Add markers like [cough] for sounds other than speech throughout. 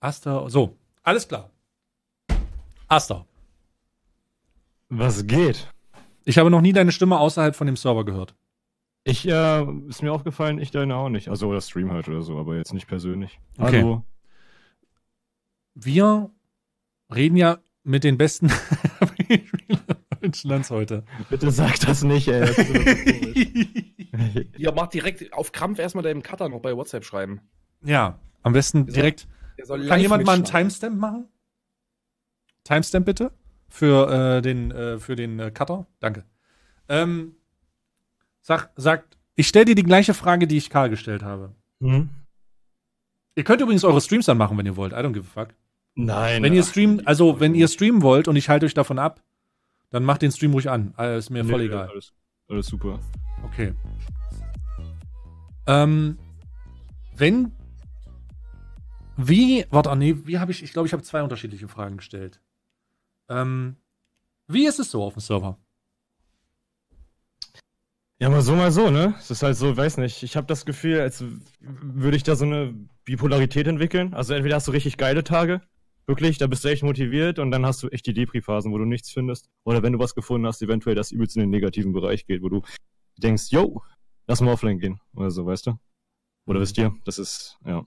Aster. so, alles klar. Aster. Was geht? Ich habe noch nie deine Stimme außerhalb von dem Server gehört. Ich, äh, ist mir aufgefallen, ich deine auch nicht. Also, oder Stream halt oder so, aber jetzt nicht persönlich. Okay. Hallo. Wir reden ja mit den besten [laughs] Deutschlands heute. Bitte sag das nicht, ey. Das [laughs] ja, mach direkt auf Krampf erstmal deinem Cutter noch bei WhatsApp schreiben. Ja, am besten direkt kann jemand mal einen Timestamp machen? Timestamp bitte für äh, den äh, für den äh, Cutter. Danke. Ähm, sag, sagt, ich stelle dir die gleiche Frage, die ich Karl gestellt habe. Mhm. Ihr könnt übrigens eure Streams dann machen, wenn ihr wollt. I don't give a fuck. Nein. Wenn ihr streamt, also wenn ihr streamen wollt und ich halte euch davon ab, dann macht den Stream ruhig an. Ah, ist mir nee, voll egal. Alles, alles super. Okay. Ähm, wenn wie, warte, nee, wie habe ich, ich glaube, ich habe zwei unterschiedliche Fragen gestellt. Ähm, wie ist es so auf dem Server? Ja, mal so, mal so, ne? Es ist halt so, weiß nicht. Ich habe das Gefühl, als würde ich da so eine Bipolarität entwickeln. Also entweder hast du richtig geile Tage, wirklich, da bist du echt motiviert und dann hast du echt die Depri-Phasen, wo du nichts findest. Oder wenn du was gefunden hast, eventuell das übelst in den negativen Bereich geht, wo du denkst, yo, lass mal offline gehen. Oder so, weißt du? Oder mhm. wisst ihr? Das ist, ja.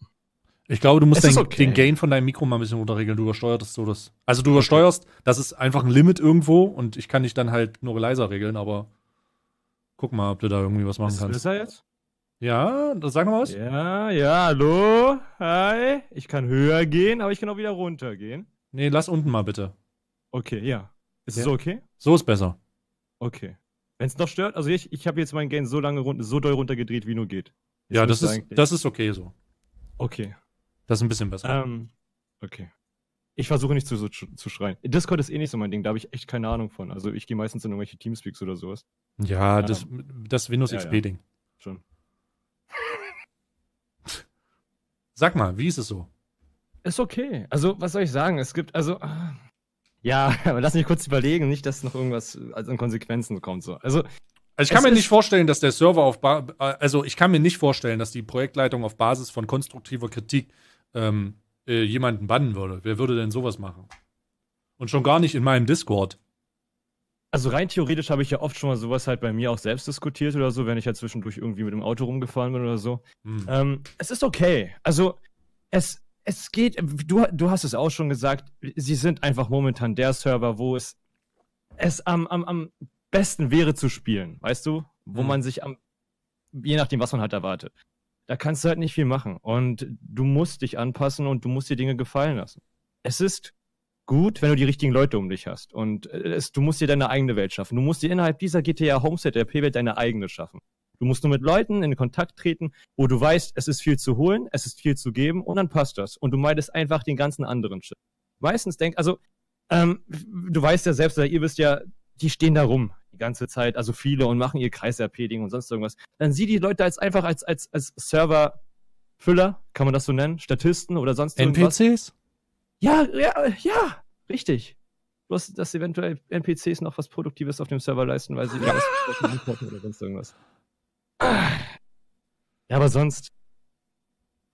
Ich glaube, du musst den, okay. den, Gain von deinem Mikro mal ein bisschen runterregeln. Du übersteuerst so das. Also du übersteuerst, das ist einfach ein Limit irgendwo und ich kann dich dann halt nur leiser regeln, aber guck mal, ob du da irgendwie was machen ist kannst. Ist besser jetzt? Ja, sag noch mal was. Ja, ja, hallo, hi. Ich kann höher gehen, aber ich kann auch wieder runter gehen. Nee, lass unten mal bitte. Okay, ja. Ist ja. es okay? So ist besser. Okay. Wenn es noch stört, also ich, ich habe jetzt meinen Gain so lange runter, so doll runtergedreht, wie nur geht. Jetzt ja, das ist, das ist okay so. Okay. Das ist ein bisschen besser. Ähm, okay. Ich versuche nicht zu, so, zu schreien. Discord ist eh nicht so mein Ding, da habe ich echt keine Ahnung von. Also ich gehe meistens in irgendwelche Teamspeaks oder sowas. Ja, ähm, das, das Windows ja, XP-Ding. Ja. Schon. [laughs] Sag mal, wie ist es so? Ist okay. Also, was soll ich sagen? Es gibt, also. Ja, [laughs] aber lass mich kurz überlegen, nicht, dass noch irgendwas als an Konsequenzen kommt. So. Also, also ich kann mir nicht vorstellen, dass der Server auf ba äh, also ich kann mir nicht vorstellen, dass die Projektleitung auf Basis von konstruktiver Kritik ähm, äh, jemanden bannen würde. Wer würde denn sowas machen? Und schon gar nicht in meinem Discord. Also rein theoretisch habe ich ja oft schon mal sowas halt bei mir auch selbst diskutiert oder so, wenn ich ja halt zwischendurch irgendwie mit dem Auto rumgefahren bin oder so. Hm. Ähm, es ist okay. Also es, es geht, du, du hast es auch schon gesagt, sie sind einfach momentan der Server, wo es, es am, am, am besten wäre zu spielen, weißt du? Wo hm. man sich am, je nachdem, was man halt erwartet da kannst du halt nicht viel machen. Und du musst dich anpassen und du musst dir Dinge gefallen lassen. Es ist gut, wenn du die richtigen Leute um dich hast. Und äh, es, du musst dir deine eigene Welt schaffen. Du musst dir innerhalb dieser GTA Homestead RP-Welt deine eigene schaffen. Du musst nur mit Leuten in Kontakt treten, wo du weißt, es ist viel zu holen, es ist viel zu geben und dann passt das. Und du meidest einfach den ganzen anderen Shit. Meistens denk, also, ähm, du weißt ja selbst, oder ihr wisst ja, die stehen da rum die ganze Zeit, also viele und machen ihr Kreis-RP-Ding und sonst irgendwas, dann sieh die Leute als einfach als, als, als Server-Füller, kann man das so nennen, Statisten oder sonst irgendwas. NPCs? Ja, ja, ja, richtig. Bloß, dass eventuell NPCs noch was Produktives auf dem Server leisten, weil sie [laughs] was oder sonst irgendwas. Ja, aber sonst,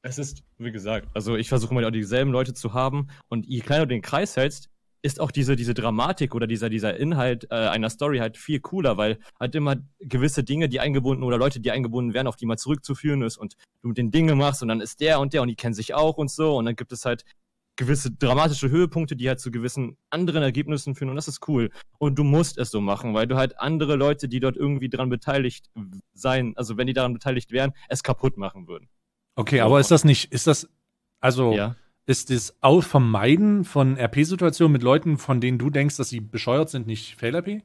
es ist, wie gesagt, also ich versuche mal auch dieselben Leute zu haben und je kleiner du den Kreis hältst, ist auch diese, diese Dramatik oder dieser, dieser Inhalt äh, einer Story halt viel cooler, weil halt immer gewisse Dinge, die eingebunden oder Leute, die eingebunden werden, auf die man zurückzuführen ist und du mit den Dingen machst und dann ist der und der und die kennen sich auch und so und dann gibt es halt gewisse dramatische Höhepunkte, die halt zu gewissen anderen Ergebnissen führen und das ist cool. Und du musst es so machen, weil du halt andere Leute, die dort irgendwie dran beteiligt sein, also wenn die daran beteiligt wären, es kaputt machen würden. Okay, so. aber ist das nicht, ist das, also ja ist das auch Vermeiden von RP-Situationen mit Leuten, von denen du denkst, dass sie bescheuert sind, nicht Fail-RP?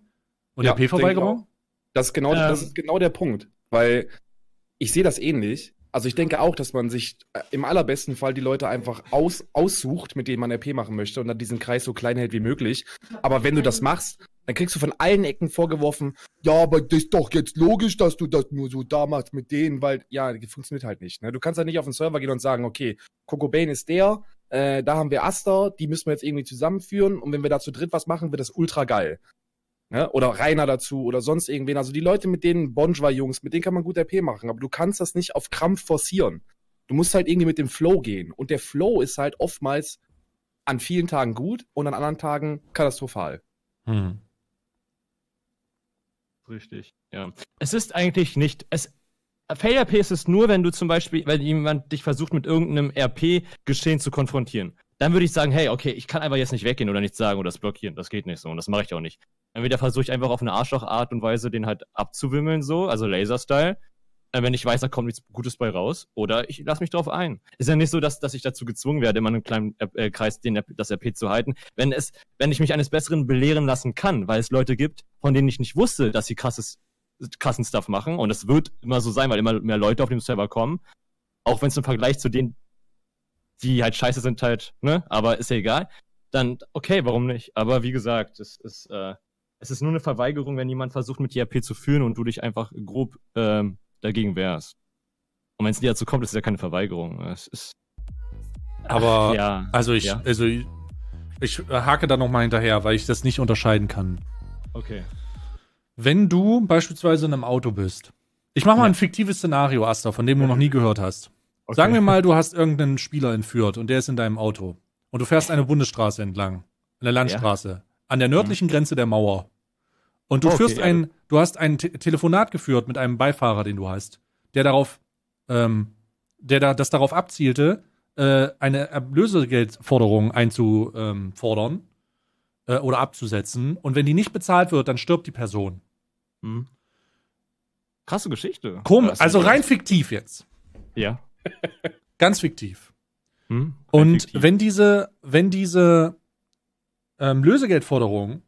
Und ja, RP-Verweigerung? Das, genau, ähm, das ist genau der Punkt, weil ich sehe das ähnlich. Also ich denke auch, dass man sich äh, im allerbesten Fall die Leute einfach aus, aussucht, mit denen man RP machen möchte und dann diesen Kreis so klein hält wie möglich. Aber wenn du das machst, dann kriegst du von allen Ecken vorgeworfen, ja, aber das ist doch jetzt logisch, dass du das nur so da machst mit denen, weil, ja, das funktioniert halt nicht. Ne? Du kannst ja halt nicht auf den Server gehen und sagen, okay, Coco Bane ist der, äh, da haben wir Aster, die müssen wir jetzt irgendwie zusammenführen und wenn wir da zu dritt was machen, wird das ultra geil. Ne? Oder Rainer dazu oder sonst irgendwen. Also die Leute, mit denen bonjour Jungs, mit denen kann man gut RP machen, aber du kannst das nicht auf Krampf forcieren. Du musst halt irgendwie mit dem Flow gehen. Und der Flow ist halt oftmals an vielen Tagen gut und an anderen Tagen katastrophal. Hm. Richtig, ja. Es ist eigentlich nicht, es, Fail RP ist es nur, wenn du zum Beispiel, wenn jemand dich versucht, mit irgendeinem RP-Geschehen zu konfrontieren. Dann würde ich sagen, hey, okay, ich kann einfach jetzt nicht weggehen oder nichts sagen oder das blockieren. Das geht nicht so und das mache ich auch nicht. Entweder versuche ich einfach auf eine Arschlochart und Weise den halt abzuwimmeln, so, also Laser-Style. Äh, wenn ich weiß, da kommt nichts Gutes bei raus. Oder ich lasse mich drauf ein. Ist ja nicht so, dass, dass ich dazu gezwungen werde, immer einen kleinen äh, Kreis den, das RP zu halten. Wenn es, wenn ich mich eines Besseren belehren lassen kann, weil es Leute gibt, von denen ich nicht wusste, dass sie krasses, krassen Stuff machen. Und es wird immer so sein, weil immer mehr Leute auf dem Server kommen. Auch wenn es im Vergleich zu denen, die halt scheiße sind, halt, ne? Aber ist ja egal dann okay, warum nicht? Aber wie gesagt, es ist, äh, es ist nur eine Verweigerung, wenn jemand versucht, mit JRP zu führen und du dich einfach grob ähm, dagegen wehrst. Und wenn es nie dazu kommt, ist es ja keine Verweigerung. Es ist. Aber Ach, ja, also ich, ja. also ich, ich hake da nochmal hinterher, weil ich das nicht unterscheiden kann. Okay. Wenn du beispielsweise in einem Auto bist, ich mache mal ja. ein fiktives Szenario, Asta, von dem du noch nie gehört hast. Okay. Sagen wir mal, du hast irgendeinen Spieler entführt und der ist in deinem Auto. Und du fährst eine Bundesstraße entlang, eine Landstraße, an der nördlichen mhm. Grenze der Mauer. Und du okay, führst ein, du hast ein Te Telefonat geführt mit einem Beifahrer, den du hast, der darauf, ähm, der da, das darauf abzielte, äh, eine Erlösegeldforderung einzufordern äh, oder abzusetzen. Und wenn die nicht bezahlt wird, dann stirbt die Person. Hm. Krasse Geschichte. Komisch, also rein fiktiv jetzt. Ja. [laughs] Ganz fiktiv. Hm, Und fiktiv. wenn diese, wenn diese ähm, Lösegeldforderung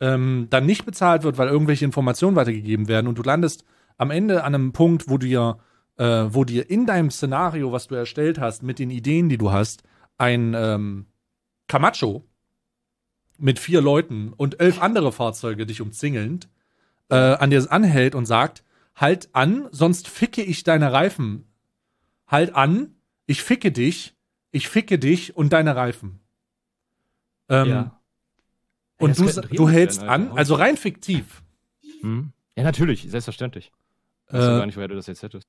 ähm, dann nicht bezahlt wird, weil irgendwelche Informationen weitergegeben werden und du landest am Ende an einem Punkt, wo dir, äh, wo dir in deinem Szenario, was du erstellt hast, mit den Ideen, die du hast, ein ähm, Camacho mit vier Leuten und elf andere Fahrzeuge dich umzingelnd äh, an dir anhält und sagt, halt an, sonst ficke ich deine Reifen. Halt an, ich ficke dich, ich ficke dich und deine Reifen. Ähm, ja. Und ja, du, du hältst werden, an, also rein fiktiv. Hm. Ja, natürlich, selbstverständlich. Ich äh, weiß gar nicht, woher du das jetzt hättest.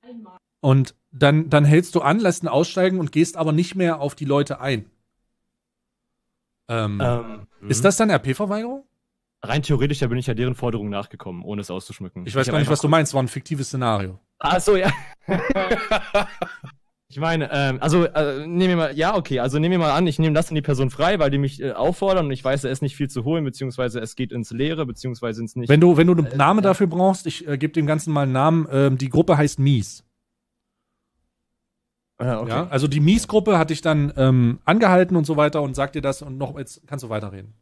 Und dann, dann hältst du an, lässt ihn aussteigen und gehst aber nicht mehr auf die Leute ein. Ähm, ähm, ist hm? das dann RP-Verweigerung? Rein theoretisch, da bin ich ja deren Forderung nachgekommen, ohne es auszuschmücken. Ich weiß ich gar nicht, was du meinst, war ein fiktives Szenario. Ach so, ja. [laughs] [laughs] Ich meine, ähm, also äh, nehmen wir mal, ja, okay, also nehmen wir mal an, ich nehme das an die Person frei, weil die mich äh, auffordern und ich weiß, da ist nicht viel zu holen, beziehungsweise es geht ins Leere, beziehungsweise ins nicht. Wenn du, wenn du einen äh, Namen äh, dafür brauchst, ich äh, gebe dem Ganzen mal einen Namen. Ähm, die Gruppe heißt Mies. Ah, okay. Ja, also die Mies-Gruppe hat dich dann ähm, angehalten und so weiter und sagt dir das und noch, jetzt kannst du weiterreden.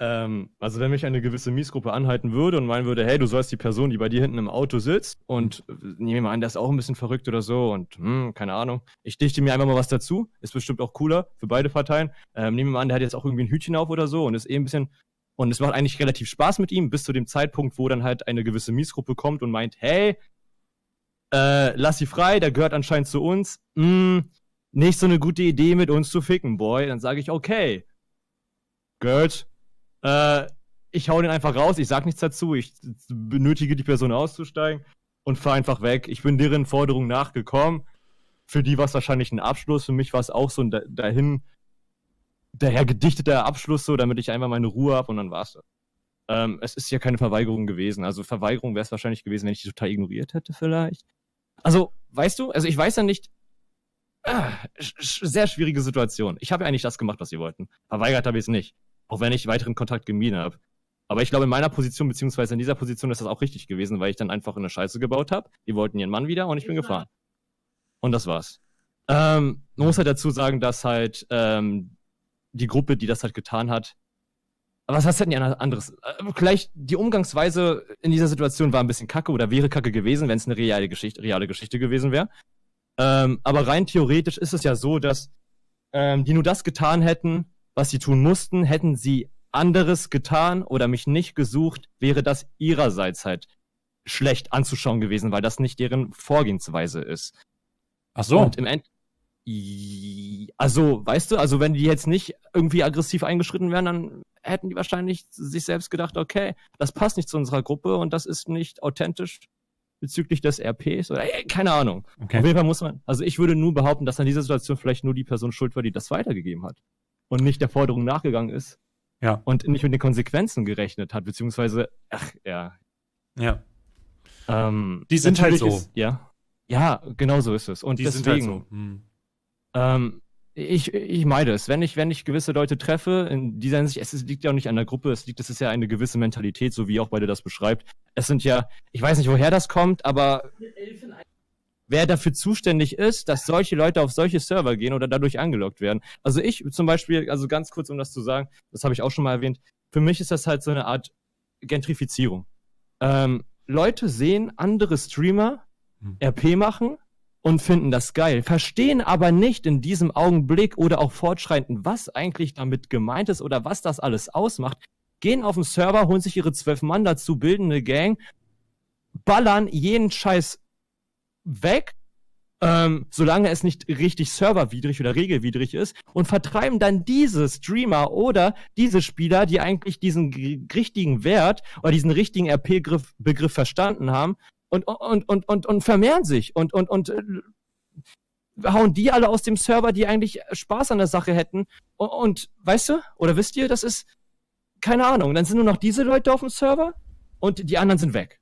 Ähm, also wenn mich eine gewisse Miesgruppe anhalten würde und meinen würde, hey, du sollst die Person, die bei dir hinten im Auto sitzt und äh, nehme mal an, der ist auch ein bisschen verrückt oder so und hm, keine Ahnung. Ich dichte mir einfach mal was dazu, ist bestimmt auch cooler für beide Parteien. Ähm, nehme mal an, der hat jetzt auch irgendwie ein Hütchen auf oder so und ist eh ein bisschen und es macht eigentlich relativ Spaß mit ihm bis zu dem Zeitpunkt, wo dann halt eine gewisse Miesgruppe kommt und meint, hey, äh, lass sie frei, der gehört anscheinend zu uns. hm, nicht so eine gute Idee, mit uns zu ficken, Boy. Dann sage ich, okay. Gut, äh, ich hau den einfach raus, ich sag nichts dazu, ich benötige die Person auszusteigen und fahr einfach weg. Ich bin deren Forderung nachgekommen. Für die war es wahrscheinlich ein Abschluss, für mich war es auch so ein dahin, daher gedichteter Abschluss, so, damit ich einfach meine Ruhe habe und dann war's das. Ähm, es ist ja keine Verweigerung gewesen. Also Verweigerung wäre es wahrscheinlich gewesen, wenn ich die total ignoriert hätte, vielleicht. Also, weißt du, also ich weiß ja nicht, Ah, sehr schwierige Situation. Ich habe ja eigentlich das gemacht, was sie wollten. Verweigert habe ich es nicht. Auch wenn ich weiteren Kontakt gemieden habe. Aber ich glaube, in meiner Position, beziehungsweise in dieser Position ist das auch richtig gewesen, weil ich dann einfach eine Scheiße gebaut habe. Die wollten ihren Mann wieder und ich bin ja. gefahren. Und das war's. Ähm, man muss halt dazu sagen, dass halt ähm, die Gruppe, die das halt getan hat, was heißt denn ja anderes? Äh, vielleicht die Umgangsweise in dieser Situation war ein bisschen kacke oder wäre kacke gewesen, wenn es eine reale Geschichte, reale Geschichte gewesen wäre. Ähm, aber rein theoretisch ist es ja so, dass ähm, die nur das getan hätten, was sie tun mussten. Hätten sie anderes getan oder mich nicht gesucht, wäre das ihrerseits halt schlecht anzuschauen gewesen, weil das nicht deren Vorgehensweise ist. Ach so. Und im End also, weißt du, also wenn die jetzt nicht irgendwie aggressiv eingeschritten wären, dann hätten die wahrscheinlich sich selbst gedacht, okay, das passt nicht zu unserer Gruppe und das ist nicht authentisch bezüglich des RPs oder ey, äh, keine Ahnung. Okay. Auf jeden Fall muss man, also ich würde nur behaupten, dass an dieser Situation vielleicht nur die Person schuld war, die das weitergegeben hat und nicht der Forderung nachgegangen ist. Ja. Und nicht mit den Konsequenzen gerechnet hat, beziehungsweise, ach, ja. Ja. Ähm, die sind halt so. Ist, ja. Ja, genau so ist es. Und die deswegen, sind halt so. Hm. Ähm, ich, ich meide es. Wenn ich, wenn ich gewisse Leute treffe, in dieser Hinsicht, es liegt ja auch nicht an der Gruppe, es liegt, es ist ja eine gewisse Mentalität, so wie auch beide das beschreibt. Es sind ja, ich weiß nicht, woher das kommt, aber wer dafür zuständig ist, dass solche Leute auf solche Server gehen oder dadurch angelockt werden. Also ich zum Beispiel, also ganz kurz, um das zu sagen, das habe ich auch schon mal erwähnt, für mich ist das halt so eine Art Gentrifizierung. Ähm, Leute sehen andere Streamer hm. RP machen und finden das geil, verstehen aber nicht in diesem Augenblick oder auch fortschreitend, was eigentlich damit gemeint ist oder was das alles ausmacht, gehen auf den Server, holen sich ihre zwölf Mann dazu, bilden eine Gang, ballern jeden scheiß weg, ähm, solange es nicht richtig serverwidrig oder regelwidrig ist und vertreiben dann diese Streamer oder diese Spieler, die eigentlich diesen richtigen Wert oder diesen richtigen RP-Begriff verstanden haben und, und, und, und, und vermehren sich und, und, und äh, hauen die alle aus dem Server, die eigentlich Spaß an der Sache hätten und, und weißt du oder wisst ihr, das ist keine Ahnung, dann sind nur noch diese Leute auf dem Server und die anderen sind weg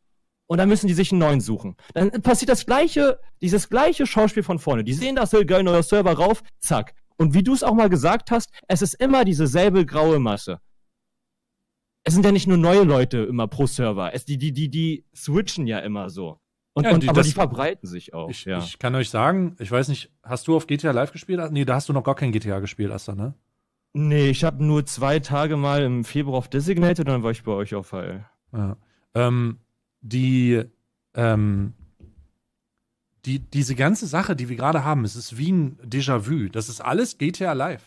und dann müssen die sich einen neuen suchen. Dann passiert das gleiche, dieses gleiche Schauspiel von vorne. Die sehen das, geil, neuer Server rauf, zack. Und wie du es auch mal gesagt hast, es ist immer dieselbe graue Masse. Es sind ja nicht nur neue Leute immer pro Server. Es, die, die, die, die switchen ja immer so. Und, ja, und aber das, die verbreiten sich auch. Ich, ja. ich, kann euch sagen, ich weiß nicht, hast du auf GTA Live gespielt? Nee, da hast du noch gar kein GTA gespielt, Asta, ne? Nee, ich habe nur zwei Tage mal im Februar auf Designated und dann war ich bei euch auf HL. Ja. Ähm, die, ähm, die, diese ganze Sache, die wir gerade haben, es ist wie ein Déjà-vu. Das ist alles GTA Live.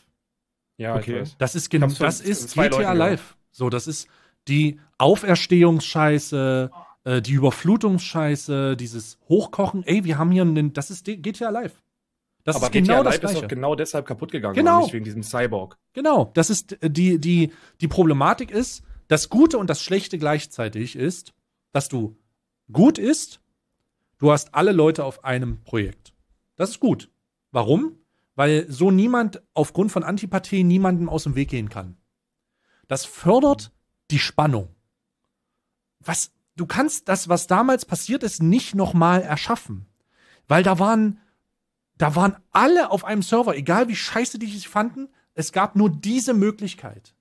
Ja, okay. Das ist genau, das ist GTA Leute, Live. So, das ist die Auferstehungsscheiße, äh, die Überflutungsscheiße, dieses Hochkochen. Ey, wir haben hier einen, das ist GTA Live. Das aber ist GTA genau Live das Gleiche. ist doch genau deshalb kaputt gegangen, genau. nicht wegen diesem Cyborg. Genau, das ist äh, die die die Problematik ist, das Gute und das Schlechte gleichzeitig ist, dass du gut ist, du hast alle Leute auf einem Projekt. Das ist gut. Warum? Weil so niemand aufgrund von Antipathie niemandem aus dem Weg gehen kann. Das fördert die Spannung. Was, du kannst das, was damals passiert ist, nicht nochmal erschaffen. Weil da waren, da waren alle auf einem Server, egal wie scheiße die sich fanden, es gab nur diese Möglichkeit.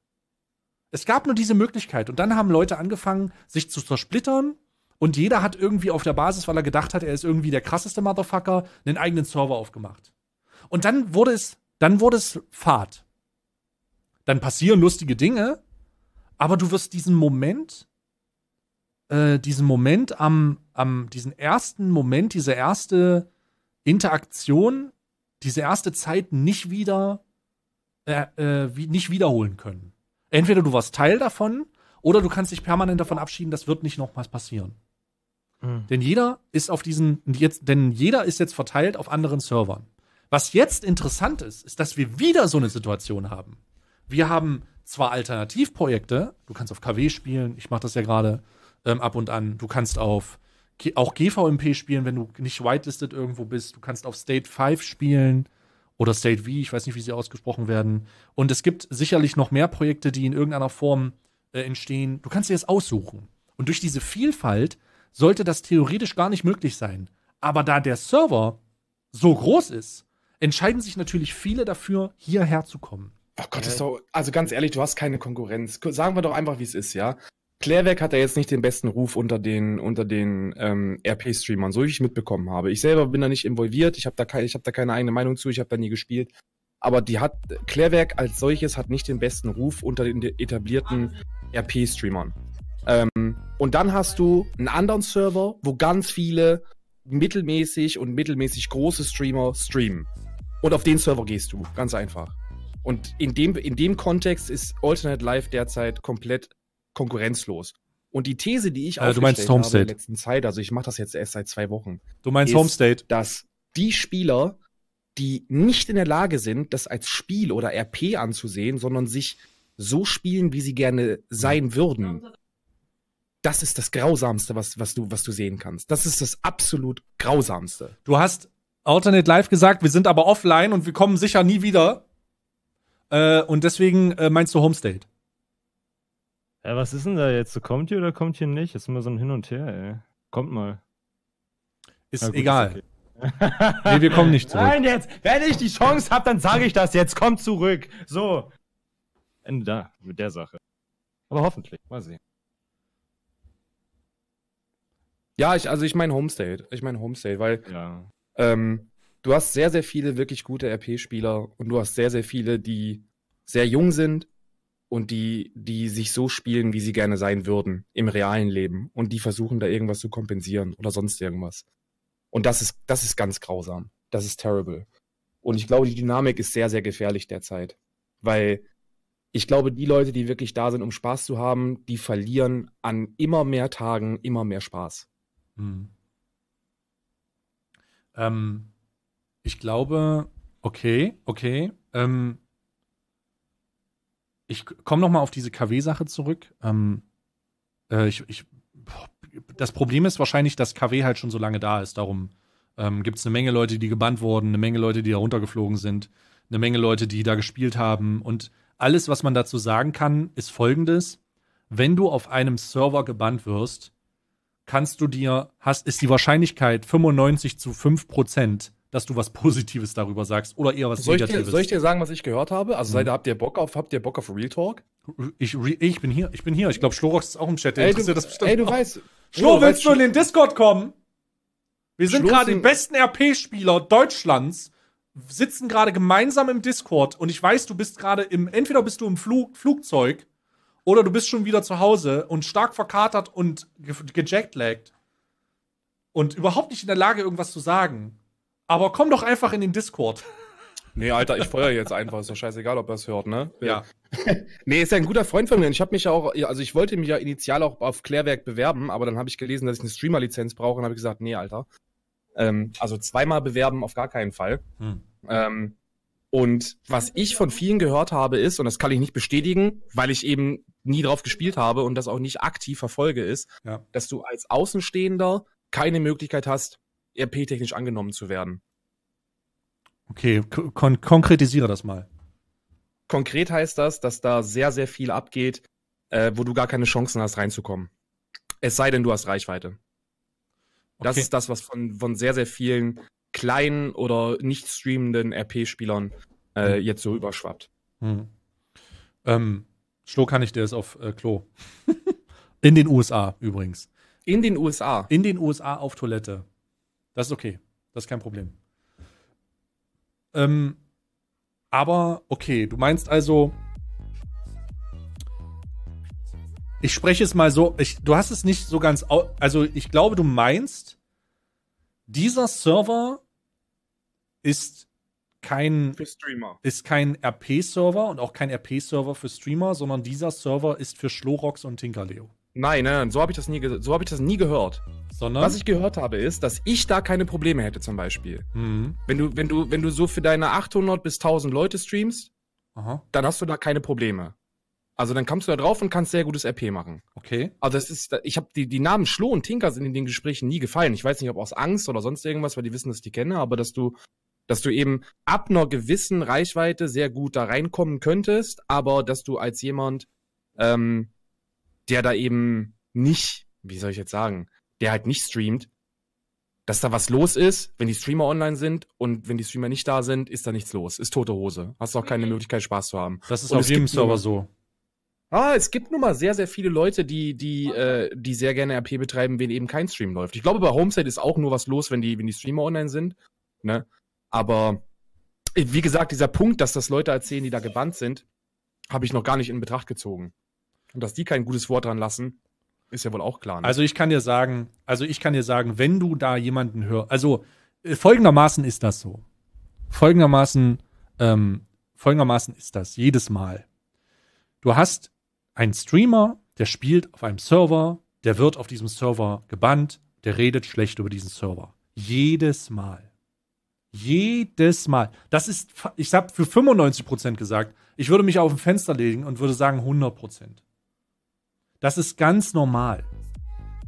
Es gab nur diese Möglichkeit. Und dann haben Leute angefangen, sich zu zersplittern. Und jeder hat irgendwie auf der Basis, weil er gedacht hat, er ist irgendwie der krasseste Motherfucker, einen eigenen Server aufgemacht. Und dann wurde es, dann wurde es Fahrt. Dann passieren lustige Dinge, aber du wirst diesen Moment, äh, diesen Moment am, am, diesen ersten Moment, diese erste Interaktion, diese erste Zeit nicht wieder, äh, äh, wie, nicht wiederholen können. Entweder du warst Teil davon oder du kannst dich permanent davon abschieden, das wird nicht nochmals passieren. Mhm. Denn jeder ist auf diesen, jetzt, denn jeder ist jetzt verteilt auf anderen Servern. Was jetzt interessant ist, ist, dass wir wieder so eine Situation haben. Wir haben zwar Alternativprojekte, du kannst auf KW spielen, ich mache das ja gerade ähm, ab und an, du kannst auf auch GVMP spielen, wenn du nicht whitelisted irgendwo bist, du kannst auf State 5 spielen, oder State V, ich weiß nicht, wie sie ausgesprochen werden. Und es gibt sicherlich noch mehr Projekte, die in irgendeiner Form äh, entstehen. Du kannst dir das aussuchen. Und durch diese Vielfalt sollte das theoretisch gar nicht möglich sein. Aber da der Server so groß ist, entscheiden sich natürlich viele dafür, hierher zu kommen. Oh Gott, das äh, ist doch, also ganz ehrlich, du hast keine Konkurrenz. Sagen wir doch einfach, wie es ist, ja. Klärwerk hat ja jetzt nicht den besten Ruf unter den, unter den ähm, RP-Streamern, so wie ich mitbekommen habe. Ich selber bin da nicht involviert, ich habe da, kein, ich hab da keine eigene Meinung zu, ich habe da nie gespielt. Aber die hat, Klärwerk als solches hat nicht den besten Ruf unter den etablierten RP-Streamern. Ähm, und dann hast du einen anderen Server, wo ganz viele mittelmäßig und mittelmäßig große Streamer streamen. Und auf den Server gehst du, ganz einfach. Und in dem, in dem Kontext ist Alternate Live derzeit komplett konkurrenzlos. Und die These, die ich also du meinst habe in der letzten Zeit, also ich mache das jetzt erst seit zwei Wochen. Du meinst ist, Homestate? Dass die Spieler, die nicht in der Lage sind, das als Spiel oder RP anzusehen, sondern sich so spielen, wie sie gerne sein würden, das ist das Grausamste, was, was, du, was du sehen kannst. Das ist das absolut Grausamste. Du hast Alternate Live gesagt, wir sind aber offline und wir kommen sicher nie wieder. Äh, und deswegen äh, meinst du Homestate? Ja, was ist denn da jetzt? So kommt ihr oder kommt ihr nicht? Ist immer so ein Hin und Her, ey. Kommt mal. Ist gut, egal. Ist okay. [laughs] nee, wir kommen nicht zurück. Nein, jetzt, wenn ich die Chance habe, dann sage ich das jetzt. Kommt zurück. So. Ende da, mit der Sache. Aber hoffentlich, mal sehen. Ja, ich, also ich meine Homestate. Ich meine Homestate, weil ja. ähm, du hast sehr, sehr viele wirklich gute RP-Spieler und du hast sehr, sehr viele, die sehr jung sind, und die, die sich so spielen, wie sie gerne sein würden im realen Leben und die versuchen da irgendwas zu kompensieren oder sonst irgendwas. Und das ist, das ist ganz grausam. Das ist terrible. Und ich glaube, die Dynamik ist sehr, sehr gefährlich derzeit. Weil ich glaube, die Leute, die wirklich da sind, um Spaß zu haben, die verlieren an immer mehr Tagen immer mehr Spaß. Hm. Ähm, ich glaube, okay, okay. Ähm, ich komme nochmal auf diese KW-Sache zurück. Ähm, äh, ich, ich, das Problem ist wahrscheinlich, dass KW halt schon so lange da ist. Darum ähm, gibt es eine Menge Leute, die gebannt wurden, eine Menge Leute, die da runtergeflogen sind, eine Menge Leute, die da gespielt haben. Und alles, was man dazu sagen kann, ist folgendes. Wenn du auf einem Server gebannt wirst, kannst du dir, hast, ist die Wahrscheinlichkeit 95 zu 5 Prozent, dass du was Positives darüber sagst oder eher was soll Negatives. Ich dir, soll ich dir sagen, was ich gehört habe? Also seid habt ihr Bock auf, habt ihr Bock auf Real Talk? Ich, ich bin hier, ich bin hier. Ich glaube, Schlorox ist auch im Chat. Der ey, du, das ey, du weißt. Schlo, willst weißt, du in den Discord kommen? Wir sind gerade die besten RP-Spieler Deutschlands, sitzen gerade gemeinsam im Discord und ich weiß, du bist gerade im, entweder bist du im Flug, Flugzeug oder du bist schon wieder zu Hause und stark verkatert und gejacklaggt ge und überhaupt nicht in der Lage, irgendwas zu sagen. Aber komm doch einfach in den Discord. Nee, Alter, ich feuer jetzt einfach. Ist doch scheißegal, ob er es hört, ne? Ja. nee, ist ja ein guter Freund von mir. Ich habe mich ja auch, also ich wollte mich ja initial auch auf Klärwerk bewerben, aber dann habe ich gelesen, dass ich eine Streamer-Lizenz brauche und habe gesagt, nee, Alter. Ähm, also zweimal bewerben auf gar keinen Fall. Hm. Ähm, und was ich von vielen gehört habe ist, und das kann ich nicht bestätigen, weil ich eben nie drauf gespielt habe und das auch nicht aktiv verfolge, ist, ja. dass du als Außenstehender keine Möglichkeit hast, E RP-technisch angenommen zu werden. Okay, kon konkretisiere das mal. Konkret heißt das, dass da sehr, sehr viel abgeht, äh, wo du gar keine Chancen hast, reinzukommen. Es sei denn, du hast Reichweite. Das ist das, was von, von sehr, sehr vielen kleinen oder nicht streamenden e RP-Spielern äh, mhm. jetzt so überschwappt. Mhm. Ähm, Schlo kann ich, dir ist auf äh, Klo. [laughs] In den USA übrigens. In den USA. In den USA auf Toilette. Das ist okay. Das ist kein Problem. Ähm, aber okay, du meinst also, ich spreche es mal so, ich, du hast es nicht so ganz, also ich glaube, du meinst, dieser Server ist kein für Streamer. ist kein RP-Server und auch kein RP-Server für Streamer, sondern dieser Server ist für Schlorox und Tinkerleo. Nein, nein, so habe ich, so hab ich das nie gehört. Sondern? Was ich gehört habe, ist, dass ich da keine Probleme hätte zum Beispiel. Mhm. Wenn, du, wenn, du, wenn du so für deine 800 bis 1000 Leute streamst, Aha. dann hast du da keine Probleme. Also dann kommst du da drauf und kannst sehr gutes RP machen. Okay. Also das ist, ich habe die, die Namen Schlo und Tinker sind in den Gesprächen nie gefallen. Ich weiß nicht, ob aus Angst oder sonst irgendwas, weil die wissen, dass ich die kenne, aber dass du, dass du eben ab einer gewissen Reichweite sehr gut da reinkommen könntest, aber dass du als jemand, ähm, der da eben nicht, wie soll ich jetzt sagen, der halt nicht streamt, dass da was los ist, wenn die Streamer online sind und wenn die Streamer nicht da sind, ist da nichts los. Ist tote Hose. Hast auch keine mhm. Möglichkeit, Spaß zu haben. Das ist und auf jedem Server so. Ah, es gibt nun mal sehr, sehr viele Leute, die, die, äh, die sehr gerne RP betreiben, wenn eben kein Stream läuft. Ich glaube, bei Homestead ist auch nur was los, wenn die, wenn die Streamer online sind. Ne? Aber wie gesagt, dieser Punkt, dass das Leute erzählen, die da gebannt sind, habe ich noch gar nicht in Betracht gezogen. Und dass die kein gutes Wort dran lassen, ist ja wohl auch klar. Ne? Also ich kann dir sagen, also ich kann dir sagen, wenn du da jemanden hörst, also äh, folgendermaßen ist das so. Folgendermaßen, ähm, folgendermaßen ist das jedes Mal. Du hast einen Streamer, der spielt auf einem Server, der wird auf diesem Server gebannt, der redet schlecht über diesen Server. Jedes Mal. Jedes Mal. Das ist, ich habe für 95% gesagt, ich würde mich auf ein Fenster legen und würde sagen 100%. Das ist ganz normal.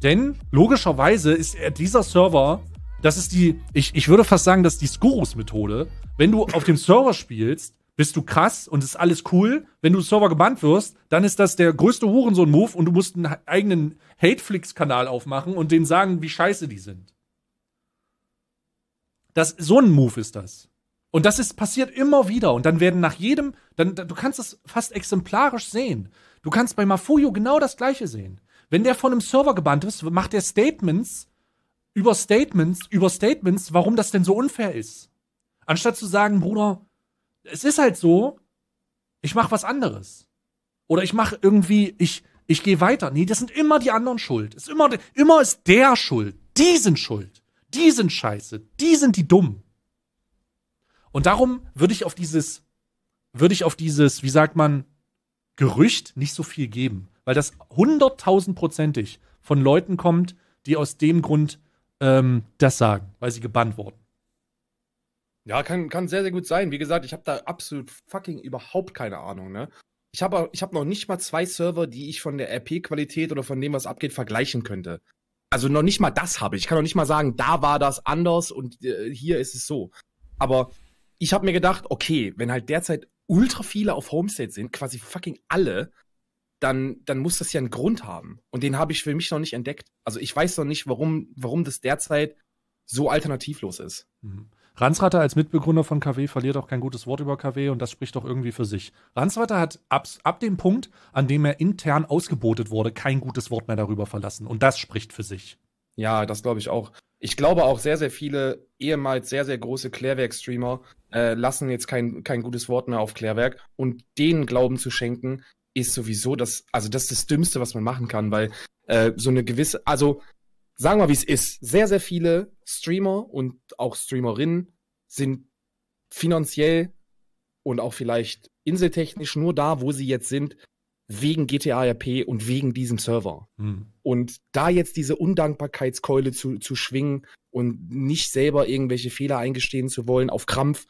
Denn logischerweise ist dieser Server, das ist die, ich, ich würde fast sagen, das ist die Skurus-Methode. Wenn du auf dem Server spielst, bist du krass und ist alles cool. Wenn du Server gebannt wirst, dann ist das der größte Hurensohn-Move und du musst einen eigenen Hateflix-Kanal aufmachen und denen sagen, wie scheiße die sind. Das, so ein Move ist das. Und das ist passiert immer wieder. Und dann werden nach jedem, dann, du kannst das fast exemplarisch sehen. Du kannst bei Mafuyo genau das Gleiche sehen. Wenn der von einem Server gebannt ist, macht er Statements über Statements über Statements, warum das denn so unfair ist. Anstatt zu sagen, Bruder, es ist halt so, ich mach was anderes. Oder ich mach irgendwie, ich, ich gehe weiter. Nee, das sind immer die anderen schuld. Ist immer, immer ist der schuld. Die sind schuld. Die sind scheiße. Die sind die dumm. Und darum würde ich auf dieses, würde ich auf dieses, wie sagt man, Gerücht nicht so viel geben, weil das hunderttausendprozentig von Leuten kommt, die aus dem Grund ähm, das sagen, weil sie gebannt wurden. Ja, kann, kann sehr, sehr gut sein. Wie gesagt, ich habe da absolut fucking überhaupt keine Ahnung, ne? Ich habe ich hab noch nicht mal zwei Server, die ich von der RP-Qualität oder von dem, was abgeht, vergleichen könnte. Also noch nicht mal das habe ich. Ich kann noch nicht mal sagen, da war das anders und äh, hier ist es so. Aber ich habe mir gedacht, okay, wenn halt derzeit ultra viele auf Homestead sind, quasi fucking alle, dann, dann muss das ja einen Grund haben. Und den habe ich für mich noch nicht entdeckt. Also ich weiß noch nicht, warum, warum das derzeit so alternativlos ist. Mhm. Ransreiter als Mitbegründer von KW verliert auch kein gutes Wort über KW und das spricht doch irgendwie für sich. Ransreiter hat ab, ab dem Punkt, an dem er intern ausgebotet wurde, kein gutes Wort mehr darüber verlassen und das spricht für sich. Ja, das glaube ich auch. Ich glaube auch sehr, sehr viele ehemals sehr, sehr große Klärwerk-Streamer äh, lassen jetzt kein, kein gutes Wort mehr auf Klärwerk und denen Glauben zu schenken, ist sowieso das, also das ist das Dümmste, was man machen kann, weil äh, so eine gewisse, also sagen wir, wie es ist, sehr, sehr viele Streamer und auch Streamerinnen sind finanziell und auch vielleicht inseltechnisch nur da, wo sie jetzt sind, wegen GTA RP und wegen diesem Server. Hm. Und da jetzt diese Undankbarkeitskeule zu, zu schwingen und nicht selber irgendwelche Fehler eingestehen zu wollen auf Krampf,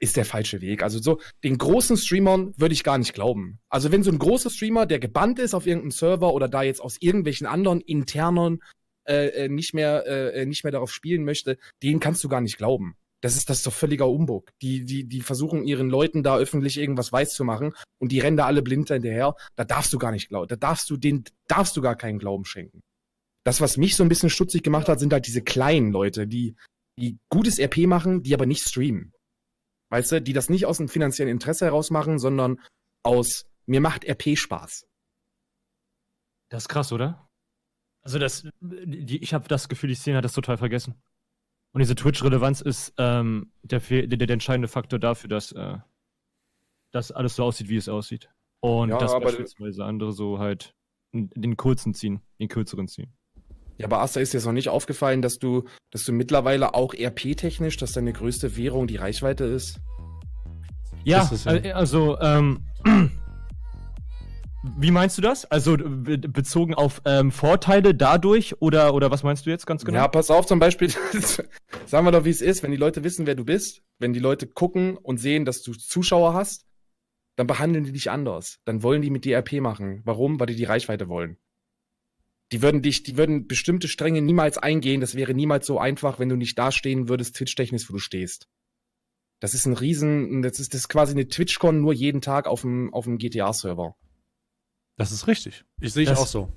ist der falsche Weg. Also so, den großen Streamern würde ich gar nicht glauben. Also wenn so ein großer Streamer, der gebannt ist auf irgendeinem Server oder da jetzt aus irgendwelchen anderen internen äh, äh nicht mehr äh, äh, nicht mehr darauf spielen möchte, den kannst du gar nicht glauben. Das ist das ist doch völliger Umbug. Die, die, die versuchen ihren Leuten da öffentlich irgendwas weiß zu machen und die rennen da alle blind hinterher. Da darfst du gar nicht glauben. Da darfst du den, darfst du gar keinen Glauben schenken. Das, was mich so ein bisschen stutzig gemacht hat, sind halt diese kleinen Leute, die, die gutes RP machen, die aber nicht streamen. Weißt du, die das nicht aus einem finanziellen Interesse heraus machen, sondern aus, mir macht RP Spaß. Das ist krass, oder? Also das, die, ich habe das Gefühl, die Szene hat das total vergessen. Und diese Twitch-Relevanz ist ähm, der, der, der, entscheidende Faktor dafür, dass äh, das alles so aussieht, wie es aussieht. Und ja, dass beispielsweise andere so halt den kurzen ziehen, den kürzeren ziehen. Ja, aber Asta ist jetzt noch nicht aufgefallen, dass du, dass du mittlerweile auch e RP-technisch, dass deine größte Währung die Reichweite ist. Ja, ist ja. Äh, also ähm, [clears throat] Wie meinst du das? Also äh, bezogen auf ähm, Vorteile dadurch oder, oder was meinst du jetzt ganz genau? Ja, pass auf, zum Beispiel, [laughs] sagen wir doch, wie es ist, wenn die Leute wissen, wer du bist, wenn die Leute gucken und sehen, dass du Zuschauer hast, dann behandeln die dich anders. Dann wollen die mit dir RP machen. Warum? Weil die die Reichweite wollen. Die würden dich, die würden bestimmte Stränge niemals eingehen. Das wäre niemals so einfach, wenn du nicht dastehen würdest, Twitch-technisch, wo du stehst. Das ist ein Riesen, das ist, das ist quasi eine Twitch-Con nur jeden Tag auf dem, auf dem GTA-Server. Das ist richtig. Ich sehe ich auch so.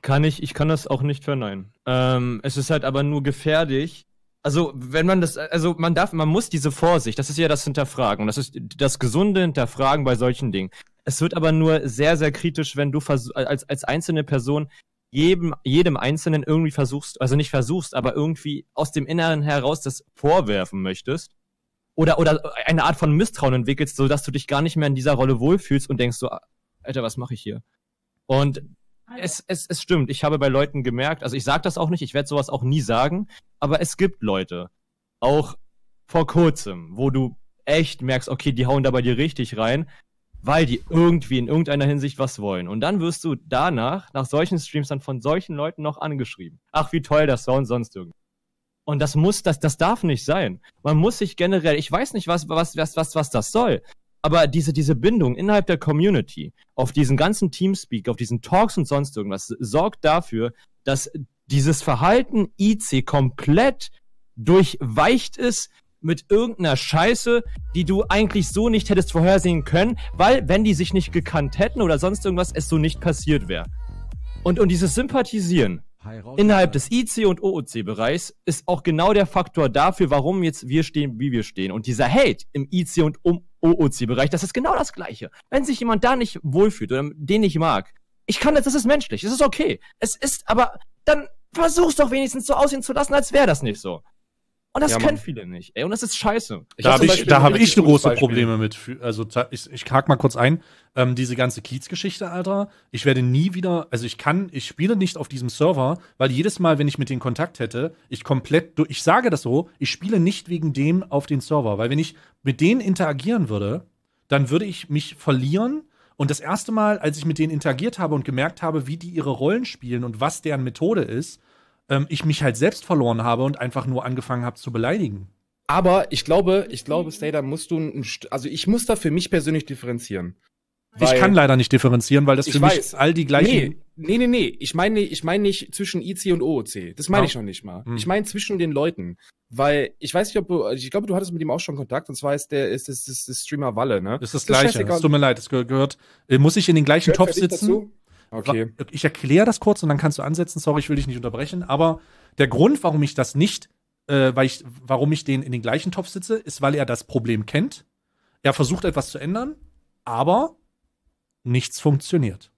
Kann ich, ich kann das auch nicht verneinen. Ähm, es ist halt aber nur gefährlich. Also, wenn man das, also man darf, man muss diese Vorsicht, das ist ja das Hinterfragen. Das ist das gesunde Hinterfragen bei solchen Dingen. Es wird aber nur sehr, sehr kritisch, wenn du als, als einzelne Person jedem, jedem Einzelnen irgendwie versuchst, also nicht versuchst, aber irgendwie aus dem Inneren heraus das vorwerfen möchtest. Oder, oder eine Art von Misstrauen entwickelst, sodass du dich gar nicht mehr in dieser Rolle wohlfühlst und denkst so, ah, Alter, was mache ich hier? Und es, es, es stimmt, ich habe bei Leuten gemerkt, also ich sage das auch nicht, ich werde sowas auch nie sagen, aber es gibt Leute, auch vor kurzem, wo du echt merkst, okay, die hauen da bei dir richtig rein, weil die irgendwie in irgendeiner Hinsicht was wollen. Und dann wirst du danach, nach solchen Streams, dann von solchen Leuten noch angeschrieben. Ach, wie toll das war und sonst irgendwie. Und das muss, das, das darf nicht sein. Man muss sich generell, ich weiß nicht, was, was, was, was, was das soll aber diese, diese Bindung innerhalb der Community, auf diesen ganzen Teamspeak, auf diesen Talks und sonst irgendwas, sorgt dafür, dass dieses Verhalten IC komplett durchweicht ist mit irgendeiner Scheiße, die du eigentlich so nicht hättest vorhersehen können, weil wenn die sich nicht gekannt hätten oder sonst irgendwas, es so nicht passiert wäre. Und, und dieses Sympathisieren innerhalb des IC- und OOC-Bereichs ist auch genau der Faktor dafür, warum jetzt wir stehen, wie wir stehen. Und dieser Hate im IC und um OOC-Bereich, das ist genau das Gleiche. Wenn sich jemand da nicht wohlfühlt oder den nicht mag, ich kann das, das ist menschlich, das ist okay. Es ist aber, dann versuch's doch wenigstens so aussehen zu lassen, als wäre das nicht so. Und das ja, können viele nicht. Ey, und das ist scheiße. Ich da habe ich, da hab ich große Beispiel. Probleme mit. Also ich, ich hake mal kurz ein. Ähm, diese ganze Kiez-Geschichte, Alter. Ich werde nie wieder, also ich kann, ich spiele nicht auf diesem Server, weil jedes Mal, wenn ich mit denen Kontakt hätte, ich komplett, ich sage das so, ich spiele nicht wegen dem auf den Server, weil wenn ich mit denen interagieren würde, dann würde ich mich verlieren. Und das erste Mal, als ich mit denen interagiert habe und gemerkt habe, wie die ihre Rollen spielen und was deren Methode ist, ähm, ich mich halt selbst verloren habe und einfach nur angefangen habe zu beleidigen. Aber ich glaube, ich glaube, Stay, da musst du, ein, also ich muss da für mich persönlich differenzieren. ich kann leider nicht differenzieren, weil das für mich weiß, all die gleichen. Nee, nee, nee, nee. Ich meine, ich meine nicht zwischen IC und OOC. Das meine ja. Ah. ich noch nicht mal. Hm. Ich meine zwischen den Leuten. Weil ich weiß nicht, ob du, also ich glaube, du hattest mit ihm auch schon Kontakt und zwar ist der ist das, das, das Streamer Walle, ne? Das ist das, das Gleiche. Es tut mir leid, es gehört. Äh, muss ich in den gleichen gehört Topf sitzen? Dazu? Okay. Ich erkläre das kurz und dann kannst du ansetzen. Sorry, ich will dich nicht unterbrechen. Aber der Grund, warum ich das nicht, äh, weil ich, warum ich den in den gleichen Topf sitze, ist, weil er das Problem kennt. Er versucht etwas zu ändern, aber nichts funktioniert.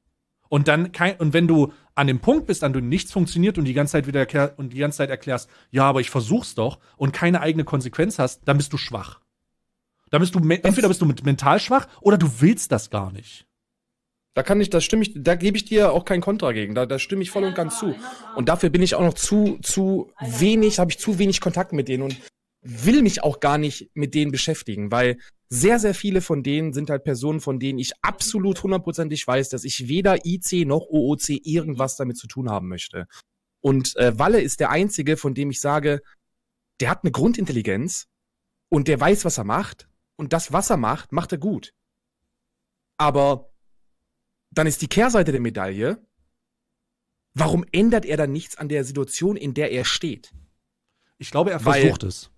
Und dann kein, und wenn du an dem Punkt bist, an dem nichts funktioniert und die ganze Zeit wieder und die ganze Zeit erklärst, ja, aber ich versuch's doch und keine eigene Konsequenz hast, dann bist du schwach. Dann bist du entweder bist du mental schwach oder du willst das gar nicht. Da kann ich, da stimme ich, da gebe ich dir auch kein Kontra gegen. Da, da stimme ich voll und ganz zu. Und dafür bin ich auch noch zu, zu wenig, habe ich zu wenig Kontakt mit denen und will mich auch gar nicht mit denen beschäftigen, weil sehr, sehr viele von denen sind halt Personen, von denen ich absolut hundertprozentig weiß, dass ich weder IC noch OOC irgendwas damit zu tun haben möchte. Und äh, Walle ist der einzige, von dem ich sage, der hat eine Grundintelligenz und der weiß, was er macht. Und das, was er macht, macht er gut. Aber dann ist die Kehrseite der Medaille, warum ändert er dann nichts an der Situation, in der er steht? Ich glaube, er versucht es.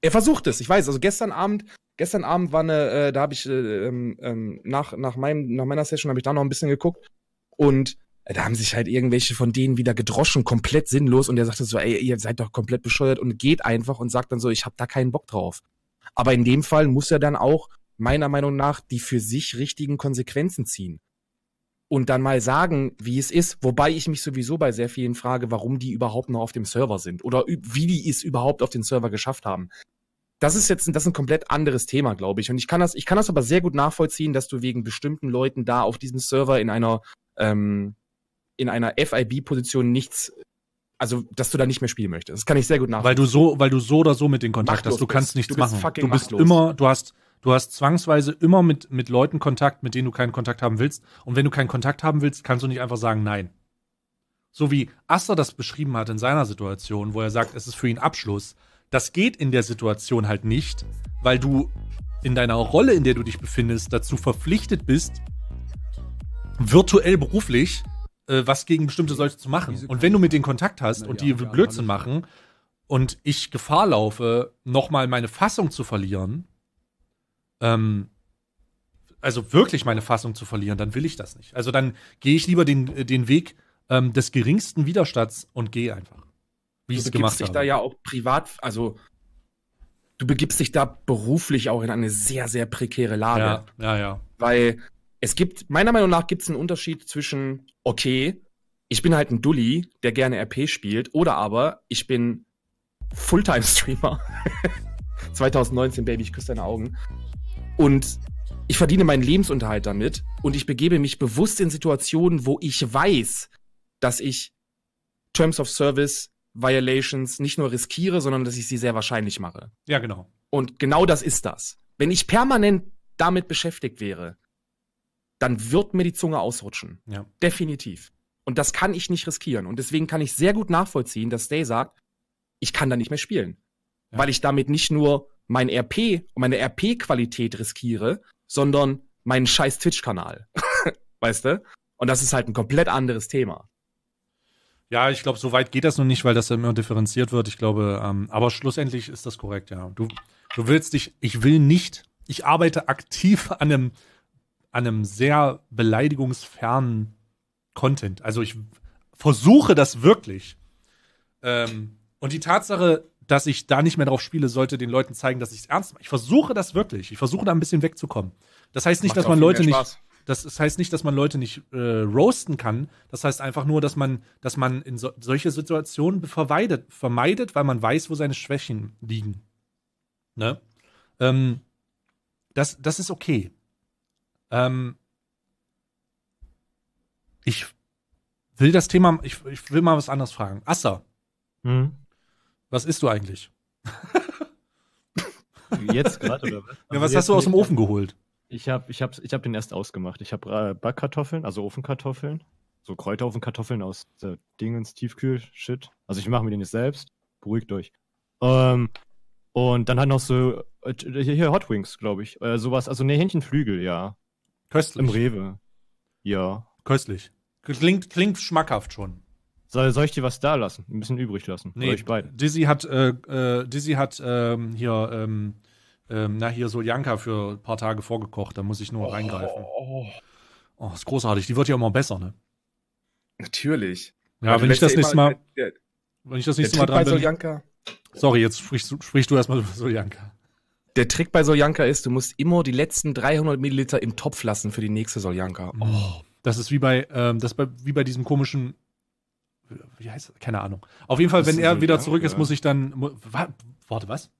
Er versucht es, ich weiß. Also gestern Abend, gestern Abend war eine, äh, da habe ich äh, ähm, ähm, nach, nach, meinem, nach meiner Session habe ich da noch ein bisschen geguckt und äh, da haben sich halt irgendwelche von denen wieder gedroschen, komplett sinnlos und er sagte so, ey, ihr seid doch komplett bescheuert und geht einfach und sagt dann so, ich habe da keinen Bock drauf. Aber in dem Fall muss er dann auch meiner Meinung nach die für sich richtigen Konsequenzen ziehen und dann mal sagen, wie es ist. Wobei ich mich sowieso bei sehr vielen frage, warum die überhaupt noch auf dem Server sind oder wie die es überhaupt auf den Server geschafft haben. Das ist jetzt das ist ein komplett anderes Thema, glaube ich. Und ich kann das, ich kann das aber sehr gut nachvollziehen, dass du wegen bestimmten Leuten da auf diesem Server in einer ähm, in einer FIB-Position nichts also dass du da nicht mehr spielen möchtest. Das kann ich sehr gut nachvollziehen. Weil du so, weil du so oder so mit den Kontakt machtlos hast, du kannst bist. nichts du machen. Du bist immer, du hast Du hast zwangsweise immer mit, mit Leuten Kontakt, mit denen du keinen Kontakt haben willst. Und wenn du keinen Kontakt haben willst, kannst du nicht einfach sagen Nein. So wie Aster das beschrieben hat in seiner Situation, wo er sagt, es ist für ihn Abschluss. Das geht in der Situation halt nicht, weil du in deiner Rolle, in der du dich befindest, dazu verpflichtet bist, virtuell beruflich äh, was gegen bestimmte Leute zu machen. Und wenn du mit denen Kontakt hast und die Blödsinn machen und ich Gefahr laufe, nochmal meine Fassung zu verlieren, ähm, also wirklich meine Fassung zu verlieren, dann will ich das nicht. Also dann gehe ich lieber den, äh, den Weg ähm, des geringsten Widerstands und gehe einfach. Wie ich es gemacht habe. Du begibst dich da ja auch privat, also du begibst dich da beruflich auch in eine sehr, sehr prekäre Lage. Ja, ja, ja. Weil es gibt, meiner Meinung nach, gibt es einen Unterschied zwischen, okay, ich bin halt ein Dulli, der gerne RP spielt, oder aber ich bin Fulltime-Streamer. 2019, [laughs] Baby, ich küsse deine Augen. Und ich verdiene meinen Lebensunterhalt damit und ich begebe mich bewusst in Situationen, wo ich weiß, dass ich Terms of Service Violations nicht nur riskiere, sondern dass ich sie sehr wahrscheinlich mache. Ja, genau. Und genau das ist das. Wenn ich permanent damit beschäftigt wäre, dann wird mir die Zunge ausrutschen. Ja. Definitiv. Und das kann ich nicht riskieren. Und deswegen kann ich sehr gut nachvollziehen, dass Day sagt, ich kann da nicht mehr spielen. Ja. Weil ich damit nicht nur mein RP und meine RP-Qualität riskiere, sondern meinen scheiß Twitch-Kanal. [laughs] weißt du? Und das ist halt ein komplett anderes Thema. Ja, ich glaube, so weit geht das noch nicht, weil das immer differenziert wird. Ich glaube, ähm, aber schlussendlich ist das korrekt, ja. Du, du willst dich, ich will nicht, ich arbeite aktiv an einem, an einem sehr beleidigungsfernen Content. Also ich versuche das wirklich. Ähm, und die Tatsache, dass ich da nicht mehr drauf spiele, sollte den Leuten zeigen, dass ich es ernst mache. Ich versuche das wirklich. Ich versuche da ein bisschen wegzukommen. Das heißt nicht, Macht dass man Leute nicht. Das, das, heißt nicht, dass man Leute nicht äh, roasten kann. Das heißt einfach nur, dass man, dass man in so, solche Situationen vermeidet, vermeidet, weil man weiß, wo seine Schwächen liegen. Ne? Ähm, das, das ist okay. Ähm, ich will das Thema, ich, ich will mal was anderes fragen. Assa. Mhm. Was isst du eigentlich? [laughs] Jetzt gerade oder was? Ja, also was hast du aus dem Ofen geholt? Ich habe ich hab, ich hab den erst ausgemacht. Ich habe äh, Backkartoffeln, also Ofenkartoffeln, so Kräuterofenkartoffeln aus äh, Dingens Tiefkühl-Shit. Also ich mache mir den jetzt selbst. Beruhigt euch. Ähm, und dann hat noch so äh, hier Hot Wings, glaube ich. Äh, sowas, also ne Hähnchenflügel, ja. Köstlich. Im Rewe. Ja. Köstlich. Klingt, klingt schmackhaft schon. Soll, soll ich dir was da lassen? Ein bisschen übrig lassen. Nee, euch beide. Dizzy hat, äh, äh, Dizzy hat ähm, hier, ähm, ähm, na hier, Soljanka für ein paar Tage vorgekocht. Da muss ich nur oh. reingreifen. Oh, ist großartig. Die wird ja immer besser, ne? Natürlich. Ja, Aber also wenn ich, das nächste Mal, wenn ich das nächste Mal dran bin. Sorry, jetzt sprichst, sprichst du erstmal über Soljanka. Der Trick bei Soljanka ist, du musst immer die letzten 300 Milliliter im Topf lassen für die nächste Soljanka. Oh, das ist wie bei, ähm, das bei, wie bei diesem komischen wie heißt das? Keine Ahnung. Auf jeden Fall, wenn er wieder zurück ist, muss ich dann. Warte, was?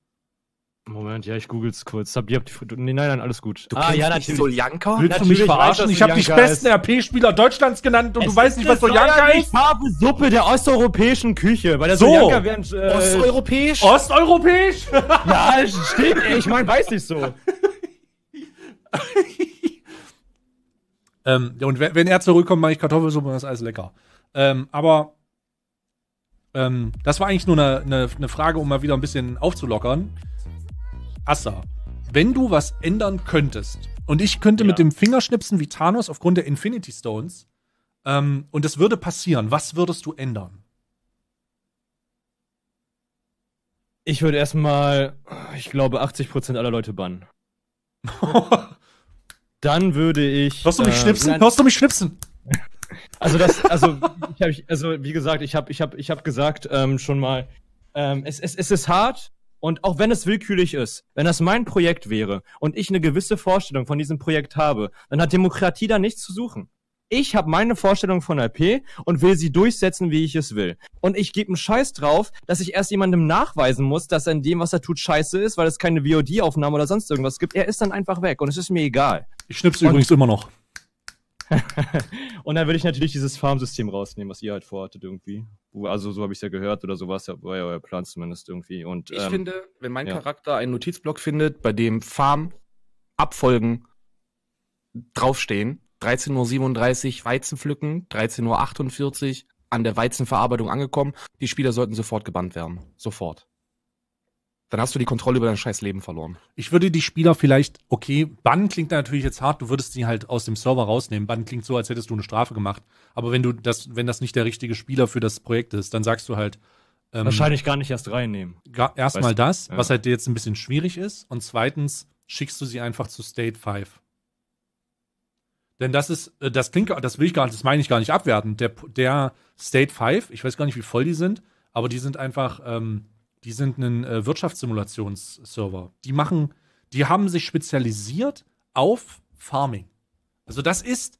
Moment, ja, ich google es kurz. Hab, ihr die, nee, nein, nein, alles gut. Du ah, ja, natürlich. Soljanka? Willst natürlich du mich verarschen? Ich habe dich besten RP-Spieler Deutschlands genannt und es du weißt nicht, was Soljanka ist? Farbe Suppe der osteuropäischen Küche. Weil der so. Soljanka wäre äh, Osteuropäisch? Osteuropäisch? [laughs] ja, stimmt. ich meine, weiß nicht so. [laughs] ähm, und wenn er zurückkommt, mache ich Kartoffelsuppe und das ist alles lecker. Ähm, aber ähm, das war eigentlich nur eine, eine, eine, Frage, um mal wieder ein bisschen aufzulockern. Assa, wenn du was ändern könntest und ich könnte ja. mit dem Finger schnipsen wie Thanos aufgrund der Infinity Stones ähm, und es würde passieren, was würdest du ändern? Ich würde erstmal, ich glaube, 80% aller Leute bannen. [laughs] dann würde ich. Hörst du mich äh, schnipsen? Hörst du mich schnipsen? [laughs] Also das, also ich hab, also wie gesagt, ich habe, ich hab, ich hab gesagt ähm, schon mal, ähm, es, es, es ist hart und auch wenn es willkürlich ist, wenn das mein Projekt wäre und ich eine gewisse Vorstellung von diesem Projekt habe, dann hat Demokratie da nichts zu suchen. Ich habe meine Vorstellung von IP und will sie durchsetzen, wie ich es will. Und ich gebe einen Scheiß drauf, dass ich erst jemandem nachweisen muss, dass er in dem, was er tut, scheiße ist, weil es keine VOD-Aufnahme oder sonst irgendwas gibt. Er ist dann einfach weg und es ist mir egal. Ich schnipse übrigens immer noch. [laughs] Und dann würde ich natürlich dieses Farmsystem rausnehmen, was ihr halt vorhattet irgendwie. Also so habe ich es ja gehört oder sowas, ja, war ja euer Plan zumindest irgendwie. Und, ich ähm, finde, wenn mein ja. Charakter einen Notizblock findet, bei dem Farm, Abfolgen draufstehen, 13.37 Uhr Weizen pflücken, 13.48 Uhr an der Weizenverarbeitung angekommen, die Spieler sollten sofort gebannt werden. Sofort dann hast du die Kontrolle über dein scheiß Leben verloren. Ich würde die Spieler vielleicht, okay, Bann klingt natürlich jetzt hart, du würdest die halt aus dem Server rausnehmen. Bann klingt so, als hättest du eine Strafe gemacht. Aber wenn du das, wenn das nicht der richtige Spieler für das Projekt ist, dann sagst du halt. Ähm, Wahrscheinlich gar nicht erst reinnehmen. Erstmal das, ja. was halt jetzt ein bisschen schwierig ist. Und zweitens schickst du sie einfach zu State 5. Denn das ist, äh, das klingt, das will ich gar nicht, das meine ich gar nicht abwerten. Der, der State 5, ich weiß gar nicht, wie voll die sind, aber die sind einfach. Ähm, die sind ein äh, Wirtschaftssimulationsserver. Die machen, die haben sich spezialisiert auf Farming. Also das ist,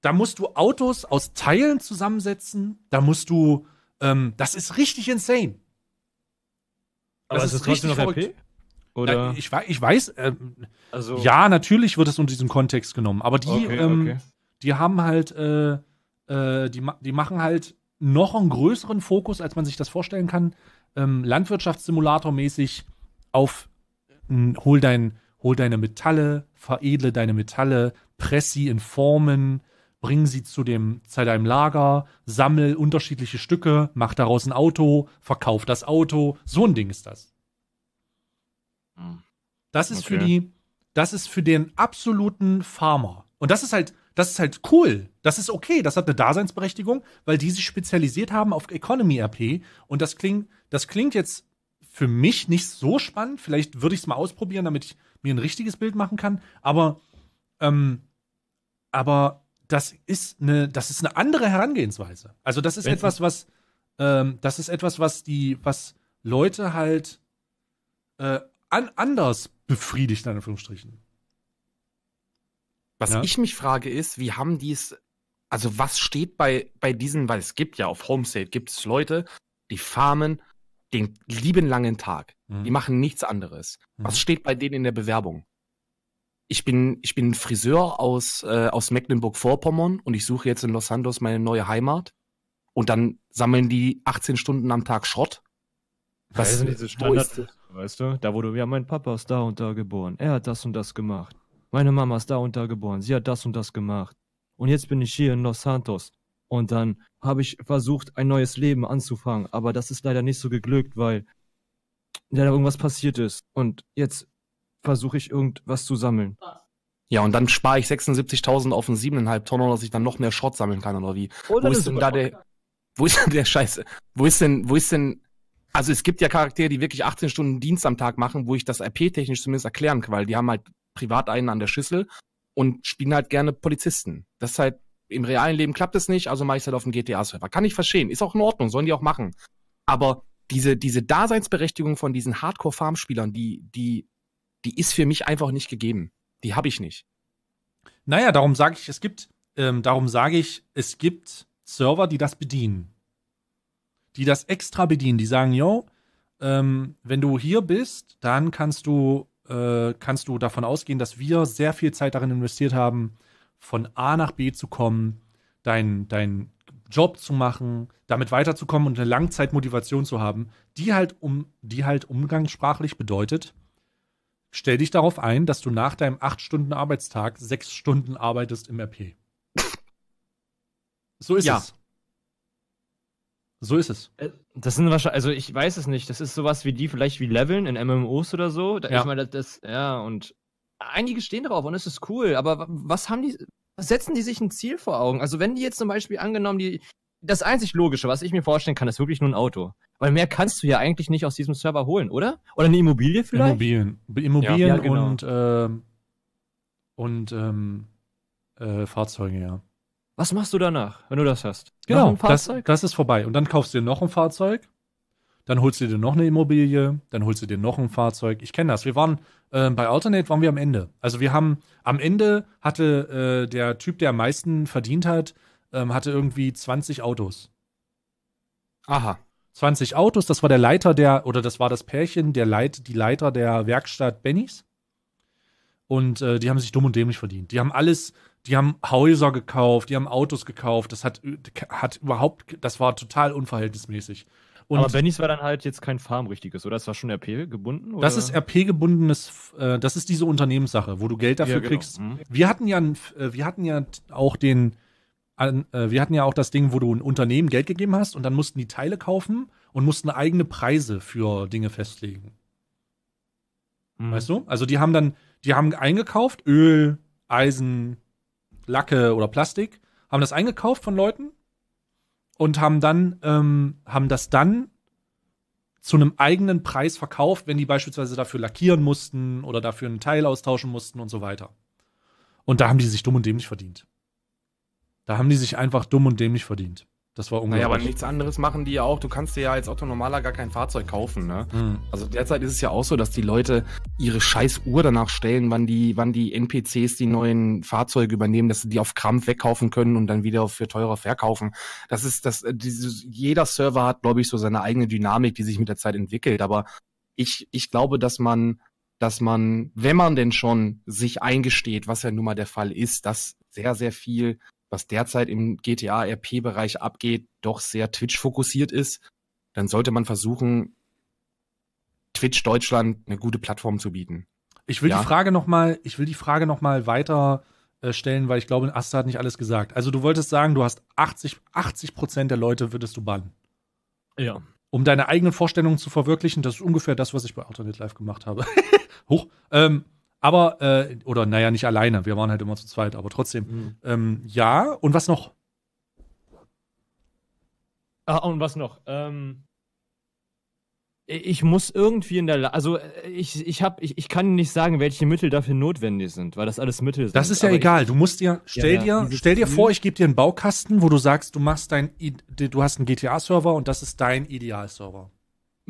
da musst du Autos aus Teilen zusammensetzen, da musst du, ähm, das ist richtig insane. Das Aber ist richtig noch Oder? ich, ich weiß, ähm, also. ja, natürlich wird es unter diesem Kontext genommen, aber die, okay, ähm, okay. die haben halt, äh, äh, die, die machen halt noch einen größeren Fokus, als man sich das vorstellen kann, ähm, Landwirtschaftssimulator-mäßig auf äh, hol, dein, hol deine Metalle, veredle deine Metalle, press sie in Formen, bring sie zu, dem, zu deinem Lager, sammel unterschiedliche Stücke, mach daraus ein Auto, verkauf das Auto. So ein Ding ist das. Hm. Das ist okay. für die, das ist für den absoluten Farmer. Und das ist halt, das ist halt cool. Das ist okay. Das hat eine Daseinsberechtigung, weil die sich spezialisiert haben auf Economy RP und das klingt, das klingt jetzt für mich nicht so spannend. Vielleicht würde ich es mal ausprobieren, damit ich mir ein richtiges Bild machen kann. Aber, ähm, aber das ist eine, das ist eine andere Herangehensweise. Also das ist Wenn etwas, was, ähm, das ist etwas, was die, was Leute halt äh, an, anders befriedigt, in Anführungsstrichen. Was ja? ich mich frage ist, wie haben die es, also was steht bei, bei diesen, weil es gibt ja auf Homestead gibt es Leute, die farmen den lieben langen Tag. Mhm. Die machen nichts anderes. Mhm. Was steht bei denen in der Bewerbung? Ich bin, ich bin Friseur aus, äh, aus Mecklenburg-Vorpommern und ich suche jetzt in Los Santos meine neue Heimat. Und dann sammeln die 18 Stunden am Tag Schrott. Was sind diese Standard, weißt du? Da wurde ja mein Papa ist da und da geboren. Er hat das und das gemacht. Meine Mama ist da und da geboren. Sie hat das und das gemacht. Und jetzt bin ich hier in Los Santos. Und dann habe ich versucht, ein neues Leben anzufangen. Aber das ist leider nicht so geglückt, weil da irgendwas passiert ist. Und jetzt versuche ich irgendwas zu sammeln. Ja, und dann spare ich 76.000 auf einen 7,5 Tonnen, dass ich dann noch mehr Schrott sammeln kann, oder wie? Oder oh, wo ist denn da der, wo ist denn der Scheiße? Wo ist denn, wo ist denn, also es gibt ja Charaktere, die wirklich 18 Stunden Dienst am Tag machen, wo ich das IP-technisch zumindest erklären kann, weil die haben halt privat einen an der Schüssel und spielen halt gerne Polizisten. Das ist halt im realen Leben klappt es nicht, also mache ich es halt auf dem GTA-Server. Kann ich verstehen, ist auch in Ordnung, sollen die auch machen. Aber diese, diese Daseinsberechtigung von diesen Hardcore-Farmspielern, die, die, die ist für mich einfach nicht gegeben. Die habe ich nicht. Naja, darum sage ich, es gibt, ähm, darum sage ich, es gibt Server, die das bedienen. Die das extra bedienen, die sagen, yo, ähm, wenn du hier bist, dann kannst du, äh, kannst du davon ausgehen, dass wir sehr viel Zeit darin investiert haben, von A nach B zu kommen, deinen dein Job zu machen, damit weiterzukommen und eine Langzeitmotivation zu haben, die halt, um, die halt umgangssprachlich bedeutet, stell dich darauf ein, dass du nach deinem 8-Stunden-Arbeitstag 6 Stunden arbeitest im RP. So ist ja. es. So ist es. Äh, das sind wahrscheinlich, also ich weiß es nicht, das ist sowas wie die, vielleicht wie Leveln in MMOs oder so. Da, ja. Ich meine, das, ja, und einige stehen drauf und es ist cool, aber was haben die, setzen die sich ein Ziel vor Augen? Also wenn die jetzt zum Beispiel angenommen, die, das einzig Logische, was ich mir vorstellen kann, ist wirklich nur ein Auto. Weil mehr kannst du ja eigentlich nicht aus diesem Server holen, oder? Oder eine Immobilie vielleicht? Immobilien. Immobilien ja, ja, genau. und, äh, und ähm, äh, Fahrzeuge, ja. Was machst du danach, wenn du das hast? Genau, das, das ist vorbei. Und dann kaufst du dir noch ein Fahrzeug, dann holst du dir noch eine Immobilie, dann holst du dir noch ein Fahrzeug. Ich kenne das. Wir waren äh, bei Alternate waren wir am Ende. Also wir haben, am Ende hatte äh, der Typ, der am meisten verdient hat, ähm, hatte irgendwie 20 Autos. Aha. 20 Autos, das war der Leiter der, oder das war das Pärchen, der Leit, die Leiter der Werkstatt Bennys. Und äh, die haben sich dumm und dämlich verdient. Die haben alles, die haben Häuser gekauft, die haben Autos gekauft. Das hat, äh, hat überhaupt, das war total unverhältnismäßig. Und aber Bennys war dann halt jetzt kein Farm richtiges, oder? Das war schon RP gebunden? Das ist RP gebundenes, äh, das ist diese Unternehmenssache, wo du Geld dafür ja, genau. kriegst. Mhm. Wir hatten ja, äh, wir hatten ja auch den, äh, wir hatten ja auch das Ding, wo du ein Unternehmen Geld gegeben hast und dann mussten die Teile kaufen und mussten eigene Preise für Dinge festlegen. Mhm. Weißt du? Also die haben dann, die haben eingekauft Öl, Eisen, Lacke oder Plastik, haben das eingekauft von Leuten und haben dann, ähm, haben das dann zu einem eigenen Preis verkauft, wenn die beispielsweise dafür lackieren mussten oder dafür einen Teil austauschen mussten und so weiter. Und da haben die sich dumm und dämlich verdient. Da haben die sich einfach dumm und dämlich verdient. Das war unglaublich. Naja, aber nichts anderes machen die ja auch. Du kannst dir ja als Otto Normaler gar kein Fahrzeug kaufen, ne? Mhm. Also derzeit ist es ja auch so, dass die Leute ihre scheiß Uhr danach stellen, wann die, wann die NPCs die neuen Fahrzeuge übernehmen, dass sie die auf Krampf wegkaufen können und dann wieder für teurer verkaufen. Das ist, das, äh, dieses, jeder Server hat, glaube ich, so seine eigene Dynamik, die sich mit der Zeit entwickelt. Aber ich, ich glaube, dass man, dass man, wenn man denn schon sich eingesteht, was ja nun mal der Fall ist, dass sehr, sehr viel was derzeit im GTA-RP-Bereich abgeht, doch sehr Twitch-fokussiert ist, dann sollte man versuchen, Twitch Deutschland eine gute Plattform zu bieten. Ich will ja? die Frage nochmal, ich will die Frage noch mal weiter äh, stellen, weil ich glaube, Asta hat nicht alles gesagt. Also du wolltest sagen, du hast 80, 80 Prozent der Leute würdest du bannen. Ja. Um deine eigenen Vorstellungen zu verwirklichen, das ist ungefähr das, was ich bei Alternate Live gemacht habe. [laughs] Hoch. Ähm, aber, äh, oder naja, nicht alleine, wir waren halt immer zu zweit, aber trotzdem. Mhm. Ähm, ja, und was noch? Ah, und was noch? Ähm, ich muss irgendwie in der, La also äh, ich, ich, hab, ich, ich kann nicht sagen, welche Mittel dafür notwendig sind, weil das alles Mittel sind. Das ist ja Aber egal. Ich, du musst dir, stell ja, ja. dir, stell dir vor, ich gebe dir einen Baukasten, wo du sagst, du machst dein, du hast einen GTA-Server und das ist dein Idealserver.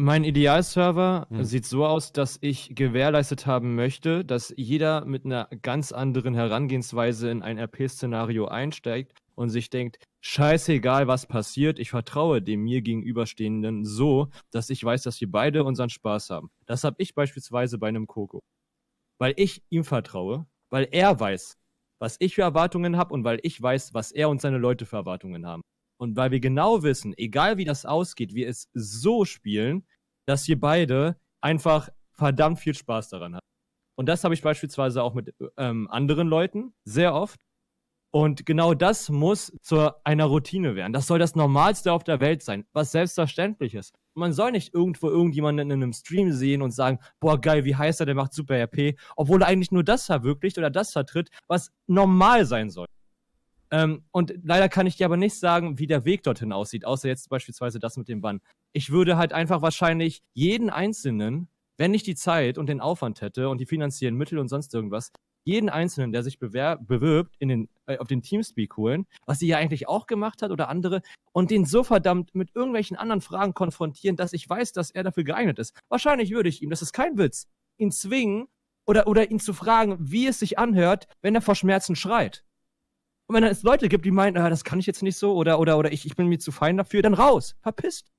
Mein Idealserver hm. sieht so aus, dass ich gewährleistet haben möchte, dass jeder mit einer ganz anderen Herangehensweise in ein RP-Szenario einsteigt und sich denkt, scheißegal, was passiert, ich vertraue dem mir gegenüberstehenden so, dass ich weiß, dass wir beide unseren Spaß haben. Das habe ich beispielsweise bei einem Coco. Weil ich ihm vertraue, weil er weiß, was ich für Erwartungen habe und weil ich weiß, was er und seine Leute für Erwartungen haben. Und weil wir genau wissen, egal wie das ausgeht, wir es so spielen, dass wir beide einfach verdammt viel Spaß daran haben. Und das habe ich beispielsweise auch mit ähm, anderen Leuten sehr oft. Und genau das muss zu einer Routine werden. Das soll das Normalste auf der Welt sein, was selbstverständlich ist. Man soll nicht irgendwo irgendjemanden in einem Stream sehen und sagen, boah geil, wie heißt er, der macht super RP, obwohl er eigentlich nur das verwirklicht oder das vertritt, was normal sein soll. Ähm, und leider kann ich dir aber nicht sagen, wie der Weg dorthin aussieht, außer jetzt beispielsweise das mit dem Bann. Ich würde halt einfach wahrscheinlich jeden Einzelnen, wenn ich die Zeit und den Aufwand hätte und die finanziellen Mittel und sonst irgendwas, jeden Einzelnen, der sich bewirbt, in den, äh, auf den Teamspeak holen, was sie ja eigentlich auch gemacht hat oder andere, und den so verdammt mit irgendwelchen anderen Fragen konfrontieren, dass ich weiß, dass er dafür geeignet ist. Wahrscheinlich würde ich ihm, das ist kein Witz, ihn zwingen oder, oder ihn zu fragen, wie es sich anhört, wenn er vor Schmerzen schreit. Und wenn es Leute gibt, die meinen, ah, das kann ich jetzt nicht so oder, oder, oder ich, ich bin mir zu fein dafür, dann raus. Verpisst.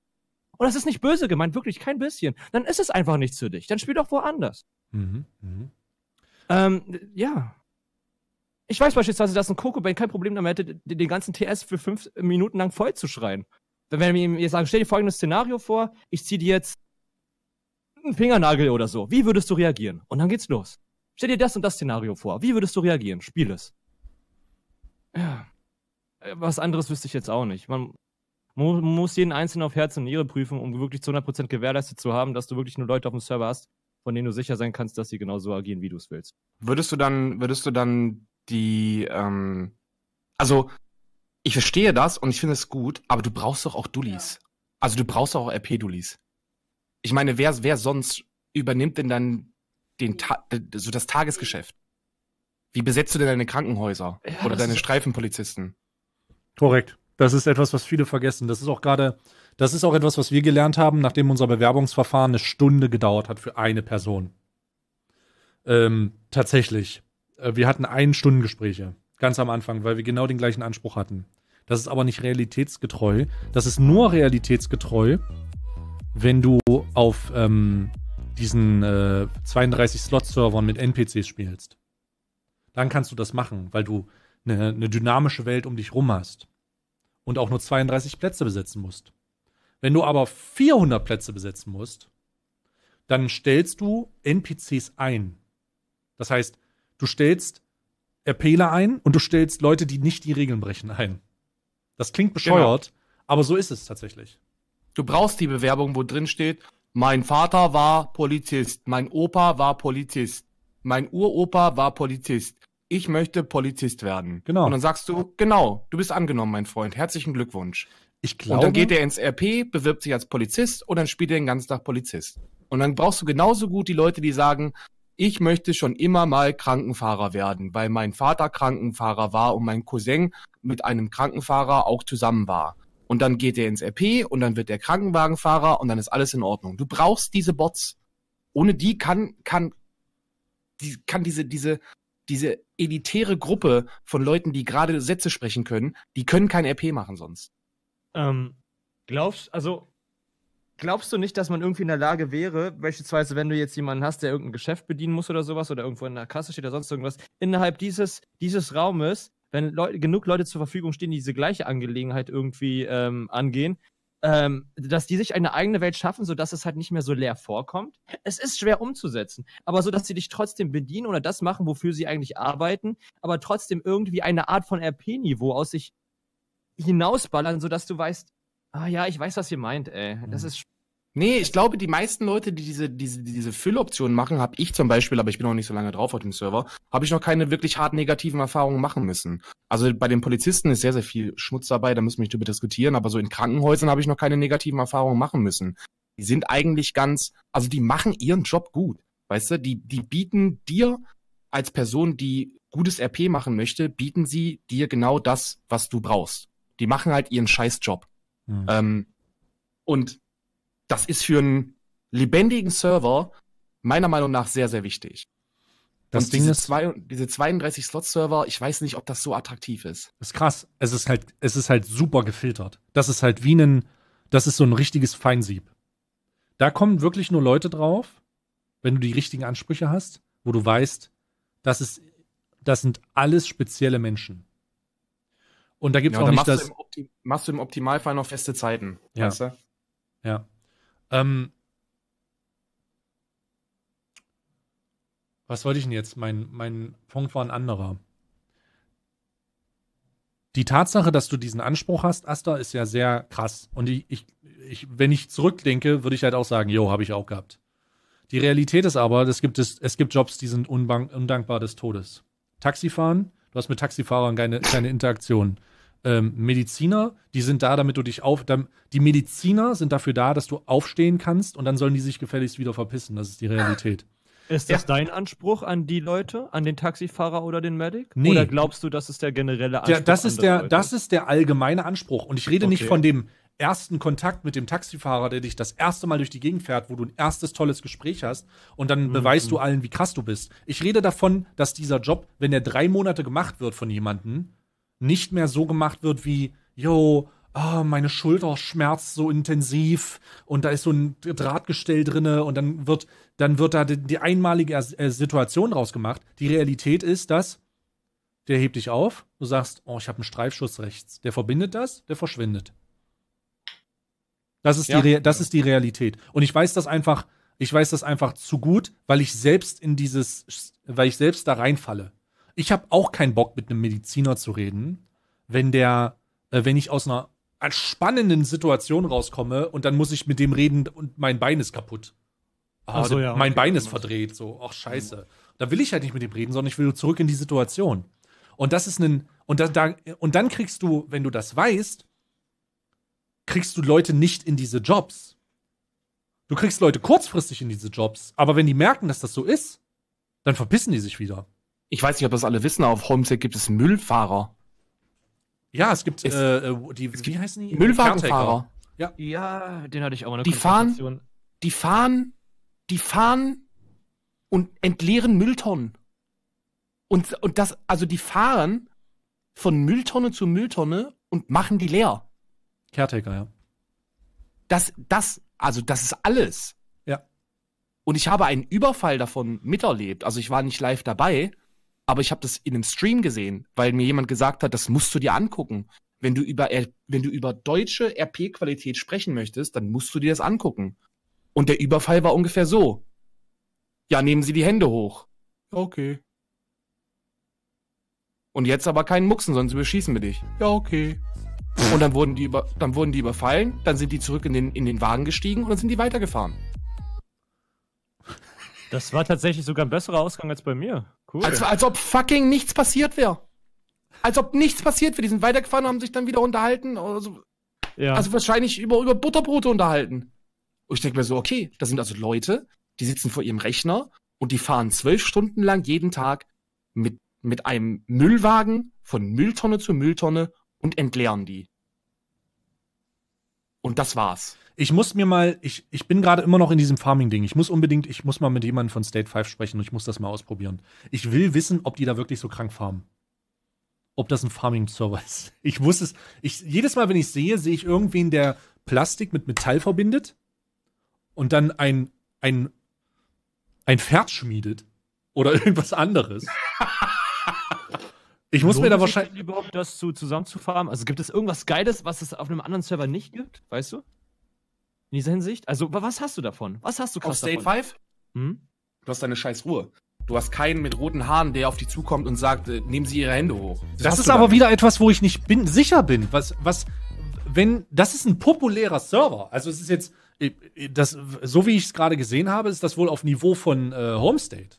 Und das ist nicht böse gemeint, wirklich kein bisschen. Dann ist es einfach nichts für dich. Dann spiel doch woanders. Mhm, mh. ähm, ja. Ich weiß beispielsweise, dass ein Coco Band kein Problem damit hätte, den ganzen TS für fünf Minuten lang voll zu schreien. Wenn wir ihm jetzt sagen, stell dir folgendes Szenario vor, ich zieh dir jetzt einen Fingernagel oder so. Wie würdest du reagieren? Und dann geht's los. Stell dir das und das Szenario vor. Wie würdest du reagieren? Spiel es. Ja. Äh, was anderes wüsste ich jetzt auch nicht. Man muss jeden Einzelnen auf Herz und Niere prüfen, um wirklich zu 100% gewährleistet zu haben, dass du wirklich nur Leute auf dem Server hast, von denen du sicher sein kannst, dass sie genau so agieren, wie du es willst. Würdest du dann, würdest du dann die, ähm, also ich verstehe das und ich finde es gut, aber du brauchst doch auch Dullis. Ja. Also du brauchst doch auch RP-Dullis. Ich meine, wer, wer sonst übernimmt denn dann den Ta so das Tagesgeschäft? Wie besetzt du denn deine Krankenhäuser ja, oder deine Streifenpolizisten? Korrekt. Das ist etwas, was viele vergessen. Das ist auch gerade, das ist auch etwas, was wir gelernt haben, nachdem unser Bewerbungsverfahren eine Stunde gedauert hat für eine Person. Ähm, tatsächlich. Äh, wir hatten ein Stundengespräche, ganz am Anfang, weil wir genau den gleichen Anspruch hatten. Das ist aber nicht realitätsgetreu. Das ist nur realitätsgetreu, wenn du auf ähm, diesen äh, 32-Slot-Servern mit NPCs spielst dann kannst du das machen, weil du eine, eine dynamische Welt um dich rum hast und auch nur 32 Plätze besetzen musst. Wenn du aber 400 Plätze besetzen musst, dann stellst du NPCs ein. Das heißt, du stellst RPler ein und du stellst Leute, die nicht die Regeln brechen, ein. Das klingt genau. bescheuert, genau. aber so ist es tatsächlich. Du brauchst die Bewerbung, wo drin steht, mein Vater war Polizist, mein Opa war Polizist, mein Uropa war Polizist ich möchte Polizist werden. Genau. Und dann sagst du, genau, du bist angenommen, mein Freund. Herzlichen Glückwunsch. Ich glaube. Und dann geht er ins RP, bewirbt sich als Polizist und dann spielt er den ganzen Tag Polizist. Und dann brauchst du genauso gut die Leute, die sagen, ich möchte schon immer mal Krankenfahrer werden, weil mein Vater Krankenfahrer war und mein Cousin mit einem Krankenfahrer auch zusammen war. Und dann geht er ins RP und dann wird der Krankenwagenfahrer und dann ist alles in Ordnung. Du brauchst diese Bots. Ohne die kann, kann, die, kann diese, diese diese elitäre Gruppe von Leuten, die gerade Sätze sprechen können, die können kein RP machen sonst. Ähm, glaubst, also glaubst du nicht, dass man irgendwie in der Lage wäre, beispielsweise, wenn du jetzt jemanden hast, der irgendein Geschäft bedienen muss oder sowas oder irgendwo in der Kasse steht oder sonst irgendwas, innerhalb dieses, dieses Raumes, wenn Leute, genug Leute zur Verfügung stehen, die diese gleiche Angelegenheit irgendwie ähm, angehen, ähm, dass die sich eine eigene Welt schaffen, sodass es halt nicht mehr so leer vorkommt. Es ist schwer umzusetzen, aber so, dass sie dich trotzdem bedienen oder das machen, wofür sie eigentlich arbeiten, aber trotzdem irgendwie eine Art von RP-Niveau aus sich hinausballern, sodass du weißt, ah ja, ich weiß, was ihr meint, ey. Das mhm. ist Nee, ich glaube, die meisten Leute, die diese, diese, diese Fülloptionen machen, habe ich zum Beispiel, aber ich bin noch nicht so lange drauf auf dem Server, habe ich noch keine wirklich hart negativen Erfahrungen machen müssen. Also bei den Polizisten ist sehr, sehr viel Schmutz dabei, da müssen wir nicht drüber diskutieren, aber so in Krankenhäusern habe ich noch keine negativen Erfahrungen machen müssen. Die sind eigentlich ganz, also die machen ihren Job gut. Weißt du, die, die bieten dir als Person, die gutes RP machen möchte, bieten sie dir genau das, was du brauchst. Die machen halt ihren Scheißjob. Mhm. Ähm, und das ist für einen lebendigen Server meiner Meinung nach sehr, sehr wichtig. Das und Ding diese, ist, zwei, diese 32 Slot-Server, ich weiß nicht, ob das so attraktiv ist. Ist krass. Es ist halt, es ist halt super gefiltert. Das ist halt wie ein, das ist so ein richtiges Feinsieb. Da kommen wirklich nur Leute drauf, wenn du die richtigen Ansprüche hast, wo du weißt, das ist, das sind alles spezielle Menschen. Und da gibt es ja, auch nicht machst das. Du Optim, machst du im Optimalfall noch feste Zeiten. Ja. Weißt du? Ja. Ähm, was wollte ich denn jetzt? Mein, mein Punkt war ein anderer. Die Tatsache, dass du diesen Anspruch hast, Asta, ist ja sehr krass. Und ich, ich, ich wenn ich zurückdenke, würde ich halt auch sagen, jo, habe ich auch gehabt. Die Realität ist aber, es gibt, es, es gibt Jobs, die sind undankbar des Todes. Taxifahren, du hast mit Taxifahrern keine, keine Interaktion ähm, Mediziner, die sind da, damit du dich auf. die Mediziner sind dafür da, dass du aufstehen kannst und dann sollen die sich gefälligst wieder verpissen. Das ist die Realität. Ist das ja. dein Anspruch an die Leute, an den Taxifahrer oder den Medic? Nee. Oder glaubst du, das ist der generelle Anspruch? Der, das, ist der, das ist der allgemeine Anspruch. Und ich rede okay. nicht von dem ersten Kontakt mit dem Taxifahrer, der dich das erste Mal durch die Gegend fährt, wo du ein erstes tolles Gespräch hast und dann mhm. beweist du mhm. allen, wie krass du bist. Ich rede davon, dass dieser Job, wenn er drei Monate gemacht wird von jemandem, nicht mehr so gemacht wird wie, yo, oh, meine Schulter schmerzt so intensiv und da ist so ein Drahtgestell drinne und dann wird, dann wird da die, die einmalige äh, Situation rausgemacht. Die Realität ist, dass der hebt dich auf, du sagst, oh, ich habe einen Streifschuss rechts. Der verbindet das, der verschwindet. Das ist, ja. die, das ist die Realität. Und ich weiß das einfach, ich weiß das einfach zu gut, weil ich selbst in dieses, weil ich selbst da reinfalle ich habe auch keinen Bock, mit einem Mediziner zu reden, wenn der, äh, wenn ich aus einer spannenden Situation rauskomme und dann muss ich mit dem reden und mein Bein ist kaputt. Ah, so, ja, mein okay, Bein ist verdreht, so, ach scheiße. Mhm. Da will ich halt nicht mit dem reden, sondern ich will zurück in die Situation. Und das ist ein, und, da, da, und dann kriegst du, wenn du das weißt, kriegst du Leute nicht in diese Jobs. Du kriegst Leute kurzfristig in diese Jobs, aber wenn die merken, dass das so ist, dann verbissen die sich wieder ich weiß nicht, ob das alle wissen, auf Homestead gibt es Müllfahrer. Ja, es gibt, es, äh, äh die, es wie heißen die? Müllwagenfahrer. Ja. ja, den hatte ich auch mal. Die fahren, die fahren, die fahren und entleeren Mülltonnen. Und, und das, also die fahren von Mülltonne zu Mülltonne und machen die leer. Caretaker, ja. Das, das, also das ist alles. Ja. Und ich habe einen Überfall davon miterlebt. Also ich war nicht live dabei, aber ich habe das in einem Stream gesehen, weil mir jemand gesagt hat, das musst du dir angucken. Wenn du über, äh, wenn du über deutsche RP-Qualität sprechen möchtest, dann musst du dir das angucken. Und der Überfall war ungefähr so. Ja, nehmen Sie die Hände hoch. Okay. Und jetzt aber keinen Mucksen, sonst überschießen wir dich. Ja, okay. Und dann wurden die, über, dann wurden die überfallen, dann sind die zurück in den, in den Wagen gestiegen und dann sind die weitergefahren. Das war tatsächlich sogar ein besserer Ausgang als bei mir. Cool. Als, als ob fucking nichts passiert wäre. Als ob nichts passiert wäre. Die sind weitergefahren, haben sich dann wieder unterhalten. Oder so. Also, ja. also wahrscheinlich über, über Butterbrote unterhalten. Und ich denke mir so, okay, das sind also Leute, die sitzen vor ihrem Rechner und die fahren zwölf Stunden lang jeden Tag mit, mit einem Müllwagen von Mülltonne zu Mülltonne und entleeren die. Und das war's ich muss mir mal, ich, ich bin gerade immer noch in diesem Farming-Ding. Ich muss unbedingt, ich muss mal mit jemandem von State 5 sprechen und ich muss das mal ausprobieren. Ich will wissen, ob die da wirklich so krank farmen. Ob das ein Farming-Server [laughs] ist. Ich muss es, ich, jedes Mal, wenn ich sehe, sehe ich irgendwen, der Plastik mit Metall verbindet und dann ein, ein, ein Pferd schmiedet oder [laughs] irgendwas anderes. Ich muss Lohnt mir da wahrscheinlich. überhaupt das zu, zusammenzufahren? Also gibt es irgendwas Geiles, was es auf einem anderen Server nicht gibt? Weißt du? In dieser Hinsicht? Also, was hast du davon? Was hast du krass auf State davon? 5? Hm? Du hast deine scheiß Ruhe. Du hast keinen mit roten Haaren, der auf dich zukommt und sagt, äh, nehmen Sie Ihre Hände hoch. Das, das ist aber damit. wieder etwas, wo ich nicht bin, sicher bin. Was, was, wenn, das ist ein populärer Server. Also es ist jetzt, äh, äh, das, so wie ich es gerade gesehen habe, ist das wohl auf Niveau von äh, Homestate.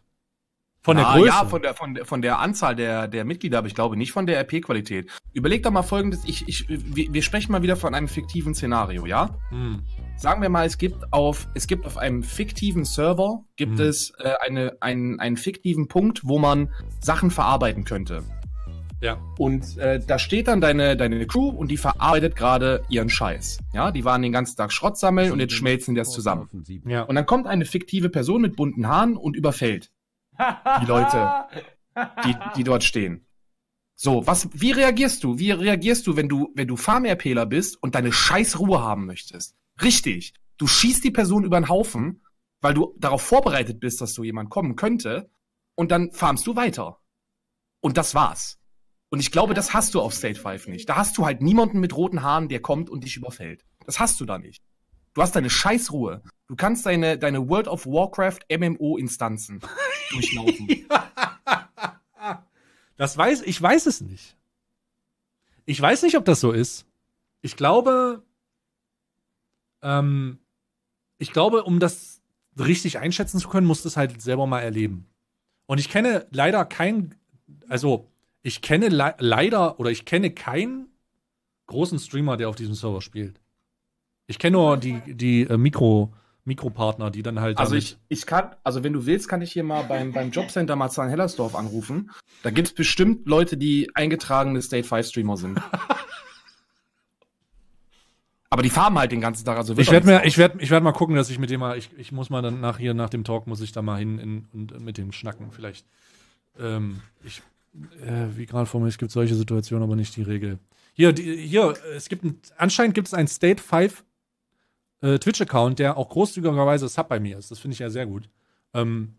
Von der ah, Größe? Ja, von der, von der, von der Anzahl der, der Mitglieder, aber ich glaube nicht von der RP-Qualität. Überleg doch mal folgendes, ich, ich, wir, wir sprechen mal wieder von einem fiktiven Szenario, ja? Hm. Sagen wir mal, es gibt auf, es gibt auf einem fiktiven Server, gibt hm. es äh, eine, einen, einen fiktiven Punkt, wo man Sachen verarbeiten könnte. Ja. Und äh, da steht dann deine, deine Crew und die verarbeitet gerade ihren Scheiß. Ja, die waren den ganzen Tag Schrott sammeln und jetzt schmelzen die das zusammen. Ja. Und dann kommt eine fiktive Person mit bunten Haaren und überfällt. [laughs] Die Leute, die, die dort stehen. So, was, wie reagierst du? Wie reagierst du, wenn du, wenn du Farmerpäler bist und deine scheiß Ruhe haben möchtest? Richtig. Du schießt die Person über den Haufen, weil du darauf vorbereitet bist, dass so jemand kommen könnte, und dann farmst du weiter. Und das war's. Und ich glaube, das hast du auf State 5 nicht. Da hast du halt niemanden mit roten Haaren, der kommt und dich überfällt. Das hast du da nicht. Du hast deine Scheißruhe. Du kannst deine, deine World of Warcraft MMO-Instanzen [laughs] durchlaufen. das weiß, ich weiß es nicht. Ich weiß nicht, ob das so ist. Ich glaube, ähm, ich glaube, um das richtig einschätzen zu können, musst du es halt selber mal erleben. Und ich kenne leider kein, also ich kenne le leider oder ich kenne keinen großen Streamer, der auf diesem Server spielt. Ich kenne nur die, die äh, Mikro, Mikropartner, die dann halt. Also ich, ich kann, also wenn du willst, kann ich hier mal beim, beim Jobcenter Marzahn-Hellersdorf anrufen. Da gibt es bestimmt Leute, die eingetragene State 5 Streamer sind. [laughs] Aber die fahren halt den ganzen Tag. Also ich werde mir, ich werde, ich werde mal gucken, dass ich mit dem mal, ich, ich muss mal dann nach hier nach dem Talk muss ich da mal hin in, und mit dem schnacken. Vielleicht, ähm, ich, äh, wie gerade vor mir, es gibt solche Situationen, aber nicht die Regel. Hier, die, hier, es gibt, ein, anscheinend gibt es ein State 5 äh, Twitch-Account, der auch großzügigerweise Sub bei mir ist. Das finde ich ja sehr gut. Ähm,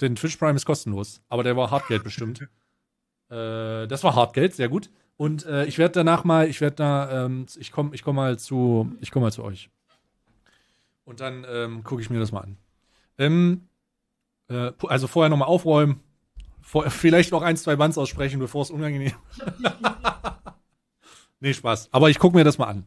denn Twitch Prime ist kostenlos, aber der war Hardgeld bestimmt. [laughs] äh, das war Hardgeld, sehr gut. Und äh, ich werde danach mal, ich werde da, ähm, ich komme ich komm mal zu, ich komme mal zu euch. Und dann ähm, gucke ich mir das mal an. Ähm, äh, also vorher nochmal aufräumen, vor, [laughs] vielleicht noch ein, zwei Bands aussprechen, bevor es unangenehm ist. [laughs] nee, Spaß. Aber ich gucke mir das mal an.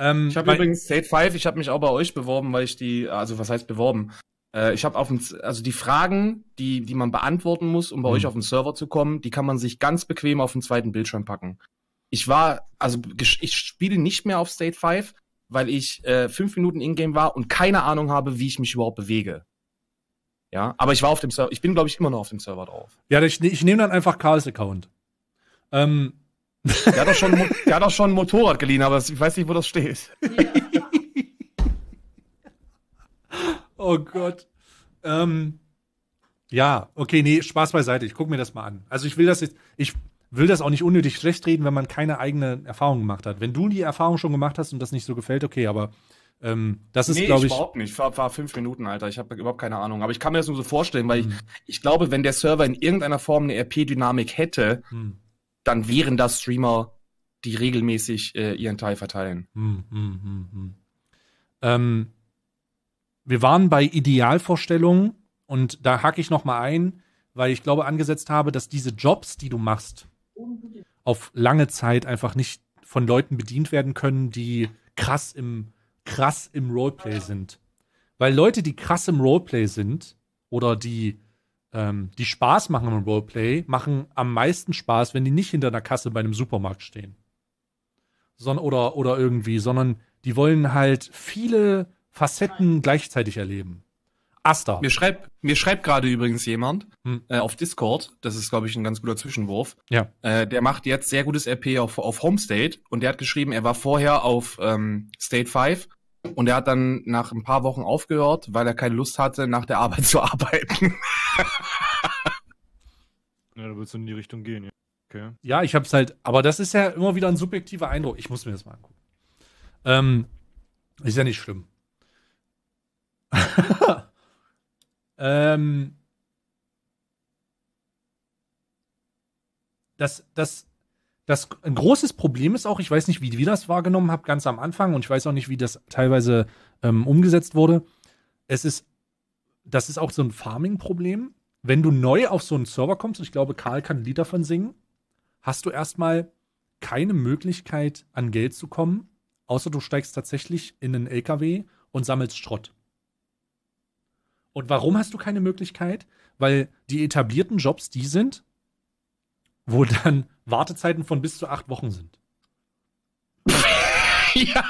Ähm, ich habe übrigens State 5, ich habe mich auch bei euch beworben, weil ich die, also was heißt beworben? Äh, ich habe auf dem, also die Fragen, die, die man beantworten muss, um bei mhm. euch auf den Server zu kommen, die kann man sich ganz bequem auf den zweiten Bildschirm packen. Ich war, also ich spiele nicht mehr auf State 5, weil ich äh, fünf Minuten in-game war und keine Ahnung habe, wie ich mich überhaupt bewege. Ja, aber ich war auf dem Server, ich bin, glaube ich, immer noch auf dem Server drauf. Ja, ich, ich nehme dann einfach Karls Account. Ähm, der hat doch schon, der hat doch schon ein Motorrad geliehen, aber ich weiß nicht, wo das steht. Ja. [laughs] oh Gott. Ähm, ja, okay, nee, Spaß beiseite. Ich gucke mir das mal an. Also ich will das jetzt, ich will das auch nicht unnötig schlecht reden, wenn man keine eigene Erfahrung gemacht hat. Wenn du die Erfahrung schon gemacht hast und das nicht so gefällt, okay, aber ähm, das ist, nee, glaube ich. überhaupt nicht. War, war fünf Minuten, Alter. Ich habe überhaupt keine Ahnung. Aber ich kann mir das nur so vorstellen, weil hm. ich, ich glaube, wenn der Server in irgendeiner Form eine RP-Dynamik hätte, hm dann wären das Streamer, die regelmäßig äh, ihren Teil verteilen. Hm, hm, hm, hm. ähm, wir waren bei Idealvorstellungen und da hake ich noch mal ein, weil ich glaube angesetzt habe, dass diese Jobs, die du machst, auf lange Zeit einfach nicht von Leuten bedient werden können, die krass im krass im Roleplay sind. Weil Leute, die krass im Roleplay sind oder die ähm, die Spaß machen im Roleplay, machen am meisten Spaß, wenn die nicht hinter einer Kasse bei einem Supermarkt stehen. Son oder, oder irgendwie, sondern die wollen halt viele Facetten gleichzeitig erleben. Asta. Mir schreibt mir schreibt gerade übrigens jemand hm. äh, auf Discord, das ist glaube ich ein ganz guter Zwischenwurf. Ja. Äh, der macht jetzt sehr gutes RP auf, auf Homestate und der hat geschrieben, er war vorher auf ähm, State 5 und er hat dann nach ein paar Wochen aufgehört, weil er keine Lust hatte, nach der Arbeit [laughs] zu arbeiten. ja, da willst du in die Richtung gehen, ja. Okay. Ja, ich hab's halt, aber das ist ja immer wieder ein subjektiver Eindruck. Ich muss mir das mal angucken. Ähm, ist ja nicht schlimm. [laughs] ähm, das, das, das ein großes Problem ist auch, ich weiß nicht, wie wir das wahrgenommen haben, ganz am Anfang, und ich weiß auch nicht, wie das teilweise ähm, umgesetzt wurde. Es ist, das ist auch so ein Farming-Problem. Wenn du neu auf so einen Server kommst, und ich glaube, Karl kann ein Lied davon singen, hast du erstmal keine Möglichkeit, an Geld zu kommen, außer du steigst tatsächlich in einen LKW und sammelst Schrott. Und warum hast du keine Möglichkeit? Weil die etablierten Jobs die sind, wo dann Wartezeiten von bis zu acht Wochen sind. [laughs] ja!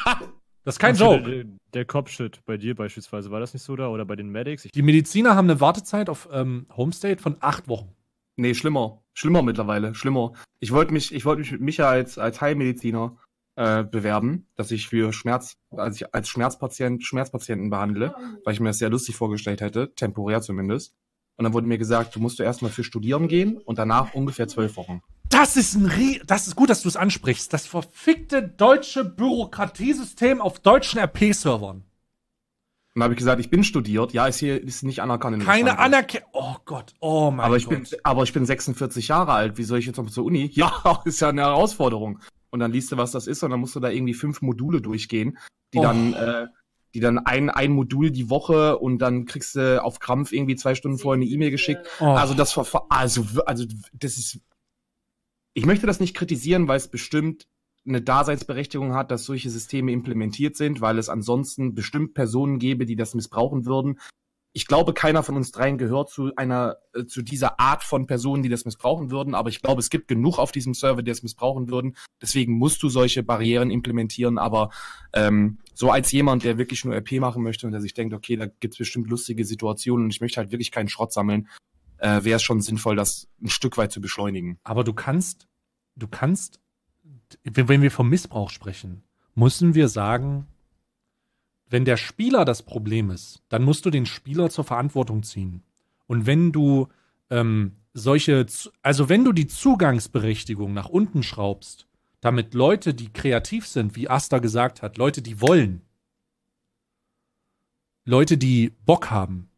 Das ist kein Joke. Der, der cop bei dir beispielsweise, war das nicht so da? Oder bei den Medics? Ich die Mediziner haben eine Wartezeit auf ähm, Homestate von acht Wochen. Nee, schlimmer. Schlimmer mittlerweile. Schlimmer. Ich wollte mich, ich mich mit Micha als, als Heilmediziner äh, bewerben, dass ich für Schmerz, als ich als Schmerzpatient Schmerzpatienten behandle, weil ich mir das sehr lustig vorgestellt hätte, temporär zumindest. Und dann wurde mir gesagt, du musst du erstmal für studieren gehen und danach ungefähr zwölf Wochen. Das ist ein Rie das ist gut, dass du es ansprichst. Das verfickte deutsche Bürokratiesystem auf deutschen RP-Servern. Und habe ich gesagt, ich bin studiert. Ja, ist hier ist nicht anerkannt. In Keine Anerkennung. Oh Gott, oh mein aber ich Gott. Bin, aber ich bin 46 Jahre alt. Wie soll ich jetzt noch zur Uni? Ja, [laughs] ist ja eine Herausforderung. Und dann liest du, was das ist, und dann musst du da irgendwie fünf Module durchgehen, die oh. dann äh, die dann ein, ein Modul die Woche und dann kriegst du auf Krampf irgendwie zwei Stunden vorher eine E-Mail geschickt. Oh. Also das Verfahren, also, also das ist, ich möchte das nicht kritisieren, weil es bestimmt eine Daseinsberechtigung hat, dass solche Systeme implementiert sind, weil es ansonsten bestimmt Personen gäbe, die das missbrauchen würden ich glaube, keiner von uns dreien gehört zu einer, äh, zu dieser Art von Personen, die das missbrauchen würden. Aber ich glaube, es gibt genug auf diesem Server, die das missbrauchen würden. Deswegen musst du solche Barrieren implementieren. Aber ähm, so als jemand, der wirklich nur RP e machen möchte und der sich denkt, okay, da gibt's bestimmt lustige Situationen und ich möchte halt wirklich keinen Schrott sammeln, äh, wäre es schon sinnvoll, das ein Stück weit zu beschleunigen. Aber du kannst, du kannst, wenn wir vom Missbrauch sprechen, müssen wir sagen, wenn der Spieler das Problem ist, dann musst du den Spieler zur Verantwortung ziehen. Und wenn du ähm, solche, also wenn du die Zugangsberechtigung nach unten schraubst, damit Leute, die kreativ sind, wie Asta gesagt hat, Leute, die wollen, Leute, die Bock haben,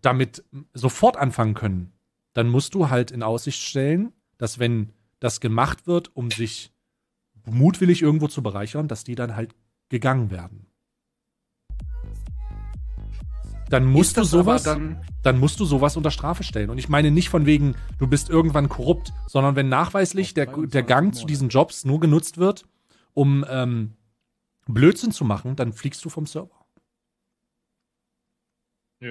damit sofort anfangen können, dann musst du halt in Aussicht stellen, dass wenn das gemacht wird, um sich mutwillig irgendwo zu bereichern, dass die dann halt gegangen werden. Dann musst du sowas, dann, dann musst du sowas unter Strafe stellen. Und ich meine nicht von wegen, du bist irgendwann korrupt, sondern wenn nachweislich der, der Gang zu diesen Jobs nur genutzt wird, um ähm, Blödsinn zu machen, dann fliegst du vom Server.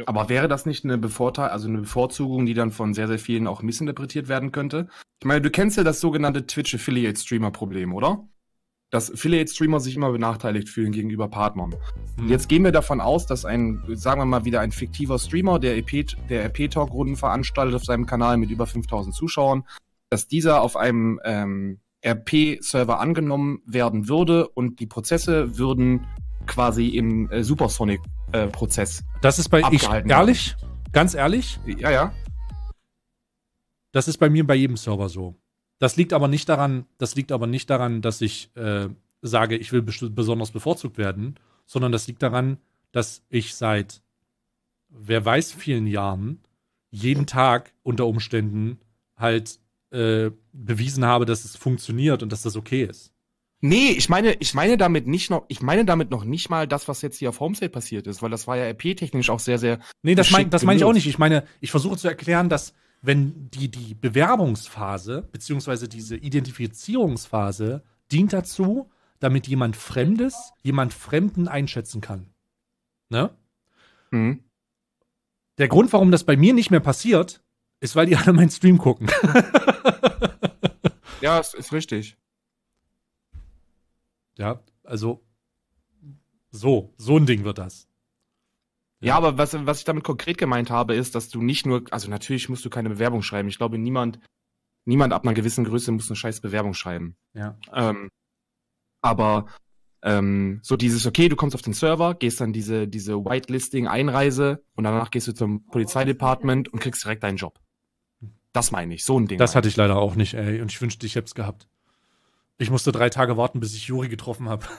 Aber wäre das nicht eine Bevorteil, also eine Bevorzugung, die dann von sehr, sehr vielen auch missinterpretiert werden könnte? Ich meine, du kennst ja das sogenannte Twitch Affiliate Streamer Problem, oder? dass Affiliate-Streamer sich immer benachteiligt fühlen gegenüber Partnern. Hm. Jetzt gehen wir davon aus, dass ein, sagen wir mal wieder ein fiktiver Streamer, der EP, der EP-Talk-Runden veranstaltet auf seinem Kanal mit über 5000 Zuschauern, dass dieser auf einem ähm, RP-Server e angenommen werden würde und die Prozesse würden quasi im äh, Supersonic-Prozess. Äh, das ist bei ich ehrlich, werden. ganz ehrlich. Ja, ja. Das ist bei mir bei jedem Server so. Das liegt aber nicht daran, das liegt aber nicht daran, dass ich äh, sage, ich will besonders bevorzugt werden, sondern das liegt daran, dass ich seit wer weiß vielen Jahren jeden Tag unter Umständen halt äh, bewiesen habe, dass es funktioniert und dass das okay ist. Nee, ich meine, ich meine damit nicht noch, ich meine damit noch nicht mal das, was jetzt hier auf Homestead passiert ist, weil das war ja RP-technisch auch sehr, sehr. Nee, das meine das mein ich auch nicht. Ich meine, ich versuche zu erklären, dass wenn die, die Bewerbungsphase beziehungsweise diese Identifizierungsphase dient dazu, damit jemand Fremdes jemand Fremden einschätzen kann. Ne? Mhm. Der Grund, warum das bei mir nicht mehr passiert, ist, weil die alle meinen Stream gucken. [laughs] ja, ist, ist richtig. Ja, also so, so ein Ding wird das. Ja, aber was, was ich damit konkret gemeint habe, ist, dass du nicht nur, also natürlich musst du keine Bewerbung schreiben. Ich glaube, niemand, niemand ab einer gewissen Größe muss eine scheiß Bewerbung schreiben. Ja. Ähm, aber ähm, so dieses, okay, du kommst auf den Server, gehst dann diese, diese Whitelisting, Einreise und danach gehst du zum Polizeidepartment und kriegst direkt deinen Job. Das meine ich, so ein Ding. Das hatte ich leider auch nicht, ey. Und ich wünschte, ich hätte es gehabt. Ich musste drei Tage warten, bis ich Juri getroffen habe. [laughs]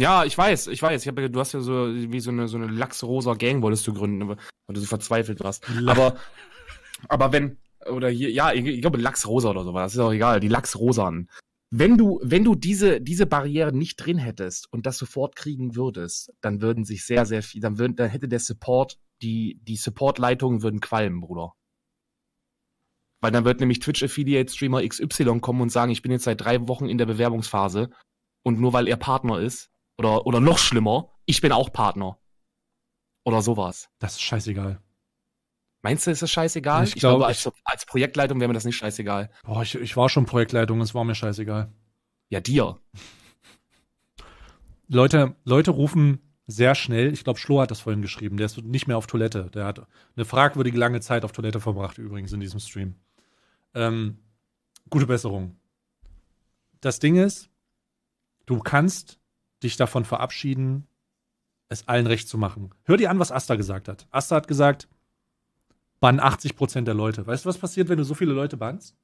Ja, ich weiß, ich weiß. Ich hab, du hast ja so wie so eine, so eine lachsrosa Gang wolltest du gründen, weil du so verzweifelt warst. Aber, aber wenn, oder hier, ja, ich, ich glaube Lachsrosa oder sowas, das ist auch egal, die Lachsrosanen. Wenn du, wenn du diese, diese Barriere nicht drin hättest und das sofort kriegen würdest, dann würden sich sehr, sehr viel, dann, würden, dann hätte der Support, die, die Supportleitungen würden qualmen, Bruder. Weil dann wird nämlich Twitch-Affiliate-Streamer XY kommen und sagen, ich bin jetzt seit drei Wochen in der Bewerbungsphase und nur weil er Partner ist, oder, oder noch schlimmer, ich bin auch Partner. Oder sowas. Das ist scheißegal. Meinst du, ist das scheißegal? Ich, ich glaube, als, als, Projektleitung wäre mir das nicht scheißegal. Boah, ich, ich war schon Projektleitung, es war mir scheißegal. Ja, dir. Leute, Leute rufen sehr schnell, ich glaube, Schlo hat das vorhin geschrieben, der ist nicht mehr auf Toilette. Der hat eine fragwürdige lange Zeit auf Toilette verbracht, übrigens, in diesem Stream. Ähm, gute Besserung. Das Ding ist, du kannst dich davon verabschieden, es allen recht zu machen. Hör dir an, was Asta gesagt hat. Asta hat gesagt, bann 80% Prozent der Leute. Weißt du, was passiert, wenn du so viele Leute bannst?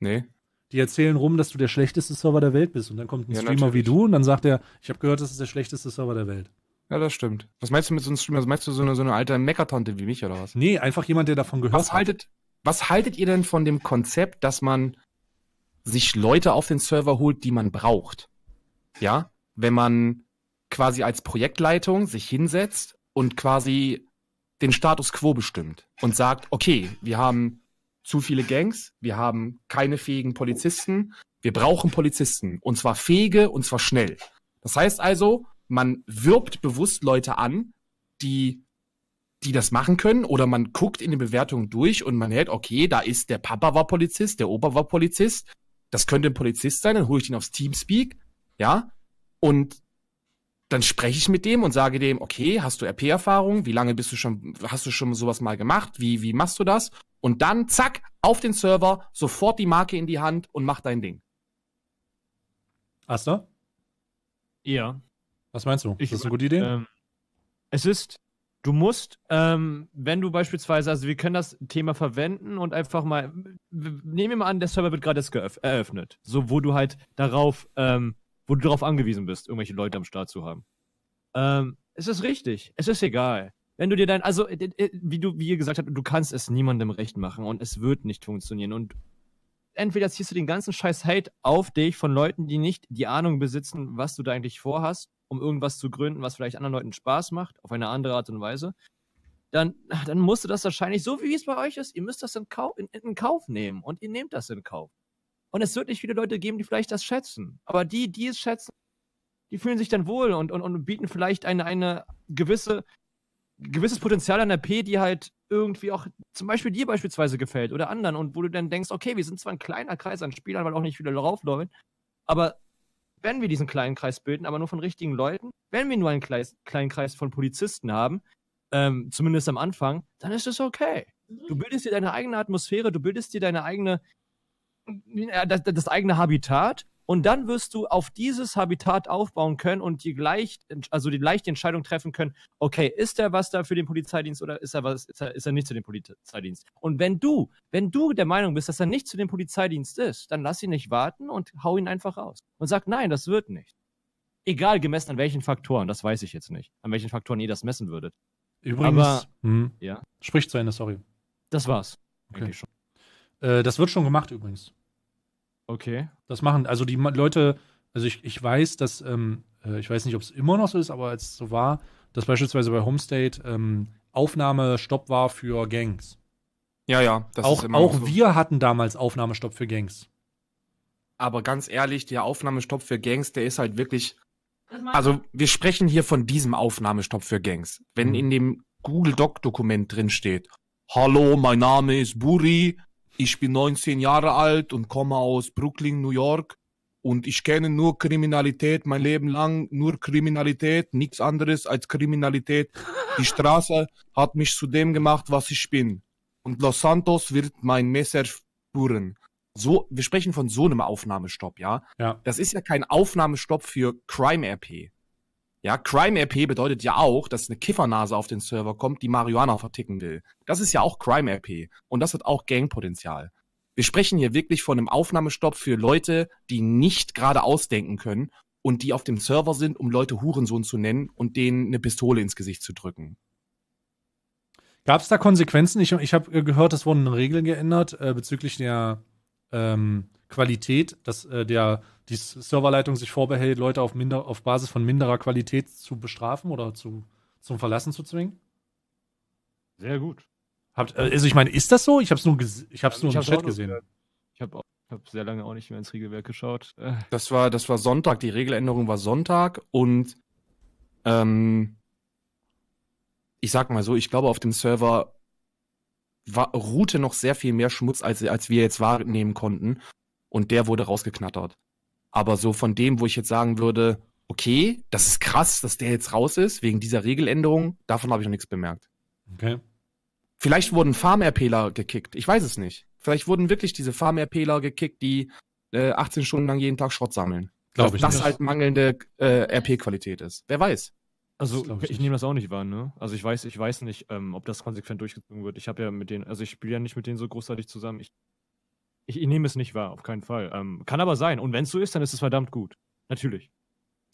Nee. Die erzählen rum, dass du der schlechteste Server der Welt bist. Und dann kommt ein ja, Streamer natürlich. wie du und dann sagt er, ich habe gehört, das ist der schlechteste Server der Welt. Ja, das stimmt. Was meinst du mit so einem Streamer? Was meinst du so eine, so eine alte Meckertante wie mich oder was? Nee, einfach jemand, der davon gehört was haltet, hat. Was haltet ihr denn von dem Konzept, dass man sich Leute auf den Server holt, die man braucht? Ja? wenn man quasi als Projektleitung sich hinsetzt und quasi den Status quo bestimmt und sagt, okay, wir haben zu viele Gangs, wir haben keine fähigen Polizisten, wir brauchen Polizisten und zwar fähige und zwar schnell. Das heißt also, man wirbt bewusst Leute an, die die das machen können oder man guckt in den Bewertungen durch und man hält, okay, da ist der Papa war Polizist, der Opa war Polizist, das könnte ein Polizist sein, dann hole ich den aufs Teamspeak, ja, und dann spreche ich mit dem und sage dem, okay, hast du RP-Erfahrung? Wie lange bist du schon, hast du schon sowas mal gemacht? Wie, wie machst du das? Und dann, zack, auf den Server, sofort die Marke in die Hand und mach dein Ding. Hast du? Ja. Was meinst du? Ich, ist das eine gute Idee? Ähm, es ist, du musst, ähm, wenn du beispielsweise, also wir können das Thema verwenden und einfach mal, nehmen wir mal an, der Server wird gerade erst eröffnet. So, wo du halt darauf, ähm, wo du darauf angewiesen bist, irgendwelche Leute am Start zu haben. Ähm, es ist richtig. Es ist egal. Wenn du dir dein, also, äh, wie du, wie ihr gesagt habt, du kannst es niemandem recht machen und es wird nicht funktionieren. Und entweder ziehst du den ganzen Scheiß Hate auf dich von Leuten, die nicht die Ahnung besitzen, was du da eigentlich vorhast, um irgendwas zu gründen, was vielleicht anderen Leuten Spaß macht, auf eine andere Art und Weise. Dann, dann musst du das wahrscheinlich, so wie es bei euch ist, ihr müsst das in, Kauf, in, in Kauf nehmen und ihr nehmt das in Kauf. Und es wird nicht viele Leute geben, die vielleicht das schätzen. Aber die, die es schätzen, die fühlen sich dann wohl und, und, und bieten vielleicht eine, eine gewisse, gewisses Potenzial an der P, die halt irgendwie auch zum Beispiel dir beispielsweise gefällt oder anderen und wo du dann denkst, okay, wir sind zwar ein kleiner Kreis an Spielern, weil auch nicht viele draufläuft, aber wenn wir diesen kleinen Kreis bilden, aber nur von richtigen Leuten, wenn wir nur einen Kreis, kleinen Kreis von Polizisten haben, ähm, zumindest am Anfang, dann ist es okay. Du bildest dir deine eigene Atmosphäre, du bildest dir deine eigene das, das eigene Habitat und dann wirst du auf dieses Habitat aufbauen können und die gleich, also die leichte Entscheidung treffen können, okay, ist er was da für den Polizeidienst oder ist er was, ist er, ist er nicht zu dem Polizeidienst? Und wenn du, wenn du der Meinung bist, dass er nicht zu dem Polizeidienst ist, dann lass ihn nicht warten und hau ihn einfach raus. Und sag, nein, das wird nicht. Egal gemessen an welchen Faktoren, das weiß ich jetzt nicht, an welchen Faktoren ihr das messen würdet. Übrigens, Aber, hm? ja. spricht zu Ende, sorry. Das war's. Okay. Äh, das wird schon gemacht übrigens. Okay. Das machen, also die Leute, also ich, ich weiß, dass, ähm, äh, ich weiß nicht, ob es immer noch so ist, aber als es so war, dass beispielsweise bei Homestate ähm, Aufnahmestopp war für Gangs. Ja, ja. Das auch ist immer auch so. wir hatten damals Aufnahmestopp für Gangs. Aber ganz ehrlich, der Aufnahmestopp für Gangs, der ist halt wirklich. Also wir sprechen hier von diesem Aufnahmestopp für Gangs. Wenn mhm. in dem Google Doc Dokument drin steht, hallo, mein Name ist Buri, ich bin 19 Jahre alt und komme aus Brooklyn, New York. Und ich kenne nur Kriminalität mein Leben lang, nur Kriminalität, nichts anderes als Kriminalität. Die Straße hat mich zu dem gemacht, was ich bin. Und Los Santos wird mein Messer spuren. So, wir sprechen von so einem Aufnahmestopp, ja? Ja. Das ist ja kein Aufnahmestopp für Crime RP. Ja, Crime-RP bedeutet ja auch, dass eine Kiffernase auf den Server kommt, die Marihuana verticken will. Das ist ja auch Crime-RP. Und das hat auch Gangpotenzial. Wir sprechen hier wirklich von einem Aufnahmestopp für Leute, die nicht gerade ausdenken können und die auf dem Server sind, um Leute Hurensohn zu nennen und denen eine Pistole ins Gesicht zu drücken. Gab es da Konsequenzen? Ich, ich habe gehört, es wurden Regeln geändert äh, bezüglich der ähm, Qualität dass, äh, der die Serverleitung sich vorbehält, Leute auf, minder, auf Basis von minderer Qualität zu bestrafen oder zu, zum Verlassen zu zwingen? Sehr gut. Habt, äh, also ich meine, ist das so? Ich habe es nur, ich hab's also nur ich im Chat gesehen. Gehört. Ich habe hab sehr lange auch nicht mehr ins Regelwerk geschaut. [laughs] Das war, das war Sonntag. Die Regeländerung war Sonntag und ähm, ich sag mal so, ich glaube, auf dem Server war, ruhte noch sehr viel mehr Schmutz, als, als wir jetzt wahrnehmen konnten. Und der wurde rausgeknattert. Aber so von dem, wo ich jetzt sagen würde, okay, das ist krass, dass der jetzt raus ist, wegen dieser Regeländerung, davon habe ich noch nichts bemerkt. Okay. Vielleicht wurden Farm-RPler gekickt, ich weiß es nicht. Vielleicht wurden wirklich diese Farm-RPler gekickt, die äh, 18 Stunden lang jeden Tag Schrott sammeln. Glaube ich das nicht. halt mangelnde äh, RP-Qualität ist. Wer weiß. Also ich, ich nehme das auch nicht wahr, ne? Also ich weiß, ich weiß nicht, ähm, ob das konsequent durchgezogen wird. Ich habe ja mit denen, also ich spiele ja nicht mit denen so großartig zusammen. Ich ich, ich nehme es nicht wahr, auf keinen Fall. Ähm, kann aber sein. Und wenn es so ist, dann ist es verdammt gut. Natürlich.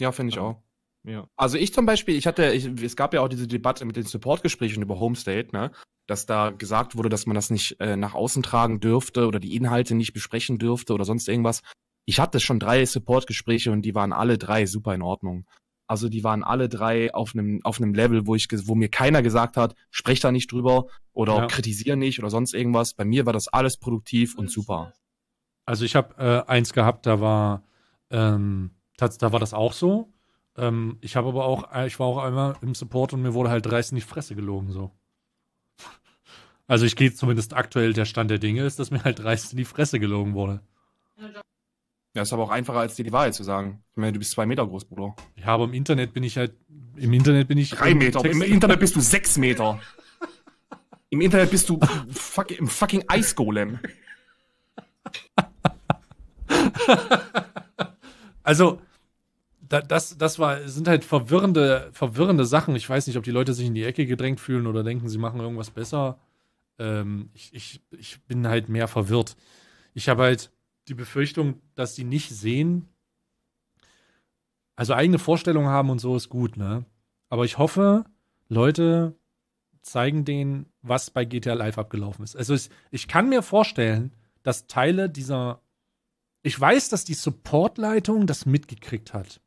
Ja, finde ich ähm, auch. Ja. Also ich zum Beispiel, ich hatte, ich, es gab ja auch diese Debatte mit den Supportgesprächen über Homestate, ne? Dass da gesagt wurde, dass man das nicht äh, nach außen tragen dürfte oder die Inhalte nicht besprechen dürfte oder sonst irgendwas. Ich hatte schon drei Supportgespräche und die waren alle drei super in Ordnung. Also die waren alle drei auf einem auf einem Level, wo ich wo mir keiner gesagt hat, sprech da nicht drüber oder ja. kritisier nicht oder sonst irgendwas. Bei mir war das alles produktiv und super. Also ich habe äh, eins gehabt, da war ähm, das, da war das auch so. Ähm, ich habe aber auch äh, ich war auch einmal im Support und mir wurde halt dreist in die Fresse gelogen so. Also ich gehe zumindest aktuell der Stand der Dinge ist, dass mir halt dreist in die Fresse gelogen wurde. Ja, ja, ist aber auch einfacher als dir die Wahrheit zu sagen. Ich meine, du bist zwei Meter groß, Bruder. Ja, aber im Internet bin ich halt. Im Internet bin ich. Drei Meter. Text Im Internet bist du sechs Meter. Im Internet bist du fuck, im fucking Eisgolem. [laughs] also, das, das war, sind halt verwirrende, verwirrende Sachen. Ich weiß nicht, ob die Leute sich in die Ecke gedrängt fühlen oder denken, sie machen irgendwas besser. Ähm, ich, ich, ich bin halt mehr verwirrt. Ich habe halt die Befürchtung, dass sie nicht sehen. Also eigene Vorstellungen haben und so ist gut, ne? Aber ich hoffe, Leute zeigen denen, was bei GTA Live abgelaufen ist. Also ich, ich kann mir vorstellen, dass Teile dieser. Ich weiß, dass die Supportleitung das mitgekriegt hat.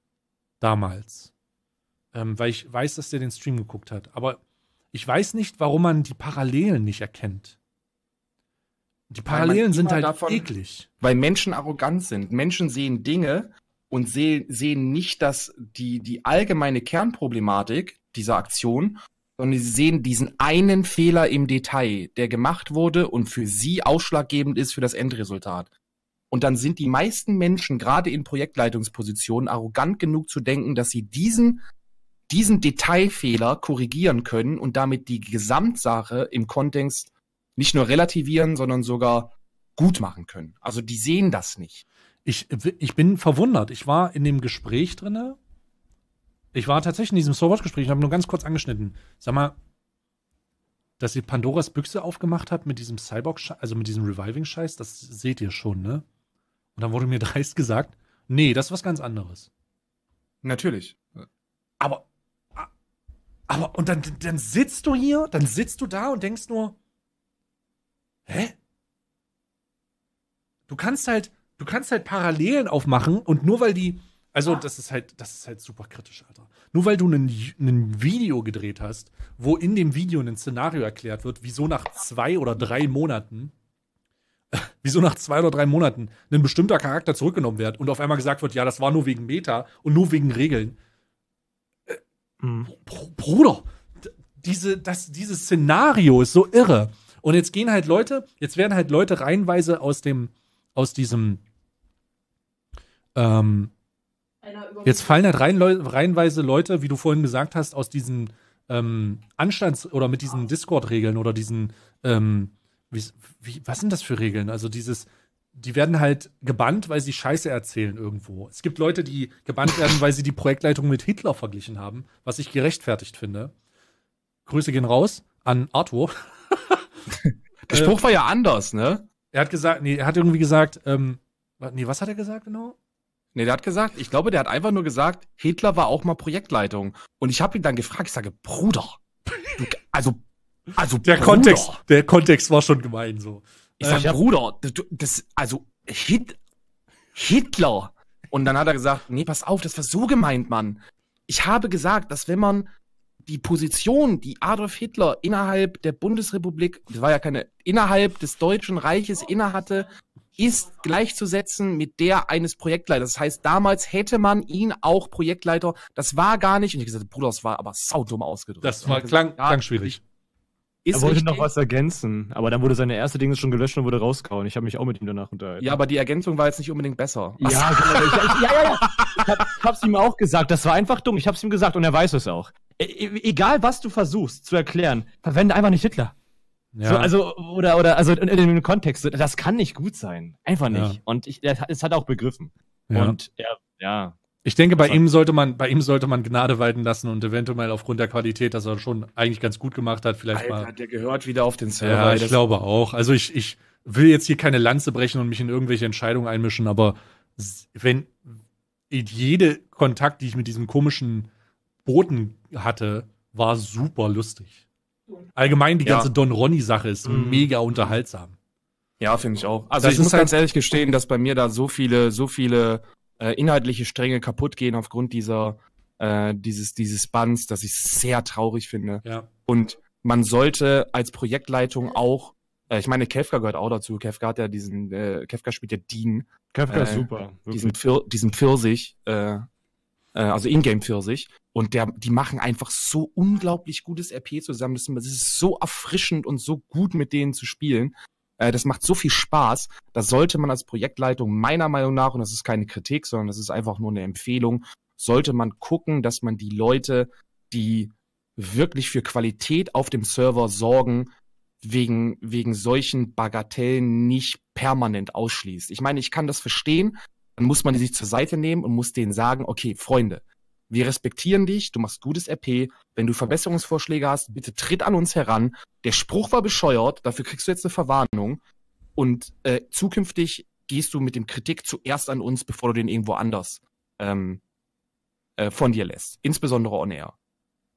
Damals. Ähm, weil ich weiß, dass der den Stream geguckt hat. Aber ich weiß nicht, warum man die Parallelen nicht erkennt. Die Parallelen sind halt davon, eklig. Weil Menschen arrogant sind. Menschen sehen Dinge und seh, sehen nicht, dass die, die allgemeine Kernproblematik dieser Aktion, sondern sie sehen diesen einen Fehler im Detail, der gemacht wurde und für sie ausschlaggebend ist für das Endresultat. Und dann sind die meisten Menschen gerade in Projektleitungspositionen arrogant genug zu denken, dass sie diesen, diesen Detailfehler korrigieren können und damit die Gesamtsache im Kontext nicht nur relativieren, sondern sogar gut machen können. Also die sehen das nicht. Ich, ich bin verwundert. Ich war in dem Gespräch drinne. Ich war tatsächlich in diesem So What-Gespräch und habe nur ganz kurz angeschnitten. Sag mal, dass ihr Pandoras Büchse aufgemacht habt mit diesem Cyborg, also mit diesem Reviving-Scheiß, das seht ihr schon, ne? Und dann wurde mir [laughs] dreist gesagt, nee, das ist was ganz anderes. Natürlich. Aber, aber, und dann, dann sitzt du hier, dann sitzt du da und denkst nur, Hä? Du kannst halt, du kannst halt Parallelen aufmachen und nur weil die, also das ist halt, das ist halt super kritisch, Alter. Nur weil du ein Video gedreht hast, wo in dem Video ein Szenario erklärt wird, wieso nach zwei oder drei Monaten, [laughs] wieso nach zwei oder drei Monaten ein bestimmter Charakter zurückgenommen wird und auf einmal gesagt wird, ja, das war nur wegen Meta und nur wegen Regeln. Äh, mhm. Bruder, diese, das, dieses Szenario ist so irre. Und jetzt gehen halt Leute, jetzt werden halt Leute reihenweise aus dem, aus diesem, ähm, jetzt fallen halt rein, reihenweise Leute, wie du vorhin gesagt hast, aus diesen ähm, Anstands- oder mit diesen Discord-Regeln oder diesen, ähm, wie, wie, was sind das für Regeln? Also dieses, die werden halt gebannt, weil sie Scheiße erzählen irgendwo. Es gibt Leute, die gebannt werden, weil sie die Projektleitung mit Hitler verglichen haben, was ich gerechtfertigt finde. Grüße gehen raus an Arthur. Der ähm, Spruch äh, war ja anders, ne? Er hat gesagt, nee, er hat irgendwie gesagt, ähm, nee, was hat er gesagt genau? Nee, der hat gesagt, ich glaube, der hat einfach nur gesagt, Hitler war auch mal Projektleitung. Und ich habe ihn dann gefragt, ich sage, Bruder, du, also, also, der Bruder, Kontext, der Kontext war schon gemein, so. Ich sage, ähm, Bruder, du, das, also, Hit, Hitler. Und dann hat er gesagt, nee, pass auf, das war so gemeint, Mann. Ich habe gesagt, dass wenn man die Position, die Adolf Hitler innerhalb der Bundesrepublik, das war ja keine, innerhalb des Deutschen Reiches innehatte, ist gleichzusetzen mit der eines Projektleiters. Das heißt, damals hätte man ihn auch Projektleiter, das war gar nicht, und ich gesagt, Bruder, das war aber saudumm ausgedrückt. Das war, klang, gesagt, klang schwierig. Er wollte richtig. noch was ergänzen, aber dann wurde seine erste Dinge schon gelöscht und wurde rausgehauen. Ich habe mich auch mit ihm danach unterhalten. Ja, aber die Ergänzung war jetzt nicht unbedingt besser. Ja, genau. ich, ich, ja, ja, ja. Ich, hab, ich hab's ihm auch gesagt. Das war einfach dumm. Ich hab's ihm gesagt und er weiß es auch. E, e, egal, was du versuchst zu erklären, verwende einfach nicht Hitler. Ja. So, also, oder, oder, also in, in, dem Kontext, das kann nicht gut sein. Einfach nicht. Ja. Und ich, es hat auch begriffen. Ja. Und er, ja. Ich denke, bei ihm, sollte man, bei ihm sollte man Gnade walten lassen und eventuell aufgrund der Qualität, dass er schon eigentlich ganz gut gemacht hat, vielleicht Alter, mal. Hat der gehört wieder auf den Server? Ja, ich glaube auch. Also ich, ich will jetzt hier keine Lanze brechen und mich in irgendwelche Entscheidungen einmischen, aber wenn jede Kontakt, die ich mit diesem komischen Boden hatte, war super lustig. Allgemein die ja. ganze Don Ronny-Sache ist mhm. mega unterhaltsam. Ja, finde ich auch. Also das ich muss ganz halt ehrlich gestehen, dass bei mir da so viele, so viele äh, inhaltliche Stränge kaputt gehen aufgrund dieser, äh, dieses, dieses Bands, dass ich sehr traurig finde. Ja. Und man sollte als Projektleitung auch, äh, ich meine, Kefka gehört auch dazu. Kefka hat ja diesen, äh, Kefka spielt ja Dean. Kefka ist äh, super. Diesen, Pfir diesen Pfirsich, äh, äh, also Ingame für sich. Und der, die machen einfach so unglaublich gutes RP zusammen. Das ist so erfrischend und so gut, mit denen zu spielen. Äh, das macht so viel Spaß. Da sollte man als Projektleitung meiner Meinung nach, und das ist keine Kritik, sondern das ist einfach nur eine Empfehlung, sollte man gucken, dass man die Leute, die wirklich für Qualität auf dem Server sorgen, wegen, wegen solchen Bagatellen nicht permanent ausschließt. Ich meine, ich kann das verstehen, dann muss man die sich zur Seite nehmen und muss denen sagen, okay, Freunde, wir respektieren dich, du machst gutes RP. Wenn du Verbesserungsvorschläge hast, bitte tritt an uns heran. Der Spruch war bescheuert, dafür kriegst du jetzt eine Verwarnung. Und äh, zukünftig gehst du mit dem Kritik zuerst an uns, bevor du den irgendwo anders ähm, äh, von dir lässt. Insbesondere on air.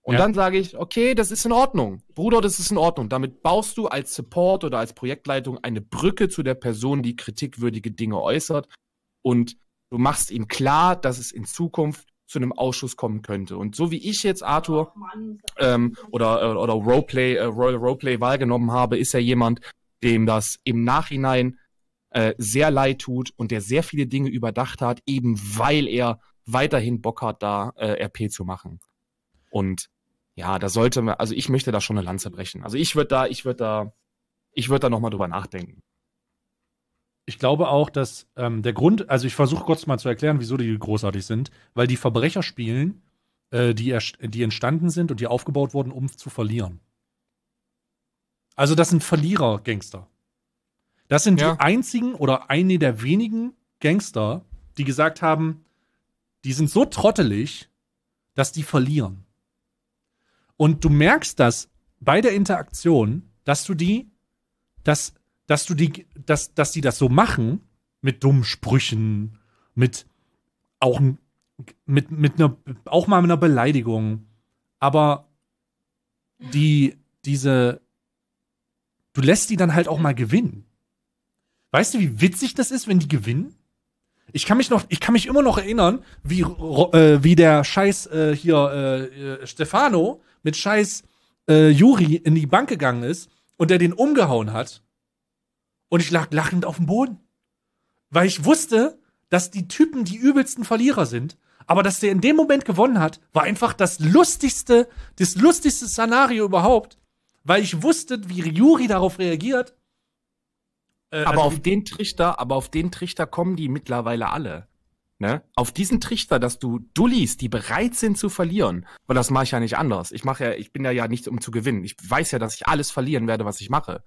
Und ja. dann sage ich, okay, das ist in Ordnung. Bruder, das ist in Ordnung. Damit baust du als Support oder als Projektleitung eine Brücke zu der Person, die kritikwürdige Dinge äußert und du machst ihm klar, dass es in Zukunft zu einem Ausschuss kommen könnte. Und so wie ich jetzt Arthur ähm, oder, oder Roleplay, äh, Royal Roleplay wahrgenommen habe, ist er jemand, dem das im Nachhinein äh, sehr leid tut und der sehr viele Dinge überdacht hat, eben weil er weiterhin Bock hat, da äh, RP zu machen. Und ja, da sollte man, also ich möchte da schon eine Lanze brechen. Also ich würde da, ich würde da, ich würde da nochmal drüber nachdenken ich glaube auch, dass ähm, der Grund, also ich versuche kurz mal zu erklären, wieso die großartig sind, weil die Verbrecher spielen, äh, die, die entstanden sind und die aufgebaut wurden, um zu verlieren. Also das sind Verlierer-Gangster. Das sind ja. die einzigen oder eine der wenigen Gangster, die gesagt haben, die sind so trottelig, dass die verlieren. Und du merkst das bei der Interaktion, dass du die, dass dass du die, dass, dass die das so machen mit dummen Sprüchen, mit auch mit, mit einer, auch mal mit einer Beleidigung. Aber die, diese, du lässt die dann halt auch mal gewinnen. Weißt du, wie witzig das ist, wenn die gewinnen? Ich kann mich noch, ich kann mich immer noch erinnern, wie, äh, wie der Scheiß äh, hier äh, äh Stefano mit Scheiß äh, Juri in die Bank gegangen ist und der den umgehauen hat und ich lag lachend auf dem Boden. Weil ich wusste, dass die Typen die übelsten Verlierer sind. Aber dass der in dem Moment gewonnen hat, war einfach das lustigste, das lustigste Szenario überhaupt. Weil ich wusste, wie Juri darauf reagiert. Äh, aber also auf den Trichter, aber auf den Trichter kommen die mittlerweile alle. Ne? Auf diesen Trichter, dass du Dullis, die bereit sind zu verlieren, weil das mache ich ja nicht anders. Ich mache ja, ich bin ja ja nicht um zu gewinnen. Ich weiß ja, dass ich alles verlieren werde, was ich mache.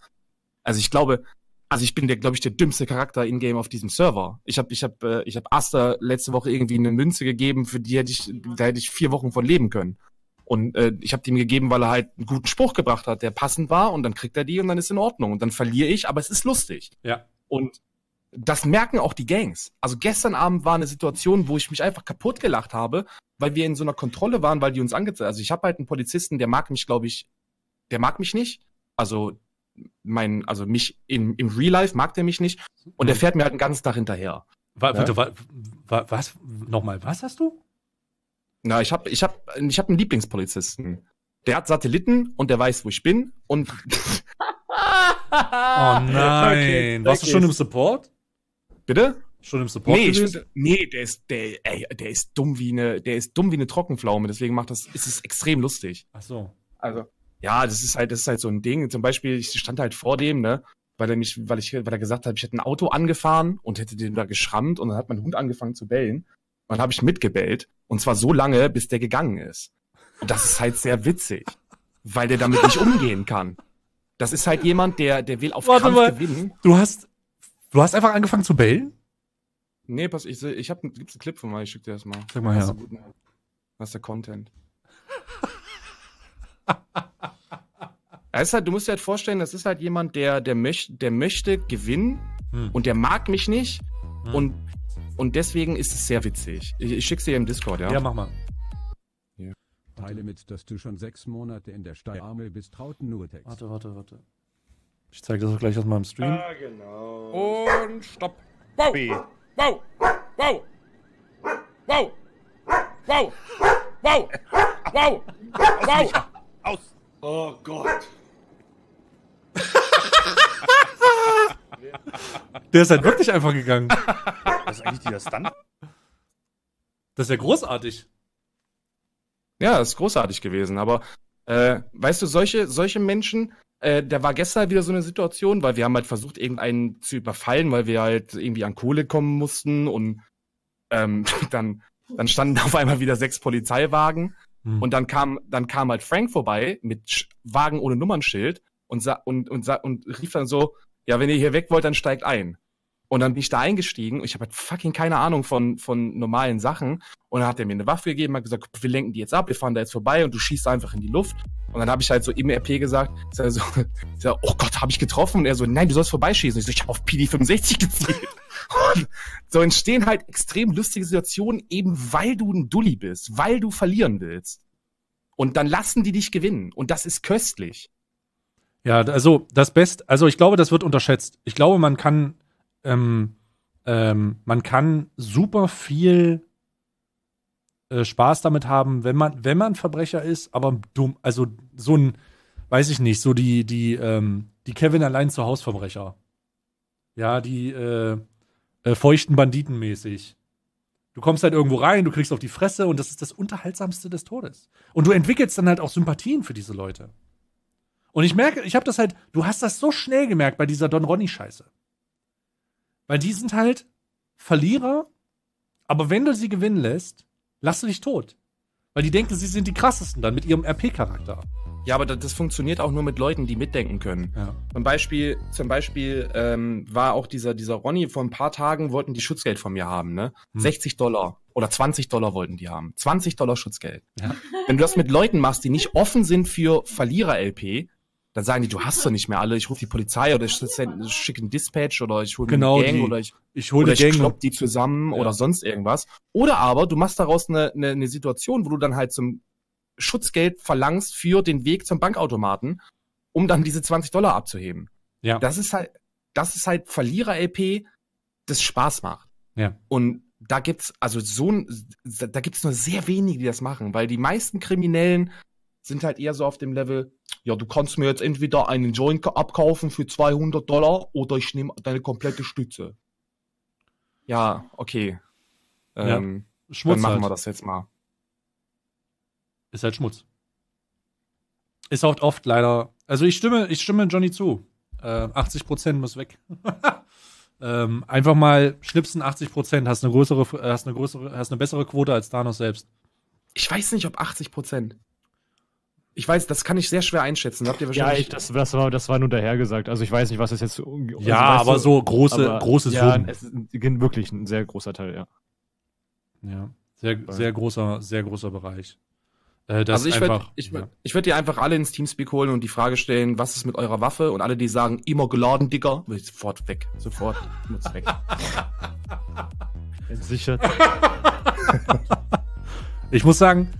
Also ich glaube, also ich bin der, glaube ich, der dümmste Charakter in-game auf diesem Server. Ich habe, ich habe, äh, ich habe Asta letzte Woche irgendwie eine Münze gegeben, für die hätte ich, da hätte ich vier Wochen von leben können. Und äh, ich habe die ihm gegeben, weil er halt einen guten Spruch gebracht hat, der passend war, und dann kriegt er die und dann ist in Ordnung. Und dann verliere ich, aber es ist lustig. Ja. Und das merken auch die Gangs. Also gestern Abend war eine Situation, wo ich mich einfach kaputt gelacht habe, weil wir in so einer Kontrolle waren, weil die uns angezeigt. Also ich habe halt einen Polizisten, der mag mich, glaube ich, der mag mich nicht. Also mein, also mich in, im Real Life mag der mich nicht und der mhm. fährt mir halt den ganzen Tag hinterher. War, ja? warte, war, was? Nochmal, was hast du? Na, ich hab, ich hab, ich hab einen Lieblingspolizisten. Der hat Satelliten und der weiß, wo ich bin und. oh [laughs] nein! Okay, Warst du schon im Support? Bitte? Schon im Support? Nee, ich, nee der ist, der, ey, der ist dumm wie eine, der ist dumm wie eine Trockenpflaume, deswegen macht das, ist es extrem lustig. Ach so. Also, ja, das ist halt, das ist halt so ein Ding. Zum Beispiel, ich stand halt vor dem, ne? Weil er mich, weil ich, weil er gesagt hat, ich hätte ein Auto angefahren und hätte den da geschrammt und dann hat mein Hund angefangen zu bellen. Und dann habe ich mitgebellt. Und zwar so lange, bis der gegangen ist. Und das ist halt sehr witzig. Weil der damit nicht umgehen kann. Das ist halt jemand, der, der will auf Warte Kampf mal. gewinnen. Du hast, du hast einfach angefangen zu bellen? Nee, pass, ich, ich hab, gibt's einen Clip von mir, ich schick dir das mal. Sag mal her. Ja. Was ne? ist der Content? [laughs] Das halt, du musst dir halt vorstellen, das ist halt jemand, der, der, möcht, der möchte gewinnen hm. und der mag mich nicht. Hm. Und, und deswegen ist es sehr witzig. Ich, ich schick's dir im Discord, ja? Ja, mach mal. Ja. Teile mit, dass du schon sechs Monate in der Steiermark bist, trauten nur Text. Warte, warte, warte. Ich zeig das auch gleich aus meinem Stream. Ja, genau. Und stopp. Wow! B. Wow! Wow! Wow! Wow! Wow! Wow! Wow! Aus! Oh Gott! Der ist halt wirklich einfach gegangen. Was ist eigentlich dieser Stunt? Das ist ja großartig. Ja, das ist großartig gewesen, aber äh, weißt du, solche, solche Menschen, äh, da war gestern wieder so eine Situation, weil wir haben halt versucht, irgendeinen zu überfallen, weil wir halt irgendwie an Kohle kommen mussten und ähm, [laughs] dann, dann standen auf einmal wieder sechs Polizeiwagen hm. und dann kam, dann kam halt Frank vorbei mit Wagen ohne Nummernschild und, und, und, und rief dann so, ja, wenn ihr hier weg wollt, dann steigt ein. Und dann bin ich da eingestiegen und ich habe halt fucking keine Ahnung von, von normalen Sachen. Und dann hat er mir eine Waffe gegeben, hat gesagt, wir lenken die jetzt ab, wir fahren da jetzt vorbei und du schießt einfach in die Luft. Und dann habe ich halt so im RP gesagt, ist so, [laughs] ist er, oh Gott, habe ich getroffen? Und er so, nein, du sollst vorbeischießen. Und ich so, ich habe auf PD65 gezielt. [laughs] so entstehen halt extrem lustige Situationen, eben weil du ein Dulli bist, weil du verlieren willst. Und dann lassen die dich gewinnen. Und das ist köstlich. Ja, also das Beste, also ich glaube, das wird unterschätzt. Ich glaube, man kann, ähm, ähm, man kann super viel äh, Spaß damit haben, wenn man, wenn man Verbrecher ist, aber dumm, also so ein, weiß ich nicht, so die, die, ähm, die Kevin allein zu Haus Verbrecher. Ja, die äh, äh, feuchten Banditen mäßig. Du kommst halt irgendwo rein, du kriegst auf die Fresse und das ist das Unterhaltsamste des Todes. Und du entwickelst dann halt auch Sympathien für diese Leute. Und ich merke, ich habe das halt, du hast das so schnell gemerkt bei dieser Don Ronny-Scheiße. Weil die sind halt Verlierer, aber wenn du sie gewinnen lässt, lass du dich tot. Weil die denken, sie sind die krassesten dann mit ihrem RP-Charakter. Ja, aber das funktioniert auch nur mit Leuten, die mitdenken können. Ja. Zum Beispiel, zum Beispiel ähm, war auch dieser, dieser Ronny, vor ein paar Tagen wollten die Schutzgeld von mir haben, ne? Hm. 60 Dollar oder 20 Dollar wollten die haben. 20 Dollar Schutzgeld. Ja. Wenn du das mit Leuten machst, die nicht offen sind für Verlierer-LP, dann sagen die, du hast doch nicht mehr alle, ich rufe die Polizei oder ich schicke einen Dispatch oder ich hole genau eine Gang die. oder ich, ich hole oder ich Gang. klopp die zusammen ja. oder sonst irgendwas. Oder aber du machst daraus eine, eine, eine Situation, wo du dann halt zum Schutzgeld verlangst für den Weg zum Bankautomaten, um dann diese 20 Dollar abzuheben. Ja. Das ist halt, das ist halt Verlierer-LP, das Spaß macht. Ja. Und da gibt's also so ein, da gibt's nur sehr wenige, die das machen, weil die meisten Kriminellen sind halt eher so auf dem Level, ja, du kannst mir jetzt entweder einen Joint abkaufen für 200 Dollar oder ich nehme deine komplette Stütze. Ja, okay. Ähm, ja. Schmutz dann machen halt. wir das jetzt mal. Ist halt Schmutz. Ist auch oft leider. Also ich stimme, ich stimme Johnny zu. Äh, 80 muss weg. [laughs] ähm, einfach mal schnipsen 80 Hast eine größere, hast eine größere, hast eine bessere Quote als Thanos selbst. Ich weiß nicht, ob 80 ich weiß, das kann ich sehr schwer einschätzen. Habt ihr wahrscheinlich. Ja, ich, das, das, war, das war nur dahergesagt. Also ich weiß nicht, was das jetzt. Also ja, aber du, so große, aber, großes ja, Summen. Es ist wirklich ein sehr großer Teil, ja. Ja, sehr, sehr großer, sehr großer Bereich. Äh, also ich würde ich, ja. ich werd dir einfach alle ins Teamspeak holen und die Frage stellen, was ist mit eurer Waffe? Und alle, die sagen, immer geladen, Dicker, will ich sofort weg. Sofort. muss weg. Entsichert. [laughs] ich muss sagen,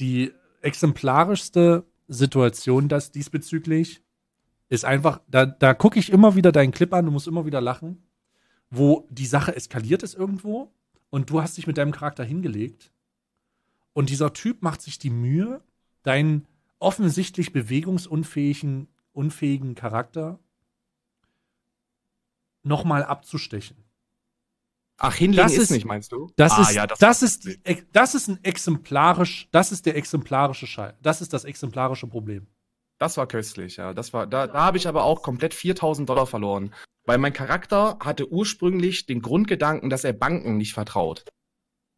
die exemplarischste Situation das diesbezüglich ist einfach, da, da gucke ich immer wieder deinen Clip an, du musst immer wieder lachen, wo die Sache eskaliert ist irgendwo und du hast dich mit deinem Charakter hingelegt und dieser Typ macht sich die Mühe, deinen offensichtlich bewegungsunfähigen unfähigen Charakter nochmal abzustechen. Ach, hinlegen das ist, ist nicht, meinst du? Das ah, ist, ja, das, das ist, das ist ein exemplarisch, das ist der exemplarische Schall. Das ist das exemplarische Problem. Das war köstlich, ja. Das war, da, da habe ich aber auch komplett 4000 Dollar verloren. Weil mein Charakter hatte ursprünglich den Grundgedanken, dass er Banken nicht vertraut.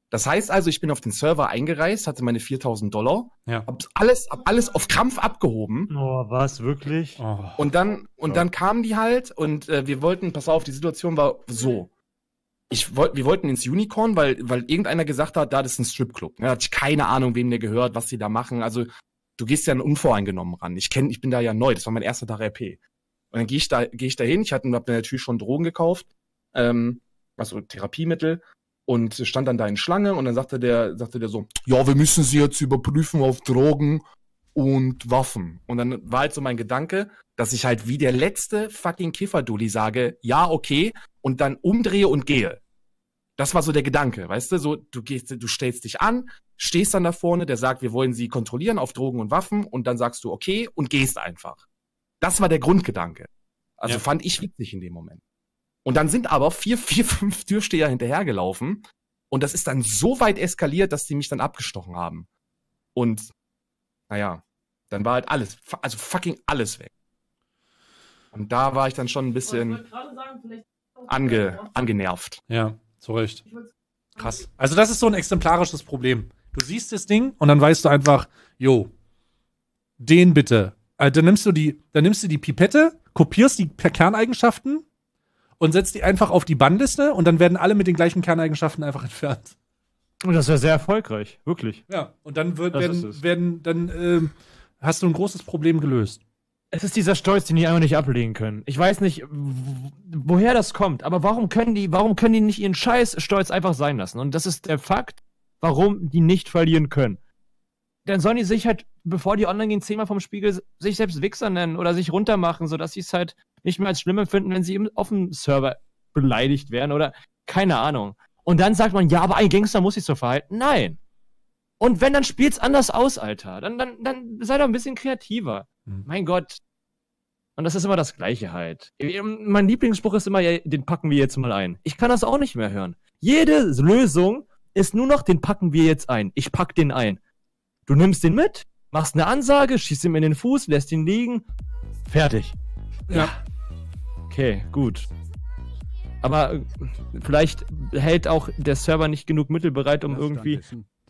Das heißt also, ich bin auf den Server eingereist, hatte meine 4000 Dollar, ja. hab alles, hab alles auf Krampf abgehoben. Oh, was wirklich? Oh. Und dann, und oh. dann kamen die halt und äh, wir wollten, pass auf, die Situation war so ich wollt, wir wollten ins Unicorn, weil, weil irgendeiner gesagt hat, da das ist ein Stripclub. Da hatte ich keine Ahnung, wem der gehört, was sie da machen. Also du gehst ja unvoreingenommen ran. Ich kenn, ich bin da ja neu. Das war mein erster Tag RP. Und dann gehe ich da, gehe ich da hin. Ich hatte hab mir natürlich schon Drogen gekauft, ähm, also Therapiemittel und stand dann da in Schlange und dann sagte der, sagte der so, ja, wir müssen sie jetzt überprüfen auf Drogen und Waffen. Und dann war halt so mein Gedanke, dass ich halt wie der letzte fucking Kifferdulli sage, ja, okay, und dann umdrehe und gehe. Das war so der Gedanke, weißt du, so du gehst, du stellst dich an, stehst dann da vorne, der sagt, wir wollen sie kontrollieren auf Drogen und Waffen und dann sagst du okay und gehst einfach. Das war der Grundgedanke. Also ja. fand ich witzig in dem Moment. Und dann sind aber vier, vier, [laughs] fünf Türsteher hinterhergelaufen und das ist dann so weit eskaliert, dass die mich dann abgestochen haben. Und naja, dann war halt alles, also fucking alles weg. Und da war ich dann schon ein bisschen ange, angenervt. Ja, zu Recht. Krass. Also das ist so ein exemplarisches Problem. Du siehst das Ding und dann weißt du einfach, jo, den bitte. Also dann nimmst du die, dann nimmst du die Pipette, kopierst die per Kerneigenschaften und setzt die einfach auf die Bannliste und dann werden alle mit den gleichen Kerneigenschaften einfach entfernt. Und das wäre sehr erfolgreich, wirklich. Ja, und dann wird, werden, werden, dann äh, hast du ein großes Problem gelöst. Es ist dieser Stolz, den die einfach nicht ablegen können. Ich weiß nicht, woher das kommt, aber warum können die, warum können die nicht ihren Scheiß Stolz einfach sein lassen? Und das ist der Fakt, warum die nicht verlieren können. Dann sollen die sich halt, bevor die online gehen, zehnmal vom Spiegel sich selbst Wichser nennen oder sich runtermachen, sodass sie es halt nicht mehr als schlimm empfinden, wenn sie auf dem Server beleidigt werden oder keine Ahnung. Und dann sagt man, ja, aber ein Gangster muss sich so verhalten. Nein. Und wenn, dann spielt's anders aus, Alter. Dann, dann, dann sei doch ein bisschen kreativer. Mhm. Mein Gott. Und das ist immer das Gleiche halt. Ähm, mein Lieblingsspruch ist immer, ja, den packen wir jetzt mal ein. Ich kann das auch nicht mehr hören. Jede Lösung ist nur noch, den packen wir jetzt ein. Ich pack den ein. Du nimmst den mit, machst eine Ansage, schießt ihm in den Fuß, lässt ihn liegen. Fertig. Ja. ja. Okay, gut. Aber äh, vielleicht hält auch der Server nicht genug Mittel bereit, um irgendwie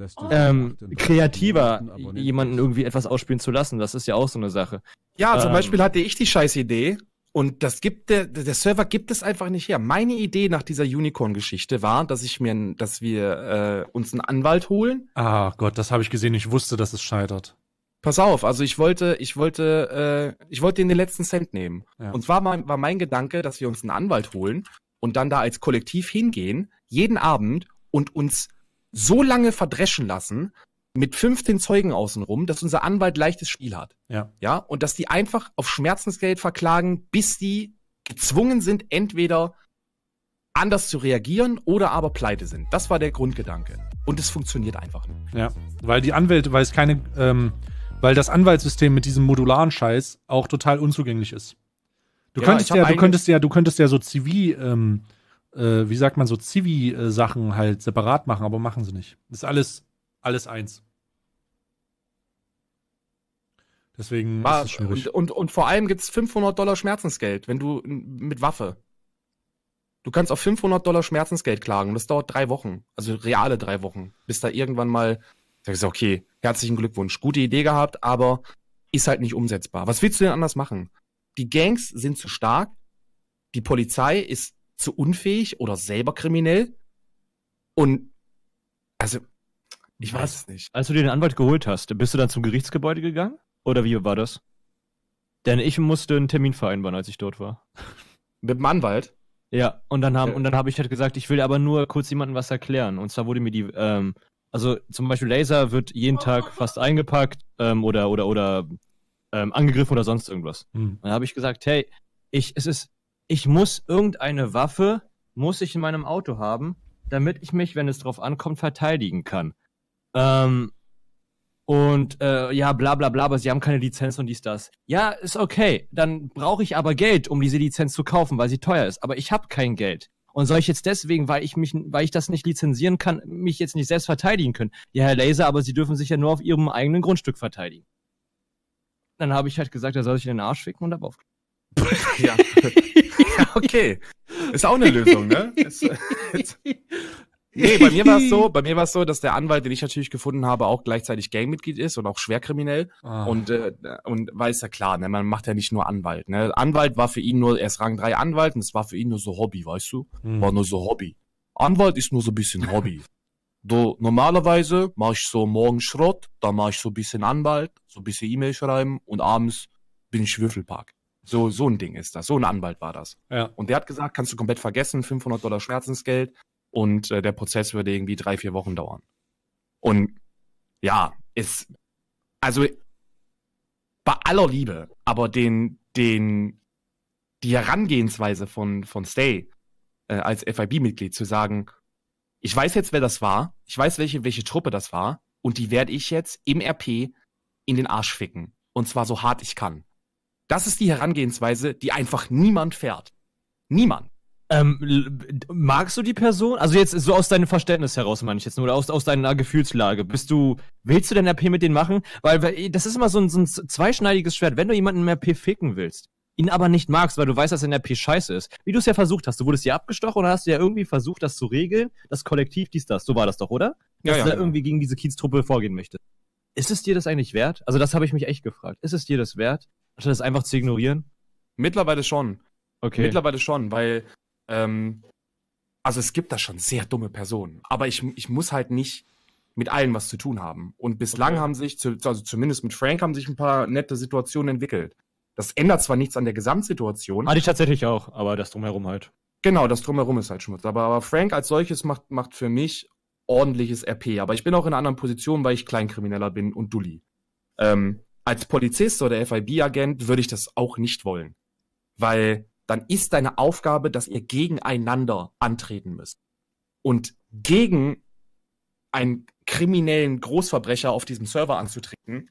ähm, ähm kreativer jemanden irgendwie etwas ausspielen zu lassen. Das ist ja auch so eine Sache. Ja, zum ähm, Beispiel hatte ich die scheiß Idee und das gibt der, der Server gibt es einfach nicht her. Meine Idee nach dieser Unicorn-Geschichte war, dass ich mir, dass wir äh, uns einen Anwalt holen. Ah Gott, das habe ich gesehen. Ich wusste, dass es scheitert. Pass auf, also ich wollte, ich wollte, äh, ich wollte in den letzten Cent nehmen. Ja. Und zwar war mein, war mein Gedanke, dass wir uns einen Anwalt holen und dann da als Kollektiv hingehen, jeden Abend und uns so lange verdreschen lassen, mit 15 Zeugen außenrum, dass unser Anwalt leichtes Spiel hat. Ja. Ja. Und dass die einfach auf Schmerzensgeld verklagen, bis die gezwungen sind, entweder anders zu reagieren oder aber pleite sind. Das war der Grundgedanke. Und es funktioniert einfach nicht. Ja. Weil die Anwälte, weil es keine, ähm, weil das Anwaltssystem mit diesem modularen Scheiß auch total unzugänglich ist. Du ja, könntest ja, du könntest ja, du könntest ja so Zivi, ähm, äh, wie sagt man so Zivi-Sachen halt separat machen, aber machen sie nicht. Das Ist alles, alles eins. Deswegen War, ah, ist es schwierig. Und, und, und vor allem gibt's 500 Dollar Schmerzensgeld, wenn du mit Waffe. Du kannst auf 500 Dollar Schmerzensgeld klagen und das dauert drei Wochen, also reale drei Wochen, bis da irgendwann mal sagst du, okay, herzlichen Glückwunsch, gute Idee gehabt, aber ist halt nicht umsetzbar. Was willst du denn anders machen? die Gangs sind zu stark, die Polizei ist zu unfähig oder selber kriminell. Und also, ich weiß, es nicht. Als du dir den Anwalt geholt hast, bist du dann zum Gerichtsgebäude gegangen? Oder wie war das? Denn ich musste einen Termin vereinbaren, als ich dort war. Mit dem Anwalt? Ja, und dann habe ja. hab ich halt gesagt, ich will aber nur kurz jemandem was erklären. Und zwar wurde mir die, ähm, also zum Beispiel Laser wird jeden Tag fast eingepackt ähm, oder, oder, oder ähm, angegriffen oder sonst irgendwas. Mhm. Dann habe ich gesagt, hey, ich, es ist, ich muss irgendeine Waffe, muss ich in meinem Auto haben, damit ich mich, wenn es drauf ankommt, verteidigen kann. Ähm, und äh, ja, bla bla bla, aber sie haben keine Lizenz und dies, das. Ja, ist okay. Dann brauche ich aber Geld, um diese Lizenz zu kaufen, weil sie teuer ist. Aber ich habe kein Geld. Und soll ich jetzt deswegen, weil ich mich, weil ich das nicht lizenzieren kann, mich jetzt nicht selbst verteidigen können? Ja, Herr Laser, aber Sie dürfen sich ja nur auf Ihrem eigenen Grundstück verteidigen. Dann habe ich halt gesagt, er soll sich in den Arsch ficken und habe auf. [laughs] ja. ja, okay. Ist auch eine Lösung, ne? Ist, äh, Nee, bei mir war es so, bei mir war es so, dass der Anwalt, den ich natürlich gefunden habe, auch gleichzeitig Gangmitglied ist und auch schwerkriminell. Ah. Und, äh, und weil es ja klar, ne, man macht ja nicht nur Anwalt. Ne? Anwalt war für ihn nur, erst Rang 3 Anwalt und es war für ihn nur so Hobby, weißt du? Hm. War nur so Hobby. Anwalt ist nur so ein bisschen Hobby. Du, normalerweise mache ich so morgens Schrott, dann mache ich so ein bisschen Anwalt, so ein bisschen E-Mail schreiben und abends bin ich Würfelpark. So, so ein Ding ist das. So ein Anwalt war das. Ja. Und der hat gesagt, kannst du komplett vergessen, 500 Dollar Schmerzensgeld und äh, der Prozess würde irgendwie drei, vier Wochen dauern. Und ja, ist, also bei aller Liebe, aber den, den, die Herangehensweise von, von Stay äh, als FIB-Mitglied zu sagen, ich weiß jetzt, wer das war, ich weiß, welche, welche Truppe das war, und die werde ich jetzt im RP in den Arsch ficken. Und zwar so hart ich kann. Das ist die Herangehensweise, die einfach niemand fährt. Niemand. Ähm, magst du die Person? Also jetzt so aus deinem Verständnis heraus, meine ich jetzt nur, oder aus, aus deiner Gefühlslage. Bist du, willst du denn RP mit denen machen? Weil, weil das ist immer so ein, so ein zweischneidiges Schwert. Wenn du jemanden im RP ficken willst, ihn aber nicht magst, weil du weißt, dass er in der P scheiße ist. Wie du es ja versucht hast. Du wurdest ja abgestochen oder hast du ja irgendwie versucht, das zu regeln, das Kollektiv, dies, das. So war das doch, oder? Dass ja, ja, du da irgendwie gegen diese Kiez-Truppe vorgehen möchtest. Ist es dir das eigentlich wert? Also, das habe ich mich echt gefragt. Ist es dir das wert, anstatt das einfach zu ignorieren? Mittlerweile schon. Okay. Mittlerweile schon, weil, ähm, also es gibt da schon sehr dumme Personen. Aber ich, ich muss halt nicht mit allen was zu tun haben. Und bislang okay. haben sich, also zumindest mit Frank, haben sich ein paar nette Situationen entwickelt. Das ändert zwar nichts an der Gesamtsituation. Hatte ich tatsächlich auch, aber das drumherum halt. Genau, das drumherum ist halt Schmutz. Aber, aber Frank als solches macht, macht für mich ordentliches RP. Aber ich bin auch in einer anderen Position, weil ich Kleinkrimineller bin und Dulli. Ähm, als Polizist oder FIB-Agent würde ich das auch nicht wollen. Weil dann ist deine Aufgabe, dass ihr gegeneinander antreten müsst. Und gegen einen kriminellen Großverbrecher auf diesem Server anzutreten,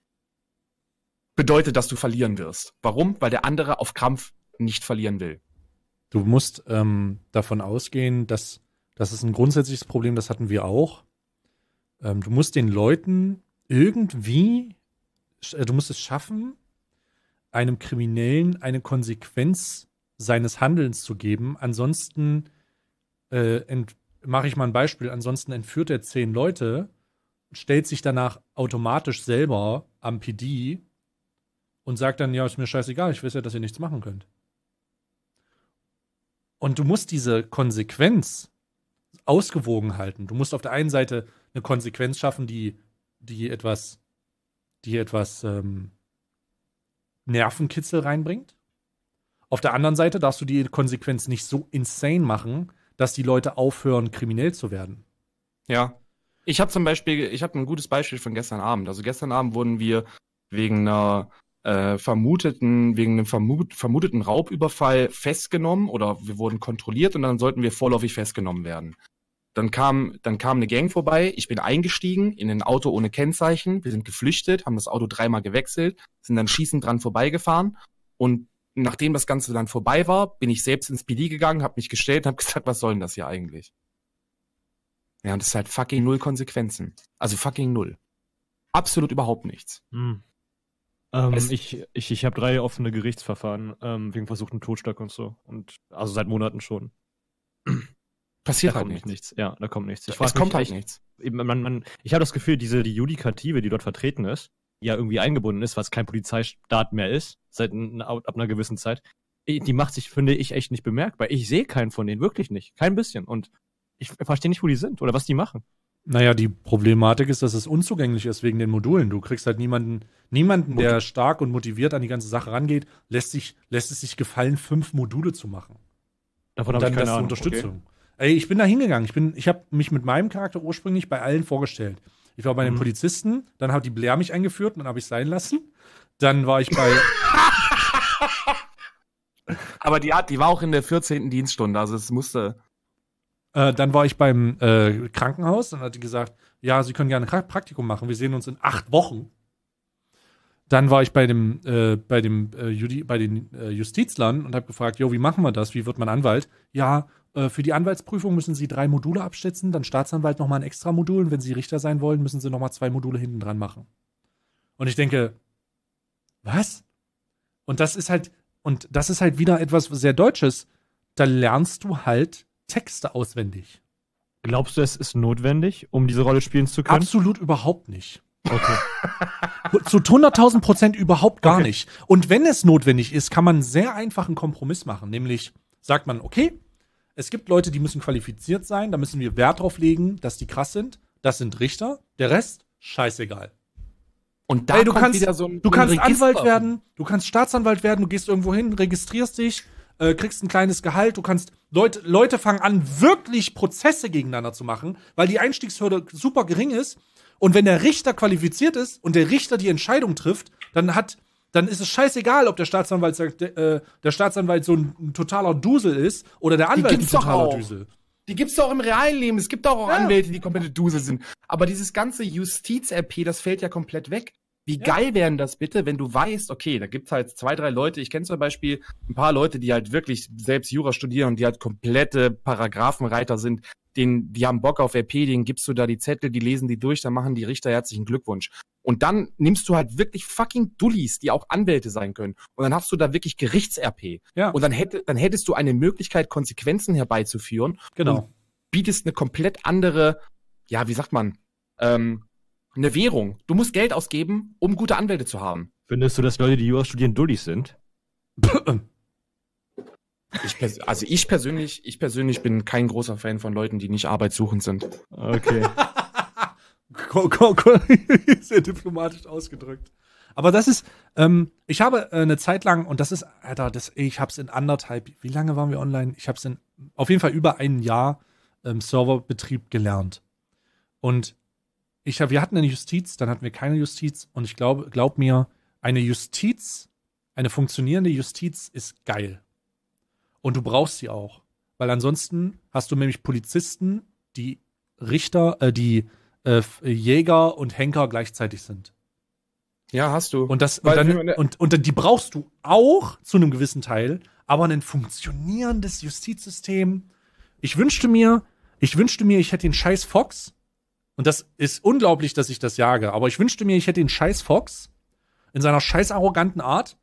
bedeutet, dass du verlieren wirst. Warum? Weil der andere auf Krampf nicht verlieren will. Du musst ähm, davon ausgehen, dass das ist ein grundsätzliches Problem, das hatten wir auch. Ähm, du musst den Leuten irgendwie, äh, du musst es schaffen, einem Kriminellen eine Konsequenz seines Handelns zu geben. Ansonsten, äh, mache ich mal ein Beispiel, ansonsten entführt er zehn Leute, stellt sich danach automatisch selber am PD und sagt dann, ja, ist mir scheißegal, ich weiß ja, dass ihr nichts machen könnt. Und du musst diese Konsequenz ausgewogen halten. Du musst auf der einen Seite eine Konsequenz schaffen, die, die etwas, die etwas ähm, Nervenkitzel reinbringt. Auf der anderen Seite darfst du die Konsequenz nicht so insane machen, dass die Leute aufhören, kriminell zu werden. Ja. Ich habe zum Beispiel, ich habe ein gutes Beispiel von gestern Abend. Also gestern Abend wurden wir wegen einer äh, vermuteten, wegen einem vermut, vermuteten Raubüberfall festgenommen oder wir wurden kontrolliert und dann sollten wir vorläufig festgenommen werden. Dann kam, dann kam eine Gang vorbei, ich bin eingestiegen in ein Auto ohne Kennzeichen, wir sind geflüchtet, haben das Auto dreimal gewechselt, sind dann schießend dran vorbeigefahren und nachdem das Ganze dann vorbei war, bin ich selbst ins PD gegangen, habe mich gestellt und habe [laughs] gesagt, was soll denn das hier eigentlich? Ja, und das ist halt fucking null Konsequenzen. Also fucking null. Absolut überhaupt nichts. Hm. Ähm, ich ich, ich habe drei offene Gerichtsverfahren ähm, wegen versuchten Totschlag und so. Und also seit Monaten schon. Passiert da halt kommt nichts. nichts. Ja, da kommt nichts. Ich es kommt mich, halt ich, nichts. Man, man, ich habe das Gefühl, diese die Judikative, die dort vertreten ist, ja irgendwie eingebunden ist, was kein Polizeistaat mehr ist, seit ab einer gewissen Zeit, die macht sich, finde ich, echt nicht bemerkbar. Ich sehe keinen von denen, wirklich nicht. Kein bisschen. Und ich verstehe nicht, wo die sind oder was die machen. Naja, die Problematik ist, dass es unzugänglich ist wegen den Modulen. Du kriegst halt niemanden, niemanden, der stark und motiviert an die ganze Sache rangeht, lässt, sich, lässt es sich gefallen, fünf Module zu machen. Davon habe ich keine Ahnung. Unterstützung. Okay. Ey, ich bin da hingegangen. Ich, bin, ich habe mich mit meinem Charakter ursprünglich bei allen vorgestellt. Ich war bei den mhm. Polizisten, dann hat die Blair mich eingeführt, und dann habe ich sein lassen. Dann war ich bei. [laughs] Aber die, hat, die war auch in der 14. Dienststunde, also es musste. Äh, dann war ich beim äh, Krankenhaus, dann hat die gesagt, ja, Sie können gerne ein Praktikum machen, wir sehen uns in acht Wochen. Dann war ich bei dem, äh, bei dem äh, bei den äh, Justizlern und habe gefragt, jo, wie machen wir das? Wie wird man Anwalt? Ja, äh, für die Anwaltsprüfung müssen Sie drei Module abschätzen, dann Staatsanwalt nochmal ein extra Modul und wenn Sie Richter sein wollen, müssen Sie nochmal zwei Module hinten dran machen. Und ich denke, was? Und das ist halt, und das ist halt wieder etwas sehr Deutsches. Da lernst du halt Texte auswendig. Glaubst du, es ist notwendig, um diese Rolle spielen zu können? Absolut überhaupt nicht. Okay. [laughs] Zu 100.000 Prozent überhaupt gar okay. nicht. Und wenn es notwendig ist, kann man sehr einfach einen Kompromiss machen. Nämlich sagt man, okay, es gibt Leute, die müssen qualifiziert sein, da müssen wir Wert drauf legen, dass die krass sind. Das sind Richter, der Rest, scheißegal. Und da Ey, du kannst, so ein, du kannst Anwalt werden, du kannst Staatsanwalt werden, du gehst irgendwo hin, registrierst dich, äh, kriegst ein kleines Gehalt, du kannst Leute, Leute fangen an, wirklich Prozesse gegeneinander zu machen, weil die Einstiegshürde super gering ist. Und wenn der Richter qualifiziert ist und der Richter die Entscheidung trifft, dann hat, dann ist es scheißegal, ob der Staatsanwalt sagt, äh, der Staatsanwalt so ein, ein, totaler Dusel ist oder der Anwalt ein totaler Dusel. Die gibt's doch im realen Leben. Es gibt auch, ja. Anwälte, die komplette Dusel sind. Aber dieses ganze Justiz-RP, das fällt ja komplett weg. Wie ja. geil wären das bitte, wenn du weißt, okay, da gibt's halt zwei, drei Leute. Ich kenne zum Beispiel ein paar Leute, die halt wirklich selbst Jura studieren und die halt komplette Paragraphenreiter sind. Den, die haben Bock auf RP, denen gibst du da die Zettel, die lesen die durch, dann machen die Richter herzlichen Glückwunsch. Und dann nimmst du halt wirklich fucking Dullis, die auch Anwälte sein können. Und dann hast du da wirklich Gerichts-RP. Ja. Und dann, hätte, dann hättest du eine Möglichkeit, Konsequenzen herbeizuführen. Genau. Und bietest eine komplett andere, ja, wie sagt man, ähm, eine Währung. Du musst Geld ausgeben, um gute Anwälte zu haben. Findest du, dass Leute, die Jura studieren, dullis sind? [clears throat] Ich also ich persönlich, ich persönlich bin kein großer Fan von Leuten, die nicht arbeitssuchend sind. Okay. [laughs] [laughs] Sehr diplomatisch ausgedrückt. Aber das ist, ähm, ich habe äh, eine Zeit lang, und das ist, Alter, das, ich habe es in anderthalb, wie lange waren wir online? Ich habe es in, auf jeden Fall über ein Jahr ähm, Serverbetrieb gelernt. Und ich hab, wir hatten eine Justiz, dann hatten wir keine Justiz und ich glaube, glaub mir, eine Justiz, eine funktionierende Justiz ist geil. Und du brauchst sie auch. Weil ansonsten hast du nämlich Polizisten, die Richter, äh, die äh, äh Jäger und Henker gleichzeitig sind. Ja, hast du. Und, das, und, dann, ne und, und dann, die brauchst du auch zu einem gewissen Teil, aber ein funktionierendes Justizsystem. Ich wünschte mir, ich wünschte mir, ich hätte den scheiß Fox, und das ist unglaublich, dass ich das jage. Aber ich wünschte mir, ich hätte den scheiß Fox in seiner scheiß arroganten Art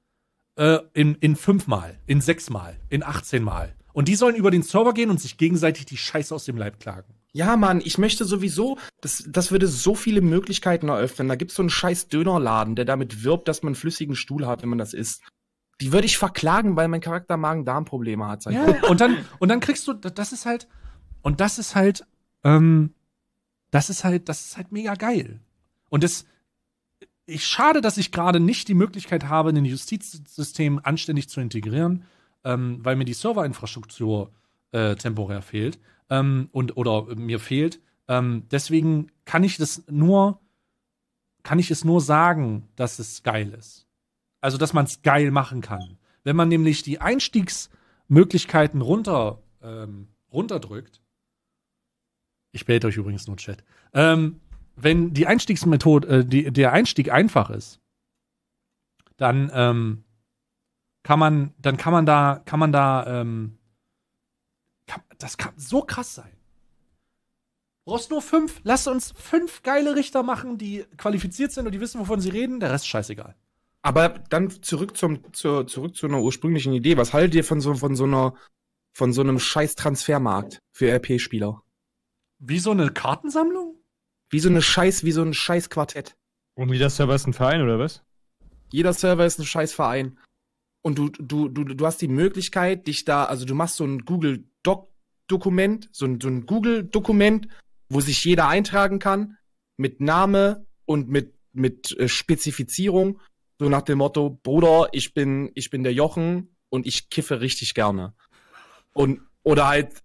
äh, in, in fünfmal, in sechsmal, in 18 Mal. Und die sollen über den Server gehen und sich gegenseitig die Scheiße aus dem Leib klagen. Ja, Mann, ich möchte sowieso, das, das würde so viele Möglichkeiten eröffnen. Da gibt's so einen scheiß Dönerladen, der damit wirbt, dass man einen flüssigen Stuhl hat, wenn man das isst. Die würde ich verklagen, weil mein Charakter Magen-Darm-Probleme hat. Ja, und dann, und dann kriegst du, das ist halt, und das ist halt, ähm, das ist halt, das ist halt mega geil. Und das, ich schade, dass ich gerade nicht die Möglichkeit habe, ein Justizsystem anständig zu integrieren, ähm, weil mir die Serverinfrastruktur äh, temporär fehlt ähm, und oder mir fehlt. Ähm, deswegen kann ich das nur, kann ich es nur sagen, dass es geil ist. Also, dass man es geil machen kann. Wenn man nämlich die Einstiegsmöglichkeiten runter, ähm, runterdrückt, ich bete euch übrigens nur Chat. Ähm, wenn die Einstiegsmethode, äh, die, der Einstieg einfach ist, dann ähm, kann man, dann kann man da, kann man da, ähm, kann, das kann so krass sein. Du brauchst nur fünf. Lass uns fünf geile Richter machen, die qualifiziert sind und die wissen, wovon sie reden. Der Rest scheißegal. Aber dann zurück zum, zur, zurück zu einer ursprünglichen Idee. Was haltet ihr von so, von so einer, von so einem scheiß Transfermarkt für RP-Spieler? Wie so eine Kartensammlung? Wie so eine Scheiß, wie so ein Scheißquartett. Und jeder Server ist ein Verein, oder was? Jeder Server ist ein Scheißverein. Und du, du, du, du hast die Möglichkeit, dich da, also du machst so ein Google Doc-Dokument, so ein, so ein Google-Dokument, wo sich jeder eintragen kann, mit Name und mit, mit äh, Spezifizierung, so nach dem Motto, Bruder, ich bin, ich bin der Jochen und ich kiffe richtig gerne. Und, oder halt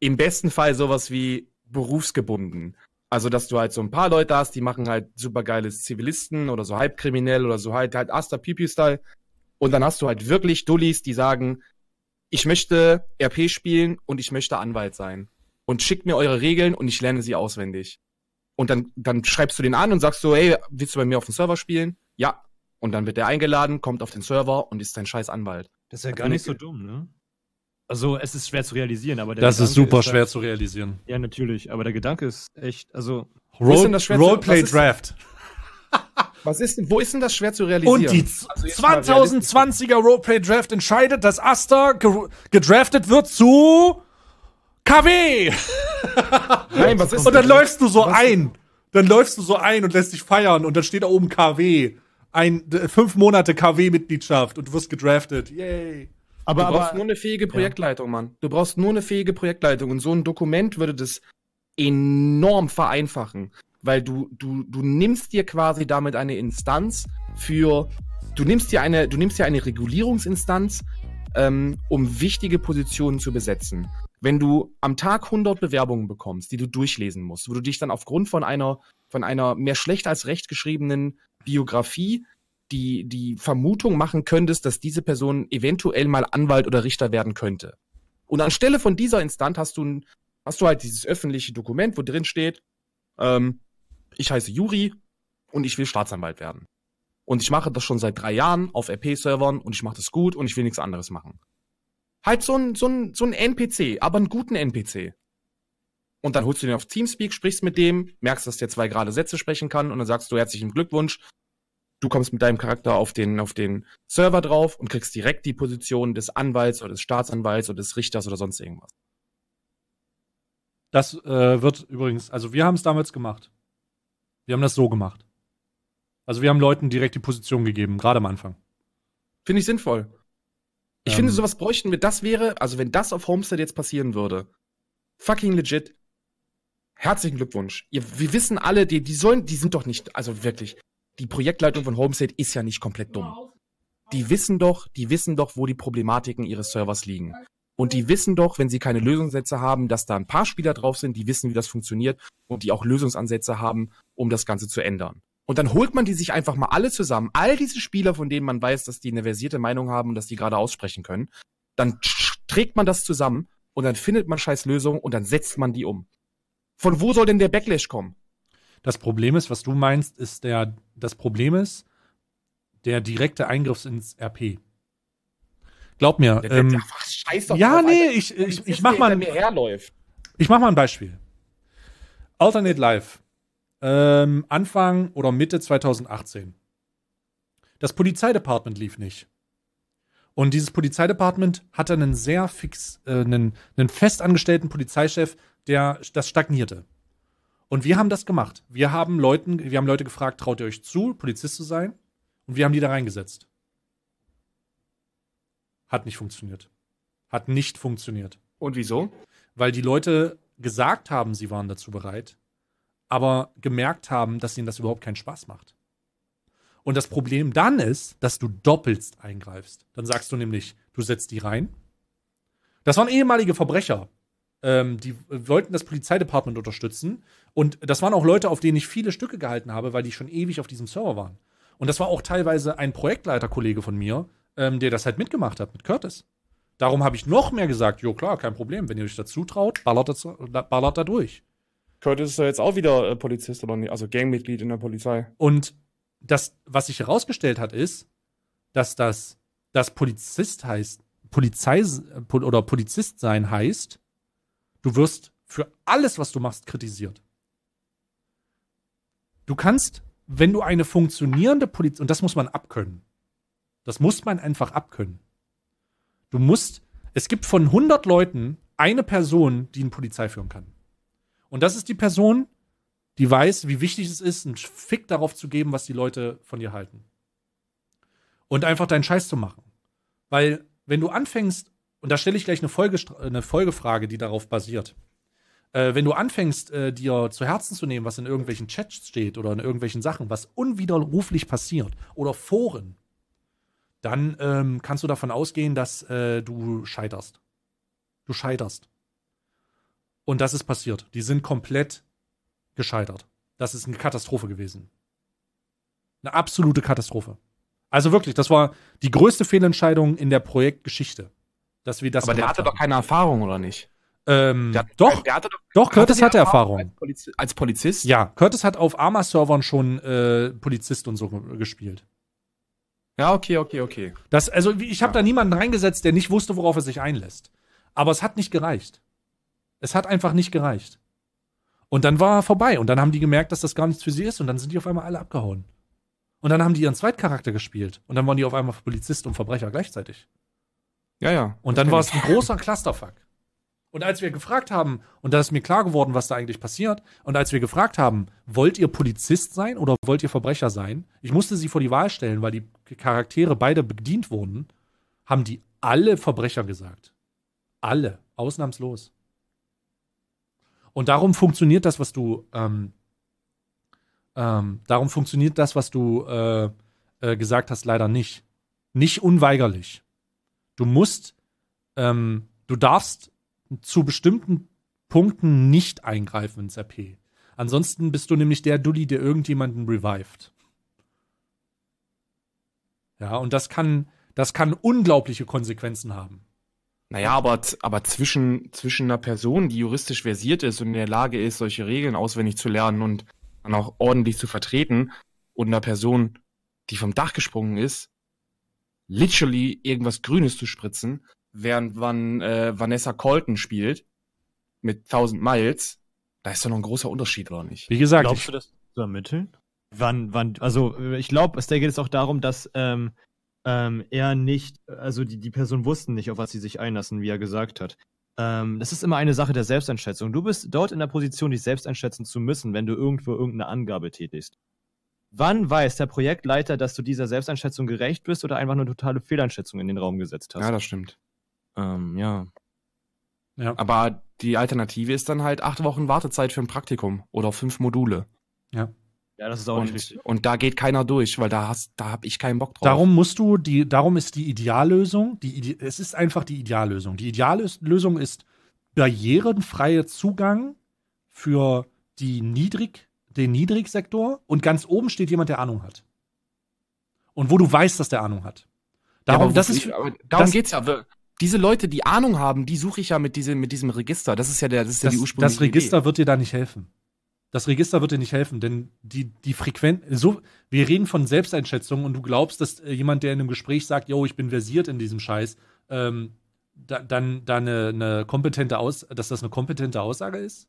im besten Fall sowas wie, berufsgebunden. Also, dass du halt so ein paar Leute hast, die machen halt supergeiles Zivilisten oder so halbkriminell oder so halt halt Asta Pipi-Style. Und dann hast du halt wirklich Dullis, die sagen, ich möchte RP spielen und ich möchte Anwalt sein. Und schickt mir eure Regeln und ich lerne sie auswendig. Und dann, dann schreibst du den an und sagst so, hey, willst du bei mir auf dem Server spielen? Ja. Und dann wird der eingeladen, kommt auf den Server und ist dein scheiß Anwalt. Das ist ja also gar nicht so dumm, ne? Also es ist schwer zu realisieren, aber Das Gedanke ist super ist schwer da, zu realisieren. Ja, natürlich, aber der Gedanke ist echt, also das Roleplay zu, Draft. [laughs] Was ist denn, wo ist denn das schwer zu realisieren? Und die also 2020er Roleplay Draft entscheidet, dass Aster gedraftet wird zu KW. [laughs] Nein, was ist Und dann läufst du so was? ein. Dann läufst du so ein und lässt dich feiern und dann steht da oben KW. Ein, fünf Monate KW-Mitgliedschaft und du wirst gedraftet. Yay. Aber, du brauchst aber, nur eine fähige Projektleitung, ja. Mann. Du brauchst nur eine fähige Projektleitung. Und so ein Dokument würde das enorm vereinfachen. Weil du, du, du nimmst dir quasi damit eine Instanz für. Du nimmst dir eine, du nimmst dir eine Regulierungsinstanz, ähm, um wichtige Positionen zu besetzen. Wenn du am Tag 100 Bewerbungen bekommst, die du durchlesen musst, wo du dich dann aufgrund von einer, von einer mehr schlecht als recht geschriebenen Biografie die, die Vermutung machen könntest, dass diese Person eventuell mal Anwalt oder Richter werden könnte. Und anstelle von dieser Instanz hast du, hast du halt dieses öffentliche Dokument, wo drin steht, ähm, ich heiße Juri und ich will Staatsanwalt werden. Und ich mache das schon seit drei Jahren auf RP-Servern und ich mache das gut und ich will nichts anderes machen. Halt so ein, so ein, so ein NPC, aber einen guten NPC. Und dann holst du den auf Teamspeak, sprichst mit dem, merkst, dass der zwei gerade Sätze sprechen kann und dann sagst du herzlichen Glückwunsch, du kommst mit deinem Charakter auf den, auf den Server drauf und kriegst direkt die Position des Anwalts oder des Staatsanwalts oder des Richters oder sonst irgendwas. Das äh, wird übrigens, also wir haben es damals gemacht. Wir haben das so gemacht. Also wir haben Leuten direkt die Position gegeben, gerade am Anfang. Finde ich sinnvoll. Ich ähm. finde, sowas bräuchten wir. Das wäre, also wenn das auf Homestead jetzt passieren würde, fucking legit. Herzlichen Glückwunsch. Ihr, wir wissen alle, die, die sollen, die sind doch nicht, also wirklich, die Projektleitung von Homestead ist ja nicht komplett dumm. Die wissen doch, die wissen doch, wo die Problematiken ihres Servers liegen. Und die wissen doch, wenn sie keine Lösungssätze haben, dass da ein paar Spieler drauf sind, die wissen, wie das funktioniert und die auch Lösungsansätze haben, um das Ganze zu ändern. Und dann holt man die sich einfach mal alle zusammen, all diese Spieler, von denen man weiß, dass die eine versierte Meinung haben und dass die gerade aussprechen können. Dann trägt man das zusammen und dann findet man scheiß Lösungen und dann setzt man die um. Von wo soll denn der Backlash kommen? Das Problem ist, was du meinst, ist der, das Problem ist der direkte Eingriff ins RP. Glaub mir. Der, der, ähm, ja, was, scheiß doch ja drauf, nee, ich, ich, ich mach mal. mir herläuft. Ich mach mal ein Beispiel. Alternate Life. Ähm, Anfang oder Mitte 2018. Das Polizeidepartement lief nicht. Und dieses Polizeidepartement hatte einen sehr fix, äh, einen, einen festangestellten Polizeichef, der das stagnierte. Und wir haben das gemacht. Wir haben Leuten, wir haben Leute gefragt, traut ihr euch zu, Polizist zu sein? Und wir haben die da reingesetzt. Hat nicht funktioniert. Hat nicht funktioniert. Und wieso? Weil die Leute gesagt haben, sie waren dazu bereit, aber gemerkt haben, dass ihnen das überhaupt keinen Spaß macht. Und das Problem dann ist, dass du doppelst eingreifst. Dann sagst du nämlich, du setzt die rein. Das waren ehemalige Verbrecher ähm, die äh, wollten das Polizeidepartement unterstützen. Und das waren auch Leute, auf denen ich viele Stücke gehalten habe, weil die schon ewig auf diesem Server waren. Und das war auch teilweise ein Projektleiterkollege von mir, ähm, der das halt mitgemacht hat, mit Curtis. Darum habe ich noch mehr gesagt, jo klar, kein Problem, wenn ihr euch dazu traut, ballert, das, ballert da durch. Curtis ist ja jetzt auch wieder äh, Polizist oder nicht, also Gangmitglied in der Polizei. Und das, was sich herausgestellt hat, ist, dass das, dass Polizist heißt, Polizei äh, oder Polizist sein heißt, Du wirst für alles, was du machst, kritisiert. Du kannst, wenn du eine funktionierende Polizei, und das muss man abkönnen, das muss man einfach abkönnen. Du musst, es gibt von 100 Leuten eine Person, die eine Polizei führen kann. Und das ist die Person, die weiß, wie wichtig es ist, einen Fick darauf zu geben, was die Leute von dir halten. Und einfach deinen Scheiß zu machen. Weil, wenn du anfängst, und da stelle ich gleich eine, Folge, eine Folgefrage, die darauf basiert. Äh, wenn du anfängst, äh, dir zu Herzen zu nehmen, was in irgendwelchen Chats steht oder in irgendwelchen Sachen, was unwiderruflich passiert oder Foren, dann ähm, kannst du davon ausgehen, dass äh, du scheiterst. Du scheiterst. Und das ist passiert. Die sind komplett gescheitert. Das ist eine Katastrophe gewesen. Eine absolute Katastrophe. Also wirklich, das war die größte Fehlentscheidung in der Projektgeschichte dass wir das Aber der hatte haben. doch keine Erfahrung, oder nicht? Ähm, der, doch, der hatte doch, doch Curtis hatte, hatte Erfahrung. Als, Poliz als, Polizist? Ja, Curtis hat auf Arma-Servern schon äh, Polizist und so gespielt. Ja, okay, okay, okay. Das, also ich habe ja. da niemanden reingesetzt, der nicht wusste, worauf er sich einlässt. Aber es hat nicht gereicht. Es hat einfach nicht gereicht. Und dann war er vorbei. Und dann haben die gemerkt, dass das gar nichts für sie ist. Und dann sind die auf einmal alle abgehauen. Und dann haben die ihren Zweitcharakter gespielt. Und dann waren die auf einmal Polizist und Verbrecher gleichzeitig. Ja, ja. Und dann war es ein großer Clusterfuck. Und als wir gefragt haben, und da ist mir klar geworden, was da eigentlich passiert, und als wir gefragt haben, wollt ihr Polizist sein oder wollt ihr Verbrecher sein? Ich musste sie vor die Wahl stellen, weil die Charaktere beide bedient wurden, haben die alle Verbrecher gesagt. Alle, ausnahmslos. Und darum funktioniert das, was du, ähm, ähm, darum funktioniert das, was du äh, äh, gesagt hast, leider nicht. Nicht unweigerlich. Du musst, ähm, du darfst zu bestimmten Punkten nicht eingreifen ins RP. Ansonsten bist du nämlich der Dulli, der irgendjemanden revived. Ja, und das kann, das kann unglaubliche Konsequenzen haben. Naja, aber, aber zwischen, zwischen einer Person, die juristisch versiert ist und in der Lage ist, solche Regeln auswendig zu lernen und dann auch ordentlich zu vertreten, und einer Person, die vom Dach gesprungen ist, literally irgendwas Grünes zu spritzen, während wann äh, Vanessa Colton spielt mit 1000 Miles, da ist doch noch ein großer Unterschied, oder nicht? Wie gesagt, glaubst du das zu ermitteln? Wann, wann, also ich glaube, es geht es auch darum, dass ähm, ähm, er nicht, also die, die Person wussten nicht, auf was sie sich einlassen, wie er gesagt hat. Ähm, das ist immer eine Sache der Selbsteinschätzung. Du bist dort in der Position, dich selbst einschätzen zu müssen, wenn du irgendwo irgendeine Angabe tätigst. Wann weiß der Projektleiter, dass du dieser Selbsteinschätzung gerecht bist oder einfach eine totale Fehleinschätzung in den Raum gesetzt hast? Ja, das stimmt. Ähm, ja. ja. Aber die Alternative ist dann halt acht Wochen Wartezeit für ein Praktikum oder fünf Module. Ja. Ja, das ist auch und, nicht richtig. Und da geht keiner durch, weil da hast, da habe ich keinen Bock drauf. Darum musst du die, darum ist die Ideallösung, die Ide es ist einfach die Ideallösung. Die Ideallösung ist barrierenfreier Zugang für die niedrig den Niedrigsektor und ganz oben steht jemand, der Ahnung hat. Und wo du weißt, dass der Ahnung hat. Darum, ja, das darum das, geht's ja. Diese Leute, die Ahnung haben, die suche ich ja mit diesem, mit diesem Register. Das ist ja, der, das ist das, ja die ursprüngliche Das Register Idee. wird dir da nicht helfen. Das Register wird dir nicht helfen, denn die, die Frequenz, so, wir reden von Selbsteinschätzung und du glaubst, dass äh, jemand, der in einem Gespräch sagt, yo, ich bin versiert in diesem Scheiß, ähm, da, dann, dann eine, eine kompetente Aus, dass das eine kompetente Aussage ist?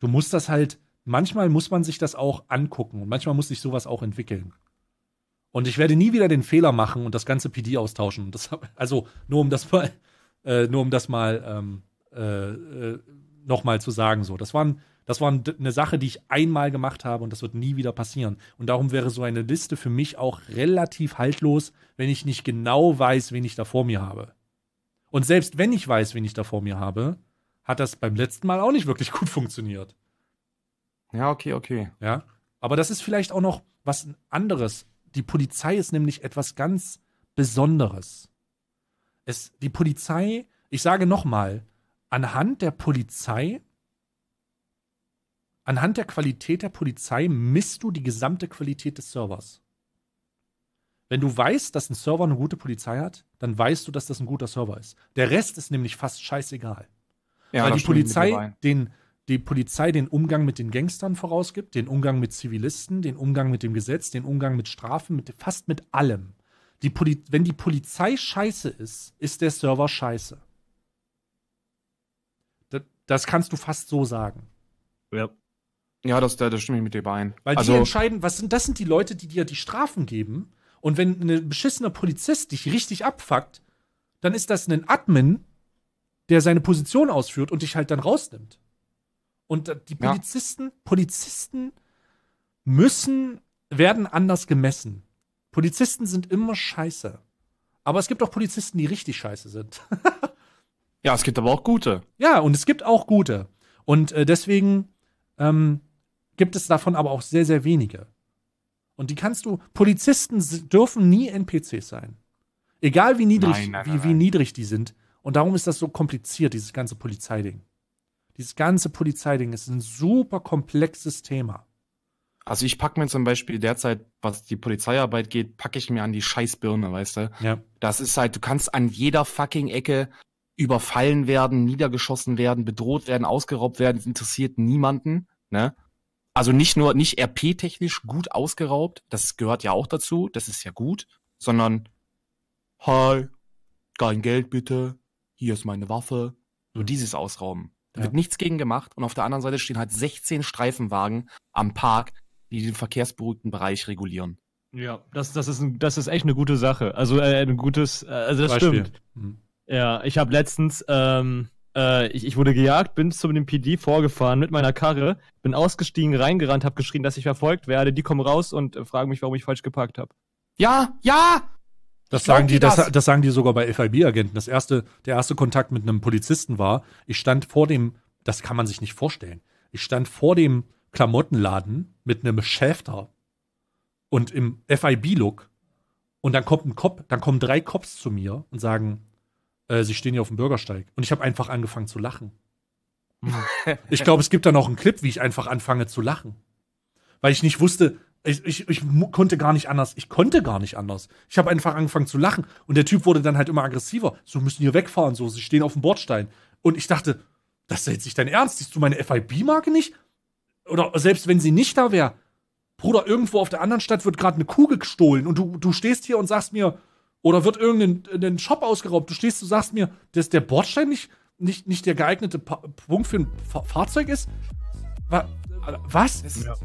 Du musst das halt, manchmal muss man sich das auch angucken und manchmal muss sich sowas auch entwickeln. Und ich werde nie wieder den Fehler machen und das ganze PD austauschen. Das, also nur um das mal, äh, nur um das mal ähm, äh, äh nochmal zu sagen. So, das waren, das war eine Sache, die ich einmal gemacht habe und das wird nie wieder passieren. Und darum wäre so eine Liste für mich auch relativ haltlos, wenn ich nicht genau weiß, wen ich da vor mir habe. Und selbst wenn ich weiß, wen ich da vor mir habe, hat das beim letzten Mal auch nicht wirklich gut funktioniert. Ja, okay, okay. Ja. Aber das ist vielleicht auch noch was anderes. Die Polizei ist nämlich etwas ganz Besonderes. Es, die Polizei, ich sage nochmal, anhand der Polizei, anhand der Qualität der Polizei misst du die gesamte Qualität des Servers. Wenn du weißt, dass ein Server eine gute Polizei hat, dann weißt du, dass das ein guter Server ist. Der Rest ist nämlich fast scheißegal. Ja, weil die Polizei den, die Polizei den Umgang mit den Gangstern vorausgibt, den Umgang mit Zivilisten, den Umgang mit dem Gesetz, den Umgang mit Strafen, mit, fast mit allem. Die Poli wenn die Polizei scheiße ist, ist der Server scheiße. Das, das kannst du fast so sagen. Ja. Ja, das, das stimme ich mit dir bei. Weil also, die entscheiden, was sind, das sind die Leute, die dir die Strafen geben. Und wenn ein beschissener Polizist dich richtig abfuckt, dann ist das ein Admin, der seine Position ausführt und dich halt dann rausnimmt. Und die Polizisten, ja. Polizisten müssen, werden anders gemessen. Polizisten sind immer scheiße. Aber es gibt auch Polizisten, die richtig scheiße sind. [laughs] ja, es gibt aber auch gute. Ja, und es gibt auch gute. Und äh, deswegen ähm, gibt es davon aber auch sehr, sehr wenige. Und die kannst du, Polizisten dürfen nie NPCs sein. Egal wie niedrig, nein, nein, nein, wie niedrig die sind. Und darum ist das so kompliziert, dieses ganze Polizeiding. Dieses ganze Polizeiding ist ein super komplexes Thema. Also ich packe mir zum Beispiel derzeit, was die Polizeiarbeit geht, packe ich mir an die Scheißbirne, weißt du? Ja. Das ist halt, du kannst an jeder fucking Ecke überfallen werden, niedergeschossen werden, bedroht werden, ausgeraubt werden, das interessiert niemanden, ne? Also nicht nur, nicht RP-technisch gut ausgeraubt, das gehört ja auch dazu, das ist ja gut, sondern, hi, kein Geld bitte, hier ist meine Waffe, nur mhm. dieses Ausrauben. Da ja. wird nichts gegen gemacht. Und auf der anderen Seite stehen halt 16 Streifenwagen am Park, die den verkehrsberuhigten Bereich regulieren. Ja, das, das, ist, ein, das ist echt eine gute Sache. Also äh, ein gutes, äh, also das Beispiel. stimmt. Mhm. Ja, ich habe letztens, ähm, äh, ich, ich wurde gejagt, bin zu dem PD vorgefahren mit meiner Karre, bin ausgestiegen, reingerannt, habe geschrien, dass ich verfolgt werde. Die kommen raus und äh, fragen mich, warum ich falsch geparkt habe. Ja, ja! Das sagen, die, das? Das, sagen die sogar bei FIB-Agenten. erste, der erste Kontakt mit einem Polizisten war, ich stand vor dem, das kann man sich nicht vorstellen, ich stand vor dem Klamottenladen mit einem Schäfter und im FIB-Look und dann kommt ein Cop, dann kommen drei Cops zu mir und sagen, äh, sie stehen hier auf dem Bürgersteig. Und ich habe einfach angefangen zu lachen. [laughs] ich glaube, es gibt da noch einen Clip, wie ich einfach anfange zu lachen. Weil ich nicht wusste, ich, ich, ich konnte gar nicht anders. Ich konnte gar nicht anders. Ich habe einfach angefangen zu lachen. Und der Typ wurde dann halt immer aggressiver. So müssen hier wegfahren, so. Sie stehen auf dem Bordstein. Und ich dachte, das ist jetzt nicht dein Ernst. Siehst du meine FIB-Marke nicht? Oder selbst wenn sie nicht da wäre, Bruder, irgendwo auf der anderen Stadt wird gerade eine Kugel gestohlen und du, du stehst hier und sagst mir, oder wird irgendein äh, Shop ausgeraubt, du stehst und sagst mir, dass der Bordstein nicht, nicht, nicht der geeignete pa Punkt für ein Fa Fahrzeug ist? Äh, was?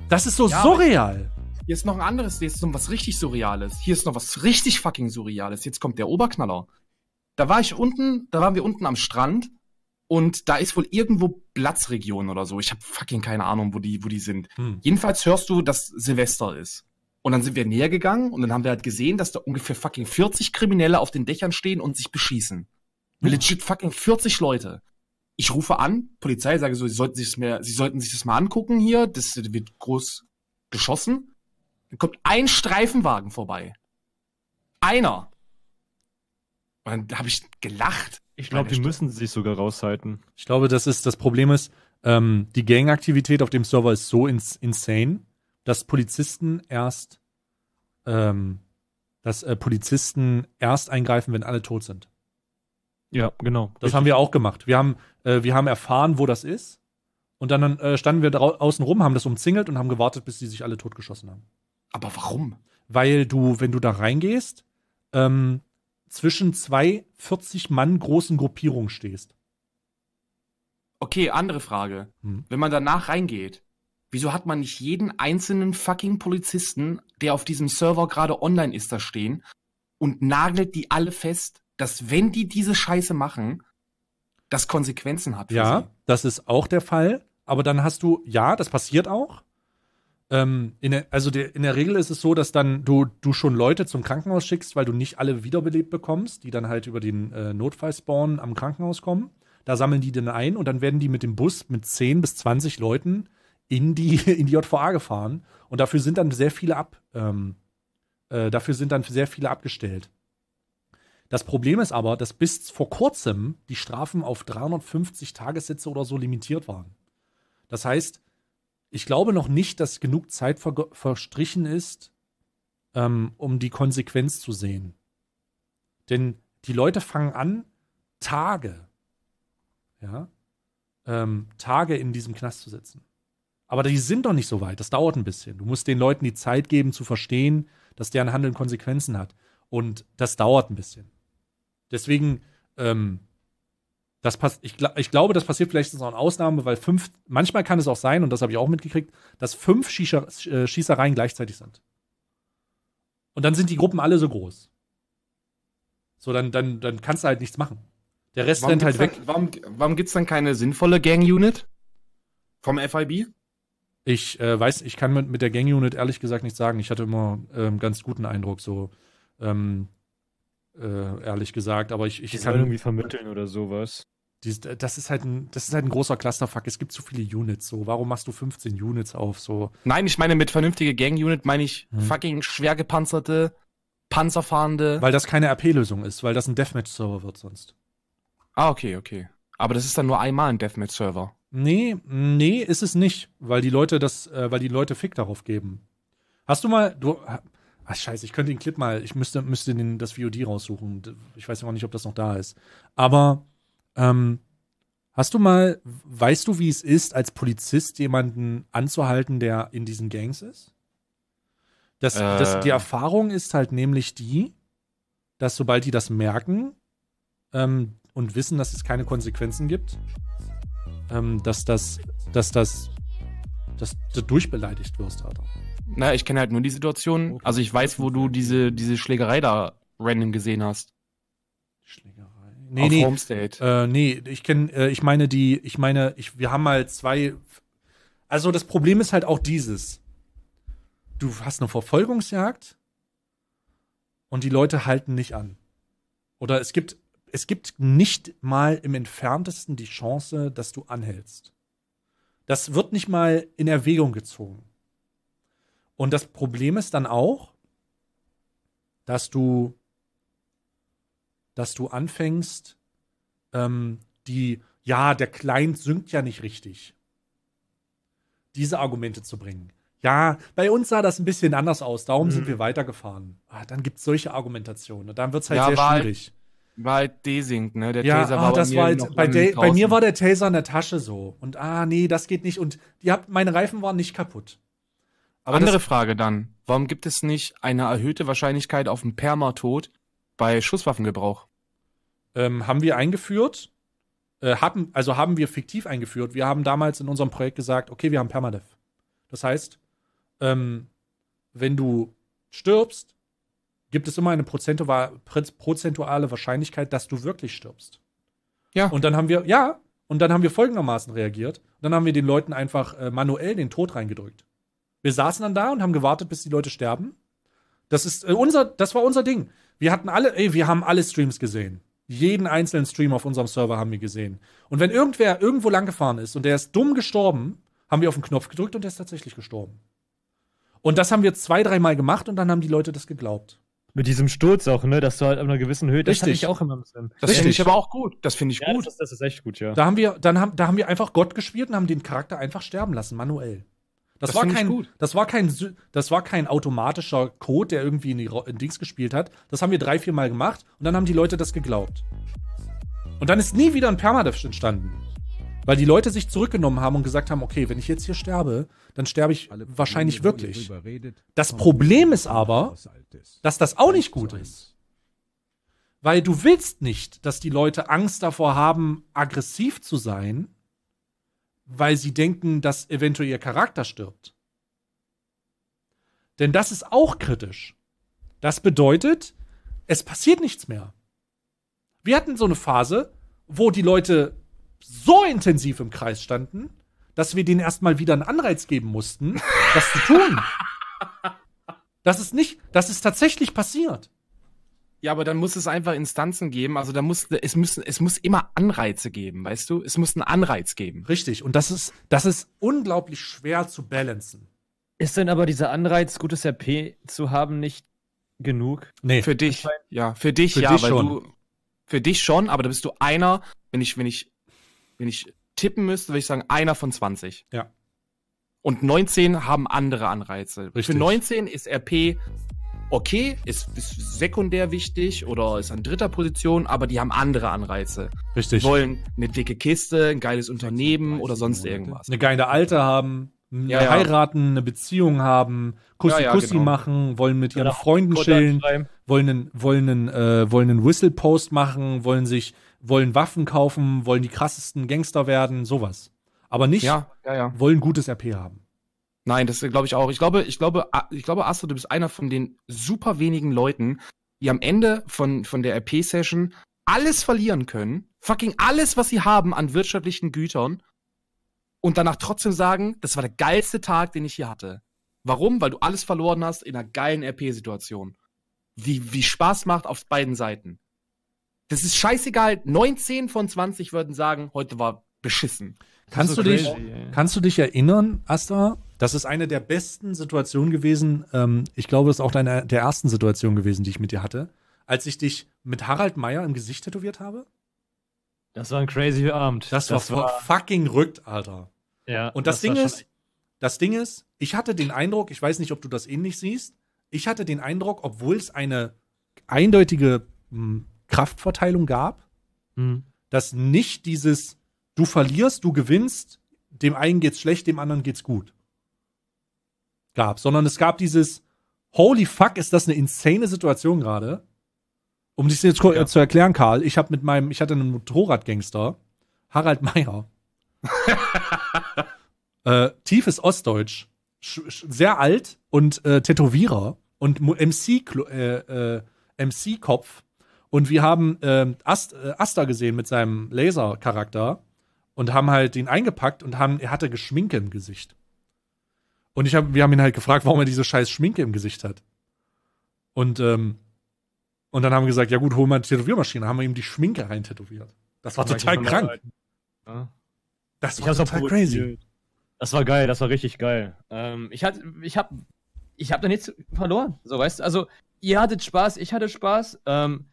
Das, ist so ja, surreal. Hier ist noch ein anderes, hier ist noch was richtig Surreales. Hier ist noch was richtig fucking Surreales. Jetzt kommt der Oberknaller. Da war ich unten, da waren wir unten am Strand und da ist wohl irgendwo Platzregion oder so. Ich habe fucking keine Ahnung, wo die, wo die sind. Hm. Jedenfalls hörst du, dass Silvester ist. Und dann sind wir näher gegangen und dann haben wir halt gesehen, dass da ungefähr fucking 40 Kriminelle auf den Dächern stehen und sich beschießen. Hm. Legit fucking 40 Leute. Ich rufe an, Polizei, sage so, sie sollten sich das, mal, sie sollten sich das mal angucken hier, das wird groß geschossen. Dann kommt ein Streifenwagen vorbei. Einer. Und dann habe ich gelacht. Ich glaube, die müssen sich sogar raushalten. Ich glaube, das ist das Problem ist, ähm, die Gangaktivität auf dem Server ist so ins insane, dass Polizisten erst ähm, dass äh, Polizisten erst eingreifen, wenn alle tot sind. Ja, genau. Das richtig. haben wir auch gemacht. Wir haben, äh, wir haben erfahren, wo das ist. Und dann äh, standen wir außen rum, haben das umzingelt und haben gewartet, bis sie sich alle totgeschossen haben. Aber warum? Weil du, wenn du da reingehst, ähm, zwischen zwei 40 Mann großen Gruppierungen stehst. Okay, andere Frage. Hm. Wenn man danach reingeht, wieso hat man nicht jeden einzelnen fucking Polizisten, der auf diesem Server gerade online ist, da stehen und nagelt die alle fest, dass wenn die diese Scheiße machen, das Konsequenzen hat. ja, sie. das ist auch der Fall. Aber dann hast du, ja, das passiert auch ähm, in der, also der, in der Regel ist es so, dass dann du, du schon Leute zum Krankenhaus schickst, weil du nicht alle wiederbelebt bekommst, die dann halt über den äh, Notfallspawn am Krankenhaus kommen. Da sammeln die dann ein und dann werden die mit dem Bus mit 10 bis 20 Leuten in die, [laughs] in die JVA gefahren. Und dafür sind dann sehr viele ab, ähm, äh, dafür sind dann sehr viele abgestellt. Das Problem ist aber, dass bis vor kurzem die Strafen auf 350 Tagessätze oder so limitiert waren. Das heißt, ich glaube noch nicht, dass genug Zeit ver verstrichen ist, ähm, um die Konsequenz zu sehen. Denn die Leute fangen an, Tage, ja, ähm, Tage in diesem Knast zu sitzen. Aber die sind doch nicht so weit. Das dauert ein bisschen. Du musst den Leuten die Zeit geben, zu verstehen, dass deren Handeln Konsequenzen hat. Und das dauert ein bisschen. Deswegen ähm, das passt, ich, ich, glaube, das passiert vielleicht so eine Ausnahme, weil fünf, manchmal kann es auch sein, und das habe ich auch mitgekriegt, dass fünf Schießer, äh, Schießereien gleichzeitig sind. Und dann sind die Gruppen alle so groß. So, dann, dann, dann kannst du halt nichts machen. Der Rest warum rennt halt weg. Dann, warum warum gibt es dann keine sinnvolle Gang-Unit vom FIB? Ich äh, weiß, ich kann mit, mit der Gang-Unit ehrlich gesagt nichts sagen. Ich hatte immer ähm, ganz guten Eindruck. So, ähm, äh, ehrlich gesagt. Aber ich, ich die kann irgendwie vermitteln oder sowas. Dies, äh, das, ist halt ein, das ist halt ein großer Clusterfuck. Es gibt zu viele Units. So, warum machst du 15 Units auf? So. Nein, ich meine mit vernünftige Gang-Unit meine ich hm. fucking schwer gepanzerte, panzerfahrende. Weil das keine RP-Lösung ist, weil das ein Deathmatch-Server wird sonst. Ah, okay, okay. Aber das ist dann nur einmal ein Deathmatch-Server. Nee, nee, ist es nicht, weil die Leute das, äh, weil die Leute Fick darauf geben. Hast du mal, du, Ach, scheiße, ich könnte den Clip mal, ich müsste, müsste den, das VOD raussuchen. Ich weiß immer nicht, ob das noch da ist. Aber ähm, hast du mal, weißt du, wie es ist, als Polizist jemanden anzuhalten, der in diesen Gangs ist? Das, äh. das, die äh. Erfahrung ist halt nämlich die, dass sobald die das merken ähm, und wissen, dass es keine Konsequenzen gibt, ähm, dass das, dass das, dass du durchbeleidigt wirst, Alter. Na, ich kenne halt nur die Situation. Okay. Also ich weiß, wo du diese, diese Schlägerei da random gesehen hast. Schlägerei. Nee, Auf nee. Homestate. Äh, nee, ich kenne, äh, ich meine die, ich meine, ich, wir haben mal zwei. Also das Problem ist halt auch dieses. Du hast eine Verfolgungsjagd und die Leute halten nicht an. Oder es gibt, es gibt nicht mal im entferntesten die Chance, dass du anhältst. Das wird nicht mal in Erwägung gezogen. Und das Problem ist dann auch, dass du, dass du anfängst, ähm, die, ja, der Client synkt ja nicht richtig, diese Argumente zu bringen. Ja, bei uns sah das ein bisschen anders aus, darum mhm. sind wir weitergefahren. Ah, dann gibt es solche Argumentationen und dann wird es halt ja, sehr halt schwierig. War halt desync, ne? Der ja, Taser ah, war, das bei, mir war halt, bei, de, bei mir war der Taser in der Tasche so. Und ah, nee, das geht nicht. Und die habt, meine Reifen waren nicht kaputt. Aber Andere Frage dann. Warum gibt es nicht eine erhöhte Wahrscheinlichkeit auf einen Permatod bei Schusswaffengebrauch? Ähm, haben wir eingeführt. Äh, haben, also haben wir fiktiv eingeführt. Wir haben damals in unserem Projekt gesagt, okay, wir haben Permadev. Das heißt, ähm, wenn du stirbst, gibt es immer eine prozentuale Wahrscheinlichkeit, dass du wirklich stirbst. Ja. Und dann haben wir, ja, und dann haben wir folgendermaßen reagiert. Und dann haben wir den Leuten einfach äh, manuell den Tod reingedrückt. Wir saßen dann da und haben gewartet, bis die Leute sterben. Das ist äh, unser, das war unser Ding. Wir hatten alle, ey, wir haben alle Streams gesehen. Jeden einzelnen Stream auf unserem Server haben wir gesehen. Und wenn irgendwer irgendwo langgefahren ist und der ist dumm gestorben, haben wir auf den Knopf gedrückt und der ist tatsächlich gestorben. Und das haben wir zwei, dreimal gemacht und dann haben die Leute das geglaubt. Mit diesem Sturz auch, ne, dass du halt auf einer gewissen Höhe, das ich auch immer ein Das finde ich aber auch gut. Das finde ich ja, gut. Das, das, ist echt gut, ja. Da haben wir, dann haben, da haben wir einfach Gott gespielt und haben den Charakter einfach sterben lassen, manuell. Das, das war kein, das war kein, das war kein automatischer Code, der irgendwie in, die, in Dings gespielt hat. Das haben wir drei, vier Mal gemacht und dann haben die Leute das geglaubt. Und dann ist nie wieder ein Permadeath entstanden. Weil die Leute sich zurückgenommen haben und gesagt haben, okay, wenn ich jetzt hier sterbe, dann sterbe ich Alle wahrscheinlich wirklich. Redet, das Problem ist aber, dass das auch nicht gut ist. Weil du willst nicht, dass die Leute Angst davor haben, aggressiv zu sein, weil sie denken, dass eventuell ihr Charakter stirbt. Denn das ist auch kritisch. Das bedeutet, es passiert nichts mehr. Wir hatten so eine Phase, wo die Leute so intensiv im Kreis standen, dass wir denen erstmal wieder einen Anreiz geben mussten, das zu tun. Das ist nicht, das ist tatsächlich passiert. Ja, aber dann muss es einfach Instanzen geben. Also da muss es müssen es muss immer Anreize geben, weißt du? Es muss einen Anreiz geben. Richtig. Und das ist das ist unglaublich schwer zu balancen. Ist denn aber dieser Anreiz, gutes RP zu haben, nicht genug? Nee. Für dich, ja, für dich, für ja, dich weil schon. du für dich schon, aber da bist du einer. Wenn ich wenn ich wenn ich tippen müsste, würde ich sagen einer von 20. Ja. Und 19 haben andere Anreize. Richtig. Für 19 ist RP okay, ist, ist sekundär wichtig oder ist an dritter Position, aber die haben andere Anreize. Richtig. Die wollen eine dicke Kiste, ein geiles Unternehmen oder sonst irgendwas. Eine geile Alte haben, ja, ja. heiraten, eine Beziehung haben, Kussi ja, Kussi genau. machen, wollen mit ihren Freunden chillen, wollen einen, wollen einen, äh, wollen einen Whistle-Post machen, wollen sich, wollen Waffen kaufen, wollen die krassesten Gangster werden, sowas. Aber nicht wollen gutes RP haben. Nein, das glaube ich auch. Ich glaube, ich glaube, ich glaube, Astro, du bist einer von den super wenigen Leuten, die am Ende von, von der RP-Session alles verlieren können, fucking alles, was sie haben an wirtschaftlichen Gütern und danach trotzdem sagen, das war der geilste Tag, den ich hier hatte. Warum? Weil du alles verloren hast in einer geilen RP-Situation. Wie, wie Spaß macht auf beiden Seiten. Das ist scheißegal. 19 von 20 würden sagen, heute war beschissen. Kannst, du, dich, kannst du dich erinnern, Astra, das ist eine der besten Situationen gewesen. Ähm, ich glaube, das ist auch deine der ersten Situationen gewesen, die ich mit dir hatte, als ich dich mit Harald Meyer im Gesicht tätowiert habe. Das war ein crazy Abend. Das, das war, war, fucking rückt, Alter. Ja. Und das, das Ding ist, das Ding ist, ich hatte den Eindruck, ich weiß nicht, ob du das ähnlich siehst, ich hatte den Eindruck, obwohl es eine eindeutige mh, hm, Kraftverteilung gab, mhm. dass nicht dieses du verlierst, du gewinnst, dem einen geht's schlecht, dem anderen geht's gut gab, sondern es gab dieses Holy fuck, ist das eine insane Situation gerade? Um dich jetzt ja. zu erklären, Karl, ich habe mit meinem, ich hatte einen Motorradgangster, Harald Meyer. [laughs] äh, tiefes Ostdeutsch, sehr alt und äh, Tätowierer und MC-Kopf. Äh, äh MC und wir haben ähm, äh, Ast, Asta gesehen mit seinem Laser-Charakter und haben halt den eingepackt und haben, er hatte Geschminke im Gesicht. Und ich hab, wir haben ihn halt gefragt, warum er diese scheiß Schminke im Gesicht hat. Und, ähm, und dann haben wir gesagt, ja gut, hol mal die Tätowiermaschine. Dann haben wir ihm die Schminke rein tätowiert. Das war total krank. Das war total crazy. Das war geil, das war richtig geil. Ähm, ich hatte, ich hab, ich hab da nichts verloren. So, weißt du, also, ihr hattet Spaß, ich hatte Spaß. Ähm,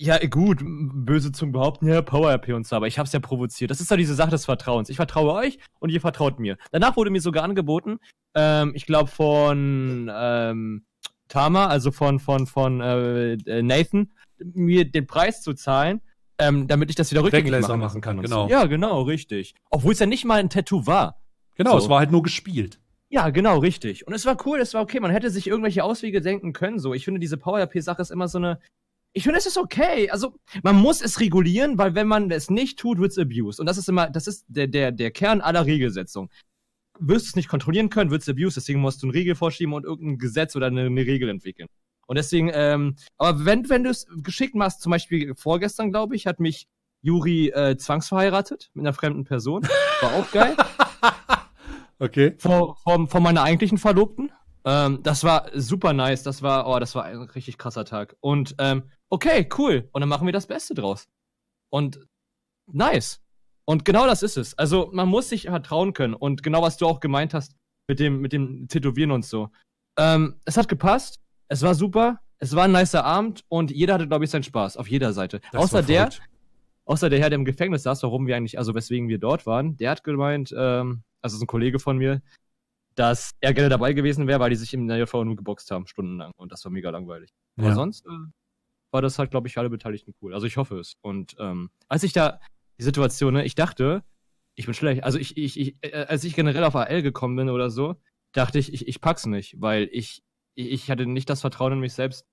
ja, gut, böse Zungen behaupten, ja, Power-RP und so, aber ich hab's ja provoziert. Das ist doch diese Sache des Vertrauens. Ich vertraue euch und ihr vertraut mir. Danach wurde mir sogar angeboten, ähm, ich glaube von ähm, Tama, also von, von, von äh, äh, Nathan, mir den Preis zu zahlen, ähm, damit ich das wieder rückgängig machen, machen kann. Genau. So. Ja, genau, richtig. Obwohl es ja nicht mal ein Tattoo war. Genau, so. es war halt nur gespielt. Ja, genau, richtig. Und es war cool, es war okay. Man hätte sich irgendwelche Auswege denken können. So, ich finde, diese Power-RP-Sache ist immer so eine, ich finde, es ist okay. Also, man muss es regulieren, weil wenn man es nicht tut, wird es abused. Und das ist immer, das ist der, der, der Kern aller Regelsetzung. Wirst du es nicht kontrollieren können, wird es abused. Deswegen musst du einen Regel vorschieben und irgendein Gesetz oder eine, eine Regel entwickeln. Und deswegen, ähm, aber wenn, wenn du es geschickt machst, zum Beispiel vorgestern, glaube ich, hat mich Juri äh, zwangsverheiratet mit einer fremden Person. War auch geil. [laughs] okay. Vor, vor, vor meiner eigentlichen Verlobten. Ähm, das war super nice. Das war, oh, das war ein richtig krasser Tag. Und ähm, okay, cool. Und dann machen wir das Beste draus. Und nice. Und genau das ist es. Also man muss sich vertrauen können. Und genau was du auch gemeint hast mit dem, mit dem Tätowieren und so. Ähm, es hat gepasst. Es war super. Es war ein nicer Abend und jeder hatte, glaube ich, seinen Spaß auf jeder Seite. Das außer der, außer der Herr, der im Gefängnis saß, warum wir eigentlich, also weswegen wir dort waren, der hat gemeint, ähm, also ist ein Kollege von mir, dass er gerne dabei gewesen wäre, weil die sich im JV nur geboxt haben, stundenlang. Und das war mega langweilig. Ja. Aber sonst äh, war das halt, glaube ich, für alle Beteiligten cool. Also ich hoffe es. Und ähm, als ich da die Situation, ne, ich dachte, ich bin schlecht. Also ich, ich, ich, äh, als ich generell auf AL gekommen bin oder so, dachte ich, ich, ich pack's nicht, weil ich, ich hatte nicht das Vertrauen in mich selbst.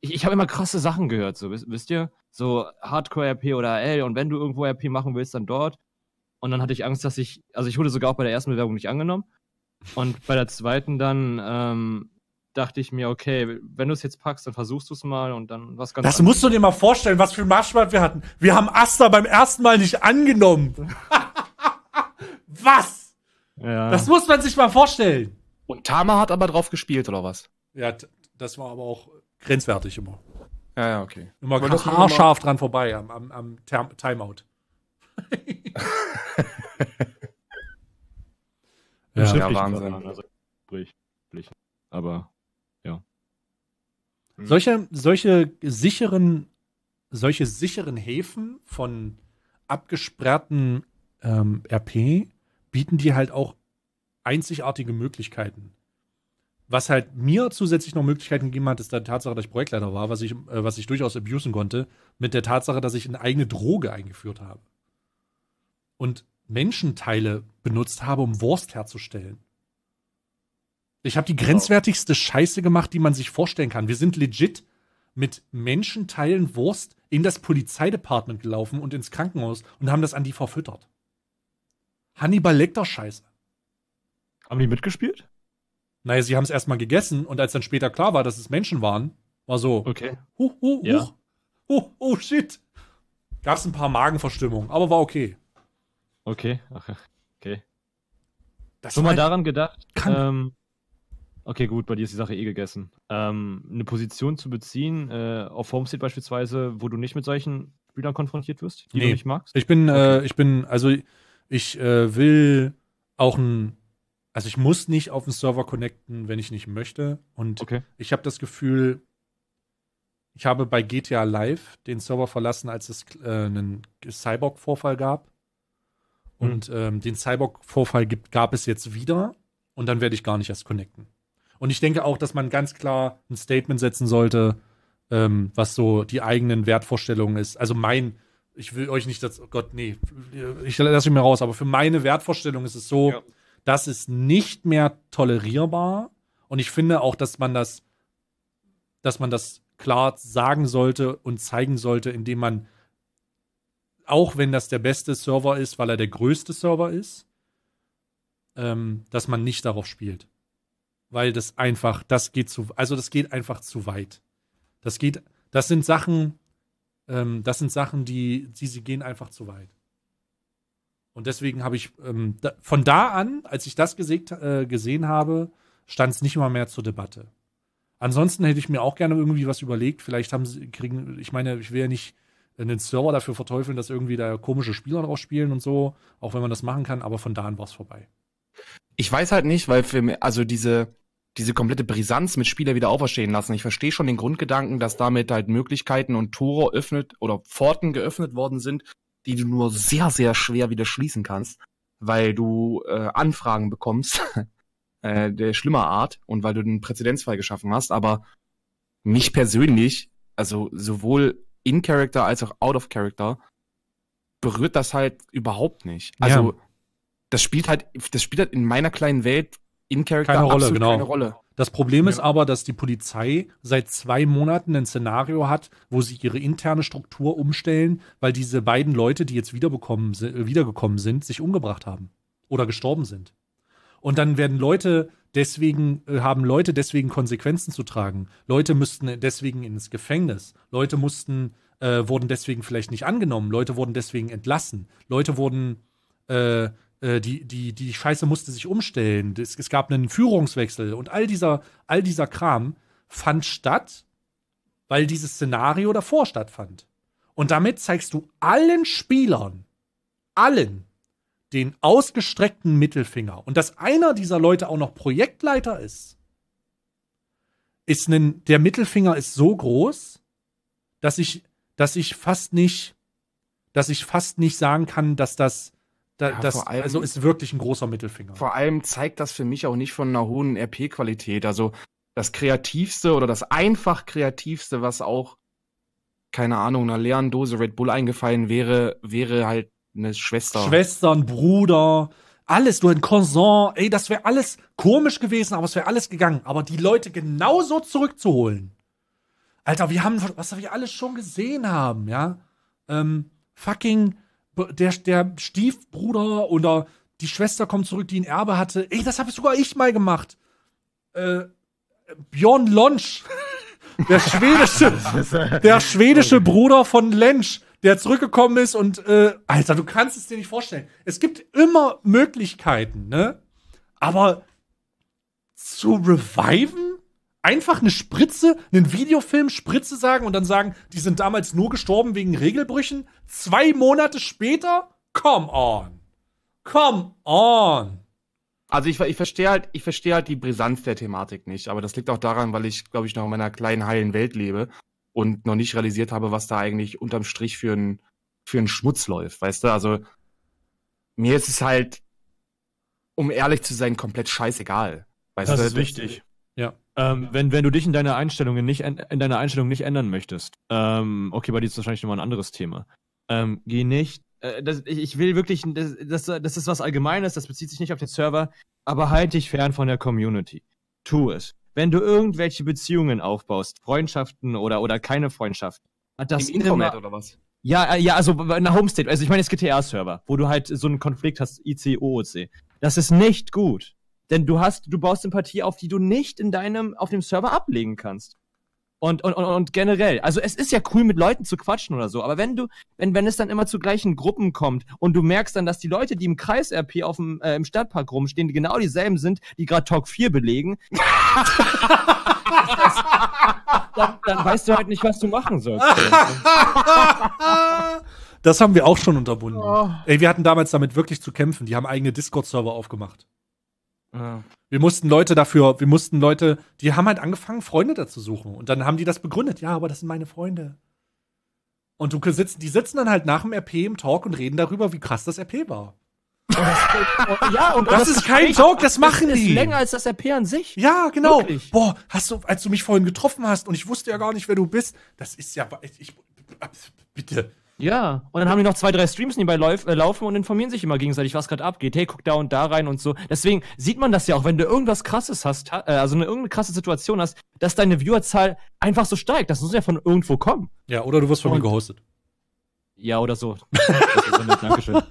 Ich, ich habe immer krasse Sachen gehört, so wisst, wisst ihr? So Hardcore-RP oder AL und wenn du irgendwo RP machen willst, dann dort. Und dann hatte ich Angst, dass ich, also ich wurde sogar auch bei der ersten Bewerbung nicht angenommen. Und bei der zweiten dann ähm, dachte ich mir, okay, wenn du es jetzt packst, dann versuchst du es mal und dann was ganz. Das musst du dir mal vorstellen, was für ein Marschwald wir hatten. Wir haben Asta beim ersten Mal nicht angenommen. [laughs] was? Ja. Das muss man sich mal vorstellen. Und Tama hat aber drauf gespielt, oder was? Ja, das war aber auch grenzwertig immer. Ja, ja, okay. Immer ganz haarscharf dran vorbei am, am, am Timeout. [laughs] ja, ja, Wahnsinn. Also, sprich, aber Mhm. Solche, solche sicheren, solche sicheren Häfen von abgesperrten ähm, RP bieten die halt auch einzigartige Möglichkeiten. Was halt mir zusätzlich noch Möglichkeiten gegeben hat, ist die Tatsache, dass ich Projektleiter war, was ich, äh, was ich durchaus abusen konnte, mit der Tatsache, dass ich eine eigene Droge eingeführt habe. Und Menschenteile benutzt habe, um Wurst herzustellen. Ich habe die genau. grenzwertigste Scheiße gemacht, die man sich vorstellen kann. Wir sind legit mit Menschenteilen Wurst in das Polizeidepartement gelaufen und ins Krankenhaus und haben das an die verfüttert. Hannibal Lecter Scheiße. Haben die mitgespielt? Naja, sie haben es erstmal gegessen und als dann später klar war, dass es Menschen waren, war so. Okay. Huch, huch, ja. huch. Oh, oh shit. Gab's ein paar Magenverstimmungen, aber war okay. Okay, okay. okay. Das Schon mal daran gedacht, kann, ähm, Okay, gut, bei dir ist die Sache eh gegessen. Ähm, eine Position zu beziehen, äh, auf Homestead beispielsweise, wo du nicht mit solchen Spielern konfrontiert wirst, die nee. du nicht magst? Ich bin, äh, okay. äh, ich bin, also ich äh, will auch ein, also ich muss nicht auf den Server connecten, wenn ich nicht möchte. Und okay. ich habe das Gefühl, ich habe bei GTA Live den Server verlassen, als es äh, einen Cyborg-Vorfall gab. Mhm. Und mhm. ähm, den Cyborg-Vorfall gab es jetzt wieder. Und dann werde ich gar nicht erst connecten. Und ich denke auch, dass man ganz klar ein Statement setzen sollte, ähm, was so die eigenen Wertvorstellungen ist. Also mein, ich will euch nicht, dass, oh Gott, nee, ich lasse mich mal raus, aber für meine Wertvorstellung ist es so, ja. das ist nicht mehr tolerierbar. Und ich finde auch, dass man das, dass man das klar sagen sollte und zeigen sollte, indem man, auch wenn das der beste Server ist, weil er der größte Server ist, ähm, dass man nicht darauf spielt weil das einfach, das geht zu, also das geht einfach zu weit. Das geht, das sind Sachen, ähm, das sind Sachen, die, die, sie gehen einfach zu weit. Und deswegen habe ich ähm, da, von da an, als ich das gesägt, äh, gesehen habe, stand es nicht mal mehr zur Debatte. Ansonsten hätte ich mir auch gerne irgendwie was überlegt. Vielleicht haben sie, kriegen, ich meine, ich will ja nicht den Server dafür verteufeln, dass irgendwie da komische Spieler drauf spielen und so, auch wenn man das machen kann, aber von da an war es vorbei. Ich weiß halt nicht, weil für mich, also diese, diese komplette Brisanz mit Spieler wieder auferstehen lassen. Ich verstehe schon den Grundgedanken, dass damit halt Möglichkeiten und Tore öffnet oder Pforten geöffnet worden sind, die du nur sehr, sehr schwer wieder schließen kannst, weil du äh, Anfragen bekommst, [laughs] äh, der schlimmer Art und weil du den Präzedenzfall geschaffen hast. Aber mich persönlich, also sowohl in Character als auch out of Character, berührt das halt überhaupt nicht. Also ja. das spielt halt, das spielt halt in meiner kleinen Welt in Charakter keine Rolle, genau. keine Rolle. Das Problem ja. ist aber, dass die Polizei seit zwei Monaten ein Szenario hat, wo sie ihre interne Struktur umstellen, weil diese beiden Leute, die jetzt wiederbekommen, äh, wiedergekommen sind, sich umgebracht haben oder gestorben sind. Und dann werden Leute deswegen, äh, haben Leute deswegen Konsequenzen zu tragen. Leute müssten deswegen ins Gefängnis. Leute mussten, äh, wurden deswegen vielleicht nicht angenommen. Leute wurden deswegen entlassen. Leute wurden äh, äh, die, die, die Scheiße musste sich umstellen, es, es gab einen Führungswechsel und all dieser, all dieser Kram fand statt, weil dieses Szenario davor stattfand. Und damit zeigst du allen Spielern, allen, den ausgestreckten Mittelfinger. Und dass einer dieser Leute auch noch Projektleiter ist, ist ein, der Mittelfinger ist so groß, dass ich, dass ich fast nicht, dass ich fast nicht sagen kann, dass das, da, ja, das allem, also ist wirklich ein großer Mittelfinger. Vor allem zeigt das für mich auch nicht von einer hohen RP-Qualität. Also das Kreativste oder das einfach Kreativste, was auch, keine Ahnung, einer leeren Dose Red Bull eingefallen wäre, wäre halt eine Schwester. Schwestern, Bruder, alles, du ein Cousin, ey, das wäre alles komisch gewesen, aber es wäre alles gegangen. Aber die Leute genauso zurückzuholen. Alter, wir haben, was wir alles schon gesehen haben, ja. Ähm, fucking der, der Stiefbruder oder die Schwester kommt zurück, die ein Erbe hatte. Ey, das habe sogar ich mal gemacht. Äh, Björn Lonsch, [laughs] der schwedische, der schwedische Bruder von Lensch, der zurückgekommen ist und äh, Alter, du kannst es dir nicht vorstellen. Es gibt immer Möglichkeiten, ne? Aber zu reviven? einfach eine Spritze, einen Videofilm Spritze sagen und dann sagen, die sind damals nur gestorben wegen Regelbrüchen? Zwei Monate später? Come on. Come on. Also ich, ich verstehe halt, ich verstehe halt die Brisanz der Thematik nicht, aber das liegt auch daran, weil ich, glaube ich, noch in meiner kleinen heilen Welt lebe und noch nicht realisiert habe, was da eigentlich unterm Strich für ein, für ein Schmutz läuft, weißt du? Also mir ist es halt, um ehrlich zu sein, komplett scheißegal. Weißt das du? ist wichtig. Ja. Ähm, wenn, wenn du dich in deiner Einstellung nicht, in deiner Einstellung nicht ändern möchtest, ähm, okay, bei dir ist wahrscheinlich nochmal ein anderes Thema. Ähm, geh nicht. Äh, das, ich will wirklich, das, das, das ist was Allgemeines, das bezieht sich nicht auf den Server, aber halt dich fern von der Community. Tu es. Wenn du irgendwelche Beziehungen aufbaust, Freundschaften oder, oder keine Freundschaften, hat das. Im Internet oder was? Ja, äh, ja, also nach Homestead, Also ich meine jetzt GTA-Server, wo du halt so einen Konflikt hast, ICOOC. Das ist nicht gut. Denn du hast, du baust Sympathie auf, die du nicht in deinem, auf dem Server ablegen kannst. Und, und, und, und generell, also es ist ja cool, mit Leuten zu quatschen oder so, aber wenn du, wenn, wenn es dann immer zu gleichen Gruppen kommt und du merkst dann, dass die Leute, die im Kreis RP auf dem, äh, im Stadtpark rumstehen, die genau dieselben sind, die gerade Talk 4 belegen, [laughs] dann, dann weißt du halt nicht, was du machen sollst. Das haben wir auch schon unterbunden. Oh. Ey, wir hatten damals damit wirklich zu kämpfen. Die haben eigene Discord-Server aufgemacht. Wir mussten Leute dafür, wir mussten Leute, die haben halt angefangen, Freunde dazu suchen. Und dann haben die das begründet. Ja, aber das sind meine Freunde. Und du sitzt, die sitzen dann halt nach dem RP im Talk und reden darüber, wie krass das RP war. das, äh, oh, ja, und das, das ist kein Joke, das machen ist, die. Ist länger als das RP an sich. Ja, genau. Wirklich? Boah, hast du, als du mich vorhin getroffen hast und ich wusste ja gar nicht, wer du bist, das ist ja, ich, ich bitte. Ja, und dann haben die noch zwei, drei Streams nebenbei lauf, äh, laufen und informieren sich immer gegenseitig, was gerade abgeht. Hey, guck da und da rein und so. Deswegen sieht man das ja auch, wenn du irgendwas krasses hast, äh, also eine irgendeine krasse Situation hast, dass deine Viewerzahl einfach so steigt. Das muss ja von irgendwo kommen. Ja, oder du wirst von und, mir gehostet. Ja, oder so. [laughs] Dankeschön. [laughs]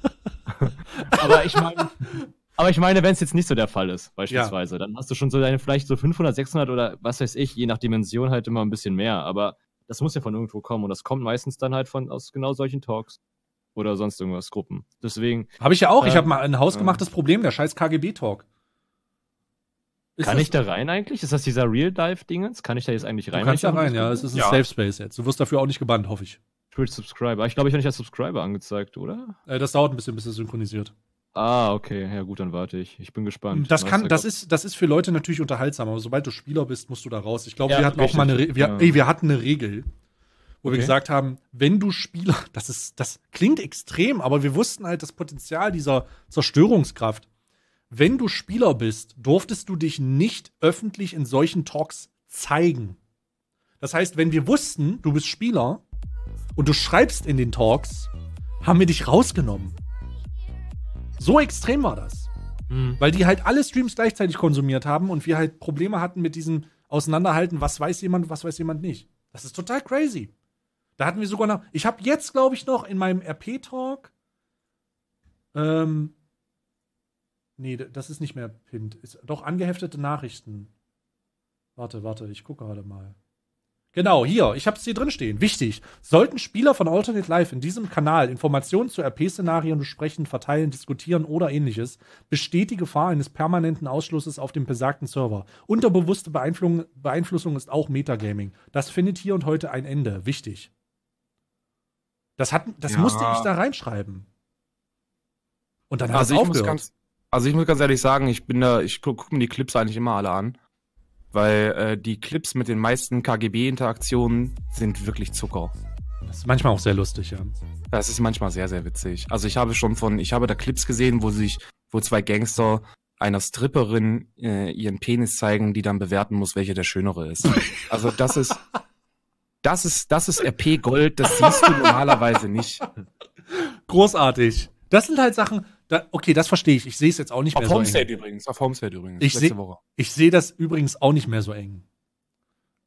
aber ich meine. Aber ich meine, wenn es jetzt nicht so der Fall ist, beispielsweise, ja. dann hast du schon so deine vielleicht so 500, 600 oder was weiß ich, je nach Dimension halt immer ein bisschen mehr. Aber das muss ja von irgendwo kommen. Und das kommt meistens dann halt von aus genau solchen Talks oder sonst irgendwas Gruppen. Deswegen. Habe ich ja auch. Äh, ich habe mal ein hausgemachtes äh, Problem, der scheiß KGB-Talk. Kann ich da rein eigentlich? Ist das dieser Real Dive-Dingens? Kann ich da jetzt eigentlich rein? Du kannst da rein, ja. Es ist ein ja. Safe Space jetzt. Du wirst dafür auch nicht gebannt, hoffe ich. Twitch Subscriber. Ich glaube, ich habe nicht als Subscriber angezeigt, oder? Äh, das dauert ein bisschen, bis es synchronisiert. Ah, okay. Ja, gut, dann warte ich. Ich bin gespannt. Das, kann, das, ist, das ist für Leute natürlich unterhaltsam, aber sobald du Spieler bist, musst du da raus. Ich glaube, ja, wir hatten richtig. auch mal eine wir, ja. ey, wir hatten eine Regel, wo okay. wir gesagt haben, wenn du Spieler, [laughs] das ist, das klingt extrem, aber wir wussten halt das Potenzial dieser Zerstörungskraft. Wenn du Spieler bist, durftest du dich nicht öffentlich in solchen Talks zeigen. Das heißt, wenn wir wussten, du bist Spieler und du schreibst in den Talks, haben wir dich rausgenommen. So extrem war das. Mhm. Weil die halt alle Streams gleichzeitig konsumiert haben und wir halt Probleme hatten mit diesem Auseinanderhalten, was weiß jemand, was weiß jemand nicht. Das ist total crazy. Da hatten wir sogar noch. Ich habe jetzt, glaube ich, noch in meinem RP-Talk. Ähm. Nee, das ist nicht mehr Pint. Ist doch angeheftete Nachrichten. Warte, warte, ich gucke gerade mal. Genau, hier, ich habe es hier drin stehen. Wichtig. Sollten Spieler von Alternate Life in diesem Kanal Informationen zu RP-Szenarien besprechen, verteilen, diskutieren oder ähnliches, besteht die Gefahr eines permanenten Ausschlusses auf dem besagten Server. Unterbewusste Beeinflussung, Beeinflussung ist auch Metagaming. Das findet hier und heute ein Ende. Wichtig. Das, hat, das ja. musste ich da reinschreiben. Und dann also hat es aufgehört. Ganz, also ich muss ganz ehrlich sagen, ich bin da, ich gucke guck mir die Clips eigentlich immer alle an weil äh, die Clips mit den meisten KGB-Interaktionen sind wirklich Zucker. Das ist manchmal auch sehr lustig, ja. Das ist manchmal sehr, sehr witzig. Also ich habe schon von, ich habe da Clips gesehen, wo sich, wo zwei Gangster einer Stripperin äh, ihren Penis zeigen, die dann bewerten muss, welche der schönere ist. Also das ist, das ist, das ist RP Gold, das siehst du normalerweise nicht. Großartig. Das sind halt Sachen, da, okay, das verstehe ich. Ich sehe es jetzt auch nicht auf mehr Homestead so eng. Auf Homestead übrigens. Auf Homestead übrigens. Ich letzte seh, sehe das übrigens auch nicht mehr so eng.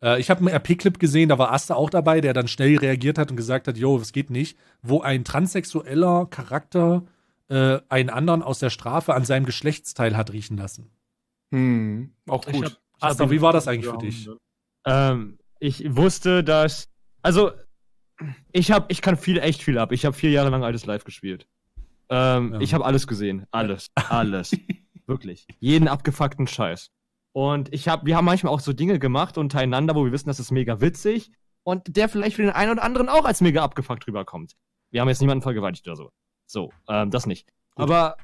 Äh, ich habe einen RP-Clip gesehen, da war Asta auch dabei, der dann schnell reagiert hat und gesagt hat, Jo, es geht nicht. Wo ein transsexueller Charakter äh, einen anderen aus der Strafe an seinem Geschlechtsteil hat riechen lassen. Hm, auch gut. Hab, Asta, wie war das eigentlich für dich? Ne? Ähm, ich wusste, dass. Also, ich, hab, ich kann viel, echt viel ab. Ich habe vier Jahre lang altes Live gespielt. Ähm, ja. Ich habe alles gesehen. Alles. Alles. [laughs] Wirklich. Jeden abgefuckten Scheiß. Und ich hab, wir haben manchmal auch so Dinge gemacht untereinander, wo wir wissen, das ist mega witzig und der vielleicht für den einen oder anderen auch als mega abgefuckt rüberkommt. Wir haben jetzt niemanden vergewaltigt oder so. So, ähm, das nicht. Gut. Aber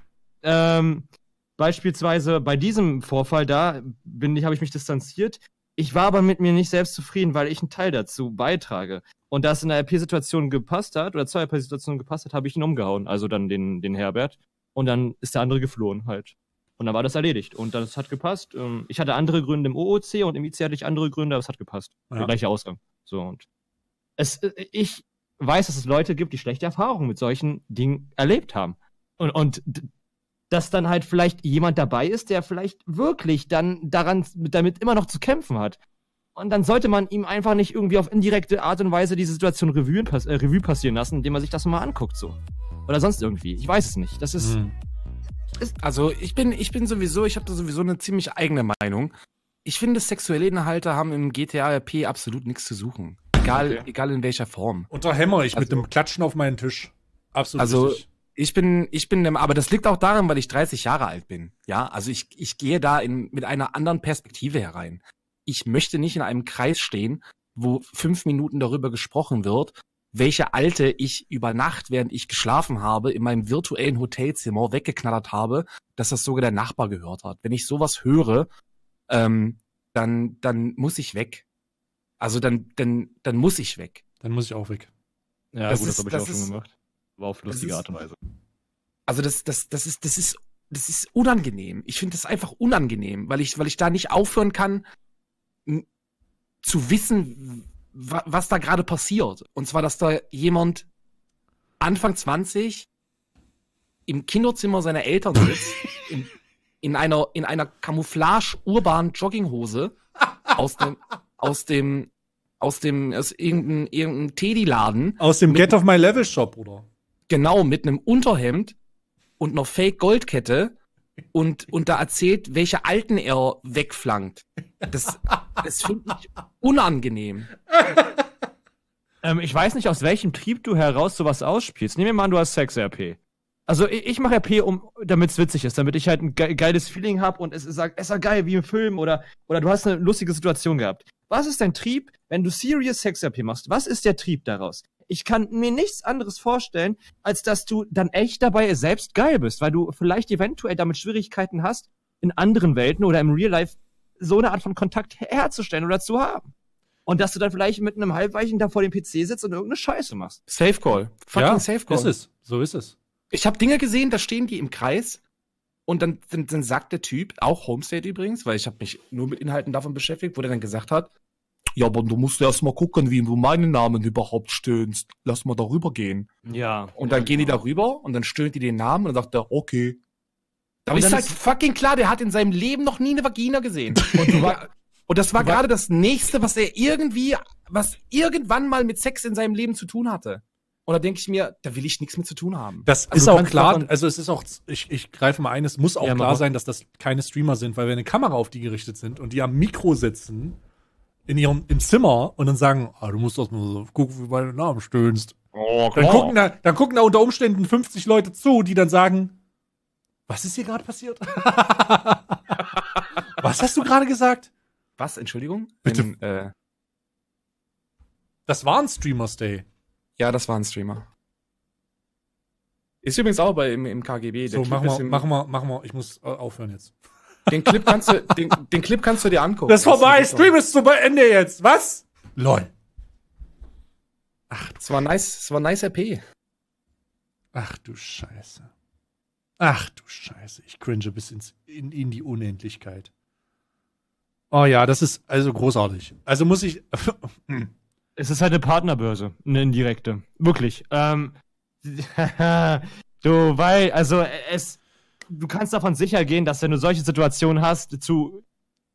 ähm, beispielsweise bei diesem Vorfall da bin ich, habe ich mich distanziert ich war aber mit mir nicht selbst zufrieden, weil ich einen Teil dazu beitrage. Und da es in einer RP-Situation gepasst hat, oder zwei RP-Situationen gepasst hat, habe ich ihn umgehauen. Also dann den, den Herbert. Und dann ist der andere geflohen halt. Und dann war das erledigt. Und das hat gepasst. Ähm, ich hatte andere Gründe im OOC und im IC hatte ich andere Gründe, aber es hat gepasst. Ja. Der Ausgang. So und es, äh, ich weiß, dass es Leute gibt, die schlechte Erfahrungen mit solchen Dingen erlebt haben. Und, und dass dann halt vielleicht jemand dabei ist, der vielleicht wirklich dann daran, damit immer noch zu kämpfen hat. Und dann sollte man ihm einfach nicht irgendwie auf indirekte Art und Weise diese Situation Revue, pass äh, Revue passieren lassen, indem man sich das mal anguckt so. Oder sonst irgendwie. Ich weiß es nicht. Das ist. Hm. ist also ich bin, ich bin sowieso, ich habe da sowieso eine ziemlich eigene Meinung. Ich finde, sexuelle Inhalte haben im GTA RP absolut nichts zu suchen. Egal, okay. egal in welcher Form. Unterhämmer ich also, mit dem Klatschen auf meinen Tisch. Absolut. Also, richtig. Ich bin, ich bin, aber das liegt auch daran, weil ich 30 Jahre alt bin. Ja, also ich, ich gehe da in, mit einer anderen Perspektive herein. Ich möchte nicht in einem Kreis stehen, wo fünf Minuten darüber gesprochen wird, welche Alte ich über Nacht, während ich geschlafen habe, in meinem virtuellen Hotelzimmer weggeknattert habe, dass das sogar der Nachbar gehört hat. Wenn ich sowas höre, ähm, dann, dann muss ich weg. Also dann, dann, dann muss ich weg. Dann muss ich auch weg. Ja, das gut, ist, das habe ich auch schon gemacht aber auf lustige ist, Art und Weise. Also das, das, das ist, das ist, das ist unangenehm. Ich finde das einfach unangenehm, weil ich, weil ich da nicht aufhören kann, zu wissen, wa was da gerade passiert. Und zwar, dass da jemand Anfang 20 im Kinderzimmer seiner Eltern sitzt, [laughs] in, in einer, in einer Camouflage-urbanen Jogginghose aus dem, aus dem, aus dem, aus irgendeinem, irgendeinem Teddy-Laden. Aus dem Get of My Level Shop, oder? Genau, mit einem Unterhemd und einer Fake-Goldkette und, und da erzählt, welche Alten er wegflankt. Das, das finde ich unangenehm. Ähm, ich weiß nicht, aus welchem Trieb du heraus sowas ausspielst. Nehmen wir mal an, du hast Sex-RP. Also ich, ich mache RP, um, damit es witzig ist, damit ich halt ein ge geiles Feeling habe und es ist, es ist geil wie im Film oder, oder du hast eine lustige Situation gehabt. Was ist dein Trieb, wenn du Serious Sex-RP machst? Was ist der Trieb daraus? Ich kann mir nichts anderes vorstellen, als dass du dann echt dabei selbst geil bist, weil du vielleicht eventuell damit Schwierigkeiten hast, in anderen Welten oder im Real Life so eine Art von Kontakt herzustellen oder zu haben. Und dass du dann vielleicht mit einem Halbweichen da vor dem PC sitzt und irgendeine Scheiße machst. Safe Call. Fucking ja, Safe Call. Ist es. So ist es. Ich habe Dinge gesehen, da stehen die im Kreis und dann, dann, dann sagt der Typ, auch Homestead übrigens, weil ich habe mich nur mit Inhalten davon beschäftigt, wo der dann gesagt hat, ja, aber du musst erst mal gucken, wie du meinen Namen überhaupt stöhnst. Lass mal darüber gehen. Ja. Und dann ja, gehen die darüber und dann stöhnt die den Namen und dann sagt er, okay. Aber ist halt fucking klar, der hat in seinem Leben noch nie eine Vagina gesehen. [laughs] Und, war, und das war gerade das nächste, was er irgendwie, was irgendwann mal mit Sex in seinem Leben zu tun hatte. Und da denke ich mir, da will ich nichts mit zu tun haben. Das also ist auch klar, also es ist auch, ich, ich greife mal ein, es muss auch ja, klar sein, dass das keine Streamer sind, weil wenn eine Kamera auf die gerichtet sind und die am Mikro sitzen, in ihrem im Zimmer und dann sagen, ah, du musst erstmal so gucken, wie meine Namen stöhnst. Oh, dann, gucken da, dann gucken da unter Umständen 50 Leute zu, die dann sagen, was ist hier gerade passiert? [laughs] was hast du gerade gesagt? Was, Entschuldigung? Bitte. In, äh... das war ein Streamers Day. Ja, das war ein Streamer. Ist übrigens auch bei, im, im KGB. so, mach mal, mach mal, mach mal, ich muss äh, aufhören jetzt. Den Clip kannst du, den, den Clip kannst du dir angucken. Das ist vorbei, Stream ist zu Ende jetzt. Was? LOL. Ach, es war nice, es war nice RP. Ach du Scheiße. Ach du Scheiße, ich cringe bis ins, in, in die Unendlichkeit. Oh ja, das ist also großartig. Also muss ich. [laughs] Hm. es ist halt eine Partnerbörse, eine indirekte. Wirklich. Ähm, [laughs] du, weil, also es, du kannst davon sicher gehen, dass wenn du solche Situationen hast, zu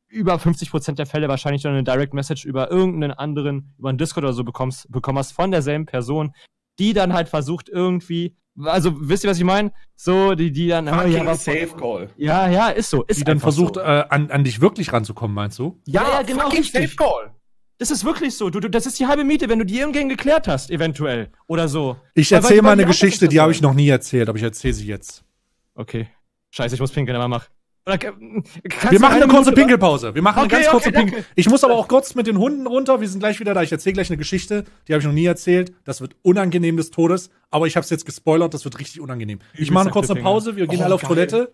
über 50% der Fälle wahrscheinlich dann eine Direct Message über irgendeinen anderen, über einen Discord oder so bekommst, bekommst hast von derselben Person, die dann halt versucht irgendwie, also wisst ihr, was ich meine? So, die, die dann. Ah, halt ja, was, Safe Call. Ja, ja, ist so. Ist die dann versucht, so. äh, an, an dich wirklich ranzukommen, meinst du? Ja, ja, ja genau. Richtig. Safe Call. Das ist wirklich so. Du, du, das ist die halbe Miete, wenn du die irgendwann geklärt hast, eventuell. Oder so. Ich erzähle mal eine Geschichte, die habe ich noch nie erzählt, aber ich erzähle sie jetzt. Okay. Scheiße, ich muss pinkeln, aber mach. Oder, wir machen eine, eine kurze Pinkelpause. Wir machen okay, eine ganz kurze okay, Pinkel. Ich muss aber auch kurz mit den Hunden runter. Wir sind gleich wieder da. Ich erzähle gleich eine Geschichte, die habe ich noch nie erzählt. Das wird unangenehm des Todes. Aber ich habe es jetzt gespoilert. Das wird richtig unangenehm. Ich, ich mache eine kurze Pause. Wir gehen oh, alle auf geil. Toilette.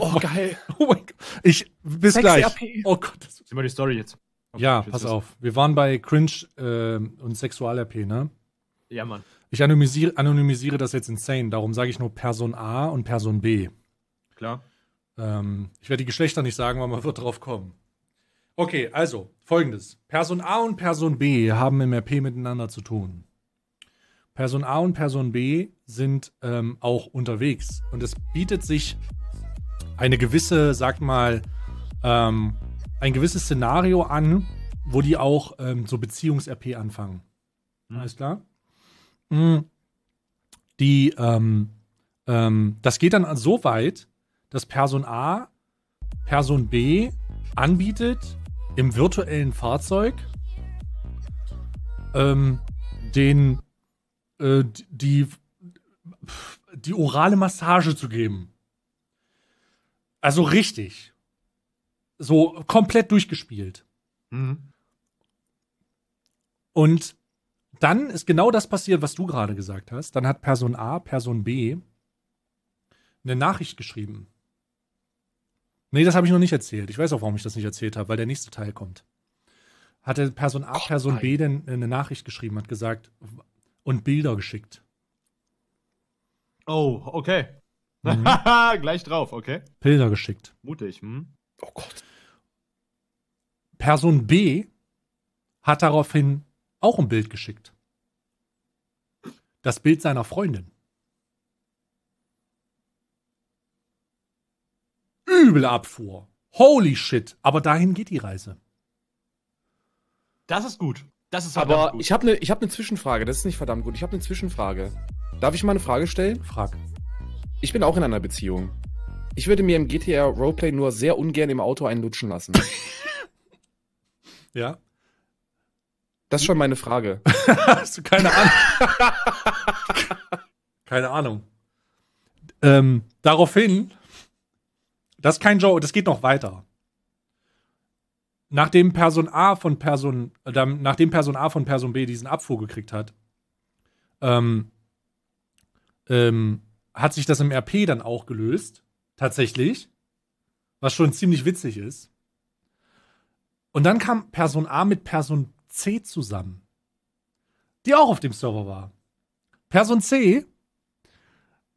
Oh, oh geil. [laughs] Oh mein Gott. Ich, bis Sex gleich. RP. Oh Gott. Das ist die Story jetzt. Auf ja, pass auf. Wir waren bei Cringe äh, und Sexual-RP, ne? Ja, Mann. Ich anonymisiere, anonymisiere das jetzt insane. Darum sage ich nur Person A und Person B. Klar. Ähm, ich werde die Geschlechter nicht sagen, weil man wird drauf kommen. Okay, also folgendes. Person A und Person B haben im RP miteinander zu tun. Person A und Person B sind ähm, auch unterwegs. Und es bietet sich eine gewisse, sag mal, ähm, ein gewisses Szenario an, wo die auch ähm, so Beziehungs-RP anfangen. Mhm. Alles klar? Mhm. Die, ähm, ähm, das geht dann so weit, dass Person A Person B anbietet, im virtuellen Fahrzeug ähm, den äh, die die orale Massage zu geben. Also richtig. So komplett durchgespielt. Mhm. Und dann ist genau das passiert, was du gerade gesagt hast. Dann hat Person A, Person B eine Nachricht geschrieben. Nee, das habe ich noch nicht erzählt. Ich weiß auch, warum ich das nicht erzählt habe, weil der nächste Teil kommt. Hatte Person A, Person B denn eine Nachricht geschrieben, hat gesagt und Bilder geschickt. Oh, okay. Mhm. [laughs] Gleich drauf, okay. Bilder geschickt. Mutig, hm? Oh Gott. Person B hat daraufhin auch ein Bild geschickt. Das Bild seiner Freundin. übel abfuhr. Holy shit. Aber dahin geht die Reise. Das ist gut. Das ist Aber gut. ich habe eine hab ne Zwischenfrage. Das ist nicht verdammt gut. Ich habe eine Zwischenfrage. Darf ich mal eine Frage stellen? Frag. Ich bin auch in einer Beziehung. Ich würde mir im GTA Roleplay nur sehr ungern im Auto einen lutschen lassen. [laughs] ja. Das ist schon meine Frage. [laughs] Hast du keine Ahnung? [laughs] keine Ahnung. Ähm, daraufhin das ist kein Joke, das geht noch weiter. Nachdem Person A von Person, äh, nachdem Person A von Person B diesen Abfuhr gekriegt hat, ähm, ähm, hat sich das im RP dann auch gelöst. Tatsächlich. Was schon ziemlich witzig ist. Und dann kam Person A mit Person C zusammen. Die auch auf dem Server war. Person C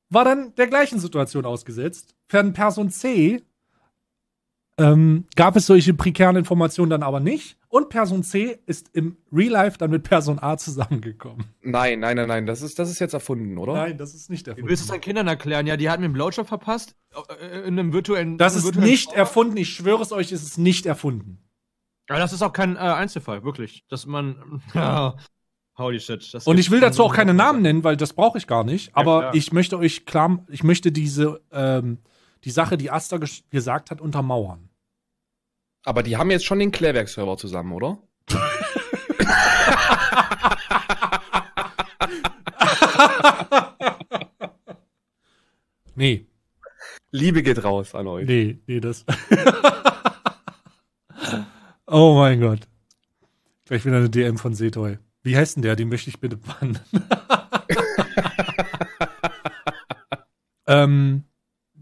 war dann der gleichen Situation ausgesetzt für einen Person C ähm, gab es solche prekären Informationen dann aber nicht. Und Person C ist im Real Life dann mit Person A zusammengekommen. Nein, nein, nein, nein. Das ist, das ist jetzt erfunden, oder? Nein, das ist nicht erfunden. Du willst es deinen Kindern erklären? Ja, die hatten mir einen Blowjob verpasst. Äh, äh, in einem virtuellen. Das ist virtuellen nicht Ort. erfunden. Ich schwöre es euch, es ist nicht erfunden. Aber das ist auch kein äh, Einzelfall, wirklich. Dass man. [laughs] Ja. Holy shit. Und ich will dazu auch keine Namen nennen, weil das brauche ich gar nicht. aber klar. ich möchte euch klar, ich möchte diese. Ähm, die Sache, die Asta ges gesagt hat, untermauern. Aber die haben jetzt schon den Klärwerkserver zusammen, oder? nee. Liebe geht raus an euch. Nee, nee, das. [laughs] oh mein Gott. Vielleicht wieder eine DM von Setoy. Wie heißt denn der? Den möchte ich bitte bannen. [laughs] ähm,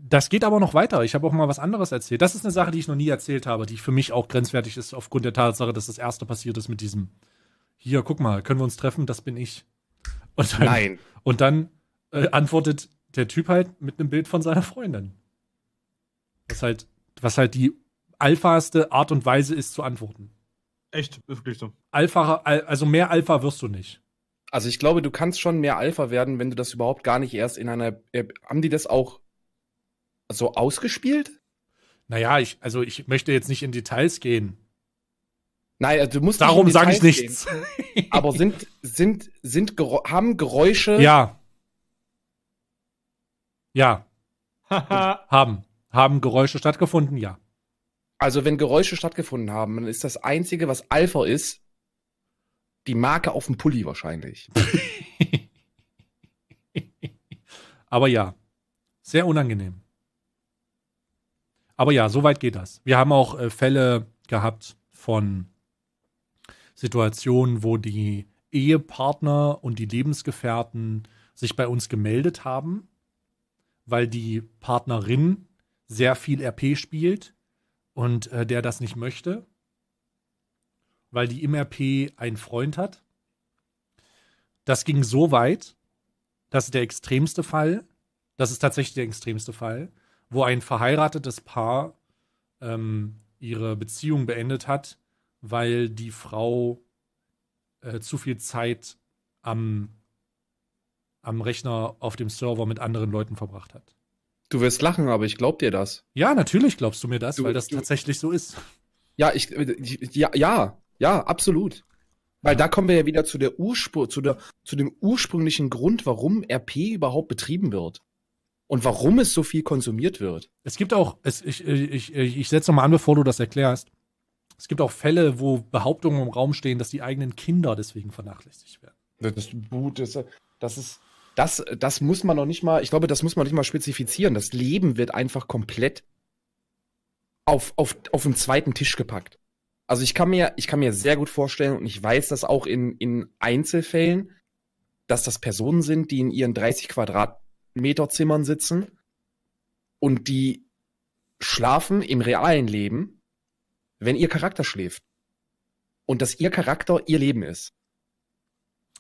das geht aber noch weiter. Ich habe auch mal was anderes erzählt. Das ist eine Sache, die ich noch nie erzählt habe, die für mich auch grenzwertig ist, aufgrund der Tatsache, dass das erste passiert ist mit diesem. Hier, guck mal, können wir uns treffen? Das bin ich. Und dann, Nein. Und dann äh, antwortet der Typ halt mit einem Bild von seiner Freundin. Was halt, was halt die alphaste Art und Weise ist zu antworten. Echt, ist wirklich so. Alpha, also mehr Alpha wirst du nicht. Also ich glaube, du kannst schon mehr Alpha werden, wenn du das überhaupt gar nicht erst in einer. Äh, haben die das auch so ausgespielt? Naja, ich, also ich möchte jetzt nicht in Details gehen. Nein, also du musst Darum sage ich nichts. Gehen. Aber sind, sind, sind, haben Geräusche. Ja. Ja. [laughs] haben. Haben Geräusche stattgefunden? Ja. Also, wenn Geräusche stattgefunden haben, dann ist das Einzige, was Alpha ist, die Marke auf dem Pulli wahrscheinlich. [laughs] Aber ja. Sehr unangenehm. Aber ja, so weit geht das. Wir haben auch äh, Fälle gehabt von Situationen, wo die Ehepartner und die Lebensgefährten sich bei uns gemeldet haben, weil die Partnerin sehr viel RP spielt und äh, der das nicht möchte, weil die im RP einen Freund hat. Das ging so weit, das ist der extremste Fall, das ist tatsächlich der extremste Fall, wo ein verheiratetes Paar ähm, ihre Beziehung beendet hat, weil die Frau äh, zu viel Zeit am, am Rechner auf dem Server mit anderen Leuten verbracht hat. Du wirst lachen, aber ich glaub dir das. Ja, natürlich glaubst du mir das, du, weil das du, tatsächlich so ist. Ja, ich, ja, ja, ja, absolut. Weil da kommen wir ja wieder zu der zu der, zu dem ursprünglichen Grund, warum RP überhaupt betrieben wird und warum es so viel konsumiert wird. Es gibt auch, es, ich, ich, ich, ich setze nochmal an, bevor du das erklärst. Es gibt auch Fälle, wo Behauptungen im Raum stehen, dass die eigenen Kinder deswegen vernachlässigt werden. Das ist gut, das, das ist. Das, das muss man noch nicht mal, ich glaube, das muss man nicht mal spezifizieren. Das Leben wird einfach komplett auf, auf, auf den zweiten Tisch gepackt. Also ich kann mir, ich kann mir sehr gut vorstellen und ich weiß das auch in, in Einzelfällen, dass das Personen sind, die in ihren 30 Quadrat Meterzimmern sitzen und die schlafen im realen Leben, wenn ihr Charakter schläft. Und dass ihr Charakter ihr Leben ist.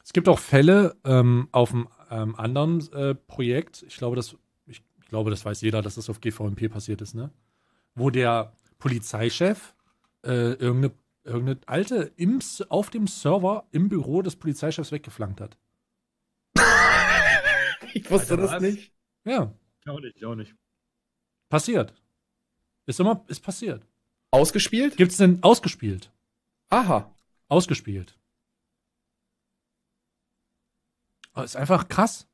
Es gibt auch Fälle ähm, auf einem ähm, anderen äh, Projekt, ich glaube, das, ich glaube, das weiß jeder, dass das auf GVMP passiert ist, ne? Wo der Polizeichef äh, irgendeine, irgendeine alte im, auf dem Server im Büro des Polizeichefs weggeflankt hat. Ich wusste Alter, das was? nicht. Ja. Auch nicht, auch nicht. Passiert. Ist immer, ist passiert. Ausgespielt? Gibt es denn ausgespielt? Aha. Ausgespielt. Oh, ist einfach krass.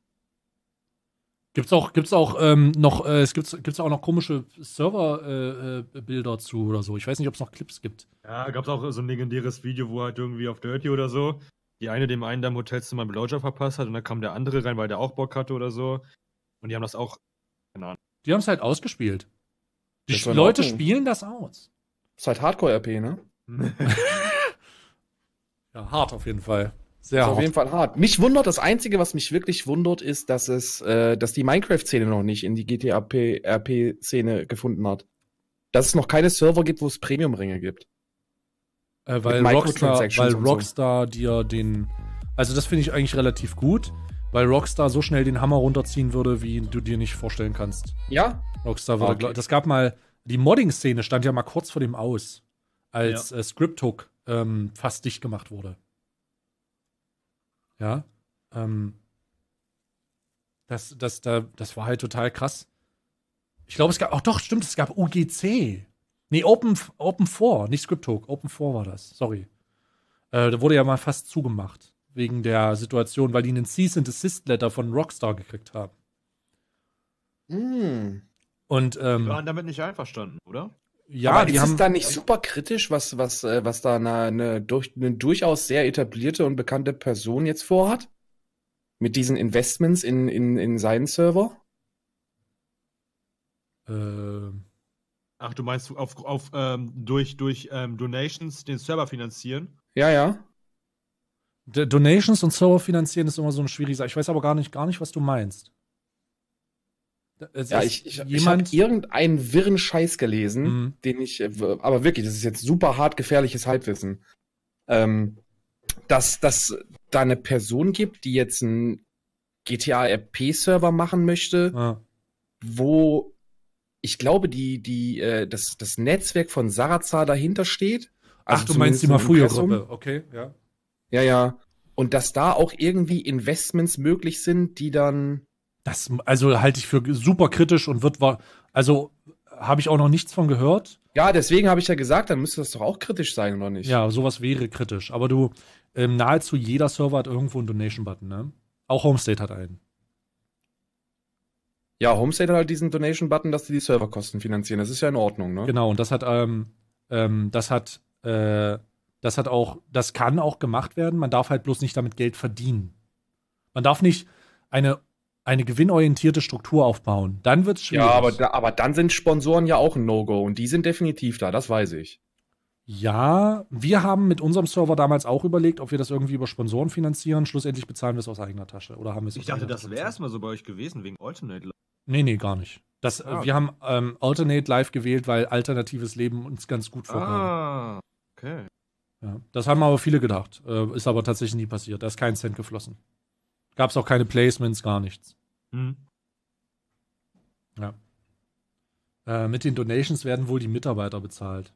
Gibt's auch, gibt's auch ähm, noch, äh, es gibt's, gibt's auch noch komische Server-Bilder äh, äh, zu oder so. Ich weiß nicht, ob es noch Clips gibt. Ja, gab's auch so ein legendäres Video, wo halt irgendwie auf Dirty oder so die eine dem einen da im Hotelzimmer einen Blowjob verpasst hat und dann kam der andere rein, weil der auch Bock hatte oder so. Und die haben das auch, keine Ahnung. Die haben es halt ausgespielt. Die Sch Leute spielen das aus. ist halt Hardcore-RP, ne? [laughs] ja, hart auf jeden Fall. Sehr hart. Auf jeden Fall hart. Mich wundert, das Einzige, was mich wirklich wundert, ist, dass es, äh, dass die Minecraft-Szene noch nicht in die GTA-RP-Szene gefunden hat. Dass es noch keine Server gibt, wo es Premium-Ringe gibt. Äh, weil, Rockstar, weil Rockstar so. dir den. Also, das finde ich eigentlich relativ gut, weil Rockstar so schnell den Hammer runterziehen würde, wie du dir nicht vorstellen kannst. Ja? Rockstar würde, okay. Das gab mal. Die Modding-Szene stand ja mal kurz vor dem Aus, als ja. äh, Script-Hook ähm, fast dicht gemacht wurde. Ja? Ähm, das, das, da, das war halt total krass. Ich glaube, es gab. Ach doch, stimmt, es gab UGC. Nee, Open, Open 4, nicht Script Talk, Open 4 war das, sorry. Äh, da wurde ja mal fast zugemacht. Wegen der Situation, weil die einen Cease and Assist Letter von Rockstar gekriegt haben. Mm. Und, ähm, die waren damit nicht einverstanden, oder? Ja, Aber die ist haben, es da nicht super kritisch, was, was, äh, was da eine, eine, durch, eine durchaus sehr etablierte und bekannte Person jetzt vorhat? Mit diesen Investments in, in, in seinen Server? Ähm. Ach, du meinst auf, auf ähm, durch, durch ähm, Donations den Server finanzieren? Ja, ja. D Donations und Server finanzieren ist immer so ein schwieriges. Ich weiß aber gar nicht, gar nicht, was du meinst. Es ja, ich, ich, ich habe irgendeinen wirren Scheiß gelesen, mhm. den ich, äh, aber wirklich, das ist jetzt super hart gefährliches Halbwissen. Ähm, dass das da eine Person gibt, die jetzt einen GTA RP-Server machen möchte, ah. wo ich glaube, die, die, äh, das, das Netzwerk von Sarazar dahinter steht. Also Ach, du meinst die Mafuya-Gruppe, okay, ja. Ja, ja. Und dass da auch irgendwie Investments möglich sind, die dann. Das, also halte ich für super kritisch und wird, also habe ich auch noch nichts von gehört. Ja, deswegen habe ich ja gesagt, dann müsste das doch auch kritisch sein, oder nicht? Ja, sowas wäre kritisch. Aber du, ähm, nahezu jeder Server hat irgendwo einen Donation-Button, ne? Auch Homestate hat einen. Ja, Homestead hat halt diesen Donation-Button, dass sie die Serverkosten finanzieren. Das ist ja in Ordnung, ne? Genau, und das hat, ähm, ähm, das hat, äh, das hat auch, das kann auch gemacht werden. Man darf halt bloß nicht damit Geld verdienen. Man darf nicht eine, eine gewinnorientierte Struktur aufbauen. Dann wird es schwierig. Ja, aber, aber dann sind Sponsoren ja auch ein No-Go und die sind definitiv da, das weiß ich. Ja, wir haben mit unserem Server damals auch überlegt, ob wir das irgendwie über Sponsoren finanzieren. Schlussendlich bezahlen wir es aus eigener Tasche. Oder haben wir Ich dachte, das wäre erstmal so bei euch gewesen, wegen Alternate Live. Nee, nee, gar nicht. Das, ah. Wir haben ähm, Alternate Live gewählt, weil alternatives Leben uns ganz gut vorkommt. Ah, okay. Ja, das haben aber viele gedacht. Äh, ist aber tatsächlich nie passiert. Da ist kein Cent geflossen. Gab es auch keine Placements, gar nichts. Hm. Ja. Äh, mit den Donations werden wohl die Mitarbeiter bezahlt.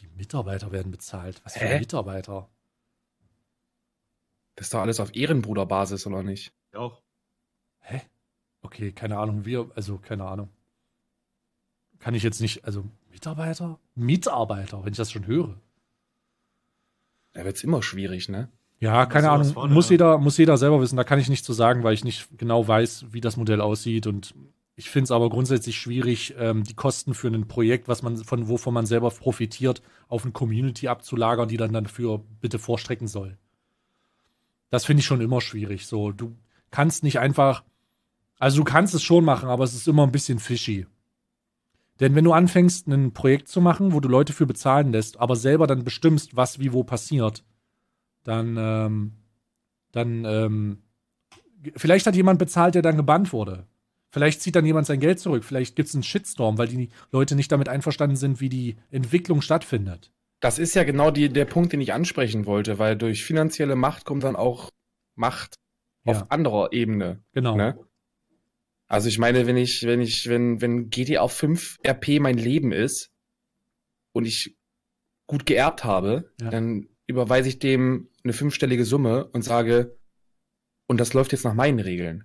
Die Mitarbeiter werden bezahlt. Was Hä? für Mitarbeiter? Das ist doch alles auf Ehrenbruderbasis, oder nicht? Ja auch. Hä? Okay, keine Ahnung. Wir, also keine Ahnung. Kann ich jetzt nicht, also Mitarbeiter? Mitarbeiter, wenn ich das schon höre. Da wird es immer schwierig, ne? Ja, keine Ahnung. Vorne, muss, jeder, muss jeder selber wissen. Da kann ich nichts zu sagen, weil ich nicht genau weiß, wie das Modell aussieht und ich finde es aber grundsätzlich schwierig, ähm, die Kosten für ein Projekt, was man von wovon man selber profitiert, auf eine Community abzulagern, die dann dafür bitte vorstrecken soll. Das finde ich schon immer schwierig. So, du kannst nicht einfach, also du kannst es schon machen, aber es ist immer ein bisschen fishy. Denn wenn du anfängst, ein Projekt zu machen, wo du Leute für bezahlen lässt, aber selber dann bestimmst, was wie wo passiert, dann, ähm, dann, ähm, vielleicht hat jemand bezahlt, der dann gebannt wurde. Vielleicht zieht dann jemand sein Geld zurück, vielleicht gibt es einen Shitstorm, weil die Leute nicht damit einverstanden sind, wie die Entwicklung stattfindet. Das ist ja genau die, der Punkt, den ich ansprechen wollte, weil durch finanzielle Macht kommt dann auch Macht ja. auf anderer Ebene. Genau. Ne? Also ich meine, wenn ich, wenn ich, wenn, wenn GTA 5 RP mein Leben ist und ich gut geerbt habe, ja. dann überweise ich dem eine fünfstellige Summe und sage, und das läuft jetzt nach meinen Regeln.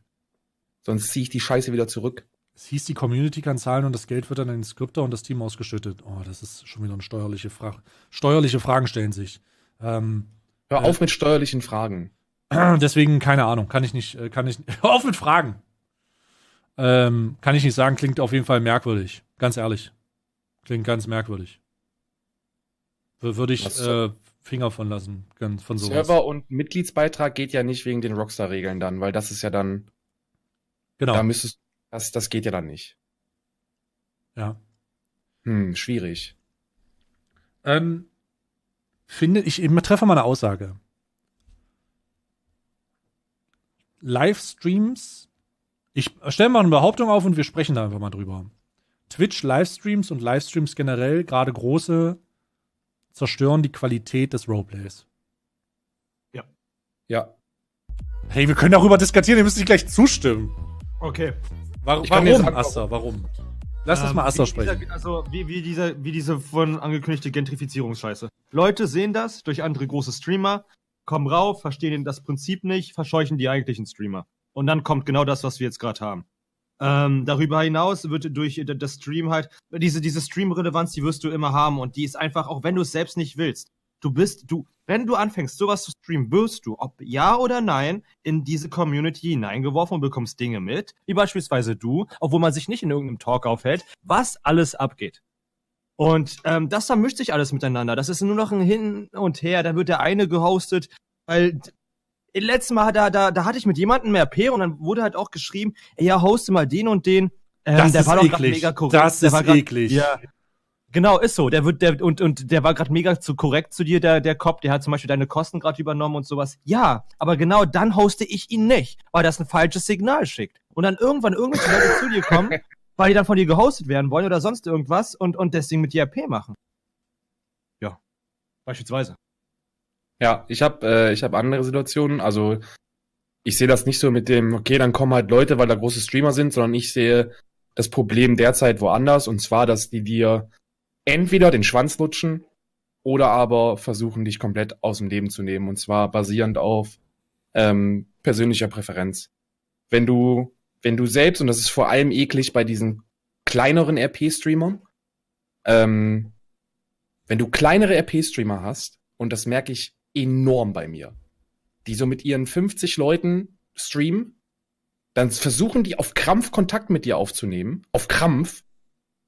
Sonst ziehe ich die Scheiße wieder zurück. Es hieß, die Community kann zahlen und das Geld wird dann in den Skripter und das Team ausgeschüttet. Oh, das ist schon wieder eine steuerliche Frage. Steuerliche Fragen stellen sich. Ähm, Hör äh, auf äh, mit steuerlichen Fragen. [clears throat] Deswegen, keine Ahnung, kann ich nicht, äh, kann ich, [laughs] hör auf mit Fragen. Ähm, kann ich nicht sagen, klingt auf jeden Fall merkwürdig. Ganz ehrlich. Klingt ganz merkwürdig. Würde ich äh, Finger von lassen, von sowas. Server und Mitgliedsbeitrag geht ja nicht wegen den Rockstar-Regeln dann, weil das ist ja dann Genau. Da müsstest das, das geht ja dann nicht. Ja. Hm, schwierig. Ähm, finde ich, ich treffe mal eine Aussage. Livestreams. Ich stelle mal eine Behauptung auf und wir sprechen da einfach mal drüber. Twitch Livestreams und Livestreams generell, gerade große, zerstören die Qualität des Roleplays. Ja. Ja. Hey, wir können darüber diskutieren, ihr müsst nicht gleich zustimmen. Okay. War, warum, sagen, Asta, warum? Lass ähm, das mal Asta sprechen. Dieser, also, wie, wie, dieser, wie diese von angekündigte Gentrifizierungsscheiße. Leute sehen das durch andere große Streamer, kommen rauf, verstehen das Prinzip nicht, verscheuchen die eigentlichen Streamer. Und dann kommt genau das, was wir jetzt gerade haben. Ähm, darüber hinaus wird durch das Stream halt, diese, diese Stream-Relevanz, die wirst du immer haben und die ist einfach, auch wenn du es selbst nicht willst. Du bist, du, wenn du anfängst, sowas zu streamen, wirst du, ob ja oder nein, in diese Community hineingeworfen und bekommst Dinge mit, wie beispielsweise du, obwohl man sich nicht in irgendeinem Talk aufhält, was alles abgeht. Und ähm, das vermischt sich alles miteinander. Das ist nur noch ein Hin und Her. Da wird der eine gehostet, weil letztes Mal da, da, da hatte ich mit jemandem mehr P und dann wurde halt auch geschrieben, ja, hoste mal den und den. Ähm, das der ist war eklig. mega korrekt. Das der ist grad, eklig. Ja, Genau, ist so. Der wird, der, und, und der war gerade mega zu korrekt zu dir, der, der Cop, der hat zum Beispiel deine Kosten gerade übernommen und sowas. Ja, aber genau dann hoste ich ihn nicht, weil das ein falsches Signal schickt. Und dann irgendwann irgendwelche Leute zu dir kommen, [laughs] weil die dann von dir gehostet werden wollen oder sonst irgendwas und, und deswegen mit dir AP machen. Ja. Beispielsweise. Ja, ich habe äh, ich hab andere Situationen. Also ich sehe das nicht so mit dem, okay, dann kommen halt Leute, weil da große Streamer sind, sondern ich sehe das Problem derzeit woanders und zwar, dass die dir entweder den Schwanz lutschen oder aber versuchen, dich komplett aus dem Leben zu nehmen. Und zwar basierend auf ähm, persönlicher Präferenz. Wenn du, wenn du selbst, und das ist vor allem eklig bei diesen kleineren RP-Streamern, ähm, wenn du kleinere RP-Streamer hast, und das merke ich enorm bei mir, die so mit ihren 50 Leuten streamen, dann versuchen die auf Krampf Kontakt mit dir aufzunehmen, auf Krampf,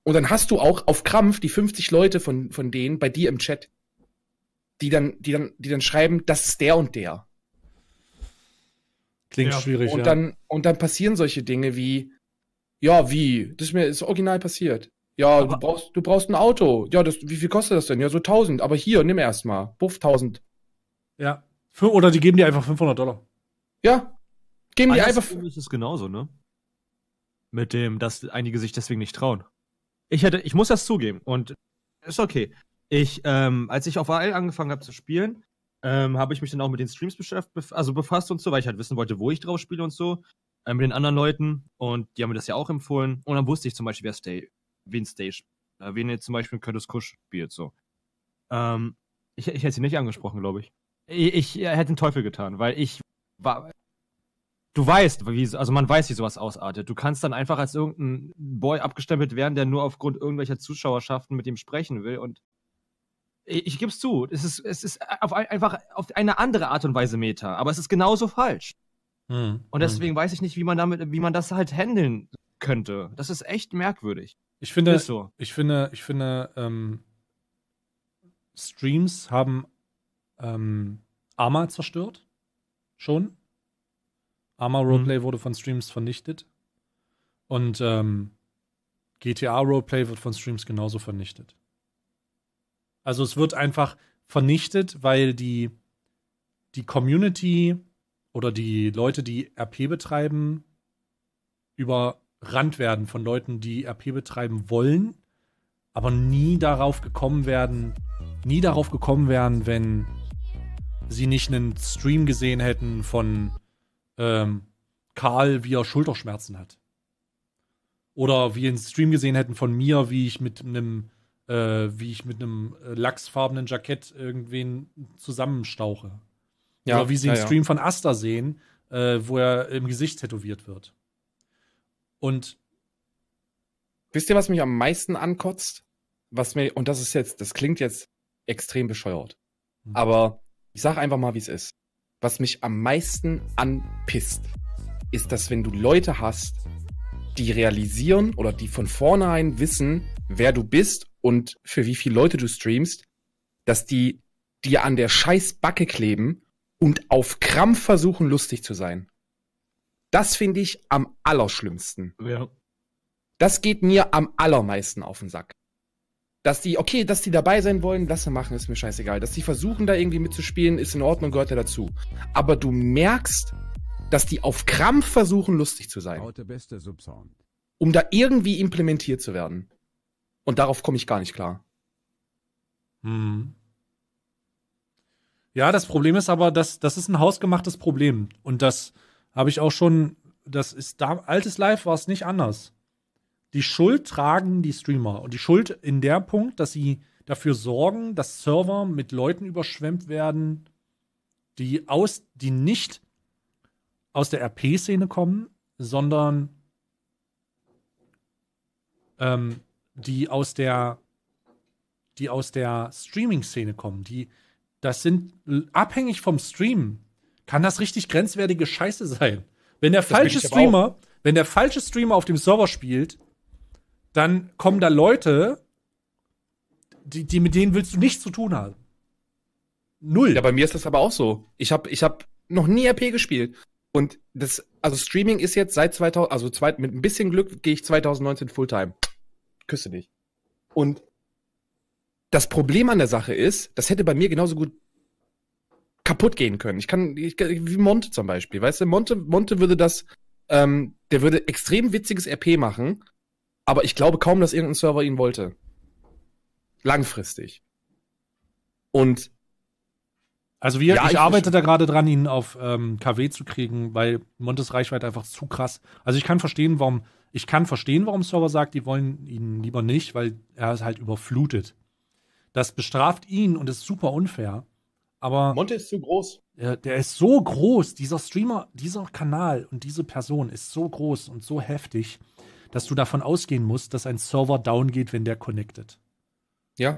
und dann hast du auch auf Krampf die 50 Leute von, von denen bei dir im Chat, die dann, die dann, die dann schreiben, das ist der und der. Klingt ja. schwierig. Und ja. dann, und dann passieren solche Dinge wie, ja, wie? Das ist mir ist original passiert. Ja, aber du brauchst, du brauchst ein Auto. Ja, das, wie viel kostet das denn? Ja, so 1000. Aber hier, nimm erstmal. Buff, 1000. Ja. Oder die geben dir einfach 500 Dollar. Ja. Geben die ah, einfach. Das Ist es genauso, ne? Mit dem, dass einige sich deswegen nicht trauen ich hätte, ich muss das zugeben und ist okay. Ich, ähm, als ich auf AL angefangen habe zu spielen, ähm, habe ich mich dann auch mit den Streams bef also befasst und so, weil ich halt wissen wollte, wo ich drauf spiele und so, äh, mit den anderen Leuten und die haben mir das ja auch empfohlen und dann wusste ich zum Beispiel, wer Stay, wen Stage, äh, wen jetzt zum Beispiel Curtis Kusch spielt, so. Ähm, ich, ich hätte sie nicht angesprochen, glaube ich. ich. Ich hätte den Teufel getan, weil ich war, du weißt, wie, also man weiß, wie sowas ausartet. Du kannst dann einfach als irgendein Boy abgestempelt werden, der nur aufgrund irgendwelcher Zuschauerschaften mit ihm sprechen will. Und ich, ich gebe es zu, es ist, es ist äh, auf ein, einfach auf eine andere Art und Weise Meta, aber es ist genauso falsch. Hm. Und hm. deswegen hm. weiß ich nicht, wie man damit, wie man das halt handeln könnte. Das ist echt merkwürdig. Ich finde, so. ich finde, ich finde, ähm, Streams haben ähm, Arma zerstört. Schon. Arma Roleplay mhm. wurde von Streams vernichtet. Und ähm, GTA Roleplay wird von Streams genauso vernichtet. Also es wird einfach vernichtet, weil die, die Community oder die Leute, die RP betreiben, überrannt werden von Leuten, die RP betreiben wollen, aber nie darauf gekommen werden, nie darauf gekommen wären, wenn sie nicht einen Stream gesehen hätten von ähm, Karl, wie er Schulterschmerzen hat. Oder wie einen Stream gesehen hätten von mir, wie ich mit einem äh, wie ich mit einem äh, lachsfarbenen Jackett irgendwen zusammenstauche. Ja, Oder wie sie ja, einen ja. Stream von Asta sehen, äh, wo er im Gesicht tätowiert wird. Und wisst ihr, was mich am meisten ankotzt? Was mir, und das ist jetzt, das klingt jetzt extrem bescheuert. Mhm. Aber ich sag einfach mal, wie es ist was mich am meisten anpisst, ist, dass wenn du Leute hast, die realisieren oder die von vornherein wissen, wer du bist und für wie viele Leute du streamst, dass die dir an der Scheißbacke kleben und auf Krampf versuchen, lustig zu sein. Das finde ich am allerschlimmsten. Ja. Das geht mir am allermeisten auf den Sack dass die, okay, dass die dabei sein wollen, lass sie machen, ist mir scheißegal. Dass die versuchen, da irgendwie mitzuspielen, ist in Ordnung, gehört ja dazu. Aber du merkst, dass die auf Krampf versuchen, lustig zu sein. Um da irgendwie implementiert zu werden. Und darauf komme ich gar nicht klar. Hm. Ja, das Problem ist aber, dass das ist ein hausgemachtes Problem. Und das habe ich auch schon, das ist da, altes Live war es nicht anders die Schuld tragen die Streamer. Und die Schuld in der Punkt, dass sie dafür sorgen, dass Server mit Leuten überschwemmt werden, die aus, die nicht aus der RP-Szene kommen, sondern ähm, die aus der die aus der Streaming-Szene kommen, die das sind abhängig vom Stream, kann das richtig grenzwertige Scheiße sein. Wenn der das falsche Streamer, wenn der falsche Streamer auf dem Server spielt, dann kommen da Leute, die, die mit denen willst du nichts zu tun haben. Null. Ja, bei mir ist das aber auch so. Ich habe ich hab noch nie RP gespielt. Und das, also Streaming ist jetzt seit 2000, also zwei, mit ein bisschen Glück gehe ich 2019 Fulltime. Küsse dich. Und das Problem an der Sache ist, das hätte bei mir genauso gut kaputt gehen können. Ich kann, ich, wie Monte zum Beispiel, weißt du, Monte, Monte würde das, ähm, der würde extrem witziges RP machen aber ich glaube kaum, dass irgendein Server ihn wollte. Langfristig. Und also wir, ja, ich, ich arbeite da gerade dran, ihn auf ähm, KW zu kriegen, weil Montes Reichweite einfach zu krass. Also ich kann verstehen, warum ich kann verstehen, warum Server sagt, die wollen ihn lieber nicht, weil er ist halt überflutet. Das bestraft ihn und ist super unfair. Aber Monte ist zu groß. Der, der ist so groß. Dieser Streamer, dieser Kanal und diese Person ist so groß und so heftig dass du davon ausgehen musst, dass ein Server down geht, wenn der connected. Ja.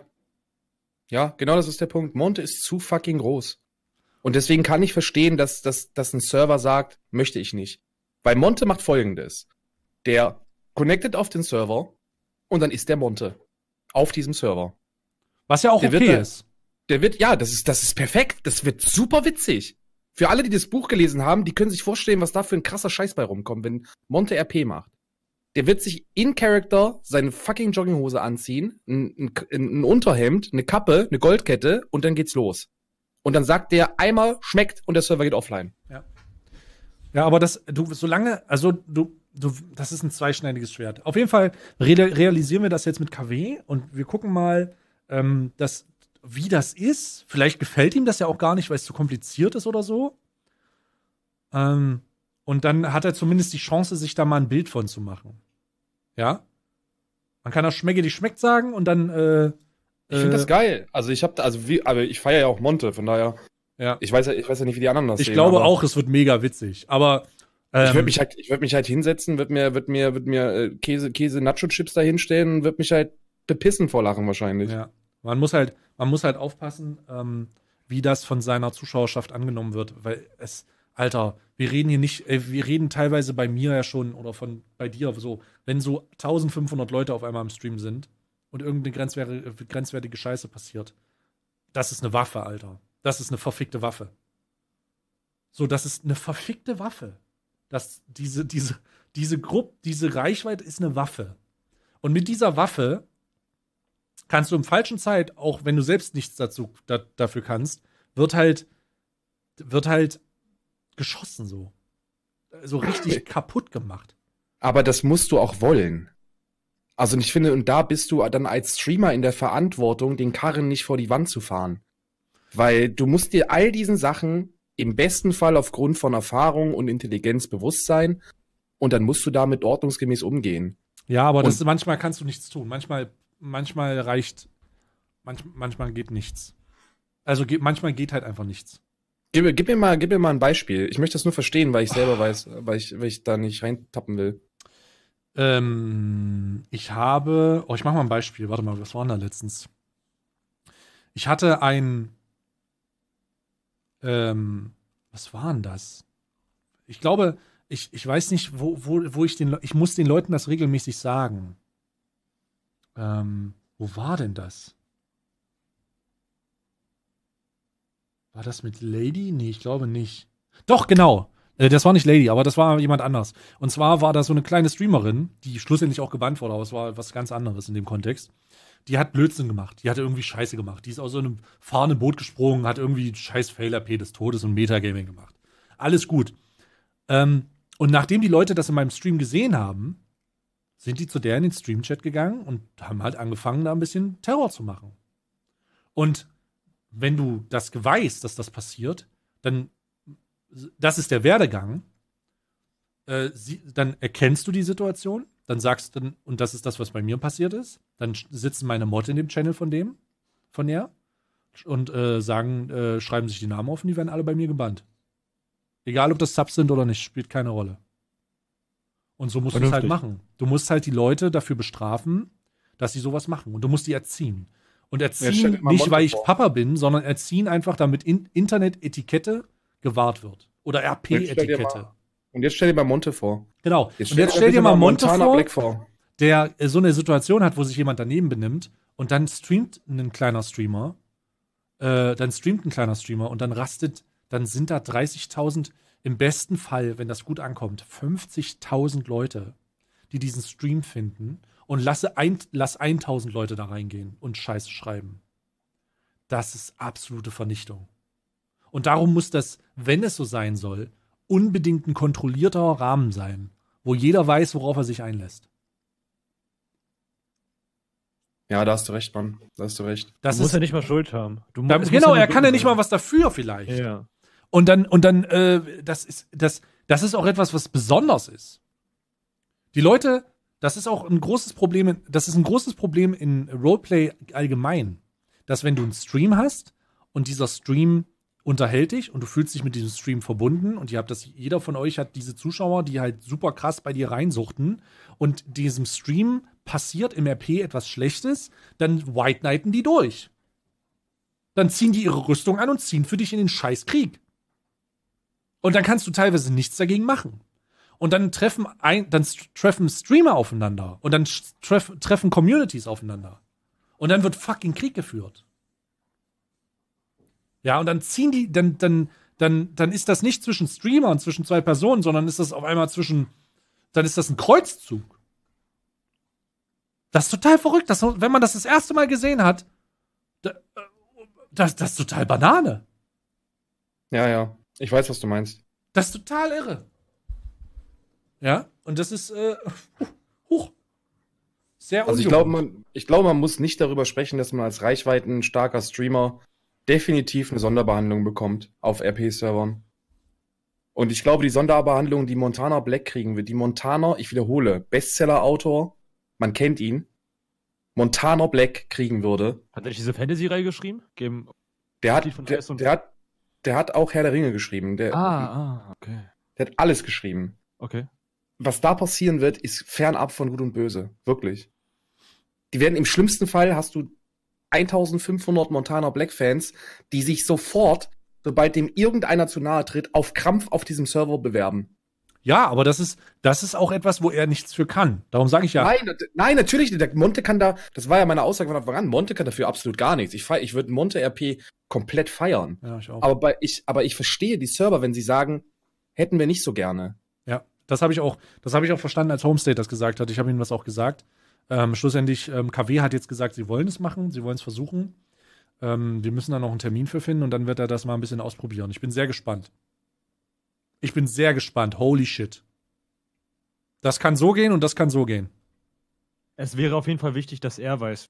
Ja, genau das ist der Punkt. Monte ist zu fucking groß. Und deswegen kann ich verstehen, dass, dass, dass ein Server sagt, möchte ich nicht. Weil Monte macht folgendes. Der connected auf den Server und dann ist der Monte auf diesem Server. Was ja auch der okay wird, ist. Der wird, ja, das ist, das ist perfekt. Das wird super witzig. Für alle, die das Buch gelesen haben, die können sich vorstellen, was da für ein krasser Scheiß bei rumkommt, wenn Monte RP macht der wird sich in Character seine fucking Jogginghose anziehen, ein, ein, ein Unterhemd, eine Kappe, eine Goldkette und dann geht's los. Und dann sagt der einmal schmeckt und der Server geht offline. Ja. Ja, aber das, du, solange, also du, du, das ist ein zweischneidiges Schwert. Auf jeden Fall re realisieren wir das jetzt mit KW und wir gucken mal, ähm, dass, wie das ist. Vielleicht gefällt ihm das ja auch gar nicht, weil es zu kompliziert ist oder so. Ähm, und dann hat er zumindest die Chance, sich da mal ein Bild von zu machen. Ja. Man kann auch Schmecke, die schmeckt sagen und dann. Äh, ich finde äh, das geil. Also ich habe, also wie, aber ich feiere ja auch Monte, von daher. Ja. Ich weiß ja, ich weiß ja nicht, wie die anderen das ich sehen. Ich glaube auch, es wird mega witzig. Aber ich würde ähm, mich, halt, ich würd mich halt hinsetzen, würde mir, würd mir, würd mir äh, Käse, Käse Nacho-Chips dahinstellen und würde mich halt bepissen vor Lachen wahrscheinlich. Ja. Man muss halt, man muss halt aufpassen, ähm, wie das von seiner Zuschauerschaft angenommen wird, weil es, Alter, wir reden hier nicht, äh, wir reden teilweise bei mir ja schon oder von bei dir so, wenn so 1500 Leute auf einmal im Stream sind und irgendeine äh, grenzwertige, Scheiße passiert, das ist eine Waffe, Alter. Das ist eine verfickte Waffe. So, das ist eine verfickte Waffe. Das, diese, diese, diese Gruppe, diese Reichweite ist eine Waffe. Und mit dieser Waffe kannst du im falschen Zeit, auch wenn du selbst nichts dazu, da, dafür kannst, wird halt, wird halt geschossen so. So richtig [laughs] kaputt gemacht. Aber das musst du auch wollen. Also ich finde, und da bist du dann als Streamer in der Verantwortung, den Karren nicht vor die Wand zu fahren. Weil du musst dir all diesen Sachen im besten Fall aufgrund von Erfahrung und Intelligenz bewusst sein und dann musst du damit ordnungsgemäß umgehen. Ja, aber das, manchmal kannst du nichts tun. Manchmal, manchmal reicht, manch, manchmal geht nichts. Also geht, manchmal geht halt einfach nichts. Gib, gib, mir mal, gib mir mal ein Beispiel. Ich möchte das nur verstehen, weil ich selber oh. weiß, weil ich, weil ich da nicht reintappen will. Ähm, ich habe, oh, ich mache mal ein Beispiel. Warte mal, was war denn da letztens? Ich hatte ein, ähm, was war denn das? Ich glaube, ich, ich weiß nicht, wo, wo, wo ich den, ich muss den Leuten das regelmäßig sagen. Ähm, wo war denn das? War das mit Lady? Nee, ich glaube nicht. Doch, genau. Äh, das war nicht Lady, aber das war jemand anders. Und zwar war da so eine kleine Streamerin, die schlussendlich auch gebannt wurde, aber es war was ganz anderes in dem Kontext. Die hat Blödsinn gemacht. Die hat irgendwie Scheiße gemacht. Die ist aus so einem fahrenden Boot gesprungen, hat irgendwie scheiß Fail-AP des Todes und Metagaming gemacht. Alles gut. Ähm, und nachdem die Leute das in meinem Stream gesehen haben, sind die zu der in den Stream-Chat gegangen und haben halt angefangen, da ein bisschen Terror zu machen. Und wenn du das weißt, dass das passiert, dann, das ist der Werdegang, äh, sie, dann erkennst du die Situation, dann sagst du, und das ist das, was bei mir passiert ist, dann sitzen meine Mod in dem Channel von dem, von der, und äh, sagen, äh, schreiben sich die Namen auf und die werden alle bei mir gebannt. Egal, ob das Subs sind oder nicht, spielt keine Rolle. Und so musst du es halt machen. Du musst halt die Leute dafür bestrafen, dass sie sowas machen. Und du musst die erziehen. Und erziehen nicht, weil ich vor. Papa bin, sondern erziehen einfach, damit Internet-Etikette gewahrt wird. Oder RP-Etikette. Und jetzt stell dir mal Monte vor. Genau. Jetzt und jetzt stell dir mal Monte vor, genau. vor, der äh, so eine Situation hat, wo sich jemand daneben benimmt und dann streamt ein kleiner Streamer, äh, dann streamt ein kleiner Streamer und dann rastet, dann sind da 30.000, im besten Fall, wenn das gut ankommt, 50.000 Leute, die diesen Stream finden und lasse ein, lass 1000 Leute da reingehen und Scheiße schreiben. Das ist absolute Vernichtung. Und darum muss das, wenn es so sein soll, unbedingt ein kontrollierter Rahmen sein, wo jeder weiß, worauf er sich einlässt. Ja, da hast du recht, Mann. Da hast du recht. Das du musst ja nicht mal Schuld haben. Da, genau, er kann ja nicht mal was dafür vielleicht. Ja. Und dann, und dann, äh, das ist, das, das ist auch etwas, was besonders ist. Die Leute das ist auch ein großes Problem, das ist ein großes Problem in Roleplay allgemein. Dass wenn du einen Stream hast und dieser Stream unterhält dich und du fühlst dich mit diesem Stream verbunden und ihr habt das, jeder von euch hat diese Zuschauer, die halt super krass bei dir reinsuchten und diesem Stream passiert im RP etwas Schlechtes, dann White Knighten die durch. Dann ziehen die ihre Rüstung an und ziehen für dich in den Scheißkrieg. Und dann kannst du teilweise nichts dagegen machen und dann treffen ein, dann treffen Streamer aufeinander und dann treff, treffen Communities aufeinander. Und dann wird fucking Krieg geführt. Ja, und dann ziehen die, dann, dann, dann, dann ist das nicht zwischen Streamern, zwischen zwei Personen, sondern ist das auf einmal zwischen, dann ist das ein Kreuzzug. Das ist total verrückt. Das, wenn man das das erste Mal gesehen hat, äh, das, das ist total Banane. Ja, ja. Ich weiß, was du meinst. Das ist total irre. Ja, und das ist äh, hoch. [laughs] Sehr ungewohnt. Also ich glaube, man, glaub, man muss nicht darüber sprechen, dass man als reichweitenstarker Streamer definitiv eine Sonderbehandlung bekommt auf RP-Servern. Und ich glaube, die Sonderbehandlung, die Montana Black kriegen wird, die Montana, ich wiederhole, Bestseller-Autor, man kennt ihn, Montana Black kriegen würde. Hat er nicht diese Fantasy-Reihe geschrieben? Game der hat, der, der, hat, der hat auch Herr der Ringe geschrieben. Der, ah, ah, okay. Der hat alles geschrieben. Okay was da passieren wird, ist fernab von Gut und Böse. Wirklich. Die werden im schlimmsten Fall hast du 1500 Montana Black Fans, die sich sofort, sobald dem irgendeiner zu nahe tritt, auf Krampf auf diesem Server bewerben. Ja, aber das ist, das ist auch etwas, wo er nichts für kann. Darum sage ich ja. Nein, nein, natürlich Der Monte kann da, das war ja meine Aussage von Anfang an, Monte kann dafür absolut gar nichts. Ich, feier, ich würde Monte RP komplett feiern. Ja, ich auch. Aber, bei, ich, aber ich verstehe die Server, wenn sie sagen, hätten wir nicht so gerne. Ja. Das habe ich auch, das habe ich auch verstanden, als Homestate das gesagt hat. Ich habe ihnen was auch gesagt. Ähm, schlussendlich, ähm, KW hat jetzt gesagt, sie wollen es machen, sie wollen es versuchen. Ähm, wir müssen da noch einen Termin für finden und dann wird er das mal ein bisschen ausprobieren. Ich bin sehr gespannt. Ich bin sehr gespannt. Holy shit. Das kann so gehen und das kann so gehen. Es wäre auf jeden Fall wichtig, dass er weiß,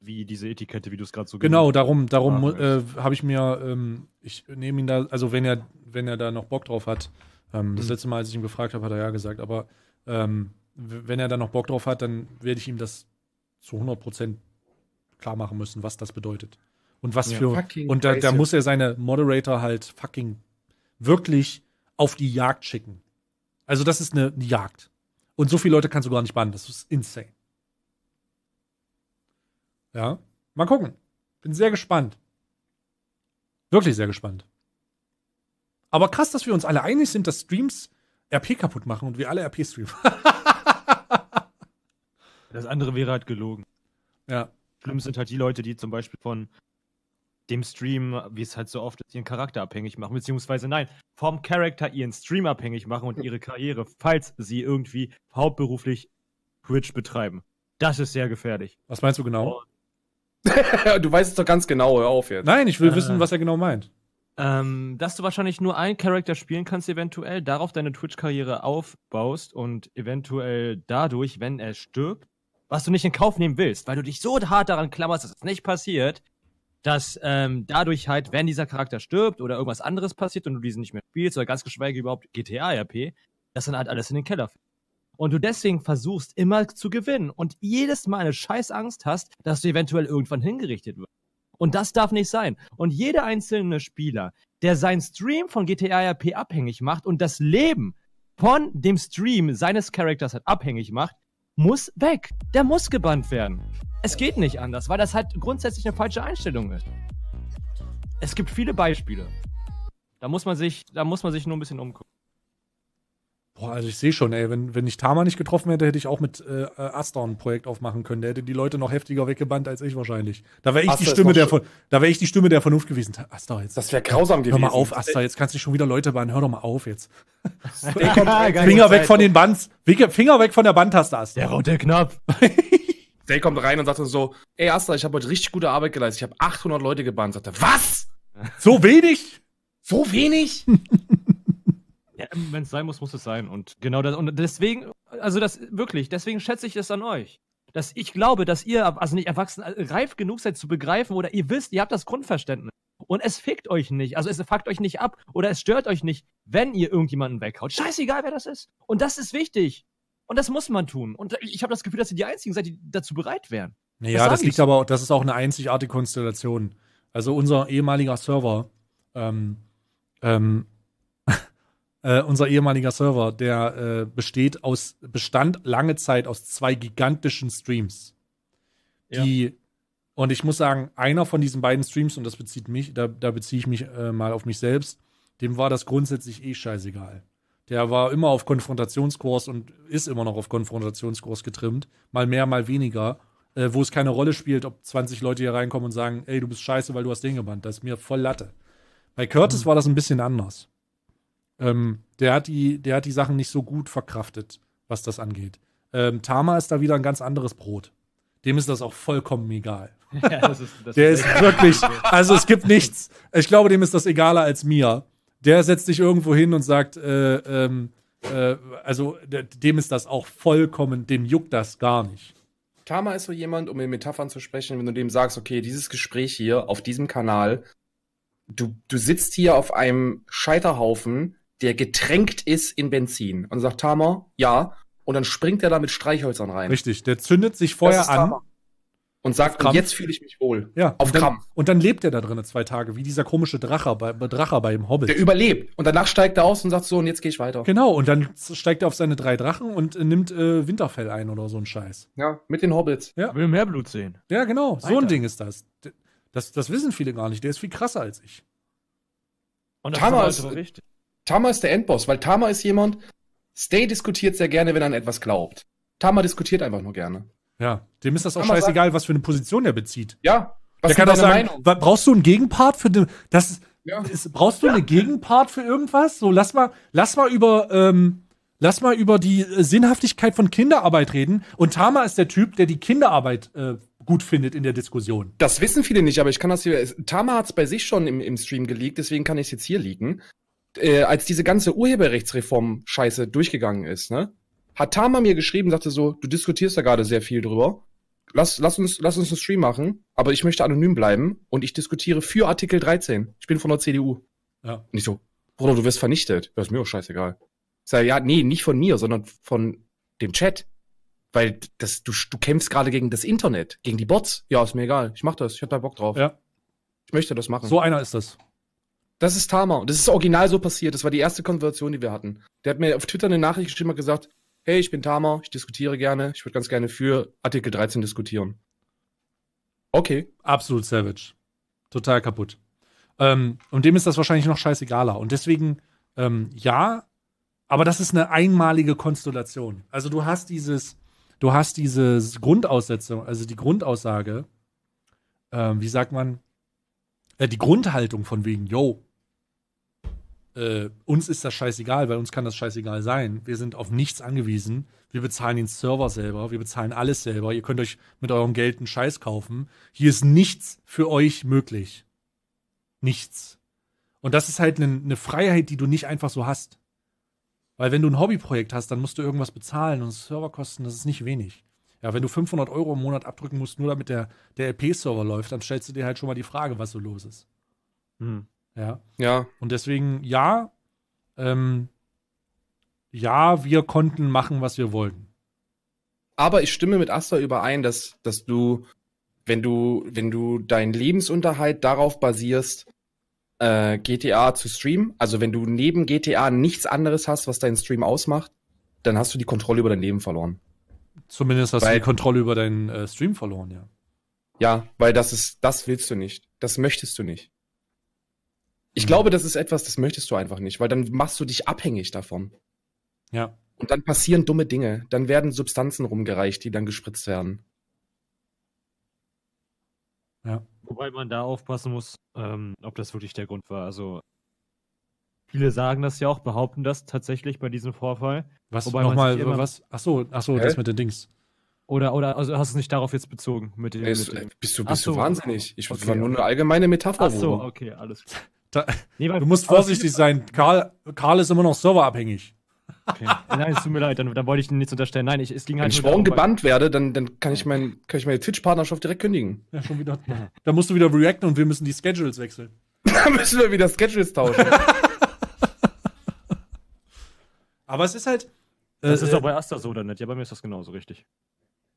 wie diese Etikette, wie du es gerade so genau darum darum äh, habe ich mir ähm, ich nehme ihn da also wenn er wenn er da noch Bock drauf hat ähm, mhm. Das letzte Mal, als ich ihn gefragt habe, hat er ja gesagt. Aber ähm, wenn er da noch Bock drauf hat, dann werde ich ihm das zu 100 Prozent klar machen müssen, was das bedeutet. Und was ja, für. Und da, da, muss er seine Moderator halt fucking wirklich auf die Jagd schicken. Also, das ist eine, eine Jagd. Und so viele Leute kannst du gar nicht bannen. Das ist insane. Ja, mal gucken. Bin sehr gespannt. Wirklich sehr gespannt. Aber krass, dass wir uns alle einig sind, dass Streams RP kaputt machen und wir alle RP streamen. [laughs] das andere wäre halt gelogen. Ja. Schlimm sind halt die Leute, die zum Beispiel von dem Stream, wie es halt so oft ist, ihren Charakter abhängig machen, beziehungsweise nein, vom Charakter ihren Stream abhängig machen und ihre Karriere, falls sie irgendwie hauptberuflich Twitch betreiben. Das ist sehr gefährlich. Was meinst du genau? [laughs] du weißt es doch ganz genau, hör auf jetzt. Nein, ich will ah. wissen, was er genau meint ähm, dass du wahrscheinlich nur einen Charakter spielen kannst, eventuell darauf deine Twitch-Karriere aufbaust und eventuell dadurch, wenn er stirbt, was du nicht in Kauf nehmen willst, weil du dich so hart daran klammerst, dass es das nicht passiert, dass ähm, dadurch halt, wenn dieser Charakter stirbt oder irgendwas anderes passiert und du diesen nicht mehr spielst oder ganz geschweige überhaupt GTA-RP, dass dann halt alles in den Keller fällt. Und du deswegen versuchst immer zu gewinnen und jedes Mal eine scheiß Angst hast, dass du eventuell irgendwann hingerichtet wirst. Und das darf nicht sein. Und jeder einzelne Spieler, der seinen Stream von GTA RP abhängig macht und das Leben von dem Stream seines Charakters halt abhängig macht, muss weg. Der muss gebannt werden. Es geht nicht anders, weil das halt grundsätzlich eine falsche Einstellung ist. Es gibt viele Beispiele. Da muss man sich, da muss man sich nur ein bisschen umgucken. Boah, also ich sehe schon, ey, wenn, wenn ich Tama nicht getroffen hätte, hätte ich auch mit äh, Asta ein Projekt aufmachen können. Der hätte die Leute noch heftiger weggebannt als ich wahrscheinlich. Da wäre ich, die Stimme der wär ich die Stimme der Vernunft gewesen. Astor, jetzt. Das wäre grausam hör gewesen. Hör mal auf, Astor, jetzt kannst du schon wieder Leute bannen. Hör doch mal auf jetzt. [laughs] Finger weg von den Bands. Finger weg von der Bandtaste, Astor. Der rote Knopf. [laughs] der kommt rein und sagt so, ey Astor, ich habe heute richtig gute Arbeit geleistet. Ich habe 800 Leute gebannt. Sagt er, was? So wenig? So wenig? [laughs] Ähm, wenn es sein muss, muss es sein. Und genau das, und deswegen, also das wirklich, deswegen schätze ich das an euch. Dass ich glaube, dass ihr, also nicht erwachsen, äh, reif genug seid zu begreifen oder ihr wisst, ihr habt das Grundverständnis. Und es fickt euch nicht. Also es fuckt euch nicht ab oder es stört euch nicht, wenn ihr irgendjemanden weghaut. Scheißegal, wer das ist. Und das ist wichtig. Und das muss man tun. Und ich habe das Gefühl, dass ihr die Einzigen seid, die dazu bereit wären. Naja, das, das liegt aber, das ist auch eine einzigartige Konstellation. Also unser ehemaliger Server, ähm, ähm, äh, unser ehemaliger Server, der äh, besteht aus, bestand lange Zeit aus zwei gigantischen Streams. Die, ja. und ich muss sagen, einer von diesen beiden Streams, und das bezieht mich, da, da beziehe ich mich äh, mal auf mich selbst, dem war das grundsätzlich eh scheißegal. Der war immer auf Konfrontationskurs und ist immer noch auf Konfrontationskurs getrimmt. Mal mehr, mal weniger. Äh, wo es keine Rolle spielt, ob 20 Leute hier reinkommen und sagen, ey, du bist scheiße, weil du hast den gebannt. Das ist mir voll Latte. Bei Curtis mhm. war das ein bisschen anders. Ähm, der, hat die, der hat die Sachen nicht so gut verkraftet, was das angeht. Ähm, Tama ist da wieder ein ganz anderes Brot. Dem ist das auch vollkommen egal. [laughs] Ja, das ist, das der ist, ist wirklich, also es gibt nichts. Ich glaube, dem ist das egaler als mir. Der setzt sich irgendwo hin und sagt, äh, ähm, äh, also dem ist das auch vollkommen, dem juckt das gar nicht. Tama ist so jemand, um in Metaphern zu sprechen, wenn du dem sagst, okay, dieses Gespräch hier auf diesem Kanal, du, du sitzt hier auf einem Scheiterhaufen der getränkt ist in Benzin. Und sagt Tama, ja. Und dann springt er da mit Streichhölzern rein. Richtig, der zündet sich vorher an. Und sagt, und jetzt fühle ich mich wohl. Ja. Auf Kram. Und dann lebt er da drinnen zwei Tage, wie dieser komische Drache bei, Drache bei dem Hobbit. Der überlebt. Und danach steigt er aus und sagt so, und jetzt gehe ich weiter. Genau, und dann steigt er auf seine drei Drachen und äh, nimmt äh, Winterfell ein oder so ein Scheiß. Ja, mit den Hobbits. Ja. Will mehr Blut sehen. Ja, genau. Weiter. So ein Ding ist das. das. Das wissen viele gar nicht. Der ist viel krasser als ich. Und das Tama ist richtig. Tama ist der Endboss, weil Tama ist jemand, Stay diskutiert sehr gerne, wenn er an etwas glaubt. Tama diskutiert einfach nur gerne. Ja, dem ist das auch Tama scheißegal, sagt, was für eine Position er bezieht. Ja, was der kann auch sagen, Meinung? brauchst du einen Gegenpart für den, das ja. ist, brauchst du ja. eine Gegenpart für irgendwas? So lass mal, lass mal über ähm, lass mal über die äh, Sinnhaftigkeit von Kinderarbeit reden. Und Tama ist der Typ, der die Kinderarbeit äh, gut findet in der Diskussion. Das wissen viele nicht, aber ich kann das hier. Tama hat es bei sich schon im, im Stream geleakt, deswegen kann ich es jetzt hier liegen äh, als diese ganze Urheberrechtsreform-Scheiße durchgegangen ist, ne, hat Tama mir geschrieben, sagte so, du diskutierst da gerade sehr viel drüber. Lass, lass, uns, lass uns einen Stream machen, aber ich möchte anonym bleiben und ich diskutiere für Artikel 13. Ich bin von der CDU. Ja. Und ich so, Bruder, du wirst vernichtet. Das ist mir auch scheißegal. Ich sage, ja, nee, nicht von mir, sondern von dem Chat. Weil das, du, du kämpfst gerade gegen das Internet, gegen die Bots. Ja, ist mir egal. Ich mach das. Ich hab da Bock drauf. Ja. Ich möchte das machen. So einer ist das. Das ist Tama. Und das ist original so passiert. Das war die erste Konversation, die wir hatten. Der hat mir auf Twitter eine Nachricht geschrieben und gesagt, hey, ich bin Tama, ich diskutiere gerne, ich würde ganz gerne für Artikel 13 diskutieren. Okay. Absolut savage. Total kaputt. Ähm, und dem ist das wahrscheinlich noch scheißegaler. Und deswegen, ähm, ja, aber das ist eine einmalige Konstellation. Also du hast dieses, du hast diese Grundaussetzung, also die Grundaussage, ähm, wie sagt man, äh, die Grundhaltung von wegen, yo, äh, uns ist das scheißegal, weil uns kann das scheißegal sein. Wir sind auf nichts angewiesen. Wir bezahlen den Server selber, wir bezahlen alles selber. Ihr könnt euch mit eurem Geld einen Scheiß kaufen. Hier ist nichts für euch möglich. Nichts. Und das ist halt eine ne Freiheit, die du nicht einfach so hast. Weil wenn du ein Hobbyprojekt hast, dann musst du irgendwas bezahlen und Serverkosten, das ist nicht wenig. Ja, wenn du 500 Euro im Monat abdrücken musst, nur damit der, der LP-Server läuft, dann stellst du dir halt schon mal die Frage, was so los ist. Hm. Ja. Ja. Und deswegen, ja, ähm, ja, wir konnten machen, was wir wollten. Aber ich stimme mit Asta überein, dass, dass du, wenn du, wenn du deinen Lebensunterhalt darauf basierst, äh, GTA zu streamen, also wenn du neben GTA nichts anderes hast, was deinen Stream ausmacht, dann hast du die Kontrolle über dein Leben verloren. Zumindest hast weil, du die Kontrolle über deinen äh, Stream verloren, ja. Ja, weil das ist, das willst du nicht. Das möchtest du nicht. Ich mhm. glaube, das ist etwas, das möchtest du einfach nicht, weil dann machst du dich abhängig davon. Ja. Und dann passieren dumme Dinge. Dann werden Substanzen rumgereicht, die dann gespritzt werden. Ja. Wobei man da aufpassen muss, ähm, ob das wirklich der Grund war. Also viele sagen das ja auch, behaupten das tatsächlich bei diesem Vorfall. Was Wobei nochmal immer, was? Ach so, das mit den Dings. Oder oder also hast du es nicht darauf jetzt bezogen mit dem? Äh, bist du bist so, wahnsinnig? Ich okay. war nur eine allgemeine Metapher. Ach so, okay, alles klar. Da, nee, du musst vorsichtig sein. Karl, Karl ist immer noch serverabhängig. Okay. Nein, es tut mir leid, dann, dann wollte ich nichts unterstellen. Nein, ich, es ging halt Wenn ich morgen gebannt werde, dann, dann kann, ich mein, kann ich meine Twitch-Partnerschaft direkt kündigen. Ja, schon wieder. da musst du wieder reacten und wir müssen die Schedules wechseln. [laughs] da müssen wir wieder Schedules tauschen. [laughs] Aber es ist halt. Äh, das äh, ist doch bei Asta so, oder nicht? Ja, bei mir ist das genauso richtig.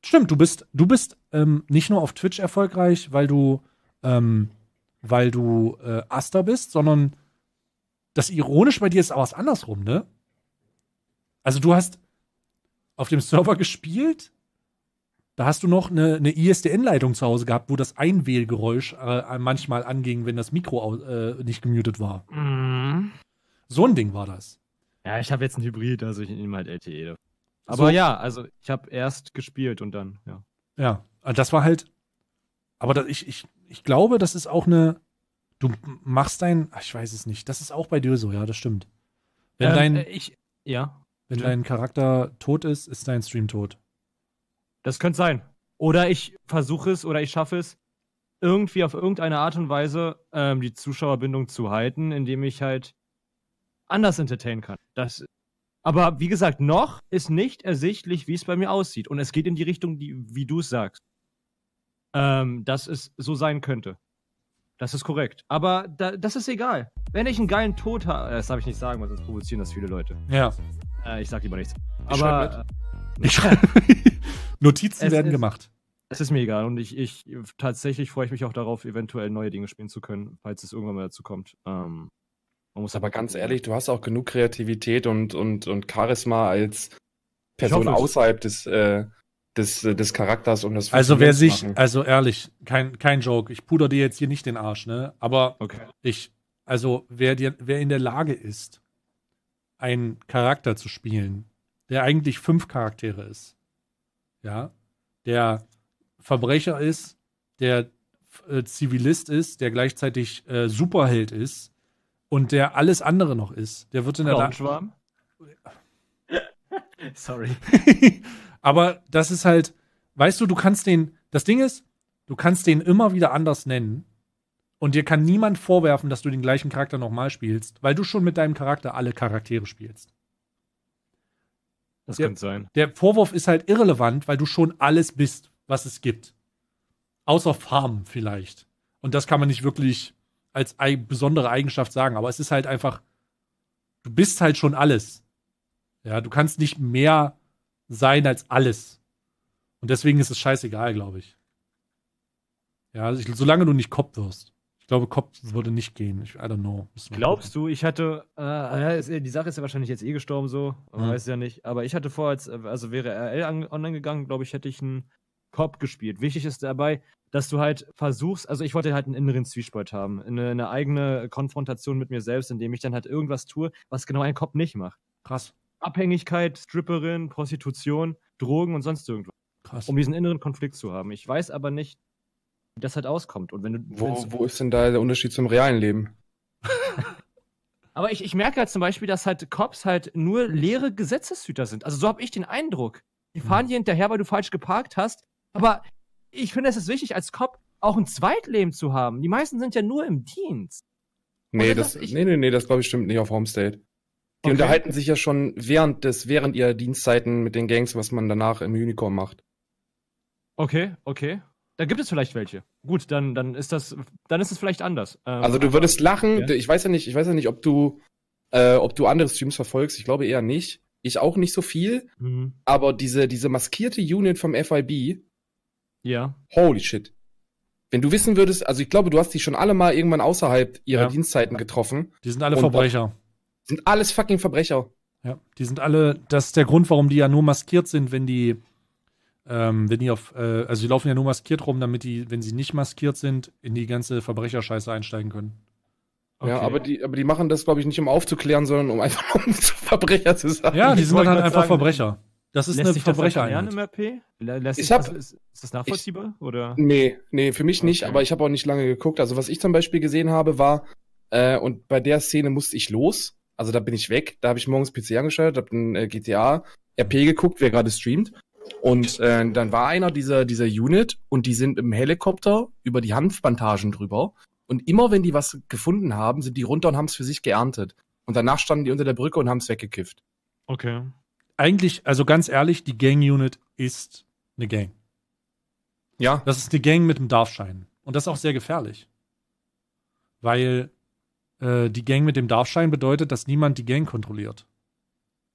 Stimmt, du bist, du bist ähm, nicht nur auf Twitch erfolgreich, weil du ähm, weil du äh, Aster bist, sondern das Ironische bei dir ist auch was andersrum, ne? Also du hast auf dem Server gespielt, da hast du noch eine, eine ISDN-Leitung zu Hause gehabt, wo das Einwählgeräusch äh, manchmal anging, wenn das Mikro äh, nicht gemutet war. Mhm. So ein Ding war das. Ja, ich habe jetzt ein Hybrid, also ich nehme halt LTE. Aber so. ja, also ich habe erst gespielt und dann, ja. Ja, also das war halt, aber das, ich, ich ich glaube, das ist auch eine. Du machst dein. Ach, ich weiß es nicht. Das ist auch bei dir so, ja, das stimmt. Wenn ähm, dein. Äh, ich, ja. Wenn dein Charakter tot ist, ist dein Stream tot. Das könnte sein. Oder ich versuche es oder ich schaffe es, irgendwie auf irgendeine Art und Weise ähm, die Zuschauerbindung zu halten, indem ich halt anders entertainen kann. Das, aber wie gesagt, noch ist nicht ersichtlich, wie es bei mir aussieht. Und es geht in die Richtung, die, wie du es sagst ähm, dass es so sein könnte. Das ist korrekt. Aber da, das ist egal. Wenn ich einen geilen Tod habe. Äh, das darf ich nicht sagen, weil sonst provozieren das viele Leute. Ja. Äh, ich sag lieber nichts. Ich Aber. Äh, ich äh, [laughs] Notizen es werden ist, gemacht. Es ist mir egal. Und ich, ich tatsächlich freue ich mich auch darauf, eventuell neue Dinge spielen zu können, falls es irgendwann mal dazu kommt. Ähm, man muss aber halt ganz ne? ehrlich, du hast auch genug Kreativität und, und, und Charisma als Person außerhalb des, äh, des, des Charakters und des Also wer sich, machen. also ehrlich, kein, kein Joke, ich puder dir jetzt hier nicht den Arsch, ne? Aber okay. ich, also wer, dir, wer in der Lage ist, einen Charakter zu spielen, der eigentlich fünf Charaktere ist, ja, der Verbrecher ist, der äh, Zivilist ist, der gleichzeitig äh, Superheld ist und der alles andere noch ist, der wird in der Lage. [laughs] Sorry. [laughs] Aber das ist halt, weißt du, du kannst den, das Ding ist, du kannst den immer wieder anders nennen. Und dir kann niemand vorwerfen, dass du den gleichen Charakter nochmal spielst, weil du schon mit deinem Charakter alle Charaktere spielst. Das der, könnte sein. Der Vorwurf ist halt irrelevant, weil du schon alles bist, was es gibt. Außer Farmen vielleicht. Und das kann man nicht wirklich als besondere Eigenschaft sagen, aber es ist halt einfach, du bist halt schon alles. Ja, du kannst nicht mehr sein als alles. Und deswegen ist es scheißegal, glaube ich. Ja, also ich, solange du nicht Kopf wirst. Ich glaube, Kopf würde nicht gehen. Ich, I don't know. Glaubst du, ich hatte, äh, die Sache ist ja wahrscheinlich jetzt eh gestorben so, man mhm. weiß ja nicht. Aber ich hatte vor, als, also wäre RL an, online gegangen, glaube ich, hätte ich einen Kopf gespielt. Wichtig ist dabei, dass du halt versuchst, also ich wollte halt einen inneren Zwiespalt haben, eine, eine eigene Konfrontation mit mir selbst, indem ich dann halt irgendwas tue, was genau ein Kopf nicht macht. Krass. Abhängigkeit, Stripperin, Prostitution, Drogen und sonst irgendwas. Krass. Um diesen inneren Konflikt zu haben. Ich weiß aber nicht, wie das halt auskommt. Und wenn du, wo, wo ist denn da der Unterschied zum realen Leben? [laughs] aber ich, ich merke halt zum Beispiel, dass halt Cops halt nur leere Gesetzeshüter sind. Also so habe ich den Eindruck. Die hm. fahren dir hinterher, weil du falsch geparkt hast. Aber ich finde, es ist wichtig, als Cop auch ein Zweitleben zu haben. Die meisten sind ja nur im Dienst. Nee, das, das, ich, nee, nee, nee, das glaube ich stimmt nicht auf Homestate. Die okay. unterhalten sich ja schon während des, während ihrer Dienstzeiten mit den Gangs, was man danach im Unicorn macht. Okay, okay. Da gibt es vielleicht welche. Gut, dann, dann ist das, dann ist es vielleicht anders. Ähm, also du würdest lachen. Ja. Ich weiß ja nicht, ich weiß ja nicht, ob du, äh, ob du andere Streams verfolgst. Ich glaube eher nicht. Ich auch nicht so viel. Mhm. Aber diese, diese maskierte Unit vom FIB. Ja. Holy shit. Wenn du wissen würdest, also ich glaube, du hast die schon alle mal irgendwann außerhalb ihrer ja. Dienstzeiten getroffen. Die sind alle Und Verbrecher. Sind alles fucking Verbrecher. Ja, die sind alle, das ist der Grund, warum die ja nur maskiert sind, wenn die, ähm, wenn die auf, äh, also die laufen ja nur maskiert rum, damit die, wenn sie nicht maskiert sind, in die ganze Verbrecherscheiße einsteigen können. Okay. Ja, aber die, aber die machen das, glaube ich, nicht um aufzuklären, sondern um einfach [laughs] um zu Verbrecher zu sein. Ja, die sind dann halt einfach sagen, Verbrecher. Das ist lässt eine Verbrecher. Das RP? Lässt ich hab, das, ist, ist, das nachvollziehbar? Ich, oder? Nee, nee, für mich okay. nicht, aber ich habe auch nicht lange geguckt. Also was ich zum Beispiel gesehen habe, war, äh, und bei der Szene musste ich los, also da bin ich weg. Da habe ich morgens PC angeschaltet, habe ein äh, GTA RP geguckt, wer gerade streamt. Und äh, dann war einer dieser, dieser Unit und die sind im Helikopter über die Hanfplantagen drüber. Und immer wenn die was gefunden haben, sind die runter und haben es für sich geerntet. Und danach standen die unter der Brücke und haben es weggekifft. Okay. Eigentlich, also ganz ehrlich, die Gang-Unit ist eine Gang. Ja. Das ist eine Gang mit einem Darfschein. Und das ist auch sehr gefährlich. Weil äh, die Gang mit dem Darfschein bedeutet, dass niemand die Gang kontrolliert.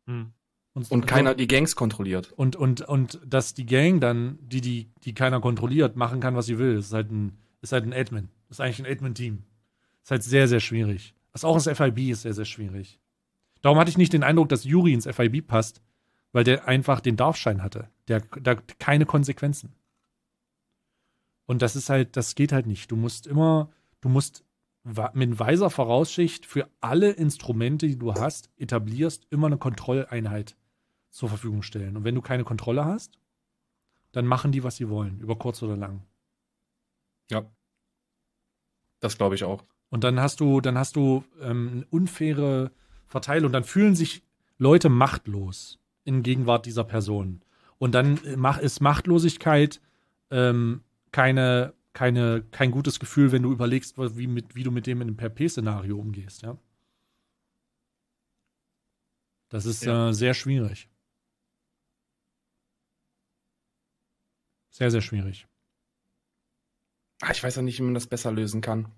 Hm. Und, und, keiner die Gangs kontrolliert. Und, und, und dass die Gang dann, die, die, die keiner kontrolliert, machen kann, was sie will. Das ist halt ein, ist halt ein Admin. Das ist eigentlich ein Admin-Team. Ist halt sehr, sehr schwierig. Also auch das FIB ist sehr, sehr schwierig. Darum hatte ich nicht den Eindruck, dass Yuri ins FIB passt, weil der einfach den Darfschein hatte. Der, der keine Konsequenzen. Und das ist halt, das geht halt nicht. Du musst immer, du musst mit weiser Vorausschicht für alle Instrumente, die du hast, etablierst, immer eine Kontrolleinheit zur Verfügung stellen. Und wenn du keine Kontrolle hast, dann machen die, was sie wollen, über kurz oder lang. Ja. Das glaube ich auch. Und dann hast du, dann hast du ähm, eine unfaire Verteilung. Dann fühlen sich Leute machtlos in Gegenwart dieser Person. Und dann äh, ist Machtlosigkeit ähm, keine keine, kein gutes Gefühl, wenn du überlegst, wie, mit, wie du mit dem in einem PHP-Szenario umgehst, ja. Das ist ja. äh, sehr schwierig. Sehr, sehr schwierig. Ah, ich weiß auch nicht, wie man das besser lösen kann.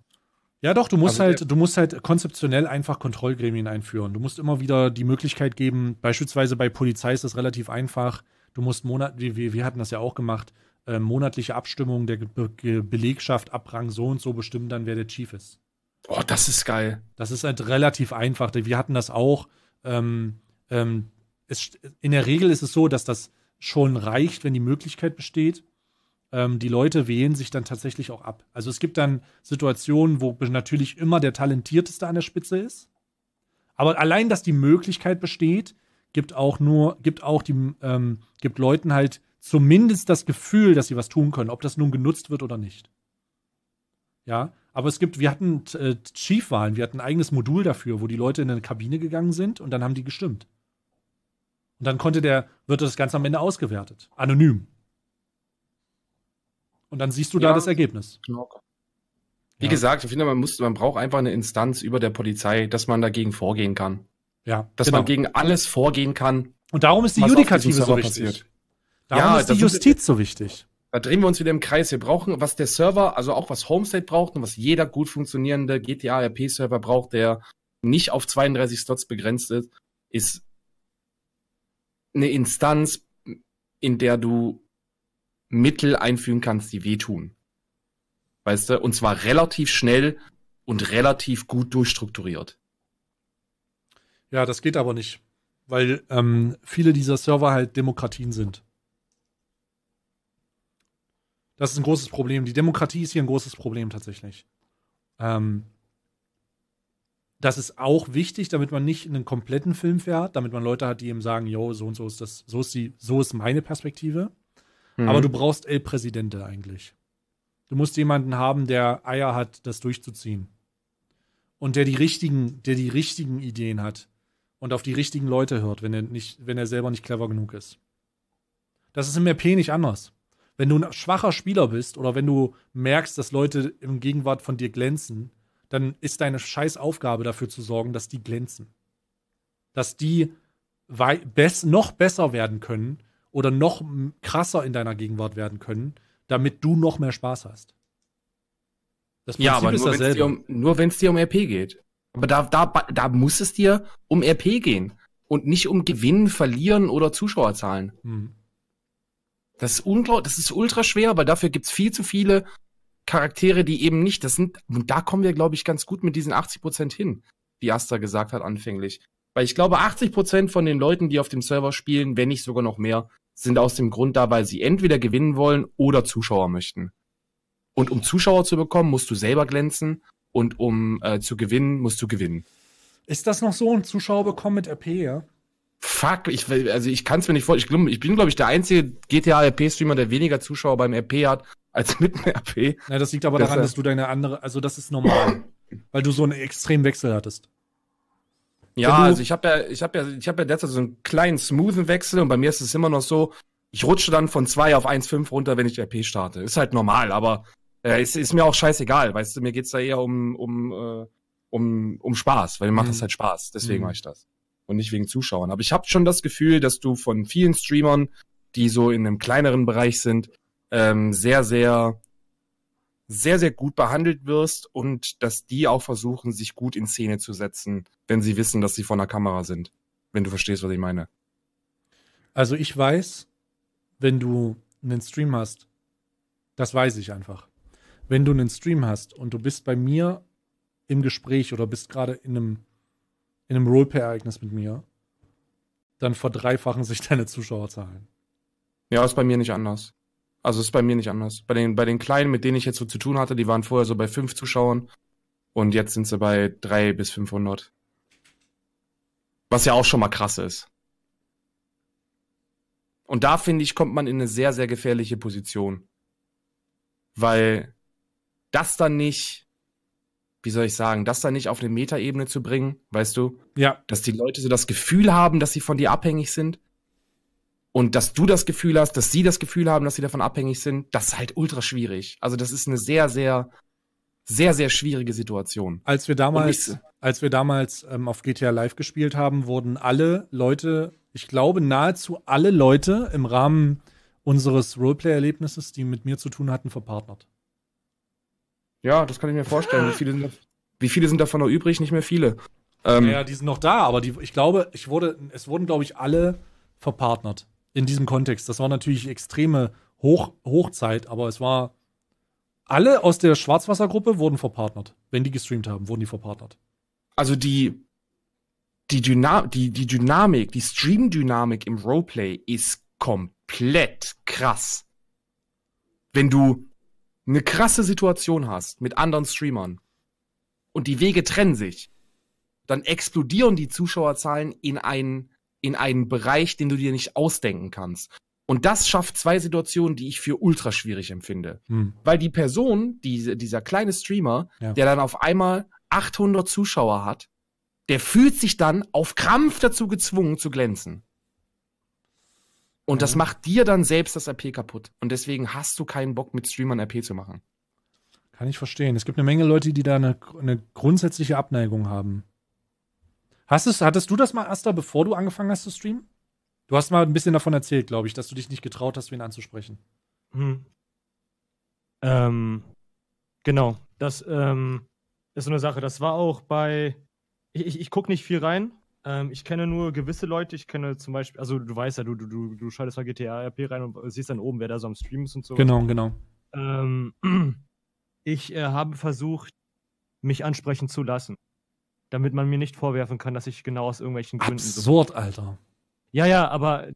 Ja, doch, du musst also, halt, du musst halt konzeptionell einfach Kontrollgremien einführen. Du musst immer wieder die Möglichkeit geben, beispielsweise bei Polizei ist das relativ einfach. Du musst Monate, wir, wir hatten das ja auch gemacht, äh, monatliche Abstimmung der Be Belegschaft ab Rang so und so bestimmen dann, wer der Chief ist. Oh, das ist geil. Das ist halt relativ einfach. Wir hatten das auch. Ähm, ähm, es, in der Regel ist es so, dass das schon reicht, wenn die Möglichkeit besteht. Ähm, die Leute wählen sich dann tatsächlich auch ab. Also es gibt dann Situationen, wo natürlich immer der Talentierteste an der Spitze ist. Aber allein, dass die Möglichkeit besteht, gibt auch nur, gibt auch die, ähm, gibt Leuten halt zumindest das Gefühl, dass sie was tun können, ob das nun genutzt wird oder nicht. Ja, aber es gibt, wir hatten äh, Chief-Wahlen, wir hatten ein eigenes Modul dafür, wo die Leute in eine Kabine gegangen sind und dann haben die gestimmt. Und dann konnte der, wird das Ganze am Ende ausgewertet. Anonym. Und dann siehst du ja, da das Ergebnis. Genau. Wie ja. gesagt, ich finde, man muss, man braucht einfach eine Instanz über der Polizei, dass man dagegen vorgehen kann. Ja. Dass genau. man gegen alles vorgehen kann. Und darum ist die Judikative so wichtig. Passiert. Darum ja, ist die Justiz so wichtig. Da drehen wir uns wieder im Kreis. Wir brauchen, was der Server, also auch was Homestead braucht und was jeder gut funktionierende GTA-RP-Server braucht, der nicht auf 32 Slots begrenzt ist, ist eine Instanz, in der du Mittel einfügen kannst, die wehtun. Weißt du? Und zwar relativ schnell und relativ gut durchstrukturiert. Ja, das geht aber nicht, weil ähm, viele dieser Server halt Demokratien sind. Das ist ein großes Problem. Die Demokratie ist hier ein großes Problem tatsächlich. Ähm, das ist auch wichtig, damit man nicht einen kompletten Film fährt, damit man Leute hat, die eben sagen, yo, so und so ist das, so ist die, so ist meine Perspektive. Mhm. Aber du brauchst El Presidente eigentlich. Du musst jemanden haben, der Eier hat, das durchzuziehen. Und der die richtigen, der die richtigen Ideen hat und auf die richtigen Leute hört, wenn er nicht, wenn er selber nicht clever genug ist. Das ist im RP nicht anders wenn du ein schwacher Spieler bist oder wenn du merkst, dass Leute im Gegenwart von dir glänzen, dann ist deine Scheißaufgabe dafür zu sorgen, dass die glänzen. Dass die noch besser werden können oder noch krasser in deiner Gegenwart werden können, damit du noch mehr Spaß hast. Das Prinzip ja, aber ist nur, dasselbe. Wenn's um, wenn es dir um RP geht. Aber da, da, da muss es dir um RP gehen und nicht um Gewinnen, Verlieren oder Zuschauerzahlen. Hm. Das ist, unglaublich, das ist ultra schwer, aber dafür gibt's viel zu viele Charaktere, die eben nicht, das sind, und da kommen wir, glaube ich, ganz gut mit diesen 80 Prozent hin, wie Asta gesagt hat anfänglich. Weil ich glaube, 80 Prozent von den Leuten, die auf dem Server spielen, wenn nicht sogar noch mehr, sind aus dem Grund da, weil sie entweder gewinnen wollen oder Zuschauer möchten. Und um Zuschauer zu bekommen, musst du selber glänzen und um äh, zu gewinnen, musst du gewinnen. Ist das noch so, ein Zuschauer bekommen mit RP, ja? Fuck, ich, also ich kann es mir nicht vorstellen. Ich, ich, bin, glaube ich, der einzige GTA-RP-Streamer, der weniger Zuschauer beim RP hat als [laughs] mit dem RP. Na, das liegt aber das daran, dass du deine andere, also das ist normal, [coughs] weil du so einen extremen Wechsel hattest. Ja, also ich habe ja, ich habe ja, ich habe ja derzeit so einen kleinen smoothen Wechsel und bei mir ist es immer noch so, ich rutsche dann von 2 auf 1,5 runter, wenn ich RP starte. Ist halt normal, aber äh, ist, ist mir auch scheißegal, weißt du, mir geht's da eher um, um, äh, um, um Spaß, weil mir macht mhm. das halt Spaß, deswegen mhm. mache ich das und nicht wegen Zuschauern. Aber ich habe schon das Gefühl, dass du von vielen Streamern, die so in einem kleineren Bereich sind, ähm, sehr, sehr, sehr, sehr gut behandelt wirst und dass die auch versuchen, sich gut in Szene zu setzen, wenn sie wissen, dass sie vor einer Kamera sind. Wenn du verstehst, was ich meine. Also ich weiß, wenn du einen Stream hast, das weiß ich einfach. Wenn du einen Stream hast und du bist bei mir im Gespräch oder bist gerade in einem in einem Roleplay-Ereignis mit mir, dann verdreifachen sich deine Zuschauerzahlen. Ja, ist bei mir nicht anders. Also ist bei mir nicht anders. Bei den, bei den Kleinen, mit denen ich jetzt so zu tun hatte, die waren vorher so bei fünf Zuschauern und jetzt sind sie bei drei bis 500. Was ja auch schon mal krass ist. Und da finde ich, kommt man in eine sehr, sehr gefährliche Position. Weil das dann nicht wie soll ich sagen, das dann nicht auf eine Metaebene zu bringen, weißt du? Ja. Dass die Leute so das Gefühl haben, dass sie von dir abhängig sind. Und dass du das Gefühl hast, dass sie das Gefühl haben, dass sie davon abhängig sind, das ist halt ultra schwierig. Also das ist eine sehr, sehr, sehr, sehr schwierige Situation. Als wir damals, als wir damals ähm, auf GTA Live gespielt haben, wurden alle Leute, ich glaube nahezu alle Leute im Rahmen unseres Roleplay-Erlebnisses, die mit mir zu tun hatten, verpartnert. Ja, das kann ich mir vorstellen. Wie viele sind, wie viele sind davon noch übrig? Nicht mehr viele. Ähm, ja, die sind noch da, aber die, ich glaube, ich wurde, es wurden, glaube ich, alle verpartnert in diesem Kontext. Das war natürlich extreme Hoch, Hochzeit, aber es war. Alle aus der Schwarzwassergruppe wurden verpartnert. Wenn die gestreamt haben, wurden die verpartnert. Also die, die, Dyna die, die Dynamik, die Stream-Dynamik im Roleplay ist komplett krass. Wenn du eine krasse Situation hast mit anderen Streamern und die Wege trennen sich, dann explodieren die Zuschauerzahlen in einen, in einen Bereich, den du dir nicht ausdenken kannst. Und das schafft zwei Situationen, die ich für ultra schwierig empfinde. Hm. Weil die Person, die, dieser kleine Streamer, ja. der dann auf einmal 800 Zuschauer hat, der fühlt sich dann auf Krampf dazu gezwungen zu glänzen. Und mhm. das macht dir dann selbst das RP kaputt. Und deswegen hast du keinen Bock, mit Streamern RP zu machen. Kann ich verstehen. Es gibt eine Menge Leute, die da eine, eine grundsätzliche Abneigung haben. Hast es, hattest du das mal, Asta, bevor du angefangen hast zu streamen? Du hast mal ein bisschen davon erzählt, glaube ich, dass du dich nicht getraut hast, wen anzusprechen. Hm. Ähm, genau. Das ähm, ist so eine Sache. Das war auch bei. Ich, ich, ich gucke nicht viel rein, ähm, ich kenne nur gewisse Leute, ich kenne zum Beispiel, also du weißt ja, du, du, du, schaltest mal GTA-RP rein und siehst dann oben, wer da so am Stream ist und so. Genau, genau. Ähm, [clears throat] ich äh, habe versucht, mich ansprechen zu lassen, damit man mir nicht vorwerfen kann, dass ich genau aus irgendwelchen Gründen. Absurd, Alter. Ja, ja, aber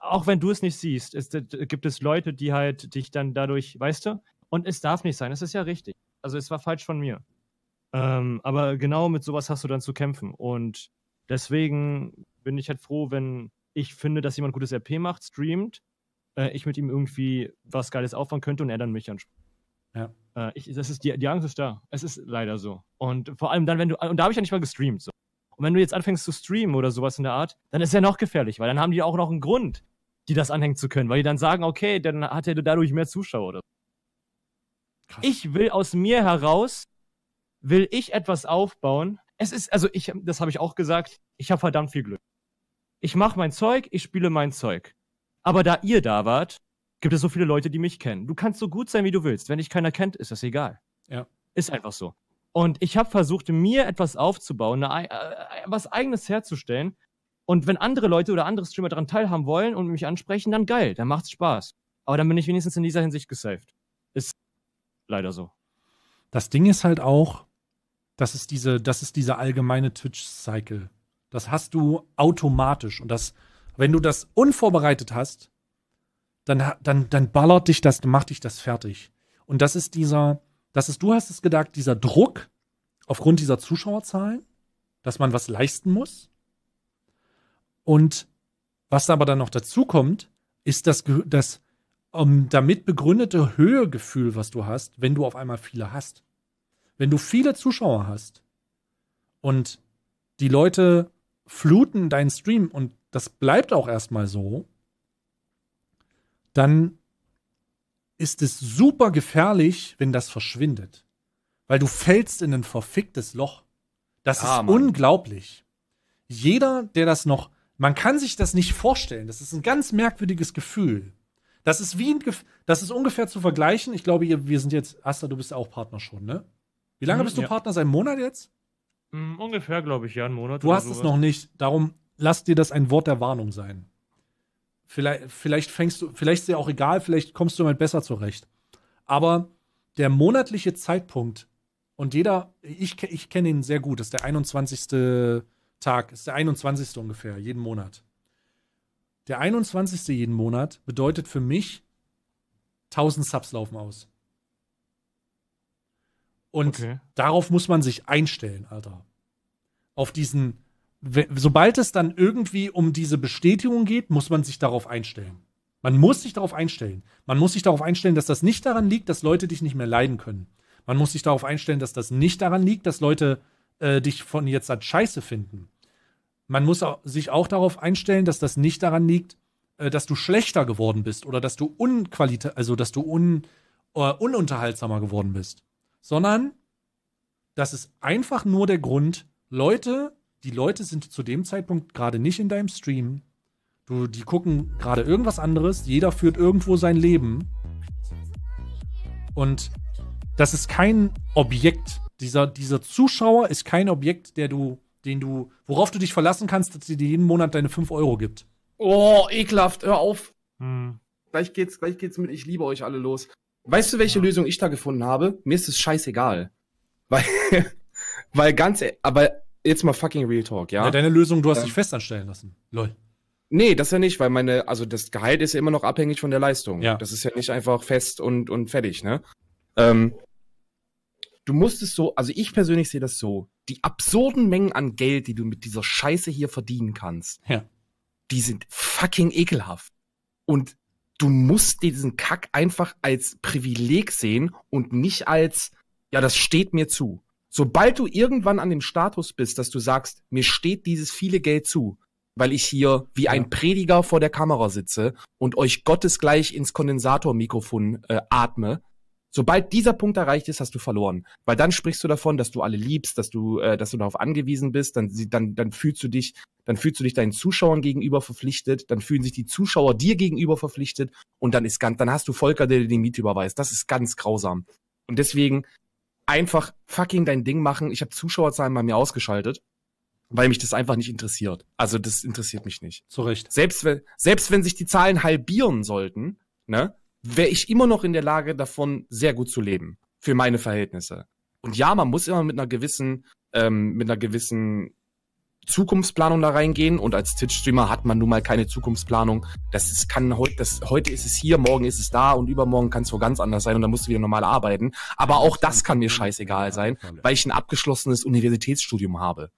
auch wenn du es nicht siehst, es, gibt es Leute, die halt dich dann dadurch, weißt du? Und es darf nicht sein, es ist ja richtig. Also es war falsch von mir. Ähm, aber genau mit sowas hast du dann zu kämpfen. Und Deswegen bin ich halt froh, wenn ich finde, dass jemand gutes RP macht, streamt, äh, ich mit ihm irgendwie was Geiles aufbauen könnte und er dann mich anspricht. Ja. Äh, das ist die, die Angst ist da. Es ist leider so. Und vor allem dann, wenn du, und da habe ich ja nicht mal gestreamt. So. Und wenn du jetzt anfängst zu streamen oder sowas in der Art, dann ist ja noch gefährlich, weil dann haben die auch noch einen Grund, die das anhängen zu können, weil die dann sagen, okay, dann hat er dadurch mehr Zuschauer oder so. Ich will aus mir heraus, will ich etwas aufbauen, es ist, also ich, das habe ich auch gesagt, ich habe verdammt viel Glück. Ich mache mein Zeug, ich spiele mein Zeug. Aber da ihr da wart, gibt es so viele Leute, die mich kennen. Du kannst so gut sein, wie du willst. Wenn dich keiner kennt, ist das egal. Ja. Ist einfach so. Und ich habe versucht, mir etwas aufzubauen, eine, äh, äh, was eigenes herzustellen. Und wenn andere Leute oder andere Streamer daran teilhaben wollen und mich ansprechen, dann geil, dann macht's Spaß. Aber dann bin ich wenigstens in dieser Hinsicht gesaved. Ist leider so. Das Ding ist halt auch, das ist diese, das ist dieser allgemeine Twitch-Cycle. Das hast du automatisch. Und das, wenn du das unvorbereitet hast, dann, dann, dann ballert dich das, macht dich das fertig. Und das ist dieser, das ist, du hast es gedacht, dieser Druck aufgrund dieser Zuschauerzahlen, dass man was leisten muss. Und was aber dann noch dazu kommt, ist das, das um, ähm, damit begründete Höhegefühl, was du hast, wenn du auf einmal viele hast wenn du viele Zuschauer hast und die Leute fluten deinen Stream und das bleibt auch erstmal so, dann ist es super gefährlich, wenn das verschwindet. Weil du fällst in ein verficktes Loch. Das ja, ah, ist Mann. unglaublich. Jeder, der das noch, man kann sich das nicht vorstellen. Das ist ein ganz merkwürdiges Gefühl. Das ist wie ein, das ist ungefähr zu vergleichen. Ich glaube, wir sind jetzt, Asta, du bist auch Partner schon, ne? Wie lange mhm, bist du ja. Partner? Ein Monat jetzt? Mm, ungefähr, glaube ich, ja, einen Monat. Du hast sowas. es noch nicht. Darum lass dir das ein Wort der Warnung sein. Vielleicht, vielleicht fängst du, vielleicht ist dir auch egal, vielleicht kommst du mal besser zurecht. Aber der monatliche Zeitpunkt und jeder, ich, ich kenne ihn sehr gut, ist der 21. Tag, ist der 21. ungefähr, jeden Monat. Der 21. jeden Monat bedeutet für mich, 1000 Subs laufen aus. Und okay. darauf muss man sich einstellen, Alter. Auf diesen, sobald es dann irgendwie um diese Bestätigung geht, muss man sich darauf einstellen. Man muss sich darauf einstellen. Man muss sich darauf einstellen, dass das nicht daran liegt, dass Leute dich nicht mehr leiden können. Man muss sich darauf einstellen, dass das nicht daran liegt, dass Leute äh, dich von jetzt an scheiße finden. Man muss auch, sich auch darauf einstellen, dass das nicht daran liegt, äh, dass du schlechter geworden bist oder dass du unqualität, also dass du un, äh, ununterhaltsamer geworden bist sondern das ist einfach nur der Grund, Leute, die Leute sind zu dem Zeitpunkt gerade nicht in deinem Stream. Du, die gucken gerade irgendwas anderes, jeder führt irgendwo sein Leben. Und das ist kein Objekt. Dieser, dieser Zuschauer ist kein Objekt, der du, den du, worauf du dich verlassen kannst, dass dir jeden Monat deine 5 Euro gibt. Oh, ekelhaft, hör auf. Hm. Gleich geht's, gleich geht's mit Ich liebe euch alle los. Weißt du, welche ja. Lösung ich da gefunden habe? Mir ist es scheißegal. Weil, [laughs] weil ganz, e-, aber jetzt mal fucking Real Talk, ja? ja deine Lösung, du hast dich fest anstellen lassen. Lol. Nee, das ja nicht, weil meine, also das Gehalt ist ja immer noch abhängig von der Leistung. Ja. Das ist ja nicht einfach fest und, und fertig, ne? Ähm, du musst es so, also ich persönlich sehe das so, die absurden Mengen an Geld, die du mit dieser Scheiße hier verdienen kannst, ja. die sind fucking ekelhaft. Und du musst diesen Kack einfach als Privileg sehen und nicht als, ja, das steht mir zu. Sobald du irgendwann an dem Status bist, dass du sagst, mir steht dieses viele Geld zu, weil ich hier wie ein Prediger vor der Kamera sitze und euch gottesgleich ins Kondensatormikrofon äh, atme, Sobald dieser Punkt erreicht ist, hast du verloren. Weil dann sprichst du davon, dass du alle liebst, dass du, äh, dass du darauf angewiesen bist, dann, dann, dann fühlst du dich, dann fühlst du dich deinen Zuschauern gegenüber verpflichtet, dann fühlen sich die Zuschauer dir gegenüber verpflichtet und dann ist ganz, dann hast du Volker, der dir die Miete überweist. Das ist ganz grausam. Und deswegen einfach fucking dein Ding machen. Ich habe Zuschauerzahlen bei mir ausgeschaltet weil mich das einfach nicht interessiert. Also das interessiert mich nicht. Zu Recht. Selbst wenn, selbst wenn sich die Zahlen halbieren sollten, ne, wäre ich immer noch in der Lage, davon sehr gut zu leben. Für meine Verhältnisse. Und ja, man muss immer mit einer gewissen, ähm, mit einer gewissen Zukunftsplanung da reingehen und als Twitch-Streamer hat man nun mal keine Zukunftsplanung. Das ist, kann heute, das, heute ist es hier, morgen ist es da und übermorgen kann es wo ganz anders sein und dann musst du wieder normal arbeiten. Aber auch das kann mir scheißegal sein, weil ich ein abgeschlossenes Universitätsstudium habe.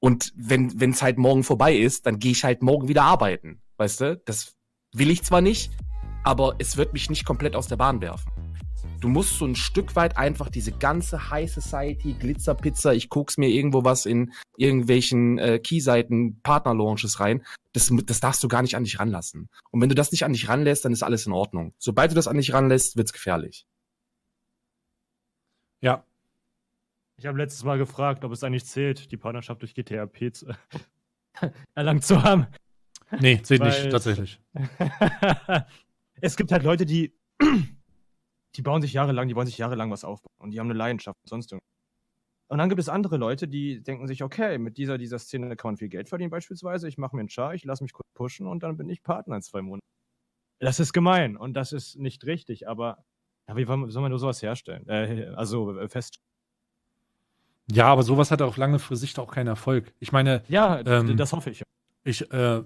Und wenn, wenn es halt morgen vorbei ist, dann gehe ich halt morgen wieder arbeiten. Weißt du? Das will ich zwar nicht, aber es wird mich nicht komplett aus der Bahn werfen. Du musst so ein Stück weit einfach diese ganze High Society, Glitzerpizza, ich guck's mir irgendwo was in irgendwelchen äh, Keyseiten, Partner-Launches rein. Das, das darfst du gar nicht an dich ranlassen. Und wenn du das nicht an dich ranlässt, dann ist alles in Ordnung. Sobald du das an dich ranlässt, wird's gefährlich. Ja. Ich habe letztes Mal gefragt, ob es eigentlich zählt, die Partnerschaft durch GTRP P zu, [laughs] erlangt zu haben. Nee, zählt nicht, tatsächlich. [laughs] es gibt halt Leute, die, [clears throat] die bauen sich jahrelang, die wollen sich jahrelang was aufbauen und die haben eine Leidenschaft und sonst irgendwas. Und dann gibt es andere Leute, die denken sich, okay, mit dieser, dieser Szene kann man viel Geld verdienen beispielsweise, ich mache mir einen Char, ich lasse mich kurz pushen und dann bin ich Partner in zwei Monaten. Das ist gemein und das ist nicht richtig, aber ja, wie soll man nur sowas herstellen? Äh, also äh, feststellen. Ja, aber sowas hat auf lange Sicht auch keinen Erfolg. Ich meine. Ja, ähm, das hoffe ich. Ich, äh,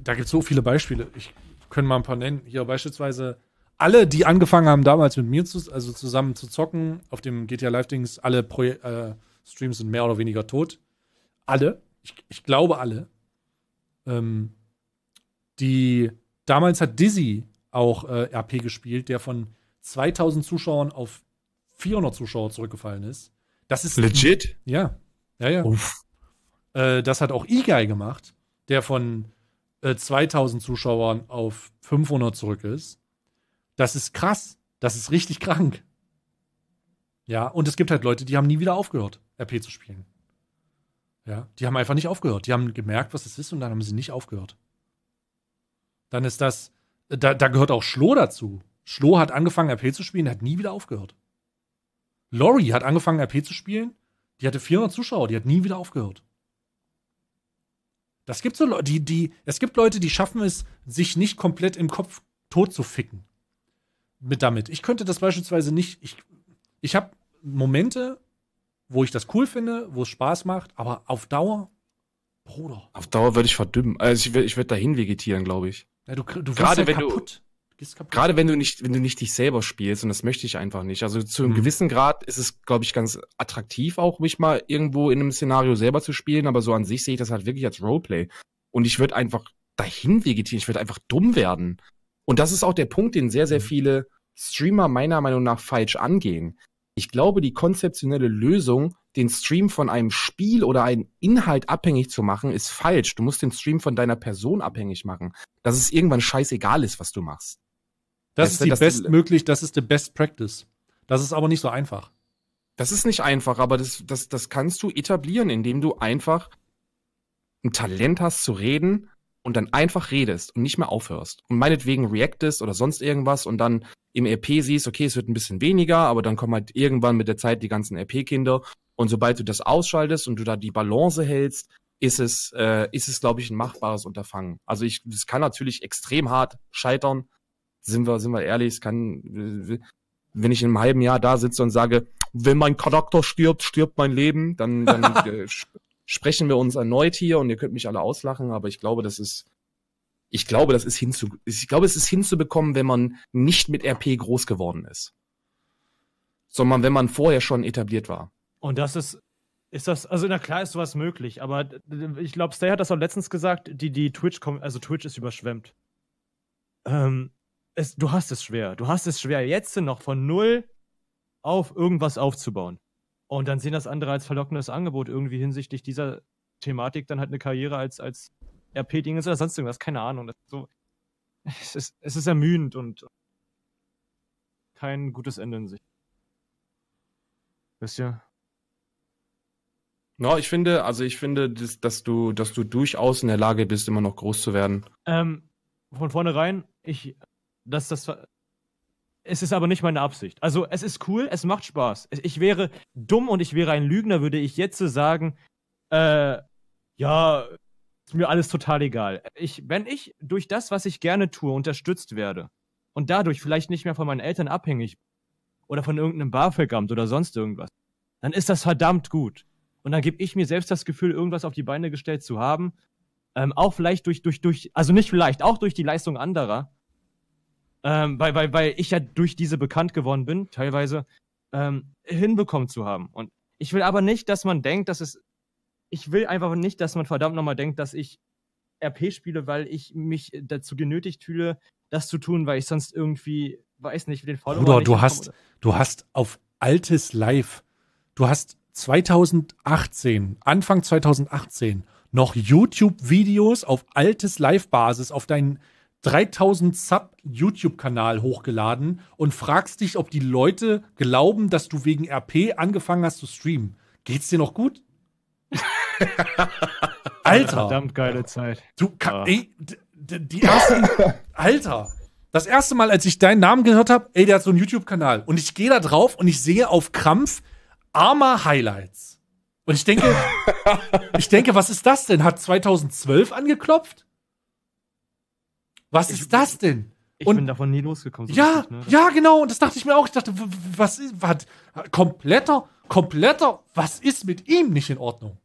da gibt es so viele Beispiele. Ich können mal ein paar nennen. Hier beispielsweise alle, die angefangen haben, damals mit mir zu, also zusammen zu zocken, auf dem GTA Live-Dings, alle Pro äh, Streams sind mehr oder weniger tot. Alle, ich, ich glaube alle. Ähm, die damals hat Dizzy auch äh, RP gespielt, der von 2000 Zuschauern auf 400 Zuschauer zurückgefallen ist. Das ist legit. Ja, ja, ja. Äh, das hat auch Igai gemacht, der von 2000 äh, Zuschauern auf 500 zurück ist. Das ist krass. Das ist richtig krank. Ja, und es gibt halt Leute, die haben nie wieder aufgehört, RP zu spielen. Ja, die haben einfach nicht aufgehört. Die haben gemerkt, was es ist und dann haben sie nicht aufgehört. Dann ist das, äh, da, da gehört auch Schlo dazu. Schlo hat angefangen, RP zu spielen, hat nie wieder aufgehört. Lori hat angefangen, RP zu spielen, die hatte 400 Zuschauer, die hat nie wieder aufgehört. Das gibt so Leute, die, die, es gibt Leute, die schaffen es, sich nicht komplett im Kopf tot zu ficken. Mit damit. Ich könnte das beispielsweise nicht. Ich, ich habe Momente, wo ich das cool finde, wo es Spaß macht, aber auf Dauer, Bruder. Auf Dauer würde ich verdümmen. Also ich, ich würde dahin vegetieren, glaube ich. Ja, du, du wirst Gerade halt wenn kaputt. Gerade wenn du nicht, wenn du nicht dich selber spielst, und das möchte ich einfach nicht. Also zu einem mhm. gewissen Grad ist es, glaube ich, ganz attraktiv, auch mich mal irgendwo in einem Szenario selber zu spielen, aber so an sich sehe ich das halt wirklich als Roleplay. Und ich würde einfach dahin vegetieren, ich würde einfach dumm werden. Und das ist auch der Punkt, den sehr, sehr mhm. viele Streamer meiner Meinung nach falsch angehen. Ich glaube, die konzeptionelle Lösung, den Stream von einem Spiel oder einem Inhalt abhängig zu machen, ist falsch. Du musst den Stream von deiner Person abhängig machen, dass es irgendwann scheißegal ist, was du machst. Das ist die das bestmöglich, das ist die Best Practice. Das ist aber nicht so einfach. Das ist nicht einfach, aber das, das, das kannst du etablieren, indem du einfach ein Talent hast zu reden und dann einfach redest und nicht mehr aufhörst und meinetwegen reactest oder sonst irgendwas und dann im RP e siehst, okay, es wird ein bisschen weniger, aber dann kommen halt irgendwann mit der Zeit die ganzen RP-Kinder e und sobald du das ausschaltest und du da die Balance hältst, ist es, äh, ist es, glaube ich, ein machbares Unterfangen. Also ich, das kann natürlich extrem hart scheitern, sind wir, sind wir ehrlich, es kann, wenn ich in einem halben Jahr da sitze und sage, wenn mein Charakter stirbt, stirbt mein Leben, dann, dann [laughs] äh, sprechen wir uns erneut hier und ihr könnt mich alle auslachen, aber ich glaube, das ist, ich glaube, das ist hinzu, ich glaube, es ist hinzubekommen, wenn man nicht mit RP groß geworden ist. Sondern wenn man vorher schon etabliert war. Und das ist, ist das, also na klar ist sowas möglich, aber ich glaube, Stay hat das auch letztens gesagt, die, die Twitch, also Twitch ist überschwemmt. Ähm, es, du hast es schwer. Du hast es schwer, jetzt noch von null auf irgendwas aufzubauen. Und dann sehen das andere als verlockendes Angebot irgendwie hinsichtlich dieser Thematik dann halt eine Karriere als, als RP-Dingens oder sonst irgendwas. Keine Ahnung. Das so, es, ist, es ist ermüdend und kein gutes Ende in sich. Wisst ihr? No, ich finde, also ich finde, dass, dass, du, dass du durchaus in der Lage bist, immer noch groß zu werden. Ähm, von vornherein, ich dass das. Es ist aber nicht meine Absicht. Also, es ist cool, es macht Spaß. Ich wäre dumm und ich wäre ein Lügner, würde ich jetzt sagen, äh, ja, ist mir alles total egal. Ich, wenn ich durch das, was ich gerne tue, unterstützt werde und dadurch vielleicht nicht mehr von meinen Eltern abhängig bin oder von irgendeinem BAföG-Amt oder sonst irgendwas, dann ist das verdammt gut. Und dann gebe ich mir selbst das Gefühl, irgendwas auf die Beine gestellt zu haben. Ähm, auch vielleicht durch, durch, durch, also nicht vielleicht, auch durch die Leistung anderer ähm, weil, weil, weil ich ja durch diese bekannt geworden bin, teilweise, ähm, hinbekommen zu haben. Und ich will aber nicht, dass man denkt, dass es. Ich will einfach nicht, dass man verdammt nochmal denkt, dass ich RP spiele, weil ich mich dazu genötigt fühle, das zu tun, weil ich sonst irgendwie, weiß nicht, wie den Follower Bruder, nicht du hast, du hast auf altes Live, du hast 2018, Anfang 2018, noch YouTube-Videos auf altes Live-Basis auf deinen 3000 Sub YouTube-Kanal hochgeladen und fragst dich, ob die Leute glauben, dass du wegen RP angefangen hast zu streamen. Geht's dir noch gut? [laughs] Alter. Verdammt geile Zeit. Du, ja. Ah. ey, die ersten. Alter. Das erste Mal, als ich deinen Namen gehört habe, ey, der hat so einen YouTube-Kanal. Und ich gehe da drauf und ich sehe auf Krampf Arma Highlights. Und ich denke, [laughs] ich denke, was ist das denn? Hat 2012 angeklopft? Was ich, ist das denn? Ich und bin davon nie losgekommen. So ja, richtig, ne? ja, genau. Und das dachte ich mir auch. Ich dachte, was ist, was, kompletter, kompletter, was ist mit ihm nicht in Ordnung?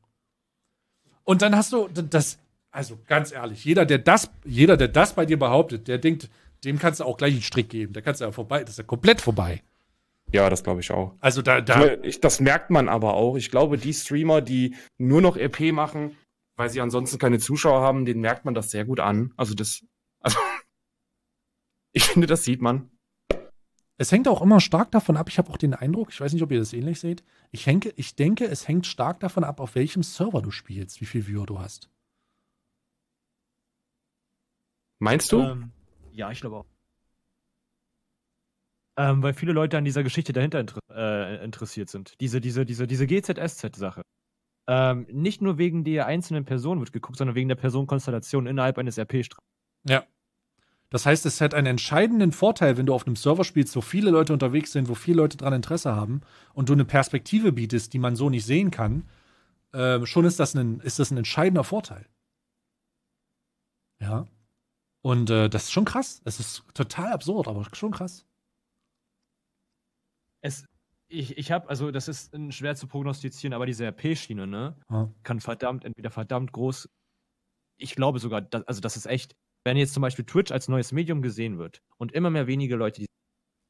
Und dann hast du das, also ganz ehrlich, jeder, der das, jeder, der das bei dir behauptet, der denkt, dem kannst du auch gleich einen Strick geben. Da kannst du ja vorbei, das ist ja komplett vorbei. Ja, das glaube ich auch. Also da, da ich, das merkt man aber auch. Ich glaube, die Streamer, die nur noch EP machen, weil sie ansonsten keine Zuschauer haben, den merkt man das sehr gut an. Also das also, [laughs] ich finde, das sieht man. Es hängt auch immer stark davon ab, ich habe auch den Eindruck, ich weiß nicht, ob ihr das ähnlich seht, ich, denke, ich denke, es hängt stark davon ab, auf welchem Server du spielst, wie viel Viewer du hast. Meinst du? Ähm, ja, ich glaube auch. Ähm, weil viele Leute an dieser Geschichte dahinter inter äh, interessiert sind. Diese, diese, diese, diese GZSZ-Sache. Ähm, nicht nur wegen der einzelnen Personen wird geguckt, sondern wegen der Personenkonstellation innerhalb eines RP-Streits. Ja. Das heißt, es hat einen entscheidenden Vorteil, wenn du auf einem Server spielst, wo viele Leute unterwegs sind, wo viele Leute dran Interesse haben und du eine Perspektive bietest, die man so nicht sehen kann. Äh, schon ist das, ein, ist das ein entscheidender Vorteil. Ja. Und äh, das ist schon krass. Es ist total absurd, aber schon krass. Es, ich, ich habe, also das ist schwer zu prognostizieren, aber diese RP-Schiene, ne? Ja. Kann verdammt, entweder verdammt groß. Ich glaube sogar, dass, also das ist echt wenn jetzt zum Beispiel Twitch als neues Medium gesehen wird und immer mehr wenige Leute die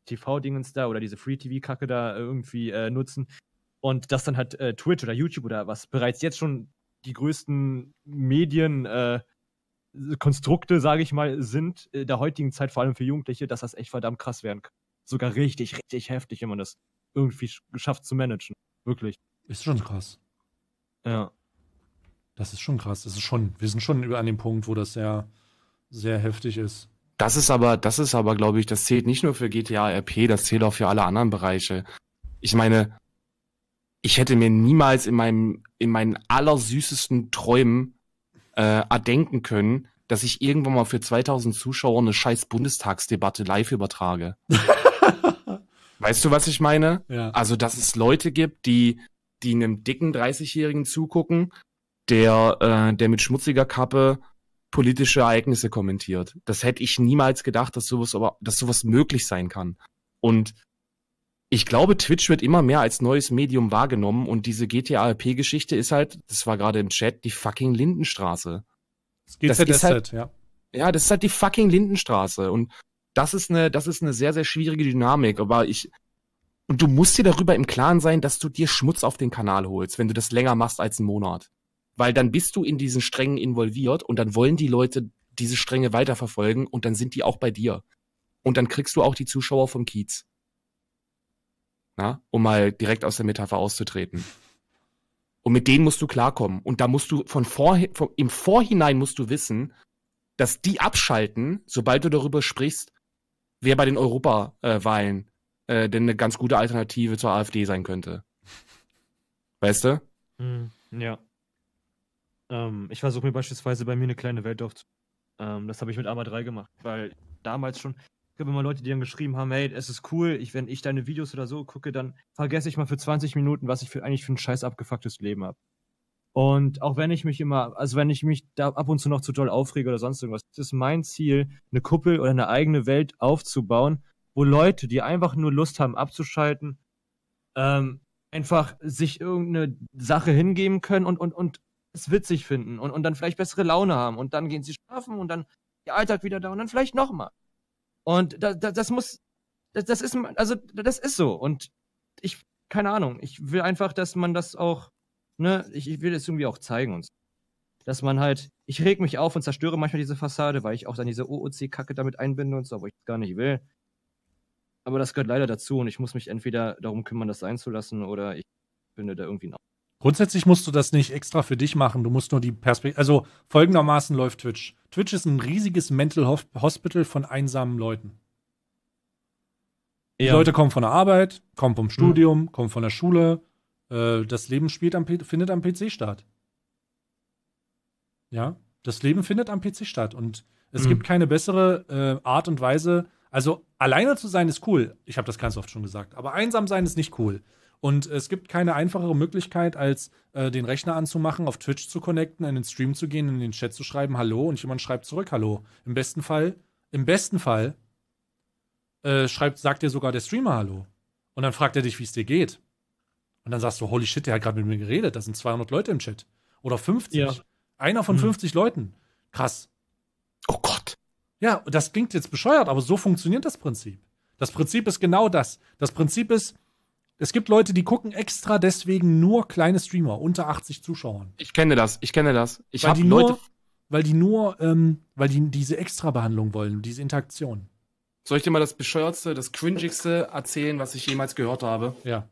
TV-Dingens da oder diese Free-TV-Kacke da äh, irgendwie äh, nutzen und das dann halt äh, Twitch oder YouTube oder was bereits jetzt schon die größten Medien äh, Konstrukte, sage ich mal, sind in äh, der heutigen Zeit, vor allem für Jugendliche, dass das echt verdammt krass werden kann. Sogar richtig, richtig heftig, wenn man das irgendwie geschafft zu managen. Wirklich. Ist schon krass. Ja. Das ist schon krass. Das ist schon, wir sind schon an dem Punkt, wo das ja sehr heftig ist. Das ist aber, das ist aber, glaube ich, das zählt nicht nur für GTA RP, das zählt auch für alle anderen Bereiche. Ich meine, ich hätte mir niemals in meinem, in meinen allersüßesten Träumen äh, erdenken können, dass ich irgendwann mal für 2000 Zuschauer eine scheiß Bundestagsdebatte live übertrage. [laughs] weißt du, was ich meine? Ja. Also, dass es Leute gibt, die, die einem dicken 30-Jährigen zugucken, der, äh, der mit schmutziger Kappe politische Ereignisse kommentiert. Das hätte ich niemals gedacht, dass sowas aber, dass sowas möglich sein kann. Und ich glaube, Twitch wird immer mehr als neues Medium wahrgenommen und diese GTA-RP-Geschichte ist halt, das war gerade im Chat, die fucking Lindenstraße. Das, ist halt, ja. Ja, das ist halt die fucking Lindenstraße und das ist eine, das ist eine sehr, sehr schwierige Dynamik, aber ich, und du musst dir darüber im Klaren sein, dass du dir Schmutz auf den Kanal holst, wenn du das länger machst als einen Monat weil dann bist du in diesen Strängen involviert und dann wollen die Leute diese Stränge weiterverfolgen und dann sind die auch bei dir. Und dann kriegst du auch die Zuschauer vom Kiez. Na? Um mal direkt aus der Metapher auszutreten. Und mit denen musst du klarkommen. Und da musst du von vorhin, im Vorhinein musst du wissen, dass die abschalten, sobald du darüber sprichst, wer bei den Europawahlen äh, denn eine ganz gute Alternative zur AfD sein könnte. Weißt du? Mm, ja. Ähm, ich versuche mir beispielsweise bei mir eine kleine Welt aufzubauen. Ähm, das habe ich mit Arma 3 gemacht, weil damals schon, ich habe immer Leute, die dann geschrieben haben, hey, es ist cool, ich, wenn ich deine Videos oder so gucke, dann vergesse ich mal für 20 Minuten, was ich für, eigentlich für ein scheiß abgefucktes Leben habe. Und auch wenn ich mich immer, also wenn ich mich da ab und zu noch zu doll aufrege oder sonst irgendwas, ist mein Ziel, eine Kuppel oder eine eigene Welt aufzubauen, wo Leute, die einfach nur Lust haben abzuschalten, ähm, einfach sich irgendeine Sache hingeben können und, und, und es witzig finden und, und dann vielleicht bessere Laune haben und dann gehen sie schlafen und dann ihr Alltag wieder da und dann vielleicht nochmal. Und da, da, das muss, das, das ist, also das ist so. Und ich, keine Ahnung, ich will einfach, dass man das auch, ne, ich, ich will es irgendwie auch zeigen und so. Dass man halt, ich reg mich auf und zerstöre manchmal diese Fassade, weil ich auch dann diese OOC-Kacke damit einbinde und so, aber ich gar nicht will. Aber das gehört leider dazu und ich muss mich entweder darum kümmern, das sein zu lassen oder ich finde da irgendwie einen Grundsätzlich musst du das nicht extra für dich machen, du musst nur die Perspektive. Also folgendermaßen läuft Twitch. Twitch ist ein riesiges Mental Hospital von einsamen Leuten. Ja. Die Leute kommen von der Arbeit, kommen vom mhm. Studium, mhm. kommen von der Schule. Äh, das Leben spielt am findet am PC statt. Ja, das Leben findet am PC statt und es mhm. gibt keine bessere äh, Art und Weise. Also alleine zu sein ist cool. Ich habe das ganz oft schon gesagt, aber einsam sein ist nicht cool. Und es gibt keine einfachere Möglichkeit, als äh, den Rechner anzumachen, auf Twitch zu connecten, in den Stream zu gehen, in den Chat zu schreiben, hallo, und jemand schreibt zurück, hallo. Im besten Fall, im besten Fall, äh, schreibt, sagt dir sogar der Streamer hallo. Und dann fragt er dich, wie es dir geht. Und dann sagst du, holy shit, der hat gerade mit mir geredet, da sind 200 Leute im Chat. Oder 50. Ja. Einer von mhm. 50 Leuten. Krass. Oh Gott. Ja, das klingt jetzt bescheuert, aber so funktioniert das Prinzip. Das Prinzip ist genau das. Das Prinzip ist, es gibt Leute, die gucken extra deswegen nur kleine Streamer unter 80 Zuschauern. Ich kenne das, ich kenne das. Ich habe Leute. Nur, weil die nur, ähm, weil die diese Extrabehandlung wollen, diese Interaktion. Soll ich dir mal das bescheuertste, das cringigste erzählen, was ich jemals gehört habe? Ja.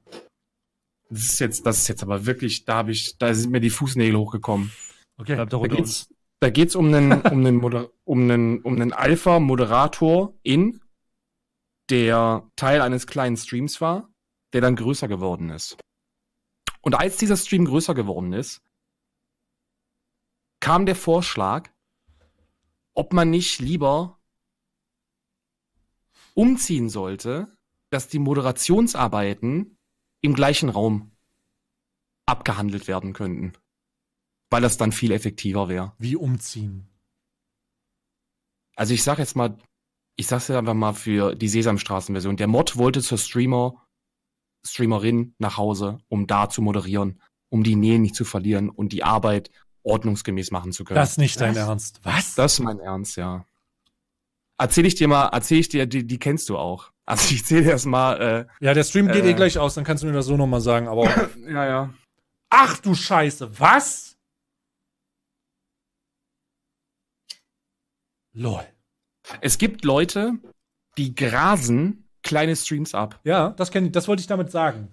Das ist jetzt, das ist jetzt aber wirklich, da habe ich, da sind mir die Fußnägel hochgekommen. Okay, da, geht's, da geht's um einen, um einen, um einen, um einen Alpha-Moderator in, der Teil eines kleinen Streams war der dann größer geworden ist. Und als dieser Stream größer geworden ist, kam der Vorschlag, ob man nicht lieber umziehen sollte, dass die Moderationsarbeiten im gleichen Raum abgehandelt werden könnten, weil das dann viel effektiver wäre. Wie umziehen? Also ich sag jetzt mal, ich sag's jetzt einfach mal für die Sesamstraßenversion. Der Mod wollte zur Streamer Streamerin nach Hause, um da zu moderieren, um die Nähe nicht zu verlieren und die Arbeit ordnungsgemäß machen zu können. Das ist nicht dein das, Ernst. Was? Das ist mein Ernst, ja. Erzähl ich dir mal, erzähl ich dir, die, die kennst du auch. Also ich erzähl dir mal. Äh, ja, der Stream geht eh äh, eh gleich aus, dann kannst du mir das so nochmal sagen, aber. [laughs] ja, ja. Ach du Scheiße, was? Lol. Es gibt Leute, die grasen kleine Streams ab. Ja, das, kenn, das wollte ich damit sagen.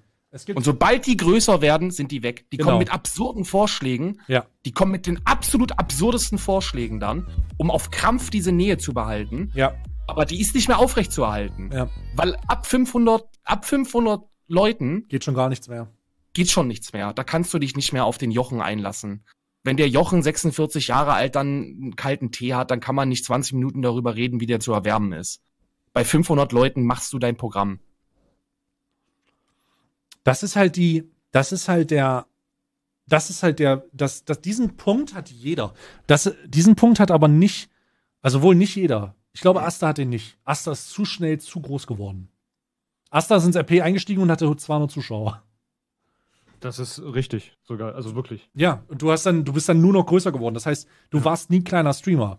und sobald die größer werden, sind die weg. Die genau. kommen mit absurden Vorschlägen. Ja. Die kommen mit den absolut absurdesten Vorschlägen dann, um auf Krampf diese Nähe zu behalten. Ja. Aber die ist nicht mehr aufrechtzuerhalten. Ja. Weil ab 500, ab 500 Leuten. Geht schon gar nichts mehr. Geht schon nichts mehr. Da kannst du dich nicht mehr auf den Jochen einlassen wenn der Jochen 46 Jahre alt dann einen kalten Tee hat, dann kann man nicht 20 Minuten darüber reden, wie der zu erwärmen ist bei 500 Leuten machst du dein Programm. Das ist halt die, das ist halt der, das ist halt der, das, das, diesen Punkt hat jeder. Das, diesen Punkt hat aber nicht, also wohl nicht jeder. Ich glaube, Asta hat den nicht. Asta ist zu schnell zu groß geworden. Asta ist ins RP eingestiegen und hatte 200 Zuschauer. Das ist richtig, sogar, also wirklich. Ja, und du hast dann, du bist dann nur noch größer geworden. Das heißt, du ja. warst nie kleiner Streamer.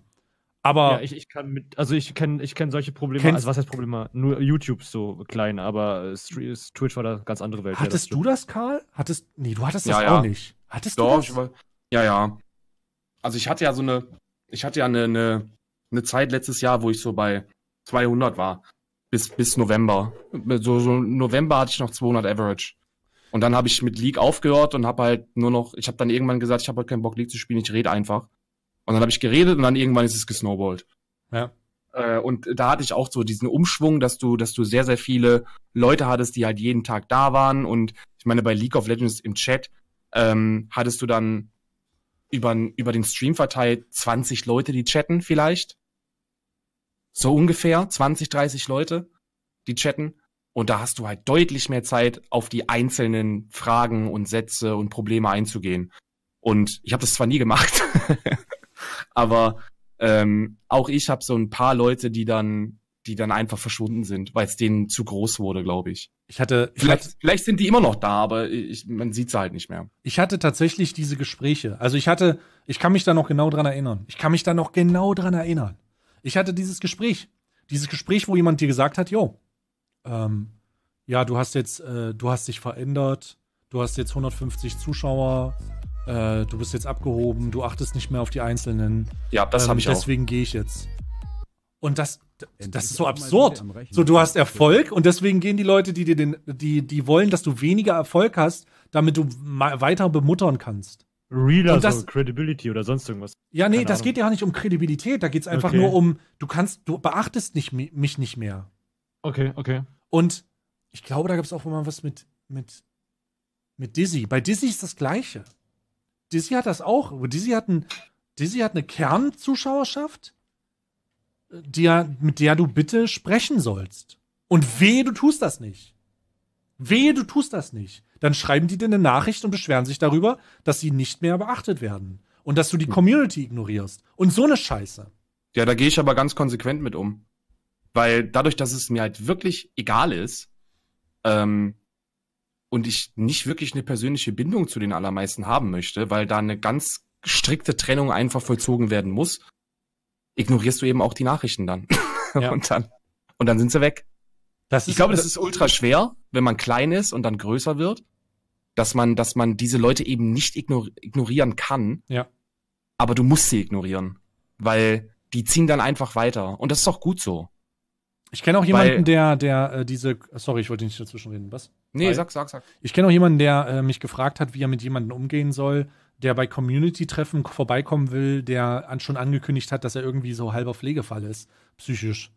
Aber. Ja, ich, ich kann mit, also ich kenne ich kenn solche Probleme, also was heißt Probleme? Nur YouTube so klein, aber Twitch war da ganz andere Welt. Hattest ja, das du das, Karl? Hattest, nee, du hattest ja, das ja. auch nicht. Hattest Doch, du das? Ich war, ja, ja. Also ich hatte ja so eine, ich hatte ja eine, eine, eine Zeit letztes Jahr, wo ich so bei 200 war. Bis, bis November. So, so November hatte ich noch 200 Average. Und dann habe ich mit League aufgehört und habe halt nur noch, ich habe dann irgendwann gesagt, ich habe halt keinen Bock League zu spielen, ich rede einfach. Und dann habe ich geredet und dann irgendwann ist es gesnowballt. Ja. Äh, und da hatte ich auch so diesen Umschwung, dass du, dass du sehr, sehr viele Leute hattest, die halt jeden Tag da waren. Und ich meine, bei League of Legends im Chat ähm, hattest du dann über, über den Stream verteilt 20 Leute, die chatten vielleicht. So ungefähr 20, 30 Leute, die chatten. Und da hast du halt deutlich mehr Zeit, auf die einzelnen Fragen und Sätze und Probleme einzugehen. Und ich habe das zwar nie gemacht, [laughs] Aber ähm, auch ich habe so ein paar Leute, die dann, die dann einfach verschwunden sind, weil es denen zu groß wurde, glaube ich. Ich hatte vielleicht, hatte, vielleicht sind die immer noch da, aber ich, man sieht sie halt nicht mehr. Ich hatte tatsächlich diese Gespräche. Also ich hatte, ich kann mich da noch genau dran erinnern. Ich kann mich da noch genau dran erinnern. Ich hatte dieses Gespräch, dieses Gespräch, wo jemand dir gesagt hat, jo, ähm, ja, du hast jetzt, äh, du hast dich verändert, du hast jetzt 150 Zuschauer, äh, du bist jetzt abgehoben, du achtest nicht mehr auf die Einzelnen. Ja, das ähm, habe ich deswegen Deswegen gehe ich jetzt. Und das, das ist so absurd. So, du hast Erfolg und deswegen gehen die Leute, die dir den, die, die wollen, dass du weniger Erfolg hast, damit du weiter bemuttern kannst. Reader, also das, so Credibility oder sonst irgendwas. Ja, nee, Keine das Ahnung. geht ja nicht um Kredibilität. Da geht es einfach okay. nur um, du kannst, du beachtest nicht, mich nicht mehr. Okay, okay. Und ich glaube, da gab es auch immer was mit, mit, mit Dizzy. Bei Dizzy ist das Gleiche. Dizzy hat das auch. Dizzy hat, ein, Dizzy hat eine Kernzuschauerschaft, die, mit der du bitte sprechen sollst. Und wehe, du tust das nicht. Wehe, du tust das nicht. Dann schreiben die dir eine Nachricht und beschweren sich darüber, dass sie nicht mehr beachtet werden. Und dass du die hm. Community ignorierst. Und so eine Scheiße. Ja, da gehe ich aber ganz konsequent mit um. Weil dadurch, dass es mir halt wirklich egal ist, ähm, und ich nicht wirklich eine persönliche Bindung zu den allermeisten haben möchte, weil da eine ganz strikte Trennung einfach vollzogen werden muss, ignorierst du eben auch die Nachrichten dann. [laughs] Ja. und dann und dann sind sie weg. Das ich glaube, das, ist ultra schwer, wenn man klein ist und dann größer wird, dass man dass man diese Leute eben nicht ignori ignorieren kann. Ja. Aber du musst sie ignorieren, weil die ziehen dann einfach weiter und das ist auch gut so. Ich kenne auch jemanden, weil, der der äh, diese sorry, ich wollte nicht dazwischen reden, was? Nee, Weil sag, sag, sag. Ich kenne auch jemanden, der äh, mich gefragt hat, wie er mit jemandem umgehen soll, der bei Community-Treffen vorbeikommen will, der an, schon angekündigt hat, dass er irgendwie so halber Pflegefall ist, psychisch.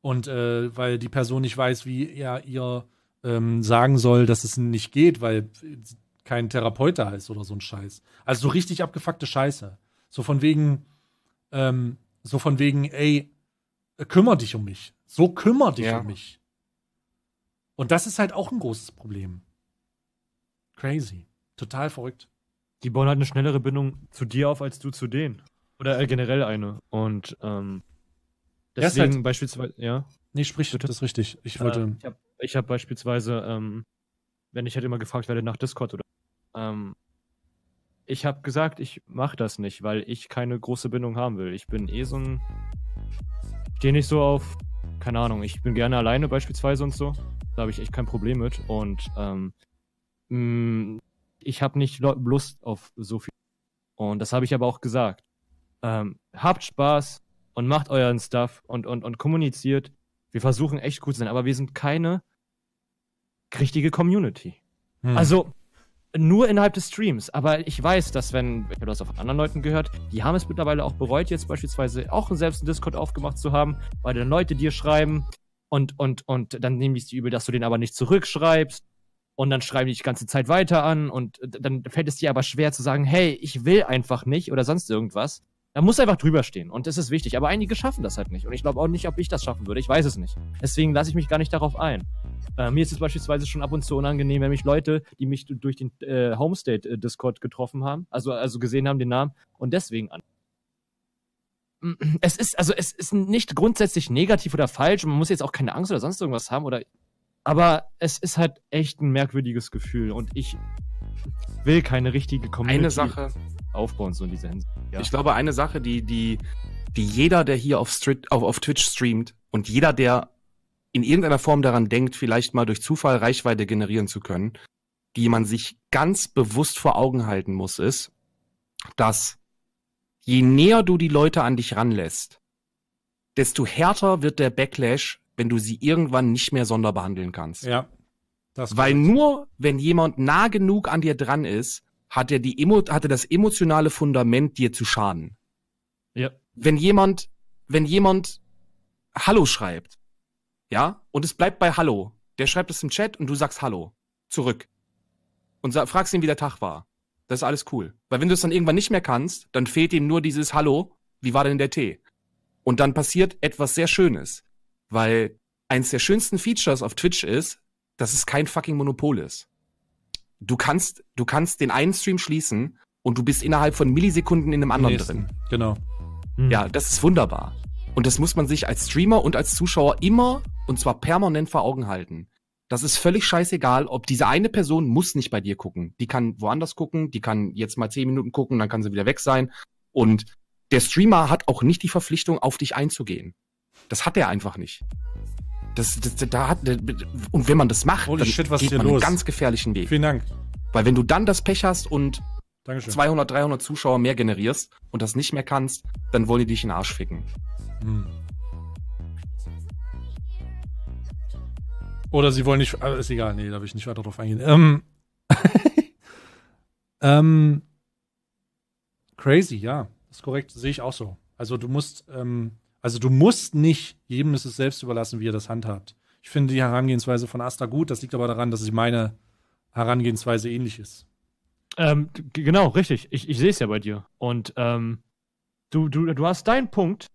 Und äh, weil die Person nicht weiß, wie er ihr ähm, sagen soll, dass es nicht geht, weil äh, kein Therapeut da ist oder so ein Scheiß. Also so richtig abgefuckte Scheiße. So von wegen, ähm, so von wegen, ey, äh, kümmer dich um mich. So kümmer dich ja. um mich. Und das ist halt auch ein großes Problem. Crazy. Total verrückt. Die bauen halt eine schnellere Bindung zu dir auf als du zu denen. Oder äh, generell eine. Und ähm, deswegen halt beispielsweise, ja. Nee, sprich, bitte. das ist richtig. Ich äh, wollte. Äh, ich habe hab beispielsweise, ähm, wenn ich halt immer gefragt werde nach Discord oder. Ähm, ich habe gesagt, ich mache das nicht, weil ich keine große Bindung haben will. Ich bin eh so ein. Ich Stehe nicht so auf. Keine Ahnung, ich bin gerne alleine beispielsweise und so. Da habe ich echt kein Problem mit. Und ähm, mm, ich habe nicht Lust auf so viel. Und das habe ich aber auch gesagt. Ähm, habt Spaß und macht euren Stuff und, und, und kommuniziert. Wir versuchen echt gut zu sein, aber wir sind keine richtige Community. Hm. Also nur innerhalb des Streams. Aber ich weiß, dass wenn, ich habe das auch von anderen Leuten gehört, die haben es mittlerweile auch bereut, jetzt beispielsweise auch selbst einen Discord aufgemacht zu haben, weil dann Leute dir schreiben, und, und, und dann nehme ich es übel, dass du den aber nicht zurückschreibst. Und dann schreibe ich die ganze Zeit weiter an. Und dann fällt es dir aber schwer zu sagen, hey, ich will einfach nicht oder sonst irgendwas. Da muss einfach drüber stehen. Und das ist wichtig. Aber einige schaffen das halt nicht. Und ich glaube auch nicht, ob ich das schaffen würde. Ich weiß es nicht. Deswegen lasse ich mich gar nicht darauf ein. Äh, mir ist es beispielsweise schon ab und zu unangenehm, wenn mich Leute, die mich durch den äh, Homestate-Discord äh, getroffen haben, also, also gesehen haben, den Namen, und deswegen an. Mm, es ist, also es ist nicht grundsätzlich negativ oder falsch und man muss jetzt auch keine Angst oder sonst irgendwas haben oder. Aber es ist halt echt ein merkwürdiges Gefühl und ich will keine richtige Community eine Sache, aufbauen, so in dieser Hinsicht. Ja. Ich glaube, eine Sache, die, die, die jeder, der hier auf, Street, auf, auf Twitch streamt und jeder, der in irgendeiner Form daran denkt, vielleicht mal durch Zufall Reichweite generieren zu können, die man sich ganz bewusst vor Augen halten muss, ist, dass je näher du die Leute an dich ranlässt, desto härter wird der Backlash, wenn du sie irgendwann nicht mehr sonderbehandeln kannst. Ja. Weil nur wenn jemand nah genug an dir dran ist, hat er, die Emo hat er das emotionale Fundament, dir zu schaden. Ja. Wenn jemand, wenn jemand Hallo schreibt, ja, und es bleibt bei Hallo, der schreibt es im Chat und du sagst Hallo zurück und fragst ihn, wie der Tag war. Das ist alles cool. Weil wenn du es dann irgendwann nicht mehr kannst, dann fehlt ihm nur dieses Hallo, wie war denn der Tee? Und dann passiert etwas sehr Schönes. Weil eins der schönsten Features auf Twitch ist, dass es kein fucking Monopol ist. Du kannst, du kannst den einen Stream schließen und du bist innerhalb von Millisekunden in einem anderen drin. Genau. Hm. Ja, das ist wunderbar. Und das muss man sich als Streamer und als Zuschauer immer und zwar permanent vor Augen halten. Das ist völlig scheißegal, ob diese eine Person muss nicht bei dir gucken. Die kann woanders gucken, die kann jetzt mal zehn Minuten gucken, dann kann sie wieder weg sein. Und der Streamer hat auch nicht die Verpflichtung, auf dich einzugehen. Das hat er einfach nicht. Das, das, da hat, und wenn man das macht, Holy dann shit, geht man los? einen ganz gefährlichen Weg. Vielen Dank. Weil wenn du dann das Pech hast und Dankeschön. 200, 300 Zuschauer mehr generierst und das nicht mehr kannst, dann wollen die dich in den Arsch ficken. Hm. Oder sie wollen nicht. Ah, ist egal, nee, da will ich nicht weiter drauf eingehen. Ähm. [laughs] ähm crazy, ja. Das ist korrekt, sehe ich auch so. Also du musst, ähm, also du musst nicht, jedem ist es selbst überlassen, wie er das handhabt. Ich finde die Herangehensweise von Asta gut, das liegt aber daran, dass ich meine Herangehensweise ähnlich ist. Ähm, genau, richtig. Ich, ich sehe es ja bei dir. Und ähm, du, du, du hast deinen Punkt,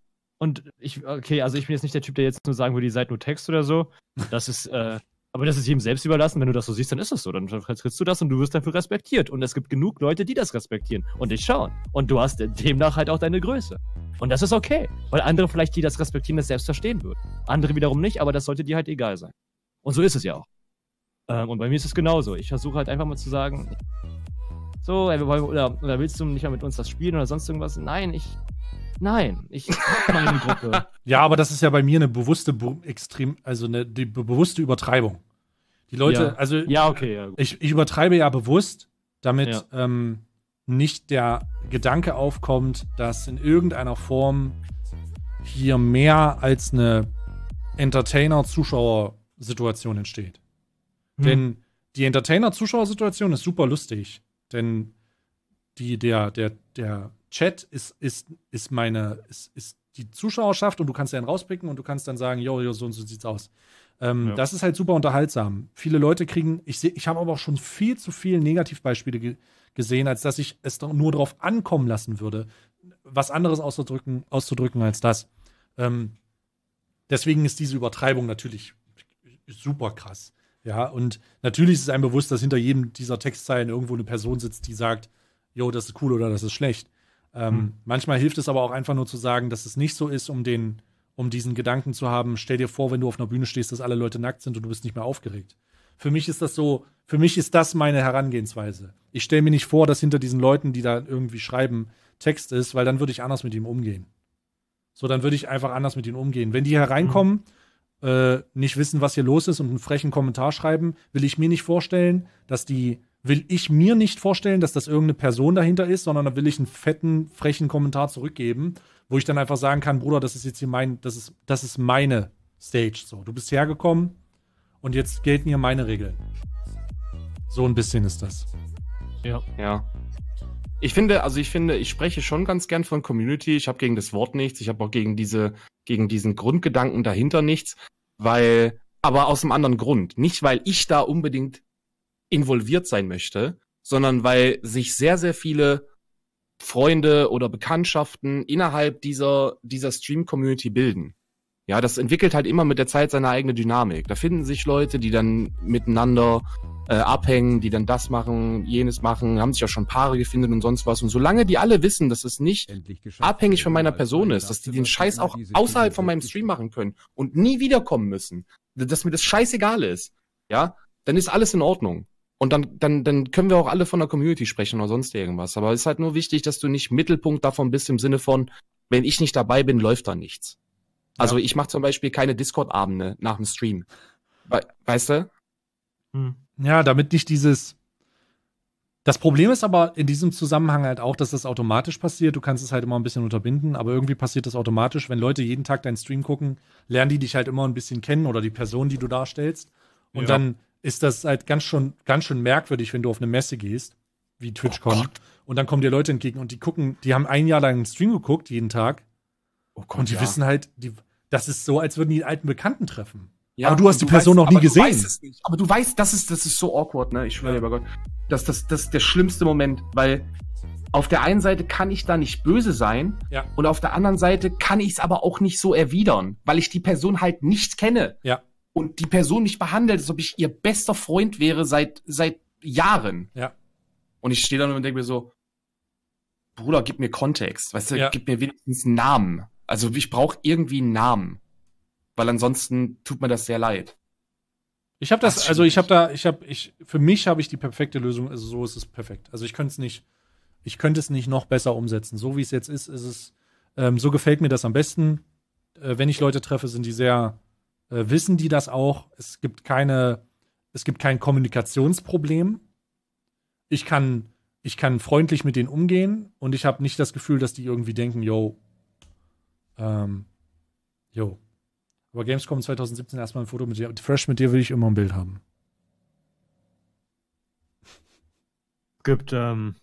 und ich, okay, also ich bin jetzt nicht der Typ, der jetzt nur sagen würde, ihr seid nur Text oder so. Das ist, äh, aber das ist jedem selbst überlassen. Wenn du das so siehst, dann ist das so. Dann kriegst du das und du wirst dafür respektiert. Und es gibt genug Leute, die das respektieren und dich schauen. Und du hast demnach halt auch deine Größe. Und das ist okay. Weil andere vielleicht, die das respektieren, das selbst verstehen würden. Andere wiederum nicht, aber das sollte dir halt egal sein. Und so ist es ja auch. Ähm, und bei mir ist es genauso. Ich versuche halt einfach mal zu sagen, so, ey, oder, oder willst du nicht mal mit uns das spielen oder sonst irgendwas? Nein, ich Nein, ich habe meine Gruppe. [laughs] Ja, aber das ist ja bei mir eine bewusste extrem, also eine die bewusste Übertreibung. Die Leute, ja. also ja, okay, ja, ich, ich, übertreibe ja bewusst, damit ja. Ähm, nicht der Gedanke aufkommt, dass in irgendeiner Form hier mehr als eine Entertainer-Zuschauer-Situation entsteht. Hm. Denn die Entertainer-Zuschauer-Situation ist super lustig, denn die, der, der, der Chat ist, ist, ist meine, ist, ist die Zuschauerschaft und du kannst dann rauspicken und du kannst dann sagen, jo, jo, so und so sieht's aus. Ähm, ja. Das ist halt super unterhaltsam. Viele Leute kriegen, ich sehe, ich habe aber auch schon viel zu viele Negativbeispiele ge gesehen, als dass ich es nur darauf ankommen lassen würde, was anderes auszudrücken, auszudrücken als das. Ähm, deswegen ist diese Übertreibung natürlich super krass. Ja, und natürlich ist es einem bewusst, dass hinter jedem dieser Textzeilen irgendwo eine Person sitzt, die sagt, jo, das ist cool oder das ist schlecht. Ähm, mhm. Manchmal hilft es aber auch einfach nur zu sagen, dass es nicht so ist, um den, um diesen Gedanken zu haben, stell dir vor, wenn du auf einer Bühne stehst, dass alle Leute nackt sind und du bist nicht mehr aufgeregt. Für mich ist das so, für mich ist das meine Herangehensweise. Ich stelle mir nicht vor, dass hinter diesen Leuten, die da irgendwie schreiben, Text ist, weil dann würde ich anders mit ihm umgehen. So, dann würde ich einfach anders mit ihnen umgehen. Wenn die hereinkommen, mhm. äh, nicht wissen, was hier los ist und einen frechen Kommentar schreiben, will ich mir nicht vorstellen, dass die will ich mir nicht vorstellen, dass das irgendeine Person dahinter ist, sondern da will ich einen fetten, frechen Kommentar zurückgeben, wo ich dann einfach sagen kann, Bruder, das ist jetzt hier mein, das ist, das ist meine Stage. So, du bist hergekommen und jetzt gelten hier meine Regeln. So ein bisschen ist das. Ja. Ja. Ich finde, also ich finde, ich spreche schon ganz gern von Community. Ich habe gegen das Wort nichts. Ich habe auch gegen diese, gegen diesen Grundgedanken dahinter nichts, weil, aber aus einem anderen Grund. Nicht, weil ich da unbedingt involviert sein möchte, sondern weil sich sehr, sehr viele Freunde oder Bekanntschaften innerhalb dieser, dieser Stream-Community bilden. Ja, das entwickelt halt immer mit der Zeit seine eigene Dynamik. Da finden sich Leute, die dann miteinander äh, abhängen, die dann das machen, jenes machen, haben sich ja schon Paare gefunden und sonst was. Und solange die alle wissen, dass es nicht abhängig von meiner Person ist, dass die den Scheiß auch außerhalb von meinem Stream machen können und nie wiederkommen müssen, dass mir das scheißegal ist, ja, dann ist alles in Ordnung. Und dann, dann, dann können wir auch alle von der Community sprechen oder sonst irgendwas. Aber es ist halt nur wichtig, dass du nicht Mittelpunkt davon bist im Sinne von, wenn ich nicht dabei bin, läuft da nichts. Also ja. ich mache zum Beispiel keine Discord-Abende nach dem Stream. We weißt du? Hm. Ja, damit nicht dieses. Das Problem ist aber in diesem Zusammenhang halt auch, dass das automatisch passiert. Du kannst es halt immer ein bisschen unterbinden, aber irgendwie passiert das automatisch. Wenn Leute jeden Tag deinen Stream gucken, lernen die dich halt immer ein bisschen kennen oder die Person, die du darstellst. Und ja. dann ist das halt ganz schön, ganz schön merkwürdig, wenn du auf eine Messe gehst, wie TwitchCon, oh und dann kommen dir Leute entgegen und die gucken, die haben ein Jahr lang einen Stream geguckt, jeden Tag. Oh Gott, und die ja. wissen halt, die, das ist so, als würden die alten Bekannten treffen. Ja, aber du hast die Person weißt, noch nie gesehen. Du weißt es nicht. Aber du weißt, das ist, das ist so awkward, ne? Ich schwöre ja. dir bei Gott. Das, das, das ist der schlimmste Moment, weil auf der einen Seite kann ich da nicht böse sein ja. und auf der anderen Seite kann ich es aber auch nicht so erwidern, weil ich die Person halt nicht kenne. Ja und die Person mich behandelt, als ob ich ihr bester Freund wäre seit, seit Jahren. Ja. Und ich stehe dann und denke mir so, Bruder, gib mir Kontext, weißt du, ja. gib mir wenigstens einen Namen. Also ich brauche irgendwie einen Namen, weil ansonsten tut mir das sehr leid. Ich habe das, das also ich habe da, ich habe, ich für mich habe ich die perfekte Lösung. Also so ist es perfekt. Also ich könnte es nicht, ich könnte es nicht noch besser umsetzen. So wie es jetzt ist, ist es, ähm, so gefällt mir das am besten. Äh, wenn ich Leute treffe, sind die sehr äh, wissen die das auch. Es gibt keine, es gibt kein Kommunikationsproblem. Ich kann, ich kann freundlich mit denen umgehen und ich habe nicht das Gefühl, dass die irgendwie denken, yo, ähm, yo. Aber Gamescom 2017 erstmal ein Foto mit dir. Fresh mit dir will ich immer ein Bild haben. Es gibt ähm,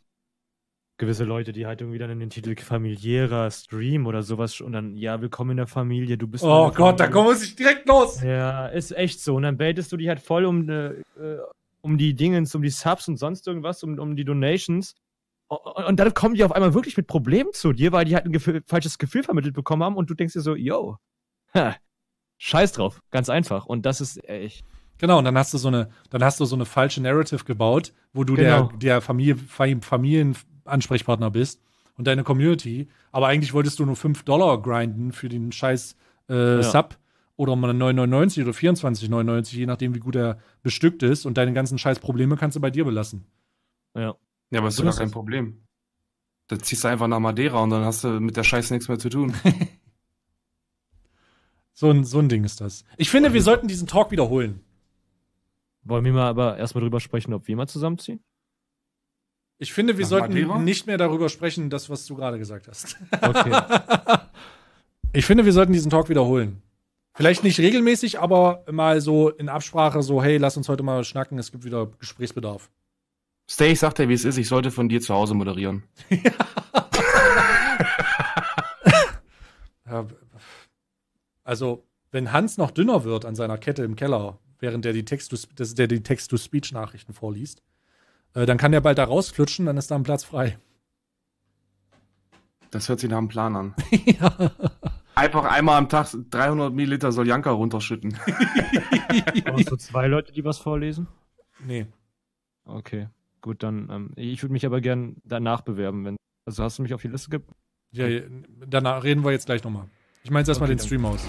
gewisse Leute, die halt irgendwie dann in den Titel familiärer Stream oder sowas und dann, ja, willkommen in der Familie, du bist. Oh Gott, da muss ich direkt los! Ja, ist echt so. Und dann baitest du die halt voll um, äh, äh, um die Dingens, um die Subs und sonst irgendwas, um, um die Donations. Und dann kommen die auf einmal wirklich mit Problemen zu dir, weil die halt ein Gefühl, falsches Gefühl vermittelt bekommen haben und du denkst dir so, yo, ha, scheiß drauf, ganz einfach. Und das ist echt. Genau, und dann hast du so eine, dann hast du so eine falsche Narrative gebaut, wo du genau. der, der Familie, Familien, Ansprechpartner bist und deine Community. Aber eigentlich wolltest du nur 5 Dollar grinden für den scheiß äh, ja. Sub oder mal 9,99 oder 24,99, je nachdem, wie gut er bestückt ist. Und deine ganzen scheiß Probleme kannst du bei dir belassen. Ja. Ja, aber es ist doch kein Problem. Da ziehst du einfach nach Madeira und dann hast du mit der Scheiße nichts mehr zu tun. [laughs] so, ein, so ein Ding ist das. Ich finde, wir sollten diesen Talk wiederholen. Wollen wir mal aber erstmal drüber sprechen, ob wir mal zusammenziehen? Ich finde, wir Nach sollten Madeira? nicht mehr darüber sprechen, das, was du gerade gesagt hast. Okay. [laughs] ich finde, wir sollten diesen Talk wiederholen. Vielleicht nicht regelmäßig, aber mal so in Absprache, so, hey, lass uns heute mal schnacken, es gibt wieder Gesprächsbedarf. Stay, ich sag dir, wie es ist, ich sollte von dir zu Hause moderieren. [laughs] ja. also, wenn Hans noch dünner wird an seiner Kette im Keller, während der die Text-to-Speech-Nachrichten vorliest, äh, dann kann der bald da rausflutschen, dann ist da ein Platz frei. Das hört sich nach einem Plan an. [laughs] ja. Einfach einmal am Tag 300 Milliliter Soljanka runterschütten. [laughs] Brauchst du zwei Leute, die was vorlesen? Nee. Okay, gut, dann. Ähm, ich würde mich aber gern danach bewerben. Wenn, also hast du mich auf die Liste ge... Ja, danach reden wir jetzt gleich nochmal. Ich meine jetzt erstmal okay, den Stream aus.